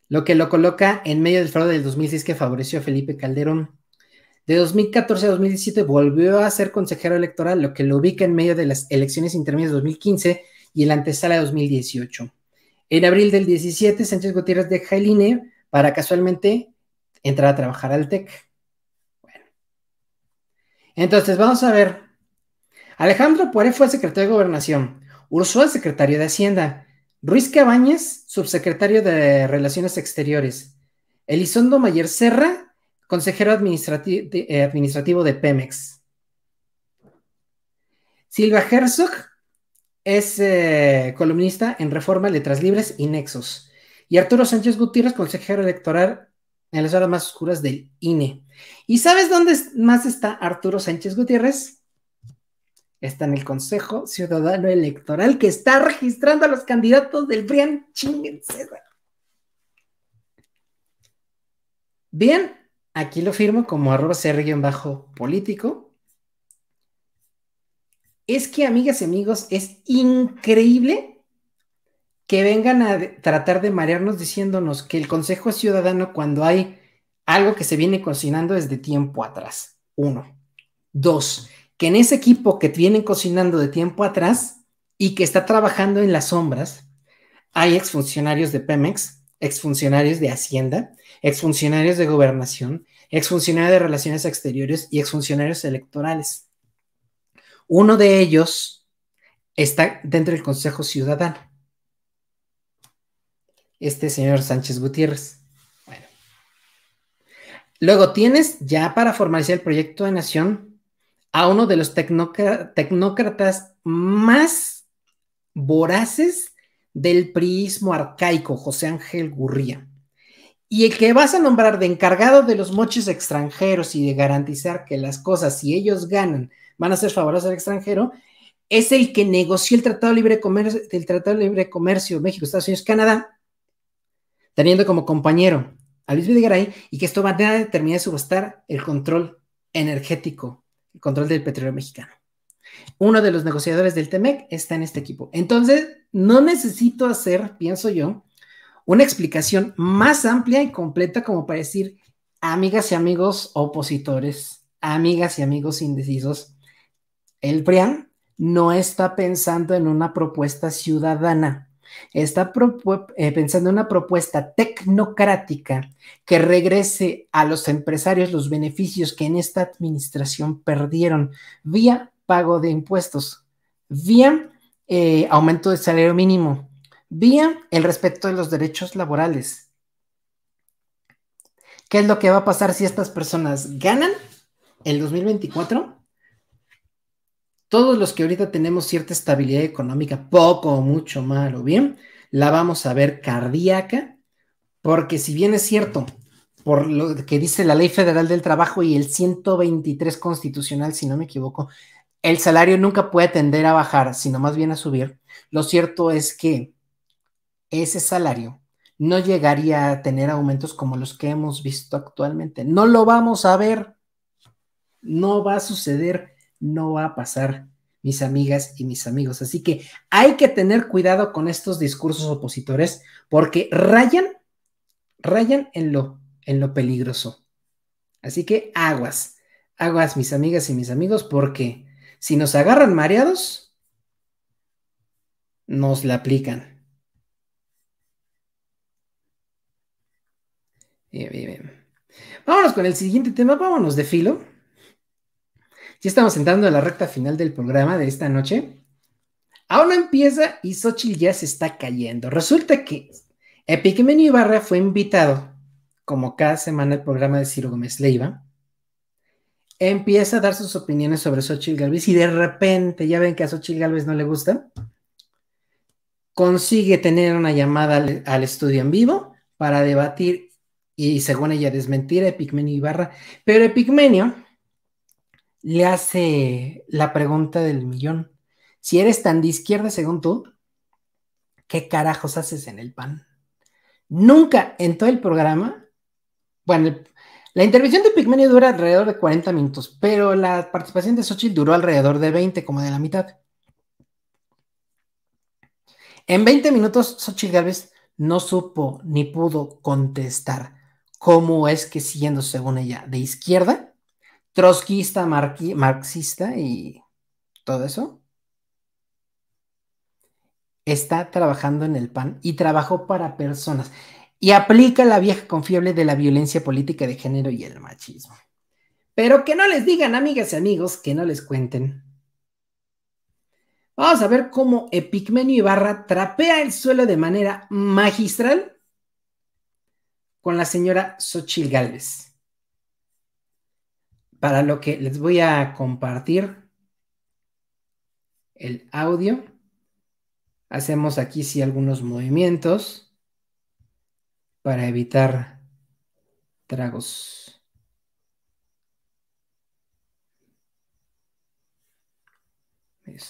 Speaker 1: lo que lo coloca en medio del fraude del 2006 que favoreció a Felipe Calderón. De 2014 a 2017 volvió a ser consejero electoral, lo que lo ubica en medio de las elecciones intermedias de 2015 y en la antesala de 2018. En abril del 17, Sánchez Gutiérrez deja el INE para casualmente entrar a trabajar al TEC. Bueno. Entonces, vamos a ver. Alejandro Pueré fue secretario de Gobernación, Ursúa secretario de Hacienda, Ruiz Cabañas, subsecretario de Relaciones Exteriores. Elizondo Mayer Serra, consejero eh, administrativo de Pemex. Silva Herzog es eh, columnista en Reforma, Letras Libres y Nexos. Y Arturo Sánchez Gutiérrez, consejero electoral en las horas más oscuras del INE. ¿Y sabes dónde más está Arturo Sánchez Gutiérrez? está en el Consejo Ciudadano Electoral que está registrando a los candidatos del Brian César. Bien, aquí lo firmo como arroba bajo político. Es que, amigas y amigos, es increíble que vengan a tratar de marearnos diciéndonos que el Consejo Ciudadano cuando hay algo que se viene cocinando desde tiempo atrás. Uno. Dos que en ese equipo que vienen cocinando de tiempo atrás y que está trabajando en las sombras, hay exfuncionarios de Pemex, exfuncionarios de Hacienda, exfuncionarios de Gobernación, exfuncionarios de Relaciones Exteriores y exfuncionarios electorales. Uno de ellos está dentro del Consejo Ciudadano. Este señor Sánchez Gutiérrez. Luego tienes ya para formalizar el proyecto de nación a uno de los tecnócratas más voraces del prismo arcaico, José Ángel Gurría. Y el que vas a nombrar de encargado de los moches extranjeros y de garantizar que las cosas, si ellos ganan, van a ser favorables al extranjero, es el que negoció el Tratado Libre Comercio, del Tratado Libre Comercio México, Estados Unidos, Canadá, teniendo como compañero a Luis Videgaray, y que esto va a determinar subastar el control energético el control del petróleo mexicano. Uno de los negociadores del TEMEC está en este equipo. Entonces, no necesito hacer, pienso yo, una explicación más amplia y completa como para decir, amigas y amigos opositores, amigas y amigos indecisos, el PRIAN no está pensando en una propuesta ciudadana está eh, pensando en una propuesta tecnocrática que regrese a los empresarios los beneficios que en esta administración perdieron vía pago de impuestos, vía eh, aumento de salario mínimo, vía el respeto de los derechos laborales. ¿Qué es lo que va a pasar si estas personas ganan el 2024? todos los que ahorita tenemos cierta estabilidad económica, poco o mucho mal o bien, la vamos a ver cardíaca, porque si bien es cierto, por lo que dice la Ley Federal del Trabajo y el 123 constitucional, si no me equivoco, el salario nunca puede tender a bajar, sino más bien a subir. Lo cierto es que ese salario no llegaría a tener aumentos como los que hemos visto actualmente. No lo vamos a ver. No va a suceder no va a pasar, mis amigas y mis amigos. Así que hay que tener cuidado con estos discursos opositores porque rayan, rayan en lo, en lo peligroso. Así que aguas, aguas, mis amigas y mis amigos, porque si nos agarran mareados, nos la aplican. Vámonos con el siguiente tema, vámonos de filo. Ya estamos entrando en la recta final del programa de esta noche. Aún empieza y Xochitl ya se está cayendo. Resulta que Epigmenio Ibarra fue invitado, como cada semana, el programa de Ciro Gómez Leiva. Empieza a dar sus opiniones sobre Xochitl Galvez y de repente, ya ven que a Xochitl Galvez no le gusta, consigue tener una llamada al, estudio en vivo para debatir y según ella desmentir a Epigmenio Ibarra. Pero Epigmenio le hace la pregunta del millón. Si eres tan de izquierda según tú, ¿qué carajos haces en el PAN? Nunca en todo el programa, bueno, la intervención de Pigmenio dura alrededor de 40 minutos, pero la participación de Sochi duró alrededor de 20, como de la mitad. En 20 minutos, Xochitl Gávez no supo ni pudo contestar cómo es que siguiendo, según ella, de izquierda, trotskista, marxista y todo eso, está trabajando en el PAN y trabajó para personas y aplica la vieja confiable de la violencia política de género y el machismo. Pero que no les digan, amigas y amigos, que no les cuenten. Vamos a ver cómo Epigmenio Ibarra trapea el suelo de manera magistral con la señora Xochil Gálvez para lo que les voy a compartir el audio. Hacemos aquí sí algunos movimientos para evitar tragos.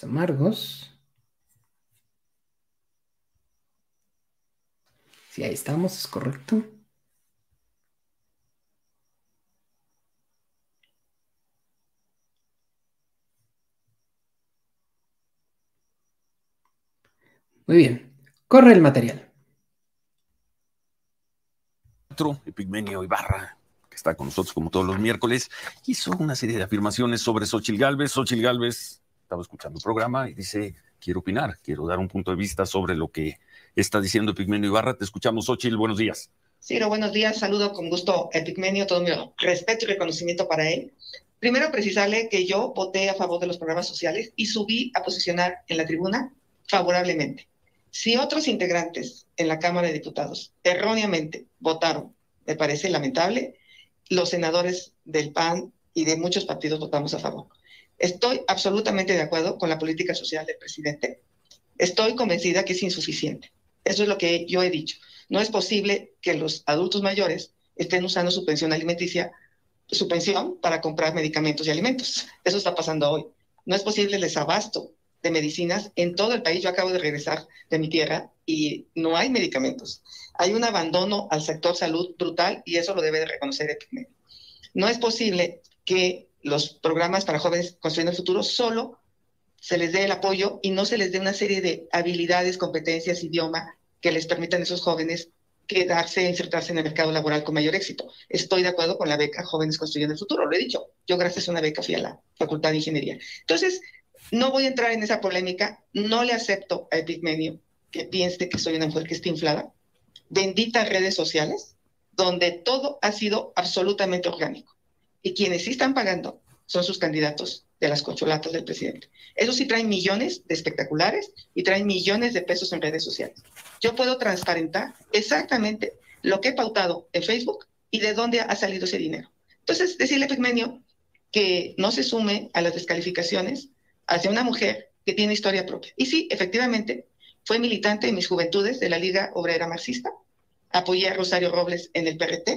Speaker 2: amargos. Si sí, ahí estamos, es correcto.
Speaker 1: Muy bien. Corre el material.
Speaker 6: Epigmenio Ibarra, que está con nosotros como todos los miércoles, hizo una serie de afirmaciones sobre Xochil Galvez. Xochil Galvez estaba escuchando el programa y dice: Quiero opinar, quiero dar un punto de vista sobre lo que está diciendo Epigmenio Ibarra. Te escuchamos, Xochil. Buenos días.
Speaker 19: Sí, buenos días. Saludo con gusto Epigmenio, todo mi respeto y reconocimiento para él. Primero, precisarle que yo voté a favor de los programas sociales y subí a posicionar en la tribuna favorablemente. Si otros integrantes en la Cámara de Diputados erróneamente votaron, me parece lamentable, los senadores del PAN y de muchos partidos votamos a favor. Estoy absolutamente de acuerdo con la política social del presidente. Estoy convencida que es insuficiente. Eso es lo que yo he dicho. No es posible que los adultos mayores estén usando su pensión alimenticia, su pensión para comprar medicamentos y alimentos. Eso está pasando hoy. No es posible les abasto de medicinas en todo el país. Yo acabo de regresar de mi tierra y no hay medicamentos. Hay un abandono al sector salud brutal y eso lo debe de reconocer No es posible que los programas para jóvenes construyendo el futuro solo se les dé el apoyo y no se les dé una serie de habilidades, competencias, idioma que les permitan a esos jóvenes quedarse e insertarse en el mercado laboral con mayor éxito. Estoy de acuerdo con la beca Jóvenes Construyendo el Futuro, lo he dicho. Yo gracias a una beca fui a la Facultad de Ingeniería. Entonces, no voy a entrar en esa polémica, no le acepto a Epic Medio que piense que soy una mujer que está inflada. bendita redes sociales, donde todo ha sido absolutamente orgánico. Y quienes sí están pagando son sus candidatos de las consulatas del presidente. Eso sí trae millones de espectaculares y trae millones de pesos en redes sociales. Yo puedo transparentar exactamente lo que he pautado en Facebook y de dónde ha salido ese dinero. Entonces, decirle a Medio que no se sume a las descalificaciones, hacia una mujer que tiene historia propia. Y sí, efectivamente, fue militante en mis juventudes de la Liga Obrera Marxista, apoyé a Rosario Robles en el PRT.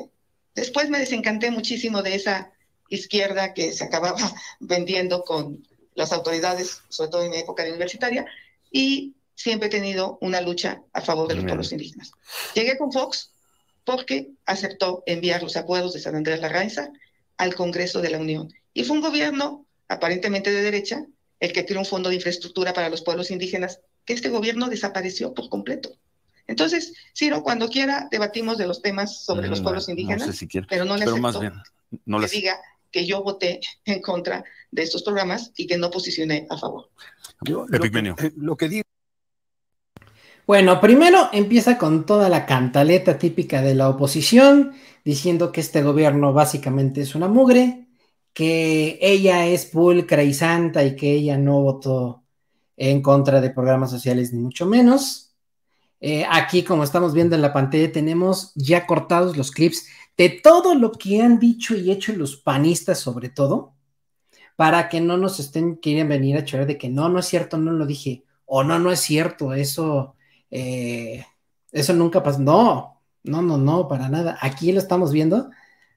Speaker 19: Después me desencanté muchísimo de esa izquierda que se acababa vendiendo con las autoridades, sobre todo en mi época de universitaria, y siempre he tenido una lucha a favor de los pueblos indígenas. Llegué con Fox porque aceptó enviar los acuerdos de San Andrés Larraiza al Congreso de la Unión. Y fue un gobierno aparentemente de derecha el que tiene un fondo de infraestructura para los pueblos indígenas, que este gobierno desapareció por completo. Entonces, Ciro, cuando quiera debatimos de los temas sobre los mm, pueblos indígenas, pero no le les... diga que yo voté en contra de estos programas y que no posicioné a favor.
Speaker 1: Yo, eh, lo que digo... Bueno, primero empieza con toda la cantaleta típica de la oposición, diciendo que este gobierno básicamente es una mugre, que ella es pulcra y santa y que ella no votó en contra de programas sociales, ni mucho menos. Eh, aquí, como estamos viendo en la pantalla, tenemos ya cortados los clips de todo lo que han dicho y hecho los panistas, sobre todo, para que no nos estén, quieren venir a chorar de que no, no es cierto, no lo dije, o no, no es cierto, eso, eh, eso nunca pasó. No, no, no, no, para nada. Aquí lo estamos viendo.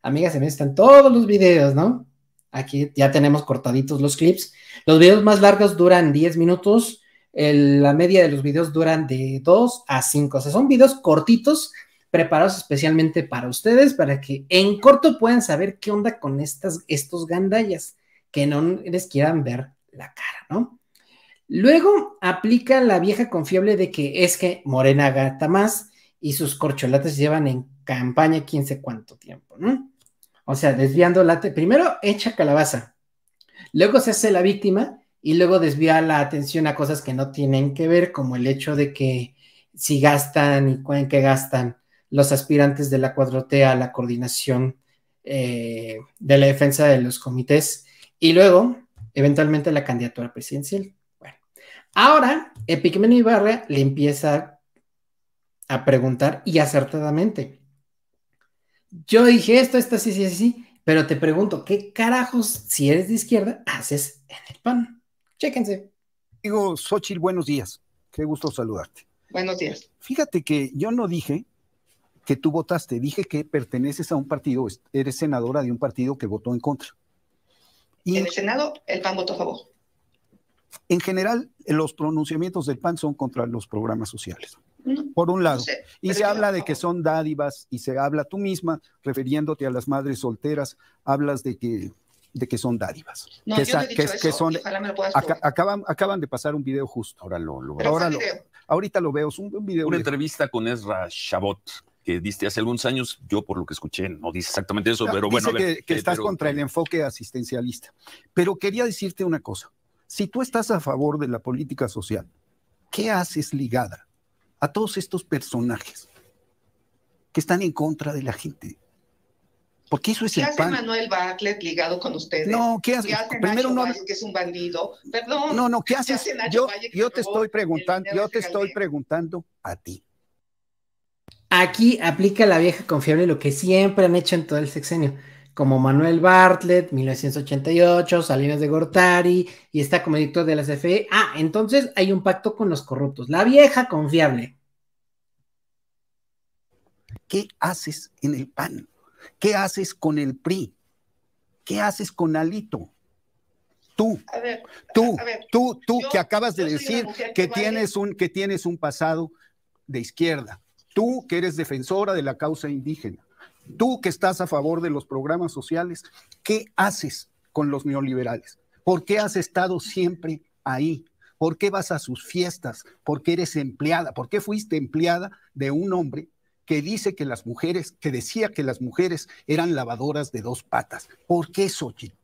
Speaker 1: Amigas, se me están todos los videos, ¿no? Aquí ya tenemos cortaditos los clips. Los videos más largos duran 10 minutos. la media de los videos duran de 2 a 5. O sea, son videos cortitos preparados especialmente para ustedes, para que en corto puedan saber qué onda con estas, estos gandallas, que no les quieran ver la cara, ¿no? Luego aplica la vieja confiable de que es que Morena gata más y sus corcholatas llevan en campaña quién cuánto tiempo, ¿no? O sea, desviando la... Primero echa calabaza, luego se hace la víctima y luego desvía la atención a cosas que no tienen que ver, como el hecho de que si gastan y en que gastan los aspirantes de la cuadrotea la coordinación eh, de la defensa de los comités y luego, eventualmente, la candidatura presidencial. Bueno, ahora Epigmenio Ibarra le empieza a preguntar y acertadamente yo dije esto, esto, sí, sí, sí, pero te pregunto, ¿qué carajos, si eres de izquierda, haces en el PAN? Chéquense. Digo, Xochitl, buenos días. Qué gusto saludarte. Buenos días. Fíjate que yo no
Speaker 7: dije que tú votaste, dije que perteneces a un partido, eres senadora de un partido que votó en contra. Y en el Senado, el PAN votó a favor. En general, los pronunciamientos del PAN son contra los programas sociales por un lado. y se habla de que son dádivas y se habla tú misma, refiriéndote a las madres solteras, hablas de que, de que son dádivas. que, son, acaban, acaban de pasar un video justo. Ahora lo, lo ahora ahorita lo veo, un, Una
Speaker 6: entrevista con Ezra Shabot que diste hace algunos años, yo por lo que escuché, no dice exactamente eso, pero dice bueno. que, eh, estás
Speaker 7: contra el eh, enfoque asistencialista. Pero quería decirte una cosa. Si tú estás a favor de la política social, ¿qué haces ligada a todos estos personajes que están en contra de la gente. Porque eso es ¿Qué el hace Manuel
Speaker 19: Bartlett ligado con ustedes? No, ¿qué hace? Primero no que es un bandido. Perdón. No, no, ¿qué haces? yo, te estoy preguntando, yo te estoy
Speaker 7: preguntando a ti.
Speaker 1: Aquí aplica la vieja confiable lo que siempre han hecho en todo el sexenio como Manuel Bartlett, 1988, Salinas de Gortari y está como editor de la CFE. Ah, entonces hay un pacto con los corruptos. La vieja confiable. ¿Qué haces en el PAN? ¿Qué haces con el PRI?
Speaker 7: ¿Qué haces con Alito? Tú, tú, tú, tú, que acabas de decir que tienes un, que tienes un pasado de izquierda, tú que eres defensora de la causa indígena, Tú que estás a favor de los programas sociales, ¿qué haces con los neoliberales? ¿Por qué has estado siempre ahí? ¿Por qué vas a sus fiestas? ¿Por qué eres empleada? ¿Por qué fuiste empleada de un hombre que dice que las mujeres, que decía que las mujeres eran lavadoras de dos patas? ¿Por qué, Xochitl?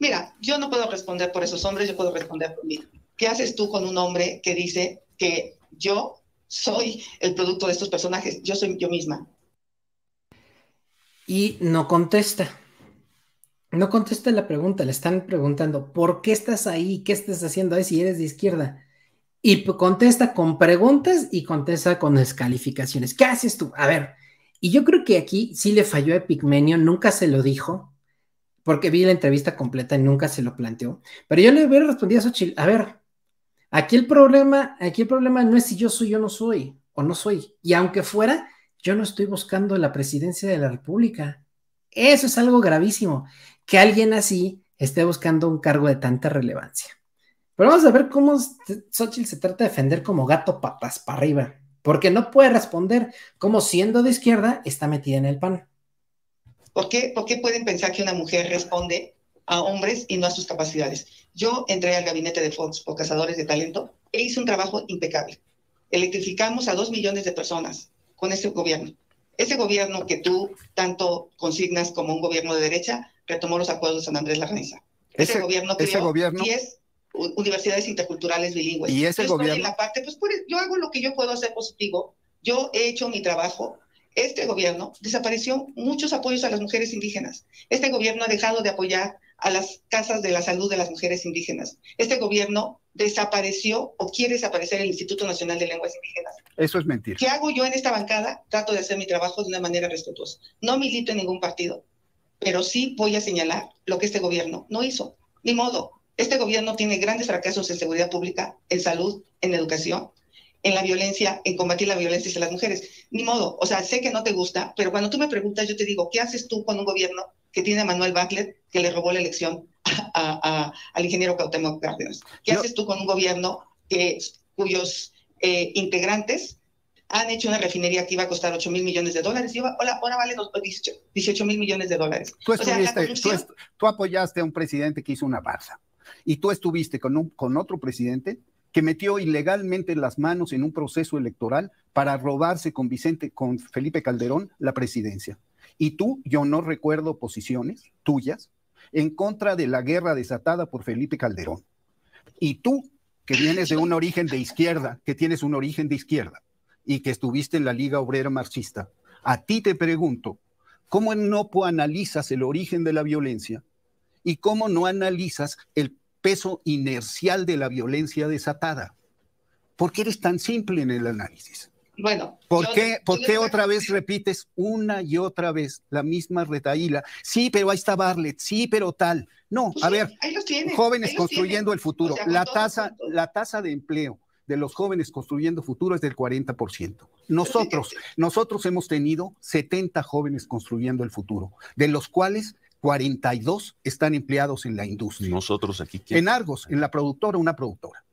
Speaker 19: Mira, yo no puedo responder por esos hombres, yo puedo responder por mí. ¿Qué haces tú con un hombre que dice que yo soy el producto de estos personajes? Yo soy yo misma
Speaker 1: y no contesta. No contesta la pregunta, le están preguntando, ¿por qué estás ahí? ¿Qué estás haciendo ahí si eres de izquierda? Y contesta con preguntas y contesta con descalificaciones. ¿Qué haces tú? A ver, y yo creo que aquí sí le falló a Epigmenio, nunca se lo dijo, porque vi la entrevista completa y nunca se lo planteó. Pero yo le hubiera respondido a Xochitl, a ver, aquí el problema, aquí el problema no es si yo soy o no soy, o no soy. Y aunque fuera, yo no estoy buscando la presidencia de la República. Eso es algo gravísimo, que alguien así esté buscando un cargo de tanta relevancia. Pero vamos a ver cómo este Xochitl se trata de defender como gato patas para arriba, porque no puede responder cómo siendo de izquierda está metida en el pan.
Speaker 19: ¿Por qué, ¿Por qué pueden pensar que una mujer responde a hombres y no a sus capacidades? Yo entré al gabinete de Fox o Cazadores de Talento e hice un trabajo impecable. Electrificamos a dos millones de personas con este gobierno. Ese gobierno que tú tanto consignas como un gobierno de derecha retomó los acuerdos de San Andrés Larraiza. Ese, gobierno creó ese gobierno... 10 universidades interculturales bilingües. Y ese gobierno. parte, pues, pues, yo hago lo que yo puedo hacer positivo. Yo he hecho mi trabajo. Este gobierno desapareció muchos apoyos a las mujeres indígenas. Este gobierno ha dejado de apoyar a las casas de la salud de las mujeres indígenas. Este gobierno desapareció o quiere desaparecer el Instituto Nacional de Lenguas Indígenas.
Speaker 7: Eso es mentira.
Speaker 19: ¿Qué hago yo en esta bancada? Trato de hacer mi trabajo de una manera respetuosa. No milito en ningún partido, pero sí voy a señalar lo que este gobierno no hizo. Ni modo. Este gobierno tiene grandes fracasos en seguridad pública, en salud, en educación, en la violencia, en combatir la violencia hacia las mujeres. Ni modo. O sea, sé que no te gusta, pero cuando tú me preguntas, yo te digo, ¿qué haces tú con un gobierno que tiene Manuel Baclet, que le robó la elección al ingeniero Cuauhtémoc Cárdenas. ¿Qué haces tú con un gobierno que, cuyos eh, integrantes han hecho una refinería que iba a costar 8 mil millones de dólares y iba, hola, ahora vale 18 mil millones de dólares.
Speaker 7: Tú, apoyaste a un presidente que hizo una barza y tú estuviste con, un, con otro presidente que metió ilegalmente las manos en un proceso electoral para robarse con Vicente, con Felipe Calderón, la presidencia. Y tú, yo no recuerdo posiciones tuyas en contra de la guerra desatada por Felipe Calderón. Y tú, que vienes de un origen de izquierda, que tienes un origen de izquierda y que estuviste en la Liga Obrera Marxista, a ti te pregunto, ¿cómo no analizas el origen de la violencia y cómo no analizas el peso inercial de la violencia desatada? ¿Por qué eres tan simple en el análisis? bueno. ¿Por qué, qué otra vez repites una y otra vez la misma retaíla? Sí, pero ahí está Barlet, sí, pero tal. No, pues a ver, jóvenes construyendo el futuro. la, tasa, la tasa de empleo de los jóvenes construyendo futuro es del 40%. Nosotros, nosotros hemos tenido 70 jóvenes construyendo el futuro, de los cuales 42 están empleados en la industria. Nosotros aquí. En Argos, en la productora, una productora.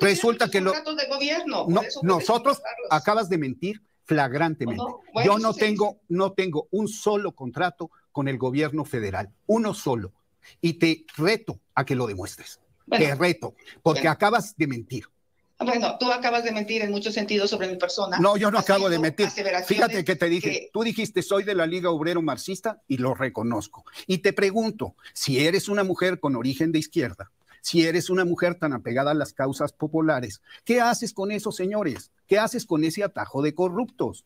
Speaker 7: Resulta que los de
Speaker 19: gobierno. nosotros
Speaker 7: acabas de mentir flagrantemente. Yo no tengo, no tengo un solo contrato con el gobierno federal, uno solo. Y te reto a que lo demuestres. te reto, porque acabas de mentir.
Speaker 19: Bueno, tú acabas de mentir en muchos sentidos sobre mi persona. No,
Speaker 7: yo no acabo de mentir. Fíjate que te dije, tú dijiste soy de la Liga Obrero Marxista y lo reconozco. Y te pregunto, si eres una mujer con origen de izquierda, si eres una mujer tan apegada a las causas populares. ¿Qué haces con eso, señores? ¿Qué haces con ese atajo de corruptos?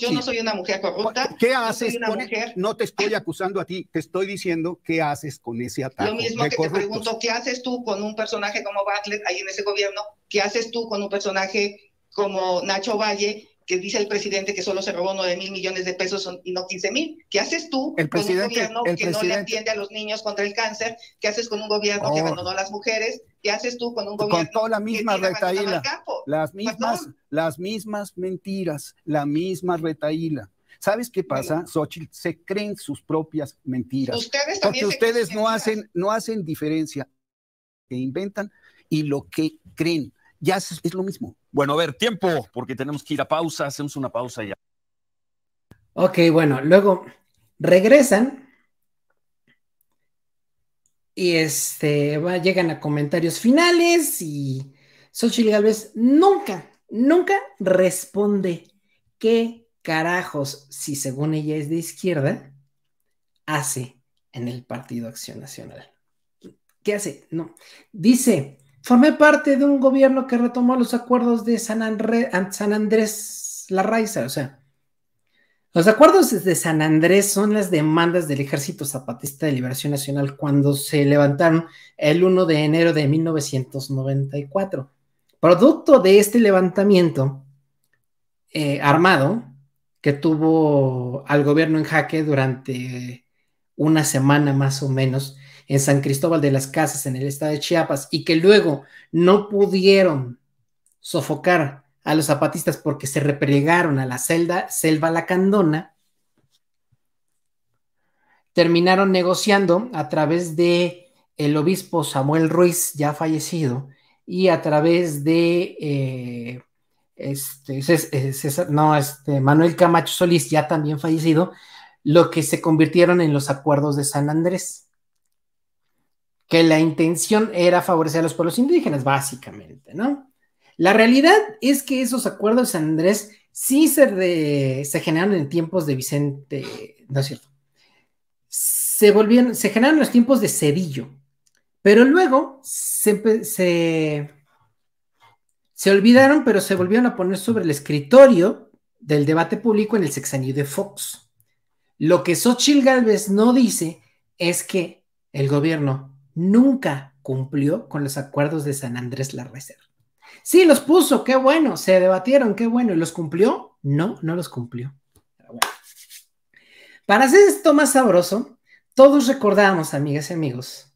Speaker 7: Yo no soy
Speaker 19: una mujer corrupta. ¿Qué haces no e-? mujer?
Speaker 7: No te estoy acusando a ti, te estoy diciendo qué haces con ese atajo. Lo mismo que te pregunto,
Speaker 19: ¿qué haces tú con un personaje como Bartlett ahí en ese gobierno? ¿Qué haces tú con un personaje como Nacho Valle que dice el presidente que solo se robó 9 mil millones de pesos y no 15 mil. ¿Qué haces tú con un gobierno que no le atiende a los niños contra el cáncer? ¿Qué haces con un gobierno que oh. abandonó a las mujeres? ¿Qué haces tú con un gobierno con
Speaker 7: toda la misma retaíla, las mismas, las mismas mentiras, la misma retaíla? ¿Sabes qué pasa? Xochitl se creen sus propias mentiras. porque ustedes no hacen, no hacen diferencia que inventan y lo que
Speaker 6: creen. Ya es lo mismo. Bueno, a ver, tiempo, porque tenemos que ir a pausa, hacemos una pausa
Speaker 1: ya. Ok, bueno, luego regresan y este, va, llegan a comentarios finales y Xochitl Galvez nunca, nunca responde qué carajos, si según ella es de izquierda, hace en el Partido Acción Nacional. ¿Qué hace? No. Dice, Formé parte de un gobierno que retomó los acuerdos de San, André, San Andrés Larraiza, o sea, los acuerdos de San Andrés son las demandas del Ejército Zapatista de Liberación Nacional cuando se levantaron el 1 de enero de 1994. Producto de este levantamiento eh, armado que tuvo al gobierno en jaque durante una semana más o menos, en San Cristóbal de las Casas, en el estado de Chiapas, y que luego no pudieron sofocar a los zapatistas porque se replegaron a la celda, selva lacandona, terminaron negociando a través de el obispo Samuel Ruiz, ya fallecido, y a través de eh, este, eh, no, este, Manuel Camacho Solís, ya también fallecido, lo que se convirtieron en los acuerdos de San Andrés que la intención era favorecer a los pueblos indígenas, básicamente, ¿no? La realidad es que esos acuerdos, Andrés, sí se, generaron en tiempos de Vicente, no es cierto, se volvieron, se generaron en los tiempos de Cedillo, pero luego se, se, se olvidaron, pero se volvieron a poner sobre el escritorio del debate público en el sexenio de Fox. Lo que Xochitl Gálvez no dice es que el gobierno nunca cumplió con los acuerdos de San Andrés Larrecer. Sí, los puso, qué bueno, se debatieron, qué bueno, ¿y los cumplió? No, no los cumplió. Para hacer esto más sabroso, todos recordamos, amigas y amigos,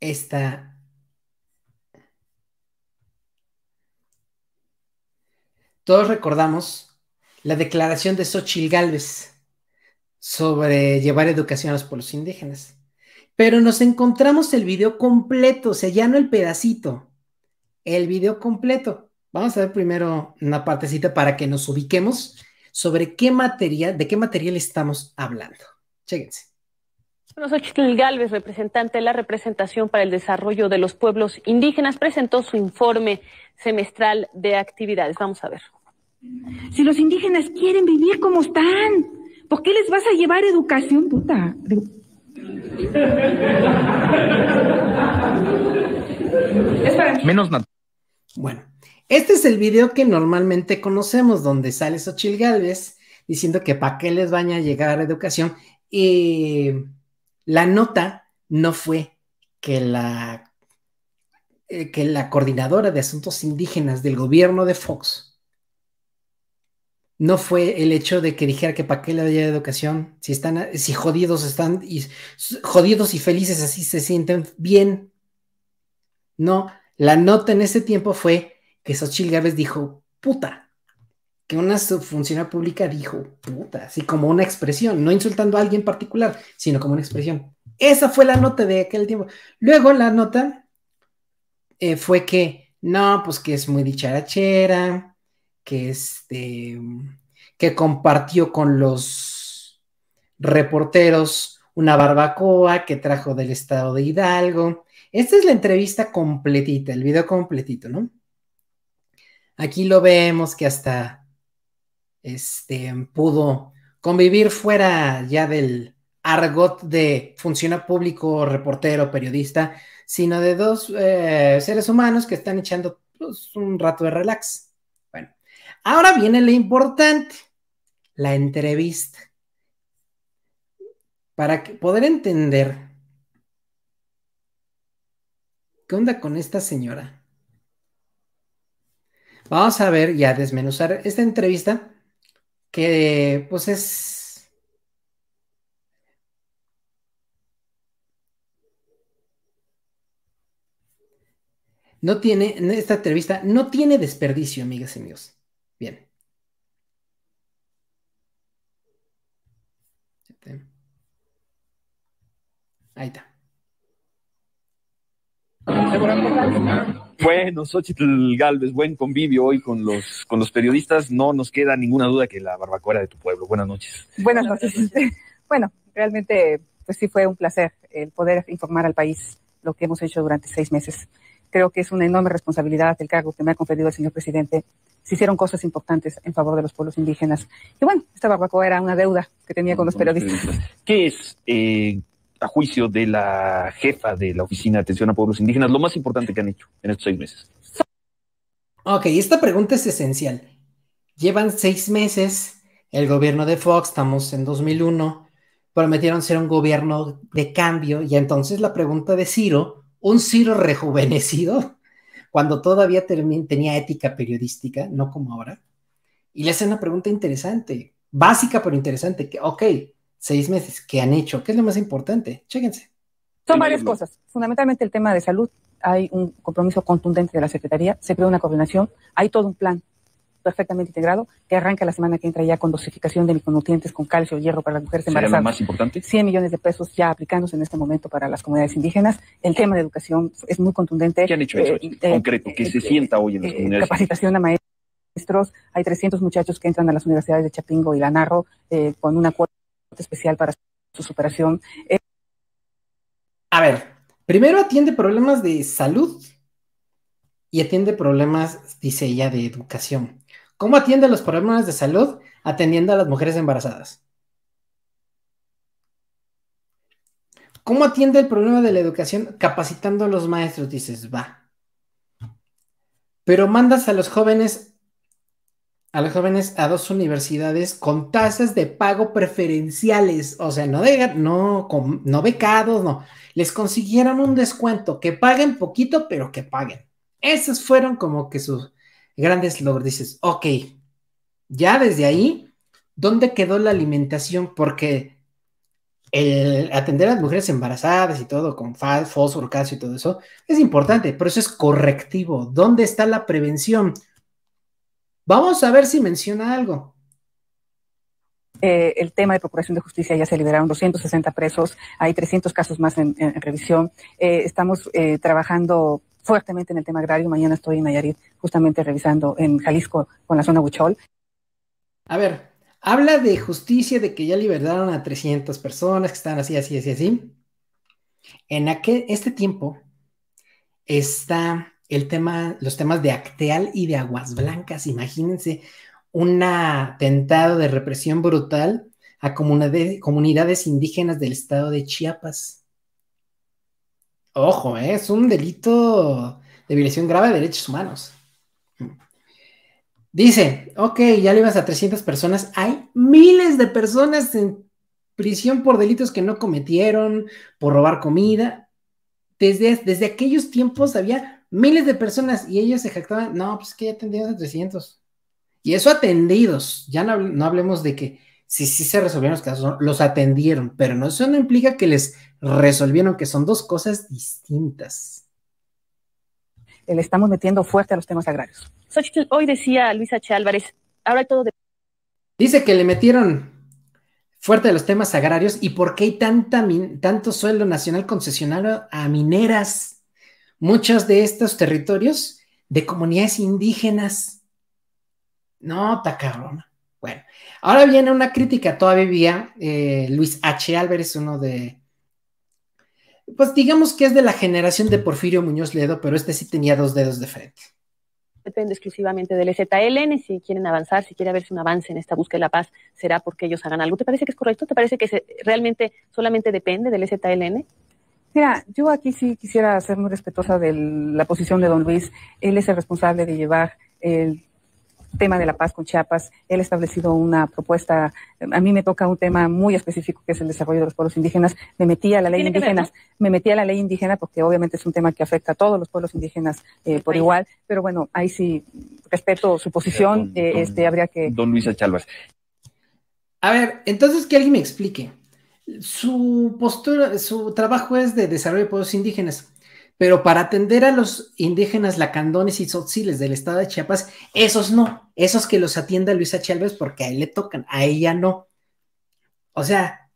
Speaker 1: esta todos recordamos la declaración de Xochitl Galvez sobre llevar educación a los pueblos indígenas. Pero nos encontramos el video completo, o sea, ya no el pedacito, el video completo. Vamos a ver primero una partecita para que nos ubiquemos sobre qué materia, de qué material estamos hablando. Chéquense.
Speaker 15: Bueno, Xochitl Galvez, representante de la Representación para el Desarrollo de los Pueblos Indígenas, presentó su informe semestral de actividades. Vamos
Speaker 5: a ver. Si los indígenas quieren vivir como están, ¿por qué les vas a llevar educación,
Speaker 1: puta?
Speaker 5: Menos
Speaker 1: Bueno, este es el video que normalmente conocemos, donde sale Xochil Gálvez diciendo que para qué les van a llegar a educación. Y la nota no fue que la, eh, que la coordinadora de asuntos indígenas del gobierno de Fox no fue el hecho de que dijera que para qué le de educación, si están, si jodidos están y jodidos y felices así se sienten bien. No, la nota en ese tiempo fue que Xochitl Gávez dijo, puta, que una funcionaria pública dijo, puta, así como una expresión, no insultando a alguien particular, sino como una expresión. Esa fue la nota de aquel tiempo. Luego la nota eh, fue que, no, pues que es muy dicharachera, que, este, que compartió con los reporteros una barbacoa que trajo del estado de Hidalgo. Esta es la entrevista completita, el video completito, ¿no? Aquí lo vemos que hasta este, pudo convivir fuera ya del argot de funciona público, reportero, periodista, sino de dos eh, seres humanos que están echando pues, un rato de relax. Ahora viene lo importante, la entrevista. Para poder entender qué onda con esta señora. Vamos a ver y a desmenuzar esta entrevista que pues es no tiene esta entrevista no tiene desperdicio, amigas y amigos. Bien.
Speaker 9: Ahí está.
Speaker 6: Bueno, Xochitl Galvez, buen convivio hoy con los, con los periodistas. No nos queda ninguna duda que la barbacoa de tu pueblo. Buenas noches.
Speaker 5: Buenas noches. Bueno, realmente, pues sí fue un placer el poder informar al país lo que hemos hecho durante seis meses. Creo que es una enorme responsabilidad el cargo que me ha conferido el señor presidente se hicieron cosas importantes en favor de los pueblos indígenas. Y bueno, esta barbacoa era una deuda que tenía con los periodistas.
Speaker 6: ¿Qué es, eh, a juicio de la jefa de la Oficina de Atención a Pueblos Indígenas, lo más importante que han hecho en estos seis meses?
Speaker 1: Ok, esta pregunta es esencial. Llevan seis meses, el gobierno de Fox, estamos en 2001, prometieron ser un gobierno de cambio y entonces la pregunta de Ciro, ¿un Ciro rejuvenecido? cuando todavía tenía ética periodística, no como ahora, y le hacen una pregunta interesante, básica pero interesante, que, ok, seis meses, ¿qué han hecho? ¿Qué es lo más importante? Chéquense. Son varias cosas, fundamentalmente el tema de salud,
Speaker 5: hay un compromiso contundente de la Secretaría, se creó una coordinación, hay todo un plan perfectamente integrado que arranca la semana que entra ya con dosificación de micronutrientes con calcio, y hierro para las mujeres embarazadas. Lo más importante? 100 millones de pesos ya aplicándose en este momento para las comunidades indígenas. El tema de educación es muy contundente. ¿Qué han hecho eso? Eh, eh concreto, que se eh, sienta
Speaker 6: hoy en las eh, comunidades.
Speaker 5: Capacitación a maestros hay 300 muchachos que entran a las universidades de Chapingo y Lanarro eh, con una cuota especial para
Speaker 1: su superación. A ver, primero atiende problemas de salud y atiende problemas, dice ella, de educación. ¿Cómo atiende los problemas de salud atendiendo a las mujeres embarazadas? ¿Cómo atiende el problema de la educación capacitando a los maestros? Dices, va. Pero mandas a los jóvenes a los jóvenes a dos universidades con tasas de pago preferenciales, o sea, no no, con, no becados, no. Les consiguieron un descuento, que paguen poquito, pero que paguen. Esas fueron como que sus grandes logros. Dices, ok, ya desde ahí, ¿dónde quedó la alimentación? Porque el atender a las mujeres embarazadas y todo, con falso fósforo, y todo eso, es importante, pero eso es correctivo. ¿Dónde está la prevención? Vamos a ver si menciona algo. Eh, el tema de Procuración de Justicia ya se
Speaker 5: liberaron 260 presos, hay 300 casos más en, revisión. Eh, estamos eh, trabajando fuertemente en el tema agrario. Mañana estoy en Nayarit justamente revisando en Jalisco con la
Speaker 1: zona Buchol. A ver, habla de justicia, de que ya liberaron a 300 personas que están así, así, así, así. En aquel, este tiempo está el tema, los temas de Acteal y de Aguas Blancas. Imagínense un atentado de represión brutal a comunidades indígenas del estado de Chiapas. Ojo, ¿eh? es un delito de violación grave de derechos humanos. Dice, ok, ya le ibas a 300 personas. Hay miles de personas en prisión por delitos que no cometieron, por robar comida. Desde, desde aquellos tiempos había miles de personas y ellos se jactaban, no, pues que ya tendrían a 300. Y eso atendidos. Ya no hablemos de que sí, sí se resolvieron los casos, los atendieron, pero no, eso no implica que les resolvieron, que son dos cosas distintas. Le estamos metiendo fuerte a los temas agrarios.
Speaker 15: Hoy decía Luisa H.
Speaker 1: Álvarez, ahora todo de... Dice que le metieron fuerte a los temas agrarios y por qué hay tanta tanto suelo nacional concesionado a mineras. Muchos de estos territorios de comunidades indígenas. No, tacarona. Ahora viene una crítica todavía, eh, Luis H. Álvarez, uno de, pues digamos que es de la generación de Porfirio Muñoz Ledo, pero este sí tenía dos dedos de frente.
Speaker 15: Depende exclusivamente del EZLN. Si quieren avanzar, si quiere haberse un avance en esta búsqueda de la paz, será porque ellos hagan algo. ¿Te parece que es correcto? ¿Te parece que realmente solamente depende del ZLN?
Speaker 5: Mira, yo aquí sí quisiera ser muy respetuosa de la posición de don Luis. Él es el responsable de llevar el tema de la paz con Chiapas, él ha establecido una propuesta, a mí me toca un tema muy específico que es el desarrollo de los pueblos indígenas, me metí a la ley indígena, me metí a la ley indígena porque obviamente es un tema que afecta a todos los pueblos indígenas eh, por igual, pero bueno, ahí sí respeto su posición,
Speaker 1: eh, este habría que...
Speaker 6: Don Luisa Chalvas.
Speaker 1: A ver, entonces que alguien me explique. Su postura, su trabajo es de desarrollo de pueblos indígenas pero para atender a los indígenas lacandones y tzotziles del estado de Chiapas, esos no, esos que los atienda Luisa Chávez porque a él le tocan, a ella no. O sea,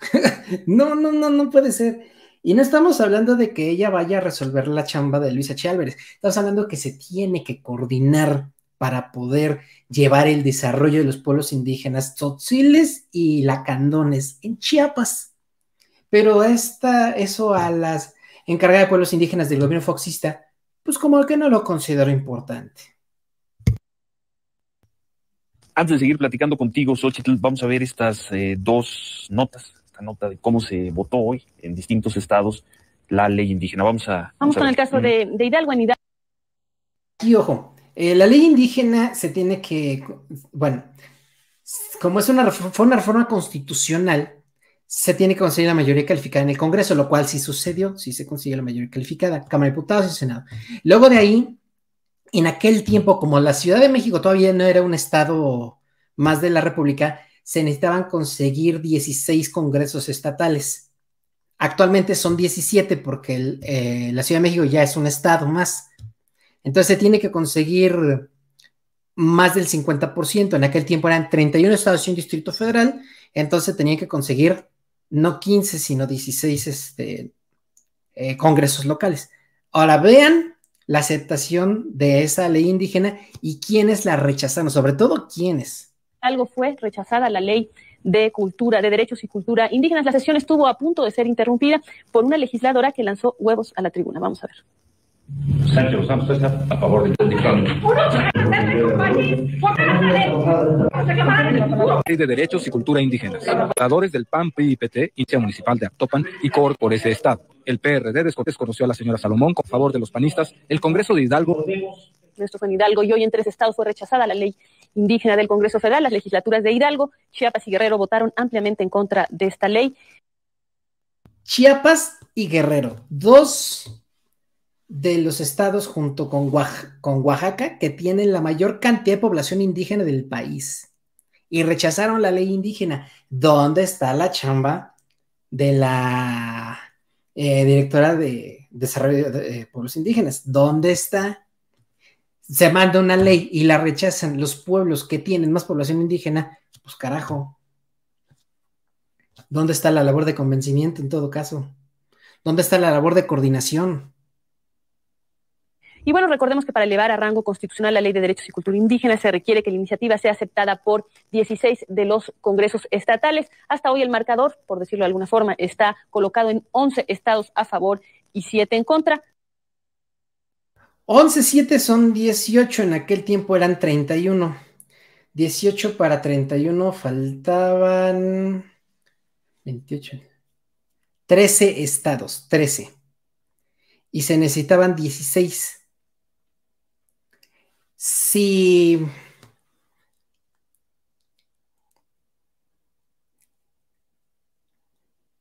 Speaker 1: no, no, no, no puede ser. Y no estamos hablando de que ella vaya a resolver la chamba de Luisa Chávez, estamos hablando que se tiene que coordinar para poder llevar el desarrollo de los pueblos indígenas tzotziles y lacandones en Chiapas. Pero esta, eso a las encargada de pueblos indígenas del gobierno foxista, pues como que no lo considero importante.
Speaker 6: Antes de seguir platicando contigo, Xochitl, vamos a ver estas eh, dos notas, esta nota de cómo se votó hoy en distintos estados la ley indígena. Vamos a... Vamos, con el caso
Speaker 15: de, Hidalgo en Hidalgo.
Speaker 1: Y ojo, eh, la ley indígena se tiene que, bueno, como es una, fue una reforma constitucional, se tiene que conseguir la mayoría calificada en el Congreso, lo cual sí sucedió, sí se consiguió la mayoría calificada, Cámara de Diputados y Senado. Luego de ahí, en aquel tiempo, como la Ciudad de México todavía no era un estado más de la República, se necesitaban conseguir 16 congresos estatales. Actualmente son 17 porque eh, la Ciudad de México ya es un estado más. Entonces se tiene que conseguir más del 50%. En aquel tiempo eran 31 estados y un distrito federal, entonces tenía que conseguir no 15, sino 16 este, eh, congresos locales. Ahora vean la aceptación de esa ley indígena y quiénes la rechazaron, sobre todo quiénes.
Speaker 15: Algo fue rechazada la ley de cultura, de derechos y cultura indígenas. La sesión estuvo a punto de ser interrumpida por una legisladora que lanzó huevos a la tribuna. Vamos a ver.
Speaker 6: Sánchez amos están a favor del de Derechos y Cultura Indígenas. Senadores del PAN, y Municipal de Actopan y COR por ese estado. El PRD desconoció a la señora Salomón con favor de los panistas. El Congreso de Hidalgo.
Speaker 15: Nuestro fue Hidalgo y hoy en tres estados fue rechazada la ley indígena del Congreso Federal. Las legislaturas de Hidalgo, Chiapas y Guerrero votaron ampliamente en contra de esta
Speaker 1: ley. Chiapas y Guerrero, dos de los estados junto con, Oaxaca, que tienen la mayor cantidad de población indígena del país y rechazaron la ley indígena. ¿Dónde está la chamba de la eh, directora de desarrollo de eh, pueblos indígenas? ¿Dónde está? Se manda una ley y la rechazan los pueblos que tienen más población indígena. Pues carajo. ¿Dónde está la labor de convencimiento en todo caso? ¿Dónde está la labor de coordinación?
Speaker 15: Y bueno, recordemos que para elevar a rango constitucional la Ley de Derechos y Cultura Indígena se requiere que la iniciativa sea aceptada por 16 de los congresos estatales. Hasta hoy el marcador, por decirlo de alguna forma, está colocado en 11 estados a favor y 7 en contra.
Speaker 1: 11, 7 son 18, en aquel tiempo eran 31. 18 para 31 faltaban 28. 13 estados, 13. Y se necesitaban 16 si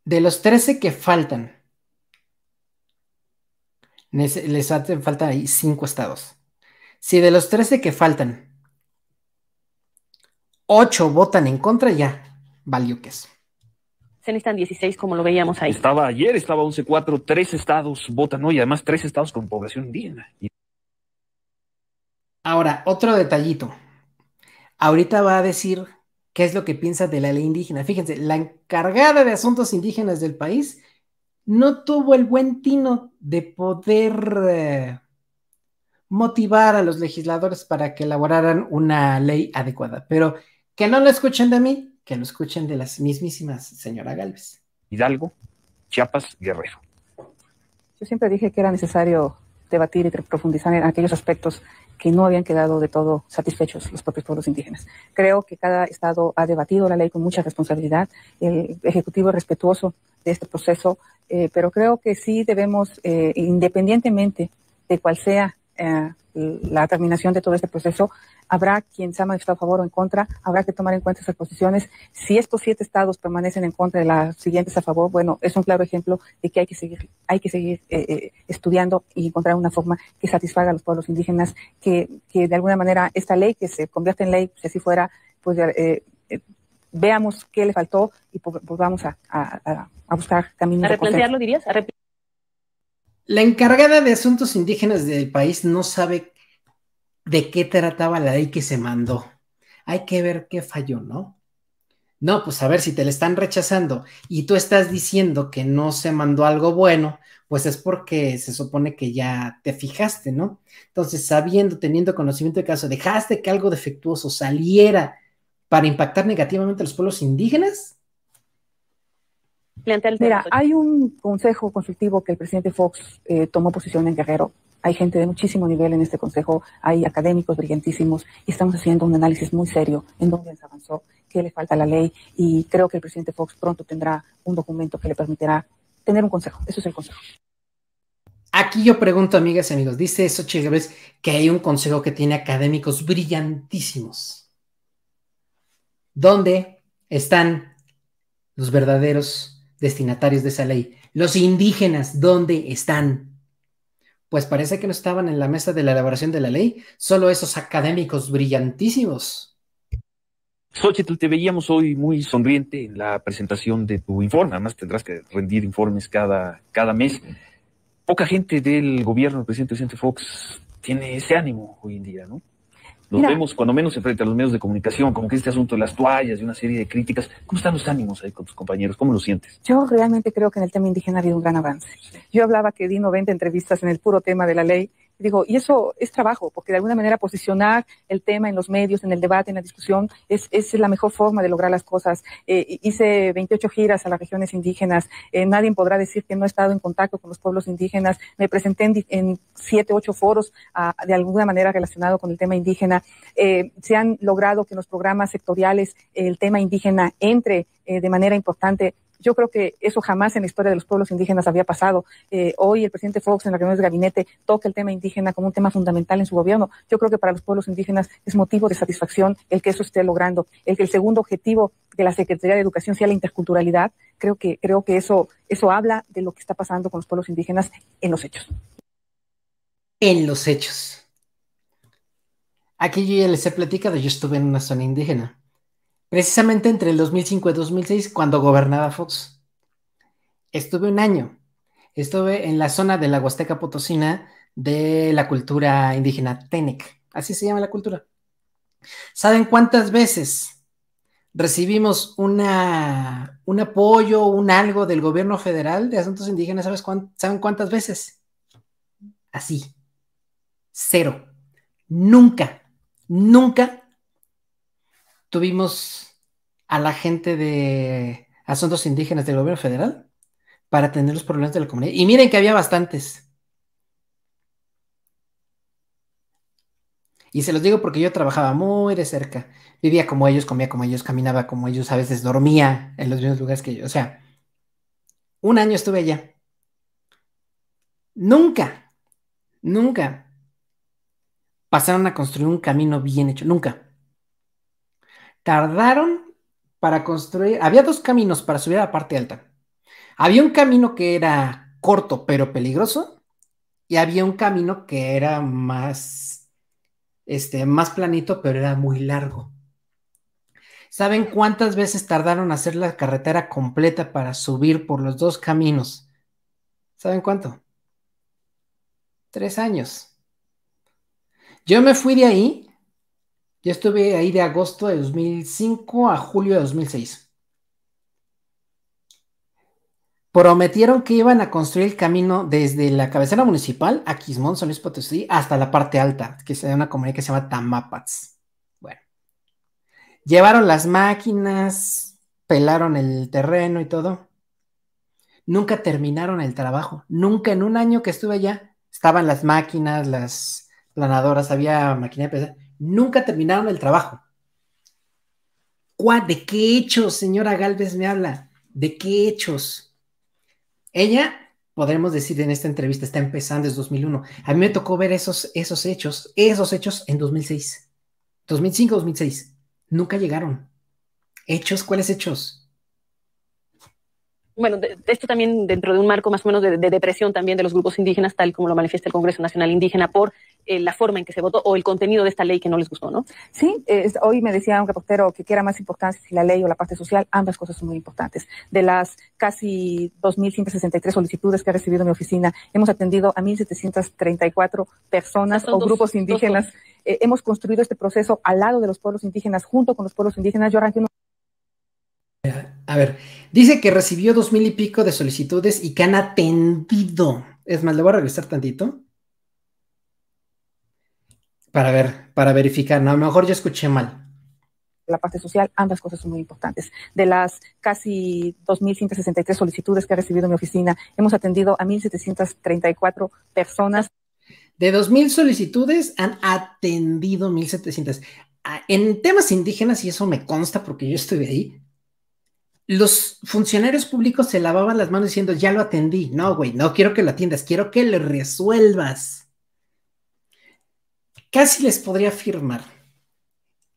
Speaker 1: de los 13 que faltan, les hacen falta ahí 5 estados. Si de los 13 que faltan, 8 votan en contra, ya valió que es. Se
Speaker 15: necesitan 16, como lo veíamos ahí.
Speaker 6: Estaba ayer, estaba 11-4, 3 estados votan hoy, además 3 estados
Speaker 1: con población indígena. Y Ahora, otro detallito. Ahorita va a decir qué es lo que piensa de la ley indígena. Fíjense, la encargada de asuntos indígenas del país no tuvo el buen tino de poder eh, motivar a los legisladores para que elaboraran una ley adecuada. Pero que no lo escuchen de mí, que lo escuchen de las mismísimas señora Galvez. Hidalgo, Chiapas, Guerrero.
Speaker 5: Yo siempre dije que era necesario debatir y profundizar en aquellos aspectos que no habían quedado de todo satisfechos los propios pueblos indígenas. Creo que cada Estado ha debatido la ley con mucha responsabilidad, el Ejecutivo es respetuoso de este proceso, eh, pero creo que sí debemos, eh, independientemente de cuál sea eh, la terminación de todo este proceso. Habrá quien se ha manifestado a favor o en contra, habrá que tomar en cuenta esas posiciones. Si estos siete estados permanecen en contra de las siguientes a favor, bueno, es un claro ejemplo de que hay que seguir, hay que seguir eh, eh, estudiando y encontrar una forma que satisfaga a los pueblos indígenas, que, de alguna manera esta ley que se convierte en ley, si así fuera, pues veamos qué le faltó y pues vamos
Speaker 1: a, buscar caminos. A replantearlo, dirías, la encargada de asuntos indígenas del país no sabe de qué trataba la ley que se mandó. Hay que ver qué falló, ¿no? No, pues a ver si te la están rechazando y tú estás diciendo que no se mandó algo bueno, pues es porque se supone que ya te fijaste, ¿no? Entonces, sabiendo, teniendo conocimiento de caso, dejaste que algo defectuoso saliera para impactar negativamente a los pueblos indígenas, Mira, hay un consejo consultivo que
Speaker 5: el presidente Fox eh, tomó posición en Guerrero. Hay gente de muchísimo nivel en este consejo, hay académicos brillantísimos y estamos haciendo un análisis muy serio en dónde se avanzó, qué le falta a la ley y creo que el presidente Fox pronto tendrá un documento que le permitirá tener un consejo. Eso es el consejo.
Speaker 1: Aquí yo pregunto, amigas y amigos, dice eso Chávez que hay un consejo que tiene académicos brillantísimos. ¿Dónde están los verdaderos destinatarios de esa ley. Los indígenas, ¿dónde están? Pues parece que no estaban en la mesa de la elaboración de la ley, solo esos académicos brillantísimos.
Speaker 6: Xochitl, te veíamos hoy muy sonriente en la presentación de tu informe, además tendrás que rendir informes cada, cada mes. Poca gente del gobierno del presidente Vicente Fox tiene ese ánimo hoy en día, ¿no? Nos vemos cuando menos frente a los medios de comunicación, como que este asunto de las toallas y una serie de críticas. ¿Cómo están los ánimos ahí con tus compañeros? ¿Cómo lo
Speaker 5: sientes? Yo realmente creo que en el tema indígena ha habido un gran avance. Yo hablaba que di 90 entrevistas en el puro tema de la ley Digo, y eso es trabajo, porque de alguna manera posicionar el tema en los medios, en el debate, en la discusión, es, la mejor forma de lograr las cosas. Eh, hice 28 giras a las regiones indígenas, eh, nadie podrá decir que no he estado en contacto con los pueblos indígenas, me presenté en, 7, siete, ocho foros de alguna manera relacionado con el tema indígena. Eh, se han logrado que en los programas sectoriales el tema indígena entre de manera importante yo creo que eso jamás en la historia de los pueblos indígenas había pasado. Eh, hoy el presidente Fox en la reunión de gabinete toca el tema indígena como un tema fundamental en su gobierno. Yo creo que para los pueblos indígenas es motivo de satisfacción el que eso esté logrando. El que el segundo objetivo de la Secretaría de Educación sea la interculturalidad, creo que, creo que eso, eso habla de lo que está pasando con los pueblos indígenas en los hechos.
Speaker 1: En los hechos. Aquí yo ya les he platicado, yo estuve en una zona indígena. Precisamente entre el 2005 y 2006, cuando gobernaba Fox. Estuve un año. Estuve en la zona de la Huasteca Potosina de la cultura indígena Tenec. Así se llama la cultura. ¿Saben cuántas veces recibimos un apoyo, un algo del gobierno federal de asuntos indígenas? ¿Saben cuántas veces? Así. Cero. Nunca, nunca tuvimos a la gente de asuntos indígenas del gobierno federal para atender los problemas de la comunidad. Y miren que había bastantes. Y se los digo porque yo trabajaba muy de cerca. Vivía como ellos, comía como ellos, caminaba como ellos, a veces dormía en los mismos lugares que yo. O sea, un año estuve allá. Nunca, nunca pasaron a construir un camino bien hecho. Nunca tardaron para construir, había dos caminos para subir a la parte alta. Había un camino que era corto pero peligroso y había un camino que era más, este, más planito pero era muy largo. ¿Saben cuántas veces tardaron a hacer la carretera completa para subir por los dos caminos? ¿Saben cuánto? Tres años. Yo me fui de ahí yo estuve ahí de agosto de 2005 a julio de 2006. Prometieron que iban a construir el camino desde la cabecera municipal a Quismón, San Luis Potosí, hasta la parte alta, que es una comunidad que se llama Tamapats. Bueno, llevaron las máquinas, pelaron el terreno y todo. Nunca terminaron el trabajo, nunca en un año que estuve allá estaban las máquinas, las planadoras, había maquinaria pesada nunca terminaron el trabajo. ¿De qué hechos, señora Galvez, me habla? ¿De qué hechos? Ella, podremos decir en esta entrevista, está empezando es 2001. A mí me tocó ver esos, esos hechos, esos hechos en 2006. 2005, 2006. Nunca llegaron. ¿Hechos? ¿Cuáles hechos?
Speaker 15: bueno, esto también dentro de un marco más o menos de, depresión también de los grupos indígenas, tal como lo manifiesta el Congreso Nacional Indígena por eh, la forma en que se votó o el contenido de esta ley que no les gustó, ¿no?
Speaker 5: Sí, eh, hoy me decía un reportero que quiera más importancia si la ley o la parte social, ambas cosas son muy importantes. De las casi 2.163 solicitudes que ha recibido mi oficina, hemos atendido a 1.734 personas ah, o, grupos indígenas. Eh, hemos construido este proceso al lado de los pueblos indígenas, junto con los pueblos indígenas. Yo arranqué
Speaker 1: a ver, dice que recibió dos mil y pico de solicitudes y que han atendido. Es más, le voy a regresar tantito. Para ver, para verificar. No, a lo mejor yo escuché mal
Speaker 5: la parte social, ambas cosas son muy importantes. De las casi dos mil 2.163 solicitudes que ha recibido mi oficina, hemos atendido a mil cuatro personas.
Speaker 1: De dos mil solicitudes han atendido 1.700. Ah, en temas indígenas, y eso me consta porque yo estuve ahí, los funcionarios públicos se lavaban las manos diciendo, ya lo atendí. No, güey, no quiero que lo atiendas, quiero que lo resuelvas. Casi les podría afirmar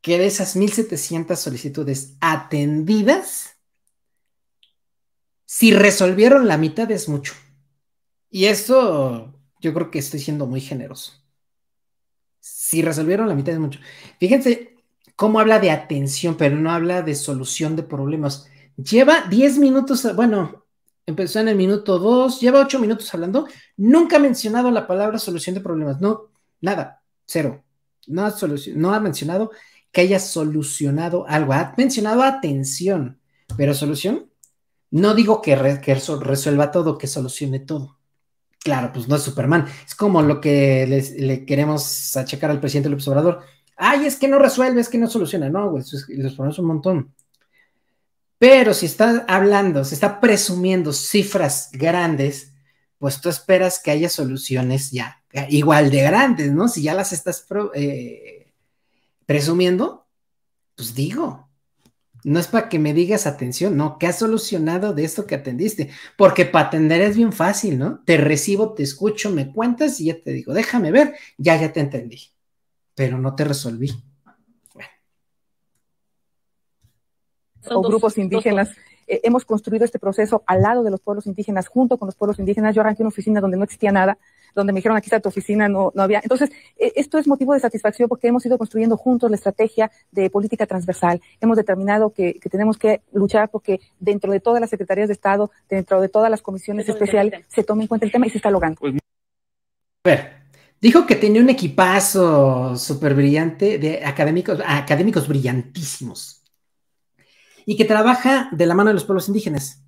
Speaker 1: que de esas 1.700 solicitudes atendidas, si resolvieron la mitad es mucho. Y eso yo creo que estoy siendo muy generoso. Si resolvieron la mitad es mucho. Fíjense cómo habla de atención, pero no habla de solución de problemas. Lleva 10 minutos, bueno, empezó en el minuto 2, lleva 8 minutos hablando, nunca ha mencionado la palabra solución de problemas, no, nada, cero. No ha, no ha mencionado que haya solucionado algo, ha mencionado atención, pero solución, no digo que, resuelva todo, que solucione todo. Claro, pues no es Superman, es como lo que le queremos achacar al presidente López Obrador. Ay, es que no resuelve, es que no soluciona. No, güey, los un montón. Pero si está hablando, se está presumiendo cifras grandes, pues tú esperas que haya soluciones ya igual de grandes, ¿no? Si ya las estás eh, presumiendo, pues digo, no es para que me digas atención, no, ¿qué has solucionado de esto que atendiste? Porque para atender es bien fácil, ¿no? Te recibo, te escucho, me cuentas y ya te digo, déjame ver, ya, ya te entendí, pero no te resolví.
Speaker 5: o grupos indígenas. Eh, hemos construido este proceso al lado de los pueblos indígenas, junto con los pueblos indígenas. Yo arranqué una oficina donde no existía nada, donde me dijeron aquí está tu oficina, no, no había. Entonces, eh, esto es motivo de satisfacción porque hemos ido construyendo juntos la estrategia de política transversal. Hemos determinado que, tenemos que luchar porque dentro de todas las secretarías de Estado, dentro de todas las comisiones especiales, se tome en cuenta el tema y se está logrando.
Speaker 1: Pues, a ver, Dijo que tenía un equipazo súper brillante de académicos, académicos brillantísimos y que trabaja de la mano de los pueblos indígenas.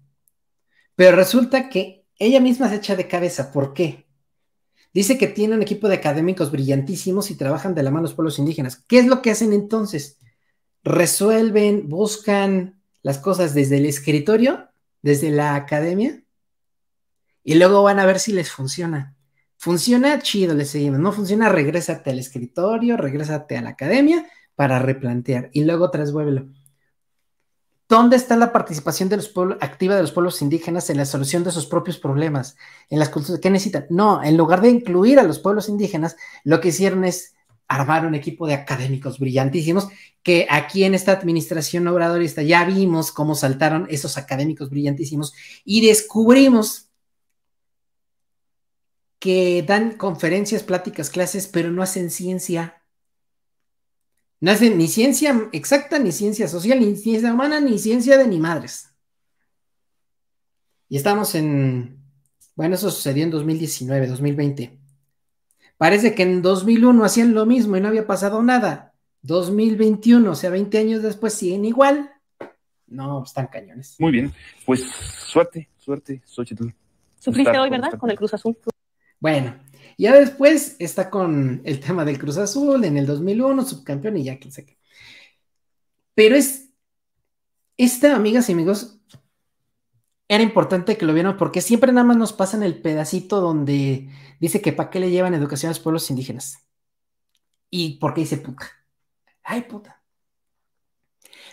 Speaker 1: Pero resulta que ella misma se echa de cabeza. ¿Por qué? Dice que tiene un equipo de académicos brillantísimos y trabajan de la mano de los pueblos indígenas. ¿Qué es lo que hacen entonces? Resuelven, buscan las cosas desde el escritorio, desde la academia, y luego van a ver si les funciona. Funciona, chido, les seguimos. No funciona, regrésate al escritorio, regrésate a la academia para replantear y luego trasvuélvelo. ¿Dónde está la participación de los pueblos, activa de los pueblos indígenas en la solución de sus propios problemas, en las culturas que necesitan? No, en lugar de incluir a los pueblos indígenas, lo que hicieron es armar un equipo de académicos brillantísimos que aquí en esta administración obradorista ya vimos cómo saltaron esos académicos brillantísimos y descubrimos que dan conferencias, pláticas, clases, pero no hacen ciencia. No hacen ni ciencia exacta, ni ciencia social, ni ciencia humana, ni ciencia de ni madres. Y estamos en, bueno, eso sucedió en 2019, 2020. Parece que en 2001 hacían lo mismo y no había pasado nada. 2021, o sea, 20 años después, siguen igual.
Speaker 6: No, están cañones. Muy bien, pues suerte,
Speaker 1: suerte, Xochitl. Sufriste hoy, ¿verdad? Con el Cruz Azul. Bueno, ya después está con el tema del Cruz Azul en el 2001, subcampeón y ya quién sé qué. Pero es, esta, amigas y amigos, era importante que lo vieran porque siempre nada más nos pasan el pedacito donde dice que para qué le llevan educación a los pueblos indígenas. Y porque dice puta.
Speaker 2: Ay, puta.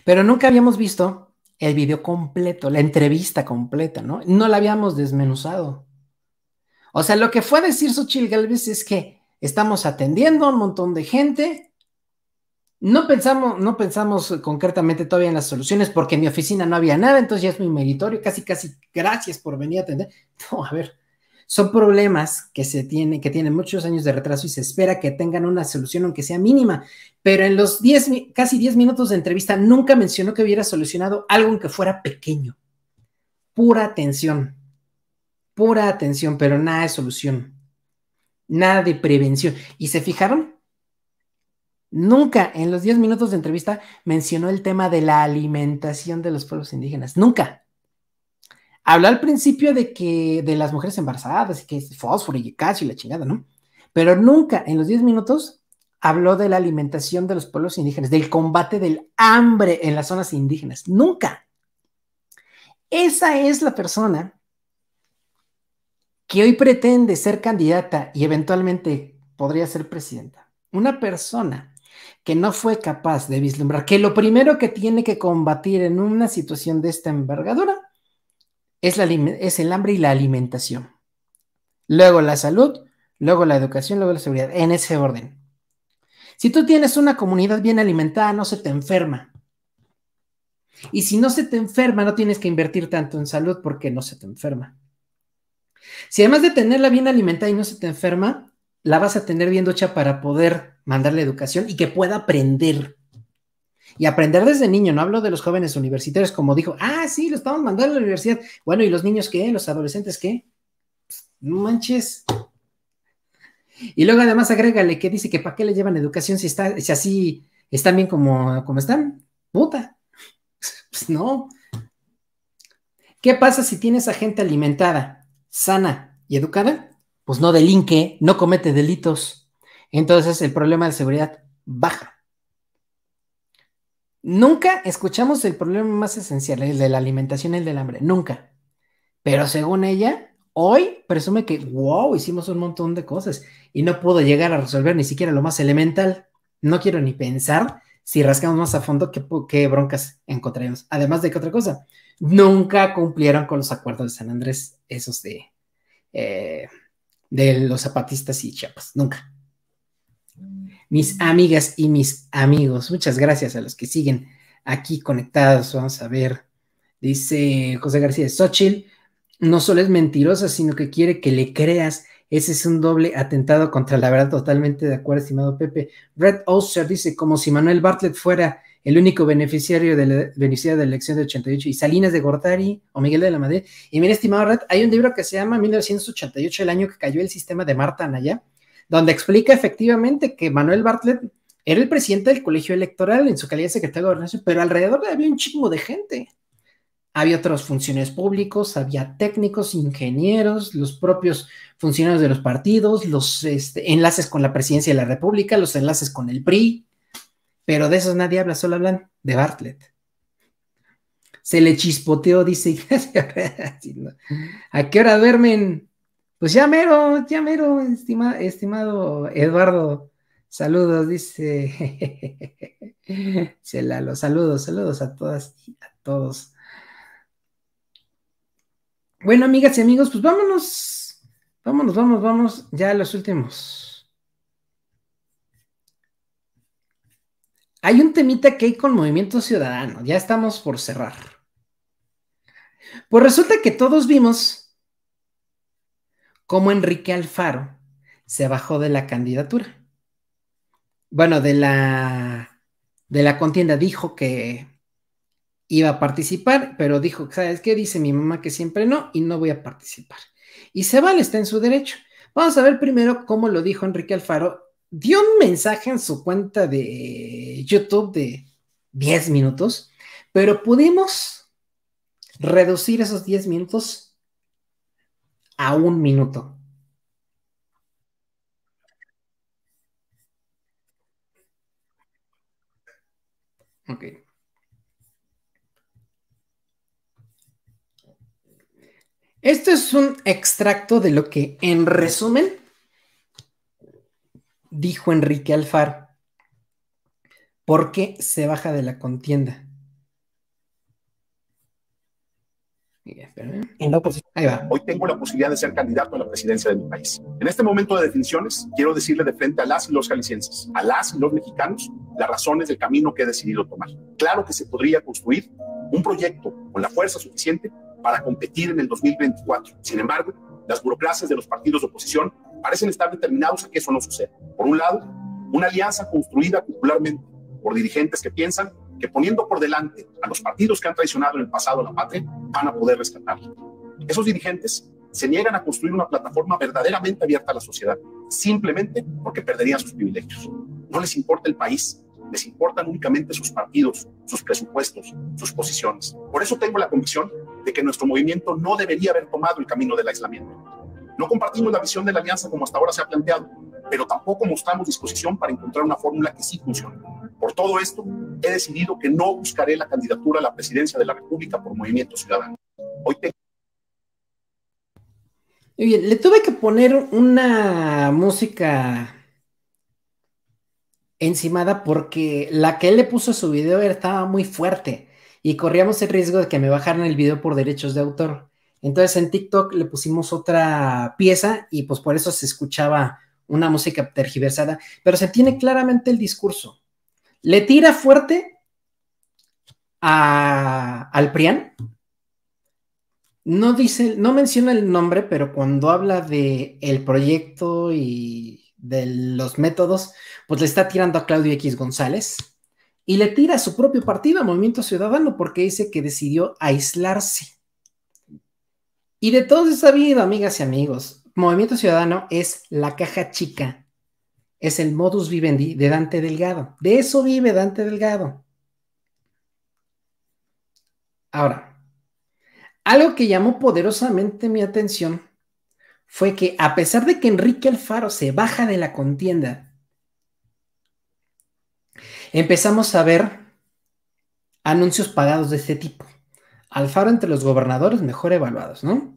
Speaker 1: Pero nunca habíamos visto el video completo, la entrevista completa, ¿no? No la habíamos desmenuzado. O sea, lo que fue a decir Suchil Galvez es que estamos atendiendo a un montón de gente. No pensamos, no pensamos concretamente todavía en las soluciones porque en mi oficina no había nada, entonces ya es mi meritorio, casi, casi gracias por venir a atender. a ver, son problemas que se tienen, que muchos años de retraso y se espera que tengan una solución, aunque sea mínima. Pero en los casi 10 minutos de entrevista nunca mencionó que hubiera solucionado algo en que fuera pequeño. Pura atención pura atención, pero nada de solución, nada de prevención. ¿Y se fijaron? Nunca en los 10 minutos de entrevista mencionó el tema de la alimentación de los pueblos indígenas, nunca. Habló al principio de que de las mujeres embarazadas y que es fósforo y casi la chingada, ¿no? Pero nunca en los 10 minutos habló de la alimentación de los pueblos indígenas, del combate del hambre en las zonas indígenas. Nunca. Esa es la persona que hoy pretende ser candidata y eventualmente podría ser presidenta, una persona que no fue capaz de vislumbrar que lo primero que tiene que combatir en una situación de esta envergadura es, es el hambre y la alimentación. Luego la salud, luego la educación, luego la seguridad, en ese orden. Si tú tienes una comunidad bien alimentada, no se te enferma. Y si no se te enferma, no tienes que invertir tanto en salud porque no se te enferma. Si además de tenerla bien alimentada y no se te enferma, la vas a tener bien ducha para poder mandarle educación y que pueda aprender. Y aprender desde niño, no hablo de los jóvenes universitarios, como dijo, ah, sí, lo estamos mandando a la universidad. Bueno, ¿y los niños qué? ¿Los adolescentes qué? Pues, no manches. Y luego además agrégale que dice que para qué le llevan educación si, está, así están bien como, como están. Puta. Pues no. ¿Qué pasa si tienes a gente alimentada? sana y educada, pues no delinque, no comete delitos. Entonces el problema de seguridad baja. Nunca escuchamos el problema más esencial, el de la alimentación, el del hambre, nunca. Pero según ella, hoy presume que, wow, hicimos un montón de cosas y no pudo llegar a resolver ni siquiera lo más elemental. No quiero ni pensar si rascamos más a fondo qué, broncas encontraremos. Además de que otra cosa, nunca cumplieron con los acuerdos de San Andrés, esos de, eh, de los zapatistas y Chiapas, nunca. Mis amigas y mis amigos, muchas gracias a los que siguen aquí conectados. Vamos a ver, dice José García de Xochitl, no solo es mentirosa, sino que quiere que le creas. Ese es un doble atentado contra la verdad, totalmente de acuerdo, estimado Pepe. Red Oster dice, como si Manuel Bartlett fuera el único beneficiario de la, de la elección de 88, y Salinas de Gortari o Miguel de la Madrid. Y mira, estimado Red, hay un libro que se llama 1988, el año que cayó el sistema de Marta Anaya, donde explica efectivamente que Manuel Bartlett era el presidente del colegio electoral en su calidad de secretario de gobernación, pero alrededor había un chingo de gente. Había otros funcionarios públicos, había técnicos, ingenieros, los propios funcionarios de los partidos, los este, enlaces con la presidencia de la República, los enlaces con el PRI, pero de esos nadie habla, solo hablan de Bartlett. Se le chispoteó, dice ¿A qué hora duermen? Pues ya mero, ya mero, estimado Eduardo. Saludos, dice Se Los Saludos, saludos a todas y a todos. Bueno, amigas y amigos, pues vámonos, vámonos, vamos, vamos, ya los últimos Hay un temita que hay con Movimiento Ciudadano, ya estamos por cerrar. Pues resulta que todos vimos cómo Enrique Alfaro se bajó de la candidatura. Bueno, de la, de la contienda dijo que iba a participar, pero dijo, ¿sabes qué? Dice mi mamá que siempre no y no voy a participar. Y se vale, está en su derecho. Vamos a ver primero cómo lo dijo Enrique Alfaro dio un mensaje en su cuenta de YouTube de 10 minutos, pero pudimos reducir esos 10 minutos a un minuto. Ok. Esto es un extracto de lo que, en resumen, dijo Enrique Alfaro, ¿por qué se baja de la contienda? ¿eh? Pues,
Speaker 10: Hoy tengo la posibilidad de ser candidato a la presidencia de mi país. En este momento de definiciones, quiero decirle de frente a las y los jaliscienses, a las y los mexicanos, las razones del camino que he decidido tomar. Claro que se podría construir un proyecto con la fuerza suficiente para competir en el 2024. Sin embargo, las burocracias de los partidos de oposición parecen estar determinados a que eso no suceda. Por un lado, una alianza construida popularmente por dirigentes que piensan que poniendo por delante a los partidos que han traicionado en el pasado a la patria, van a poder rescatarla. Esos dirigentes se niegan a construir una plataforma verdaderamente abierta a la sociedad, simplemente porque perderían sus privilegios. No les importa el país, les importan únicamente sus partidos, sus presupuestos, sus posiciones. Por eso tengo la convicción de que nuestro movimiento no debería haber tomado el camino del aislamiento. No compartimos la visión de la alianza como hasta ahora se ha planteado, pero tampoco mostramos disposición para encontrar una fórmula que sí funcione. Por todo esto, he decidido que no buscaré la candidatura a la presidencia de la República por Movimiento Ciudadano. Hoy
Speaker 1: bien, le tuve que poner una música encimada porque la que él le puso a su video estaba muy fuerte y corríamos el riesgo de que me bajaran el video por derechos de autor. Entonces en TikTok le pusimos otra pieza y pues por eso se escuchaba una música tergiversada, pero se tiene claramente el discurso. Le tira fuerte a, al Prián. No dice, no menciona el nombre, pero cuando habla de el proyecto y de los métodos, pues le está tirando a Claudio X González y le tira a su propio partido, a Movimiento Ciudadano, porque dice que decidió aislarse y de todos es sabido, amigas y amigos. Movimiento Ciudadano es la caja chica, es el modus vivendi de Dante Delgado. De eso vive Dante Delgado. Ahora, algo que llamó poderosamente mi atención fue que a pesar de que Enrique Alfaro se baja de la contienda, empezamos a ver anuncios pagados de este tipo. Alfaro entre los gobernadores mejor evaluados, ¿no?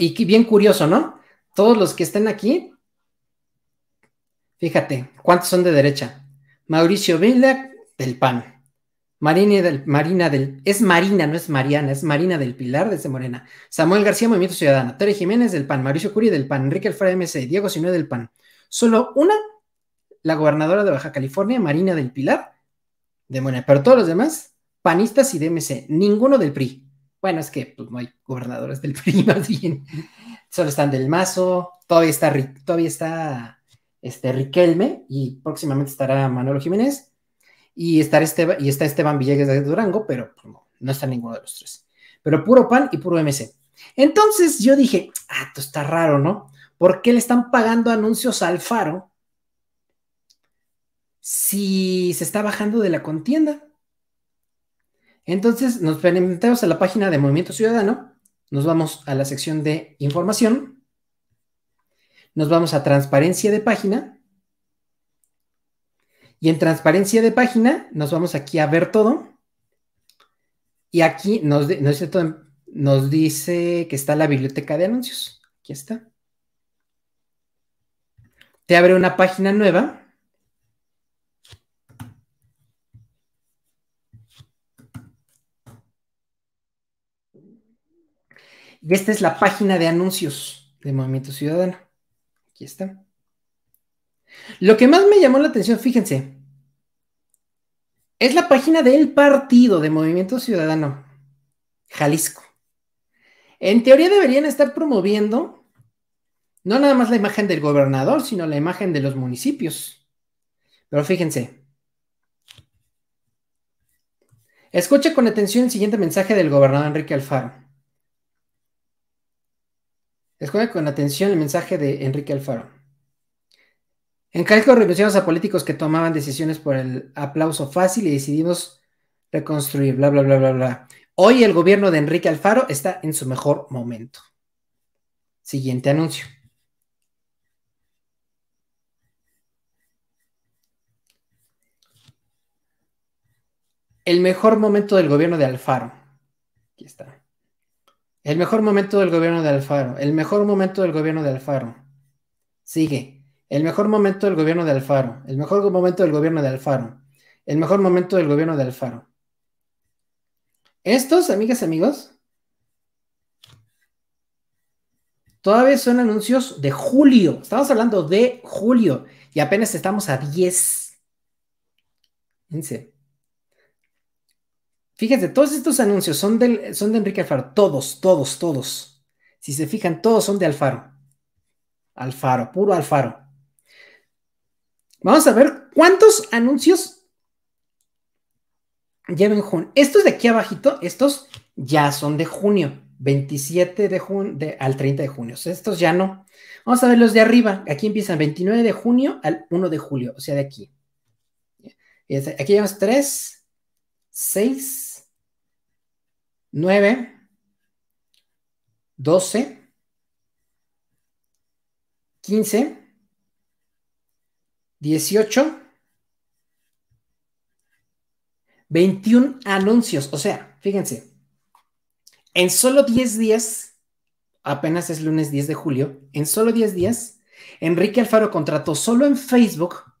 Speaker 1: Y, bien curioso, ¿no? Todos los que estén aquí, fíjate, ¿cuántos son de derecha? Mauricio Vila del PAN. Marina del, Marina del, es Marina, no es Mariana, es Marina del Pilar desde Morena. Samuel García, Movimiento Ciudadano. Tere Jiménez del PAN, Mauricio Curi del PAN, Enrique Alfaro MC, Diego Sinue del PAN. Solo una, la gobernadora de Baja California, Marina del Pilar, de Morena. Pero todos los demás, panistas y DMC, ninguno del PRI. Bueno, es que pues, no hay gobernadores del PRI, más bien. Solo están del Mazo, todavía está, este, Riquelme y próximamente estará Manuel Jiménez y, y está Esteban Villegas de Durango, pero pues, no, está ninguno de los tres. Pero puro PAN y puro MC. Entonces yo dije, ah, esto está raro, ¿no? ¿Por qué le están pagando anuncios al Faro si se está bajando de la contienda? Entonces nos metemos a la página de Movimiento Ciudadano, nos vamos a la sección de información, nos vamos a transparencia de página y en transparencia de página nos vamos aquí a ver todo y aquí nos, nos dice que está la biblioteca de anuncios. Aquí está. Te abre una página nueva Esta es la página de anuncios de Movimiento Ciudadano. Aquí está. Lo que más me llamó la atención, fíjense, es la página del partido de Movimiento Ciudadano, Jalisco. En teoría deberían estar promoviendo no nada más la imagen del gobernador, sino la imagen de los municipios. Pero fíjense. Escucha con atención el siguiente mensaje del gobernador Enrique Alfaro. Escuchen con atención el mensaje de Enrique Alfaro. En Calco renunciamos a políticos que tomaban decisiones por el aplauso fácil y decidimos reconstruir, bla, bla, bla, bla, bla. Hoy el gobierno de Enrique Alfaro está en su mejor momento. Siguiente anuncio. El mejor momento del gobierno de Alfaro. Aquí está. El mejor momento del gobierno de Alfaro. El mejor momento del gobierno de Alfaro. Sigue. El mejor momento del gobierno de Alfaro. El mejor momento del gobierno de Alfaro. El mejor momento del gobierno de Alfaro. Estos, amigas y amigos, todavía son anuncios de julio. Estamos hablando de julio y apenas estamos a 10. 15. Fíjense, todos estos anuncios son, son de Enrique Alfaro. Todos, todos, todos. Si se fijan, todos son de Alfaro. Alfaro, puro Alfaro. Vamos a ver cuántos anuncios llevan junio. Estos de aquí abajito, estos ya son de junio. 27 de junio al 30 de junio. Estos ya no. Vamos a ver los de arriba. Aquí empiezan 29 de junio al 1 de julio, o sea, de aquí. Aquí llevamos tres. 6, 9, 12, 15, 18, 21 anuncios. O sea, fíjense, en solo 10 días, apenas es lunes 10 de julio, en solo 10 días, Enrique Alfaro contrató solo en Facebook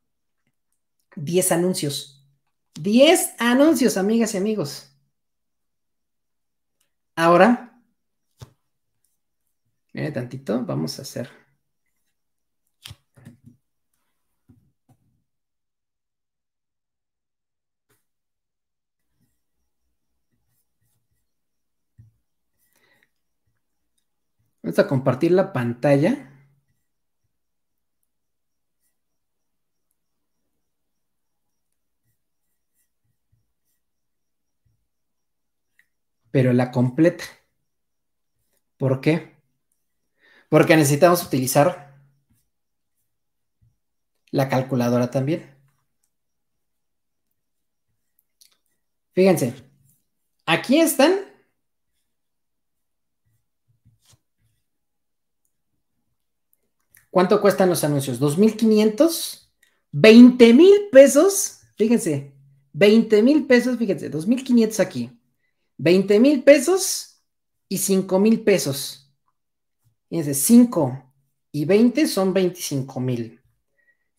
Speaker 1: 10 anuncios. 10 anuncios, amigas y amigos. Ahora, mire tantito, vamos a hacer. Vamos a compartir la pantalla. pero la completa. ¿Por qué? Porque necesitamos utilizar la calculadora también. Fíjense, aquí están ¿Cuánto cuestan los anuncios? ¿2.500? ¿20,000 mil pesos? Fíjense, ¿20,000 mil pesos, fíjense, 2.500 aquí. 20 mil pesos y 5 mil pesos. Fíjense, 5 y 20 son 25 mil.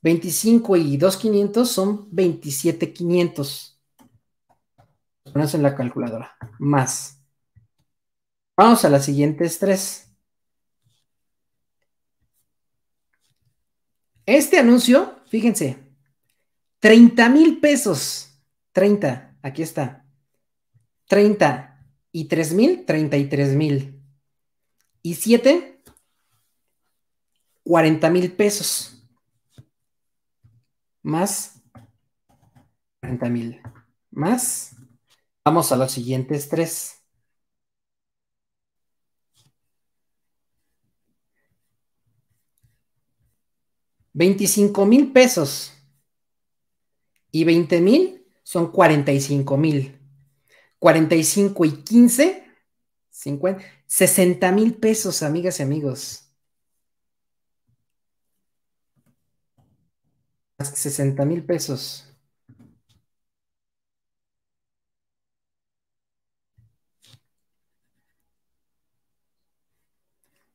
Speaker 1: 25 y 2,500 son 27,500. Ponemos en la calculadora. Más. Vamos a las siguientes tres. Este anuncio, fíjense, 30 mil pesos. 30, aquí está. 30 y 33 mil Y 7, 40 mil pesos. Más 40 mil. Más. Vamos a los siguientes tres. Veinticinco mil pesos y 20 mil son 45 mil. 45 y 15, 50, 60 mil pesos, amigas y amigos. 60 mil pesos.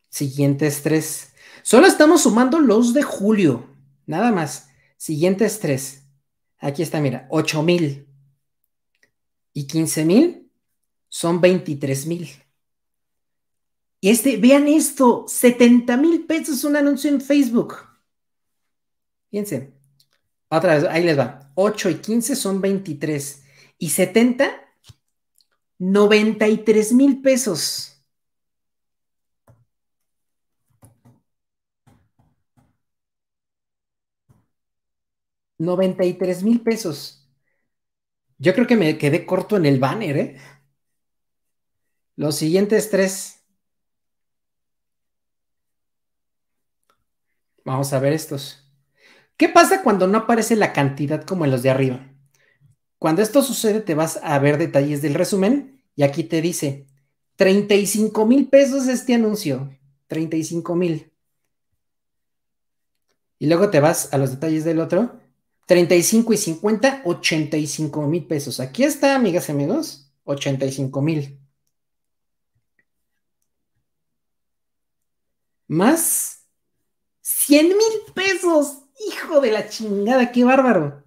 Speaker 1: Siguiente estrés. Solo estamos sumando los de julio, nada más. Siguiente estrés. Aquí está, mira, 8 mil y 15 mil son 23 mil. Y este, vean esto, 70 mil pesos un anuncio en Facebook. Fíjense, otra ahí les va. 8 y 15 son 23. Y 70, 93 mil pesos. 93 mil pesos. Yo creo que me quedé corto en el banner, ¿eh? Los siguientes tres. Vamos a ver estos. ¿Qué pasa cuando no aparece la cantidad como en los de arriba? Cuando esto sucede, te vas a ver detalles del resumen y aquí te dice 35 mil pesos este anuncio. 35 mil. Y luego te vas a los detalles del otro 35 y 50, 85 mil pesos. Aquí está, amigas y amigos, 85 mil. Más 100 mil pesos. Hijo de la chingada, qué bárbaro.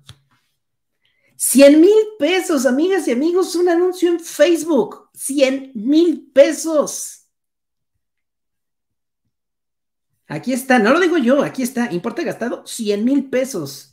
Speaker 1: 100 mil pesos, amigas y amigos, un anuncio en Facebook. 100 mil pesos. Aquí está, no lo digo yo, aquí está, importe gastado 100 mil pesos.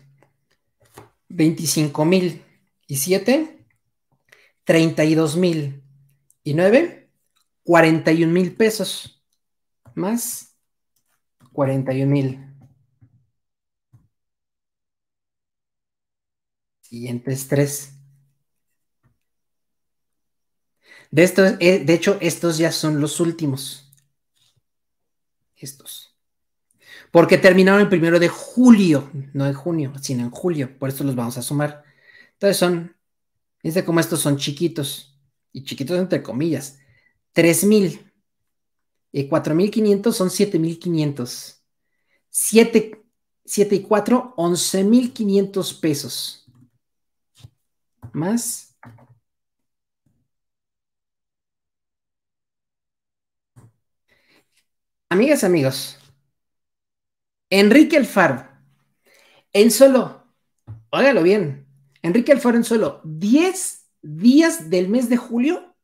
Speaker 1: 25 mil. Y 7, 32 mil. Y 9, 41 mil pesos. Más 41 mil. Siguientes tres. De, estos, eh, de hecho, estos ya son los últimos. Estos porque terminaron el primero de julio, no en junio, sino en julio, por eso los vamos a sumar. Entonces son, fíjense cómo estos son chiquitos, y chiquitos entre comillas, 3000 y 4500 son 7500. 7, 7 y 4, 11500 pesos. Más Amigas, amigos, Enrique Alfaro, en solo, óigalo bien, Enrique Alfaro en solo 10 días del mes de julio,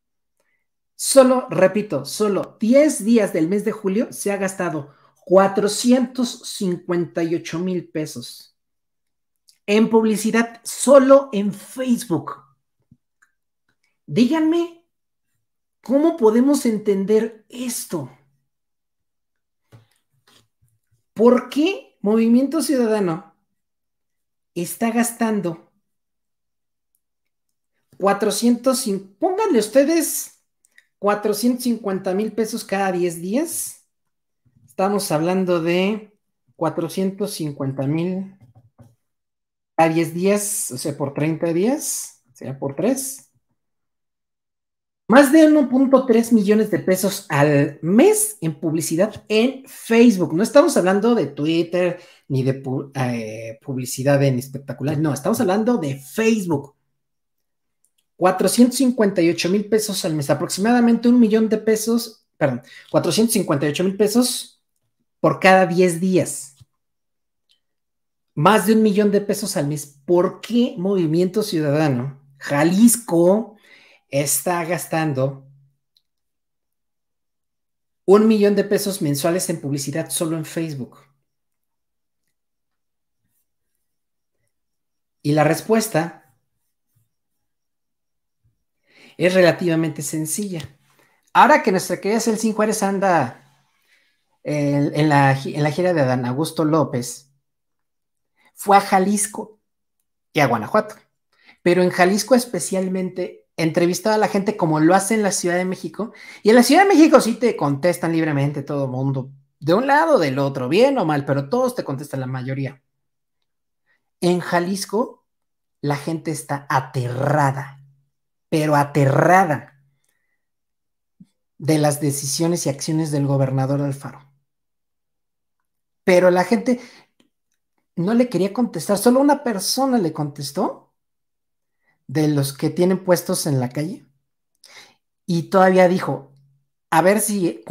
Speaker 1: solo, repito, solo 10 días del mes de julio se ha gastado 458 mil pesos en publicidad solo en Facebook. Díganme, ¿cómo podemos entender esto? ¿Por qué Movimiento Ciudadano está gastando 405, pónganle ustedes 450 mil pesos cada 10 días? Estamos hablando de 450 mil a 10 días, o sea, por 30 días, o sea, por 3. Más de 1.3 millones de pesos al mes en publicidad en Facebook. No estamos hablando de Twitter ni de eh, publicidad en espectacular. No, estamos hablando de Facebook. 458 mil pesos al mes, aproximadamente un millón de pesos, perdón, 458 mil pesos por cada 10 días. Más de un millón de pesos al mes. ¿Por qué Movimiento Ciudadano, Jalisco, está gastando un millón de pesos mensuales en publicidad solo en Facebook. Y la respuesta es relativamente sencilla. Ahora que nuestra querida Celsin Juárez anda en, la, en la gira de Adán Augusto López, fue a Jalisco y a Guanajuato. Pero en Jalisco especialmente entrevistado a la gente como lo hace en la Ciudad de México. Y en la Ciudad de México sí te contestan libremente todo el mundo, de un lado, o del otro, bien o mal, pero todos te contestan la mayoría. En Jalisco, la gente está aterrada, pero aterrada de las decisiones y acciones del gobernador Alfaro. Pero la gente no le quería contestar, solo una persona le contestó de los que tienen puestos en la calle. Y todavía dijo, a ver si,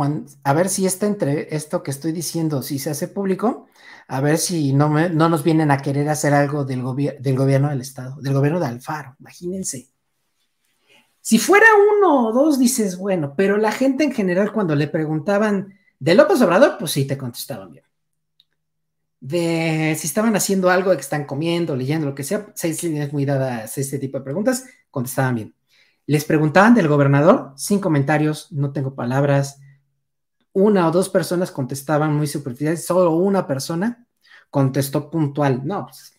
Speaker 1: a ver si entre, esto que estoy diciendo, si se hace público, a ver si no, no nos vienen a querer hacer algo del, del gobierno del Estado, del gobierno de Alfaro, imagínense. Si fuera uno o dos, dices, bueno, pero la gente en general cuando le preguntaban de López Obrador, pues sí, te contestaban bien de si estaban haciendo algo, de que están comiendo, leyendo, lo que sea. seis líneas muy dadas, este tipo de preguntas, contestaban bien. Les preguntaban del gobernador, sin comentarios, no tengo palabras. Una o dos personas contestaban muy superficiales, solo una persona contestó puntual. No, pues,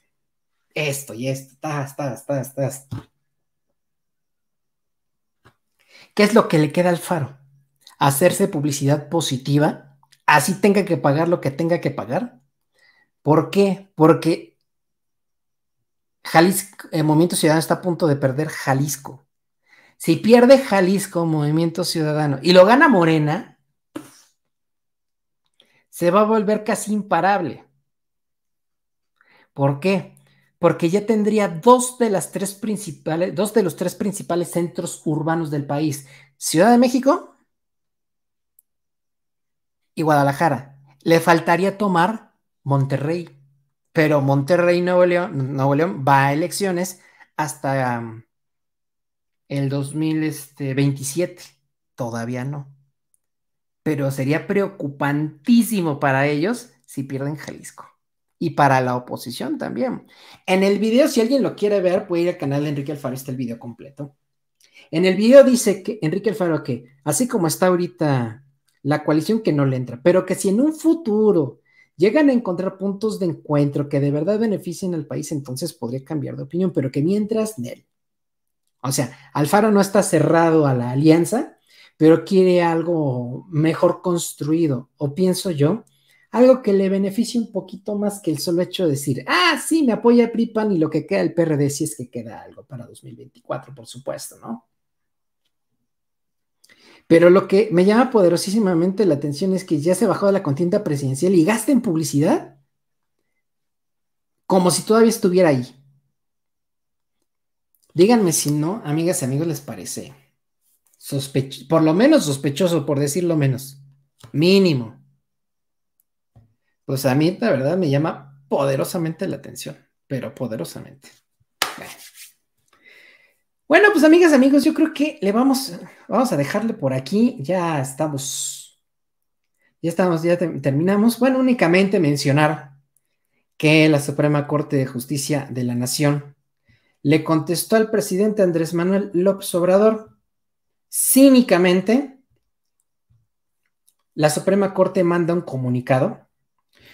Speaker 1: esto y esto, está, tas, tas, tas. ¿Qué es lo que le queda al faro? Hacerse publicidad positiva, así tenga que pagar lo que tenga que pagar ¿Por qué? Porque Jalisco, el eh, Movimiento Ciudadano está a punto de perder Jalisco. Si pierde Jalisco, Movimiento Ciudadano, y lo gana Morena, se va a volver casi imparable. ¿Por qué? Porque ya tendría dos de las tres principales, dos de los tres principales centros urbanos del país: Ciudad de México y Guadalajara. Le faltaría tomar Monterrey. Pero Monterrey Nuevo León, va a elecciones hasta um, el 2027. Este, Todavía no. Pero sería preocupantísimo para ellos si pierden Jalisco. Y para la oposición también. En el video, si alguien lo quiere ver, puede ir al canal de Enrique Alfaro, está el video completo. En el video dice que Enrique Alfaro que así como está ahorita la coalición que no le entra, pero que si en un futuro llegan a encontrar puntos de encuentro que de verdad beneficien al país, entonces podría cambiar de opinión, pero que mientras, Nel. O sea, Alfaro no está cerrado a la alianza, pero quiere algo mejor construido, o pienso yo, algo que le beneficie un poquito más que el solo hecho de decir, ah, sí, me apoya PRIPAN y lo que queda el PRD si es que queda algo para 2024, por supuesto, ¿no? Pero lo que me llama poderosísimamente la atención es que ya se bajó de la contienda presidencial y gasta en publicidad como si todavía estuviera ahí. Díganme si no, amigas y amigos, les parece sospechoso, por lo menos sospechoso, por decirlo menos, mínimo. Pues a mí, la verdad, me llama poderosamente la atención, pero poderosamente. Bueno, pues amigas, amigos, yo creo que le vamos, vamos a dejarle por aquí. Ya estamos, ya estamos, ya terminamos. Bueno, únicamente mencionar que la Suprema Corte de Justicia de la Nación le contestó al presidente Andrés Manuel López Obrador cínicamente. La Suprema Corte manda un comunicado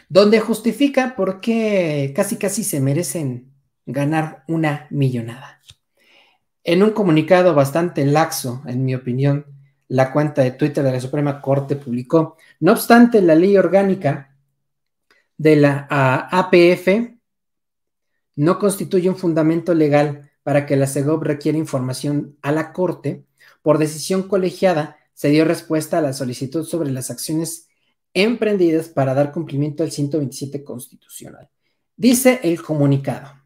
Speaker 1: donde justifica por qué casi casi se merecen ganar una millonada. En un comunicado bastante laxo, en mi opinión, la cuenta de Twitter de la Suprema Corte publicó, no obstante, la ley orgánica de la APF no constituye un fundamento legal para que la SEGOB requiera información a la Corte. Por decisión colegiada, se dio respuesta a la solicitud sobre las acciones emprendidas para dar cumplimiento al 127 constitucional. Dice el comunicado.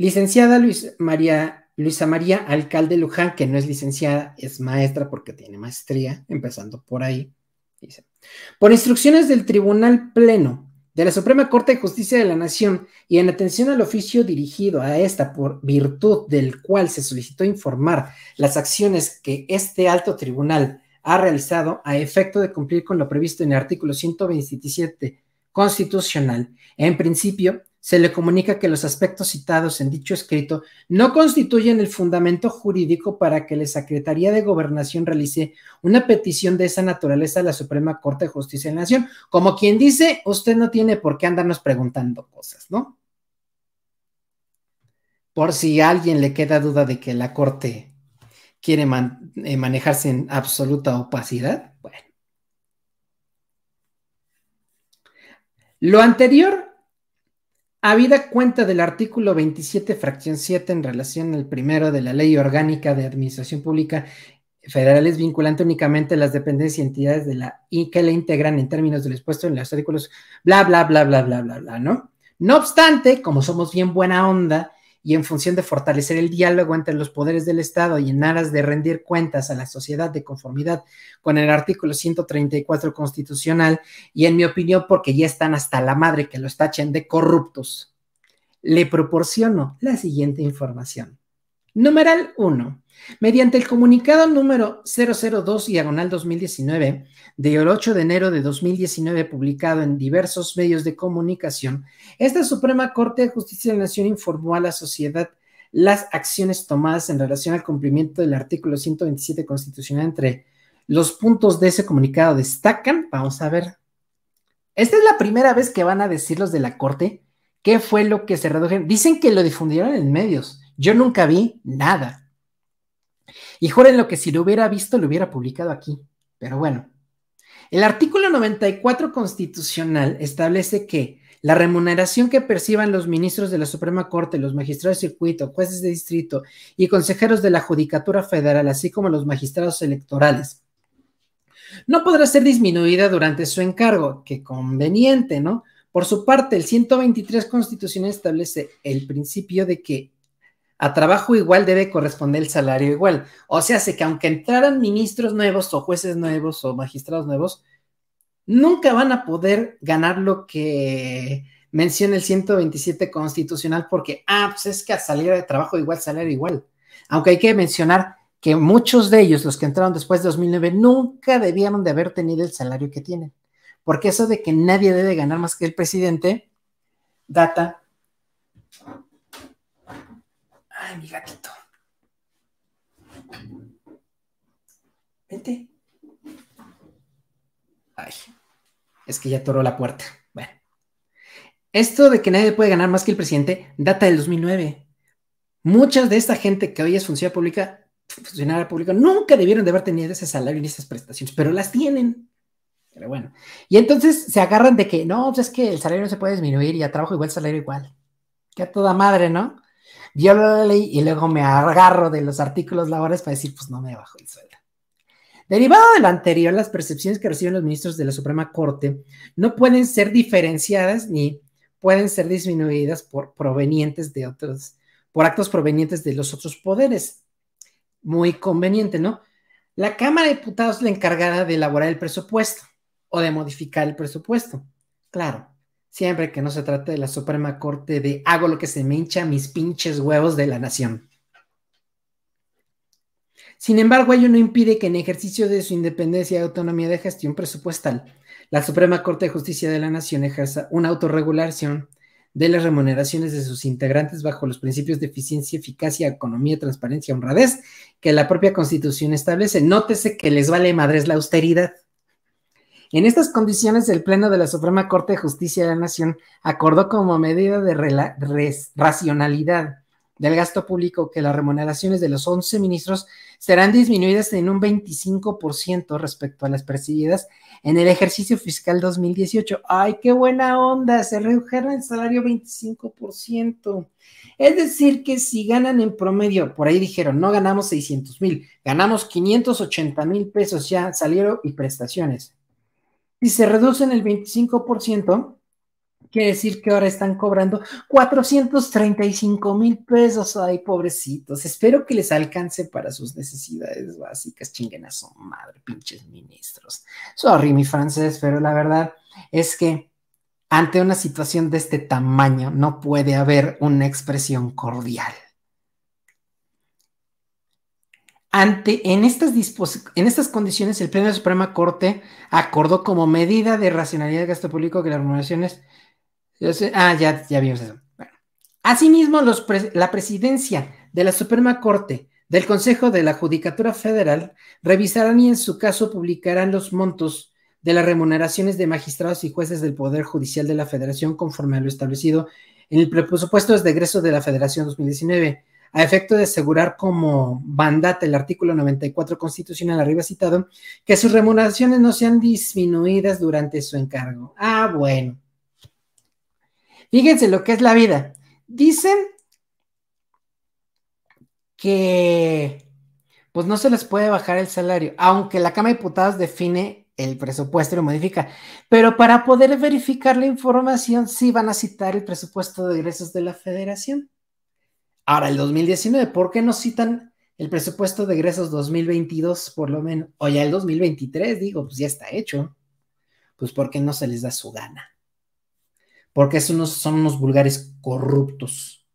Speaker 1: Licenciada Luisa María Alcalde Luján, que no es licenciada, es maestra porque tiene maestría, empezando por ahí. Dice, por instrucciones del Tribunal Pleno de la Suprema Corte de Justicia de la Nación y en atención al oficio dirigido a esta por virtud del cual se solicitó informar las acciones que este alto tribunal ha realizado a efecto de cumplir con lo previsto en el artículo 127 constitucional, en principio se le comunica que los aspectos citados en dicho escrito no constituyen el fundamento jurídico para que la Secretaría de Gobernación realice una petición de esa naturaleza a la Suprema Corte de Justicia de la Nación. Como quien dice, usted no tiene por qué andarnos preguntando cosas, ¿no? Por si a alguien le queda duda de que la Corte quiere eh, manejarse en absoluta opacidad, bueno. Lo anterior Habida cuenta del artículo 27, fracción 7, en relación al primero de la Ley Orgánica de Administración Pública Federal, es vinculante únicamente a las dependencias y entidades de la y que le integran en términos del expuesto en los artículos, bla, bla, bla, bla, bla, bla, bla, ¿no? No obstante, como somos bien buena onda y en función de fortalecer el diálogo entre los poderes del Estado y en aras de rendir cuentas a la sociedad de conformidad con el artículo 134 constitucional, y en mi opinión, porque ya están hasta la madre que los tachen de corruptos, le proporciono la siguiente información. Numeral 1. Mediante el comunicado número 002 diagonal 2019 del 8 de enero de 2019 publicado en diversos medios de comunicación, esta Suprema Corte de Justicia de la Nación informó a la sociedad las acciones tomadas en relación al cumplimiento del artículo 127 constitucional entre los puntos de ese comunicado destacan, vamos a ver, esta es la primera vez que van a decir los de la Corte qué fue lo que se redujeron. Dicen que lo difundieron en medios. Yo nunca vi nada. Y juren lo que si lo hubiera visto, lo hubiera publicado aquí. Pero bueno, el artículo 94 constitucional establece que la remuneración que perciban los ministros de la Suprema Corte, los magistrados de circuito, jueces de distrito y consejeros de la Judicatura Federal, así como los magistrados electorales, no podrá ser disminuida durante su encargo. Qué conveniente, ¿no? Por su parte, el 123 constitucional establece el principio de que a trabajo igual debe corresponder el salario igual. O sea, hace que aunque entraran ministros nuevos o jueces nuevos o magistrados nuevos, nunca van a poder ganar lo que menciona el 127 constitucional porque, ah, pues es que a salir de trabajo igual, salario igual. Aunque hay que mencionar que muchos de ellos, los que entraron después de 2009, nunca debieron de haber tenido el salario que tienen. Porque eso de que nadie debe ganar más que el presidente, data mi gatito. Vente. Ay, es que ya toró la puerta. Bueno. Esto de que nadie puede ganar más que el presidente data del 2009. Muchas de esta gente que hoy es funcionaria pública, funcionaria pública, nunca debieron de haber tenido ese salario ni esas prestaciones, pero las tienen. Pero bueno. Y entonces se agarran de que, no, pues es que el salario no se puede disminuir y a trabajo igual, salario igual. Que a toda madre, ¿no? Yo la leí y luego me agarro de los artículos laborales para decir, pues no me bajo el sueldo. Derivado de lo anterior, las percepciones que reciben los ministros de la Suprema Corte no pueden ser diferenciadas ni pueden ser disminuidas por provenientes de otros, por actos provenientes de los otros poderes. Muy conveniente, ¿no? La Cámara de Diputados es la encargada de elaborar el presupuesto o de modificar el presupuesto. Claro, siempre que no se trate de la Suprema Corte de hago lo que se me hincha mis pinches huevos de la nación. Sin embargo, ello no impide que en ejercicio de su independencia y autonomía de gestión presupuestal, la Suprema Corte de Justicia de la Nación ejerza una autorregulación de las remuneraciones de sus integrantes bajo los principios de eficiencia, eficacia, economía, transparencia, honradez que la propia Constitución establece. Nótese que les vale madres la austeridad. En estas condiciones, el Pleno de la Suprema Corte de Justicia de la Nación acordó como medida de racionalidad del gasto público que las remuneraciones de los 11 ministros serán disminuidas en un 25% respecto a las percibidas en el ejercicio fiscal 2018. ¡Ay, qué buena onda! Se redujeron el salario 25%. Es decir, que si ganan en promedio, por ahí dijeron, no ganamos 600 mil, ganamos 580 mil pesos ya, salieron y prestaciones si se reducen el 25%, quiere decir que ahora están cobrando 435 mil pesos. Ay, pobrecitos. Espero que les alcance para sus necesidades básicas. Chinguen a su madre, pinches ministros. Sorry, mi francés, pero la verdad es que ante una situación de este tamaño no puede haber una expresión cordial. Ante, en, estas en estas condiciones, el Pleno de la Suprema Corte acordó como medida de racionalidad de gasto público que las remuneraciones. ah, ya, vimos eso. Asimismo, la presidencia de la Suprema Corte del Consejo de la Judicatura Federal revisarán y en su caso publicarán los montos de las remuneraciones de magistrados y jueces del Poder Judicial de la Federación conforme a lo establecido en el presupuesto de egreso de la Federación 2019 a efecto de asegurar como bandata el artículo 94 constitucional arriba citado, que sus remuneraciones no sean disminuidas durante su encargo. Ah, bueno. Fíjense lo que es la vida. Dicen que pues no se les puede bajar el salario, aunque la Cámara de Diputados define el presupuesto y lo modifica. Pero para poder verificar la información, sí van a citar el presupuesto de ingresos de la federación. Ahora, el 2019, ¿por qué no citan el presupuesto de egresos 2022 por lo menos? O ya el 2023, digo, pues ya está hecho. Pues porque no se les da su gana. Porque son son unos vulgares corruptos.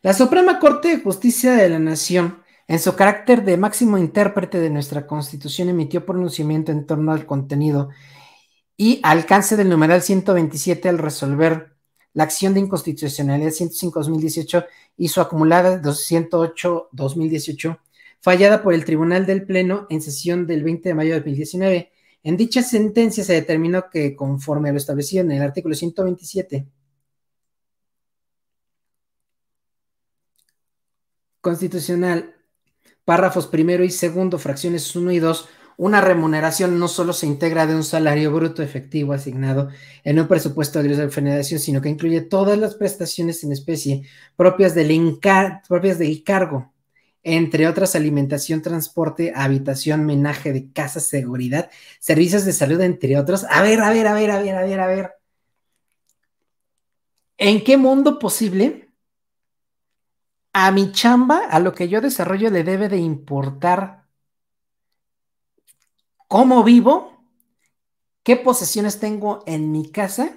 Speaker 1: La Suprema Corte de Justicia de la Nación en su carácter de máximo intérprete de nuestra Constitución emitió pronunciamiento en torno al contenido y alcance del numeral 127 al resolver la acción de inconstitucionalidad 105-2018 y su acumulada 208-2018, fallada por el Tribunal del Pleno en sesión del 20 de mayo de 2019. En dicha sentencia se determinó que, conforme a lo establecido en el artículo 127 constitucional, párrafos primero y segundo, fracciones 1 y 2, una remuneración no solo se integra de un salario bruto efectivo asignado en un presupuesto de la federación, sino que incluye todas las prestaciones en especie propias del, propias cargo, entre otras alimentación, transporte, habitación, menaje de casa, seguridad, servicios de salud, entre otros. A ver, a ver, a ver, a ver, a ver, a ver. ¿En qué mundo posible a mi chamba, a lo que yo desarrollo, le debe de importar? cómo vivo, qué posesiones tengo en mi casa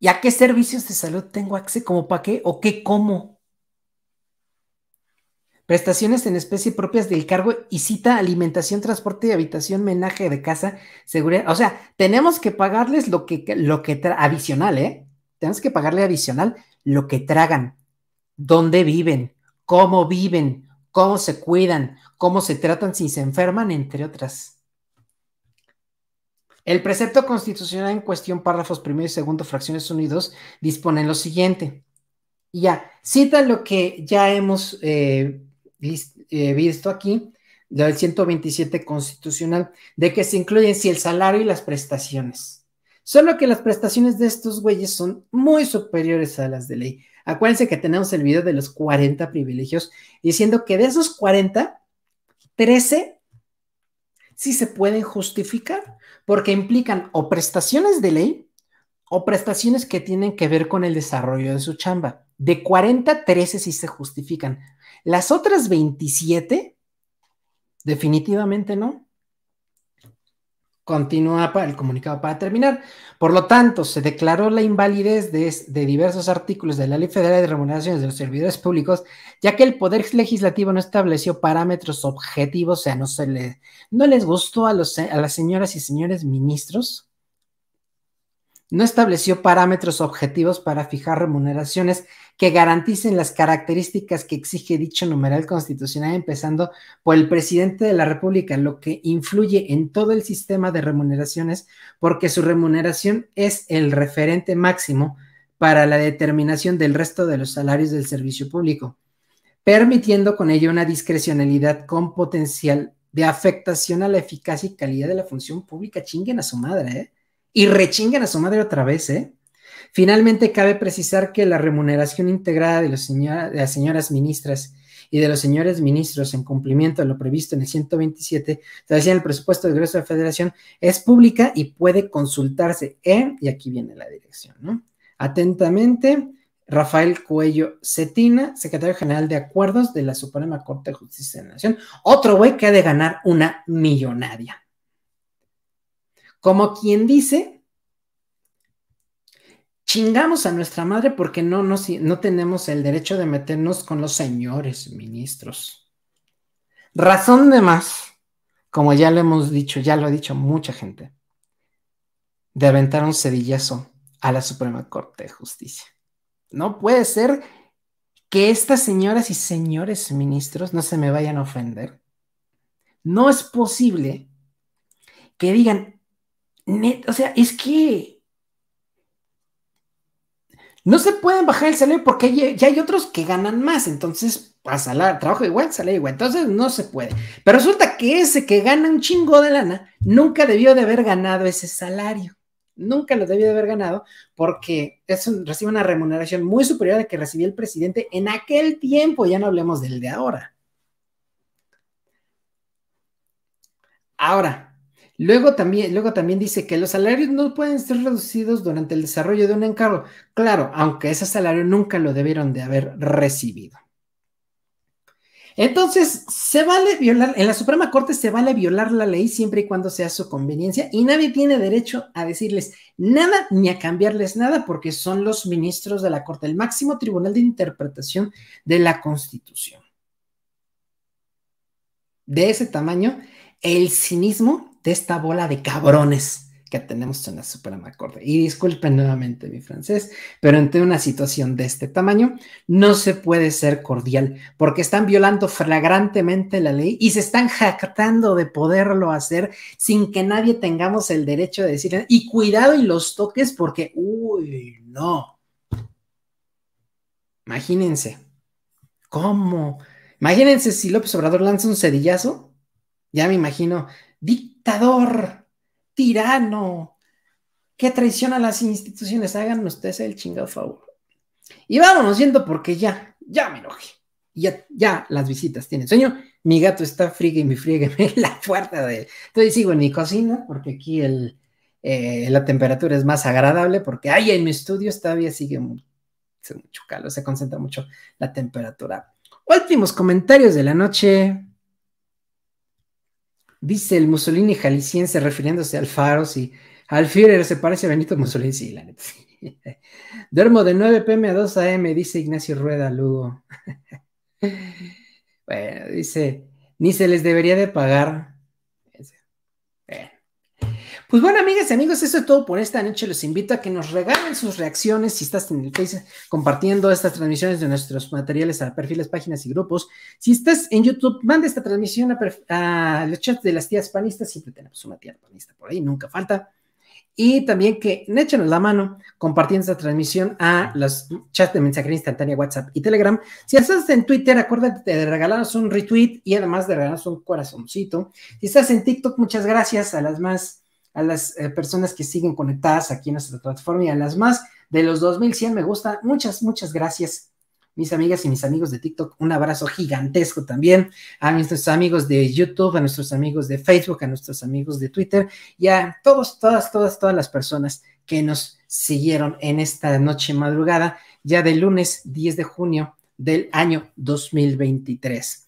Speaker 1: y a qué servicios de salud tengo acceso, como para qué o qué cómo Prestaciones en especie propias del cargo y cita, alimentación, transporte y habitación, menaje de casa, seguridad. O sea, tenemos que pagarles lo que, lo que adicional, ¿eh? Tenemos que pagarle adicional lo que tragan, dónde viven, cómo viven, cómo se cuidan, cómo se tratan si se enferman, entre otras. El precepto constitucional en cuestión, párrafos primero y segundo, fracciones unidos, dispone lo siguiente. Ya, cita lo que ya hemos eh, eh, visto aquí, del 127 constitucional, de que se incluyen si el salario y las prestaciones. Solo que las prestaciones de estos güeyes son muy superiores a las de ley. Acuérdense que tenemos el video de los 40 privilegios, diciendo que de esos 40, 13 sí se pueden justificar porque implican o prestaciones de ley o prestaciones que tienen que ver con el desarrollo de su chamba. De 40, 13 sí se justifican. Las otras 27, definitivamente no. Continúa el comunicado para terminar. Por lo tanto, se declaró la invalidez de, diversos artículos de la Ley Federal de Remuneraciones de los Servidores Públicos, ya que el Poder Legislativo no estableció parámetros objetivos, o sea, no, se le, no les gustó a, los, a las señoras y señores ministros no estableció parámetros objetivos para fijar remuneraciones que garanticen las características que exige dicho numeral constitucional, empezando por el presidente de la República, lo que influye en todo el sistema de remuneraciones, porque su remuneración es el referente máximo para la determinación del resto de los salarios del servicio público, permitiendo con ello una discrecionalidad con potencial de afectación a la eficacia y calidad de la función pública. Chinguen a su madre, ¿eh? y rechingan a su madre otra vez, ¿eh? Finalmente, cabe precisar que la remuneración integrada de, las señoras ministras y de los señores ministros en cumplimiento de lo previsto en el 127, en el presupuesto de ingreso de la Federación, es pública y puede consultarse en, ¿eh? y aquí viene la dirección, ¿no? Atentamente, Rafael Cuello Cetina, secretario general de Acuerdos de la Suprema Corte de Justicia de la Nación. Otro güey que ha de ganar una millonaria. Como quien dice, chingamos a nuestra madre porque no, no, no tenemos el derecho de meternos con los señores ministros. Razón de más, como ya lo hemos dicho, ya lo ha dicho mucha gente, de aventar un cedillazo a la Suprema Corte de Justicia. No puede ser que estas señoras y señores ministros no se me vayan a ofender. No es posible que digan, o sea, es que no se pueden bajar el salario porque ya hay otros que ganan más, entonces pasa salar, trabajo igual, salario igual, entonces no se puede. Pero resulta que ese que gana un chingo de lana nunca debió de haber ganado ese salario, nunca lo debió de haber ganado porque es recibe una remuneración muy superior a la que recibía el presidente en aquel tiempo, ya no hablemos del de ahora. Ahora, Luego también, luego también dice que los salarios no pueden ser reducidos durante el desarrollo de un encargo. Claro, aunque ese salario nunca lo debieron de haber recibido. Entonces, se vale violar, en la Suprema Corte se vale violar la ley siempre y cuando sea su conveniencia y nadie tiene derecho a decirles nada ni a cambiarles nada porque son los ministros de la Corte, el máximo tribunal de interpretación de la Constitución. De ese tamaño, el cinismo de esta bola de cabrones que tenemos en la Suprema Corte. Y disculpen nuevamente mi francés, pero entre una situación de este tamaño no se puede ser cordial porque están violando flagrantemente la ley y se están jactando de poderlo hacer sin que nadie tengamos el derecho de decirle, y cuidado y los toques porque, uy, no. Imagínense, ¿cómo? Imagínense si López Obrador lanza un cedillazo, ya me imagino, di dictador, tirano, que traiciona las instituciones. Hagan ustedes el chingado favor. Y vámonos yendo porque ya, ya me enojé. Ya, ya las visitas tienen sueño. Mi gato está frígueme, y me en la puerta de Entonces sigo en mi cocina porque aquí el, eh, la temperatura es más agradable porque ahí en mi estudio todavía sigue mucho calor, se concentra mucho la temperatura. Últimos comentarios de la noche. Dice el Mussolini jalisciense refiriéndose al Faro, y al Führer se parece a Benito Mussolini, sí, la neta. Duermo de 9 pm a 2 am, dice Ignacio Rueda Lugo. bueno, dice, ni se les debería de pagar pues bueno, amigas y amigos, eso es todo por esta noche. Los invito a que nos regalen sus reacciones si estás en el Facebook compartiendo estas transmisiones de nuestros materiales a perfiles, páginas y grupos. Si estás en YouTube, manda esta transmisión a, a los chats de las tías panistas. Siempre tenemos una tía panista por ahí, nunca falta. Y también que échenos la mano compartiendo esta transmisión a los chats de mensajería instantánea, WhatsApp y Telegram. Si estás en Twitter, acuérdate de regalarnos un retweet y además de regalarnos un corazoncito. Si estás en TikTok, muchas gracias a las más a las eh, personas que siguen conectadas aquí en nuestra plataforma y a las más de los 2100 me gusta. Muchas, muchas gracias, mis amigas y mis amigos de TikTok. Un abrazo gigantesco también a nuestros amigos de YouTube, a nuestros amigos de Facebook, a nuestros amigos de Twitter y a todos, todas, todas, todas las personas que nos siguieron en esta noche madrugada, ya del lunes 10 de junio del año 2023.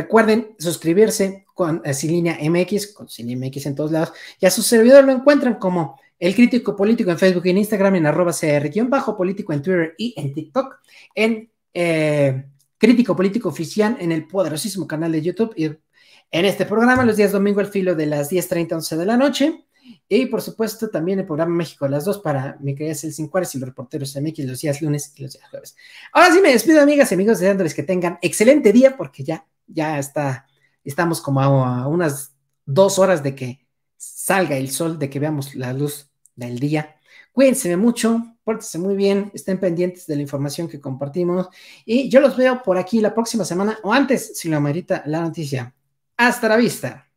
Speaker 1: Recuerden suscribirse con eh, línea MX, con línea MX en todos lados, y a su servidor lo encuentran como El Crítico Político en Facebook y en Instagram, en arroba cr-bajo político en Twitter y en TikTok, en eh, Crítico Político Oficial en el poderosísimo canal de YouTube y en este programa los días domingo al filo de las 10.30, 11 de la noche. Y por supuesto también el programa México a las 2 para mi querida el Juárez y los reporteros MX los días lunes y los días jueves. Ahora sí me despido amigas y amigos deseándoles que tengan excelente día porque ya ya está, estamos como a, unas dos horas de que salga el sol, de que veamos la luz del día. Cuídense mucho, pórtense muy bien, estén pendientes de la información que compartimos y yo los veo por aquí la próxima semana o antes, si lo amerita la noticia. Hasta la vista.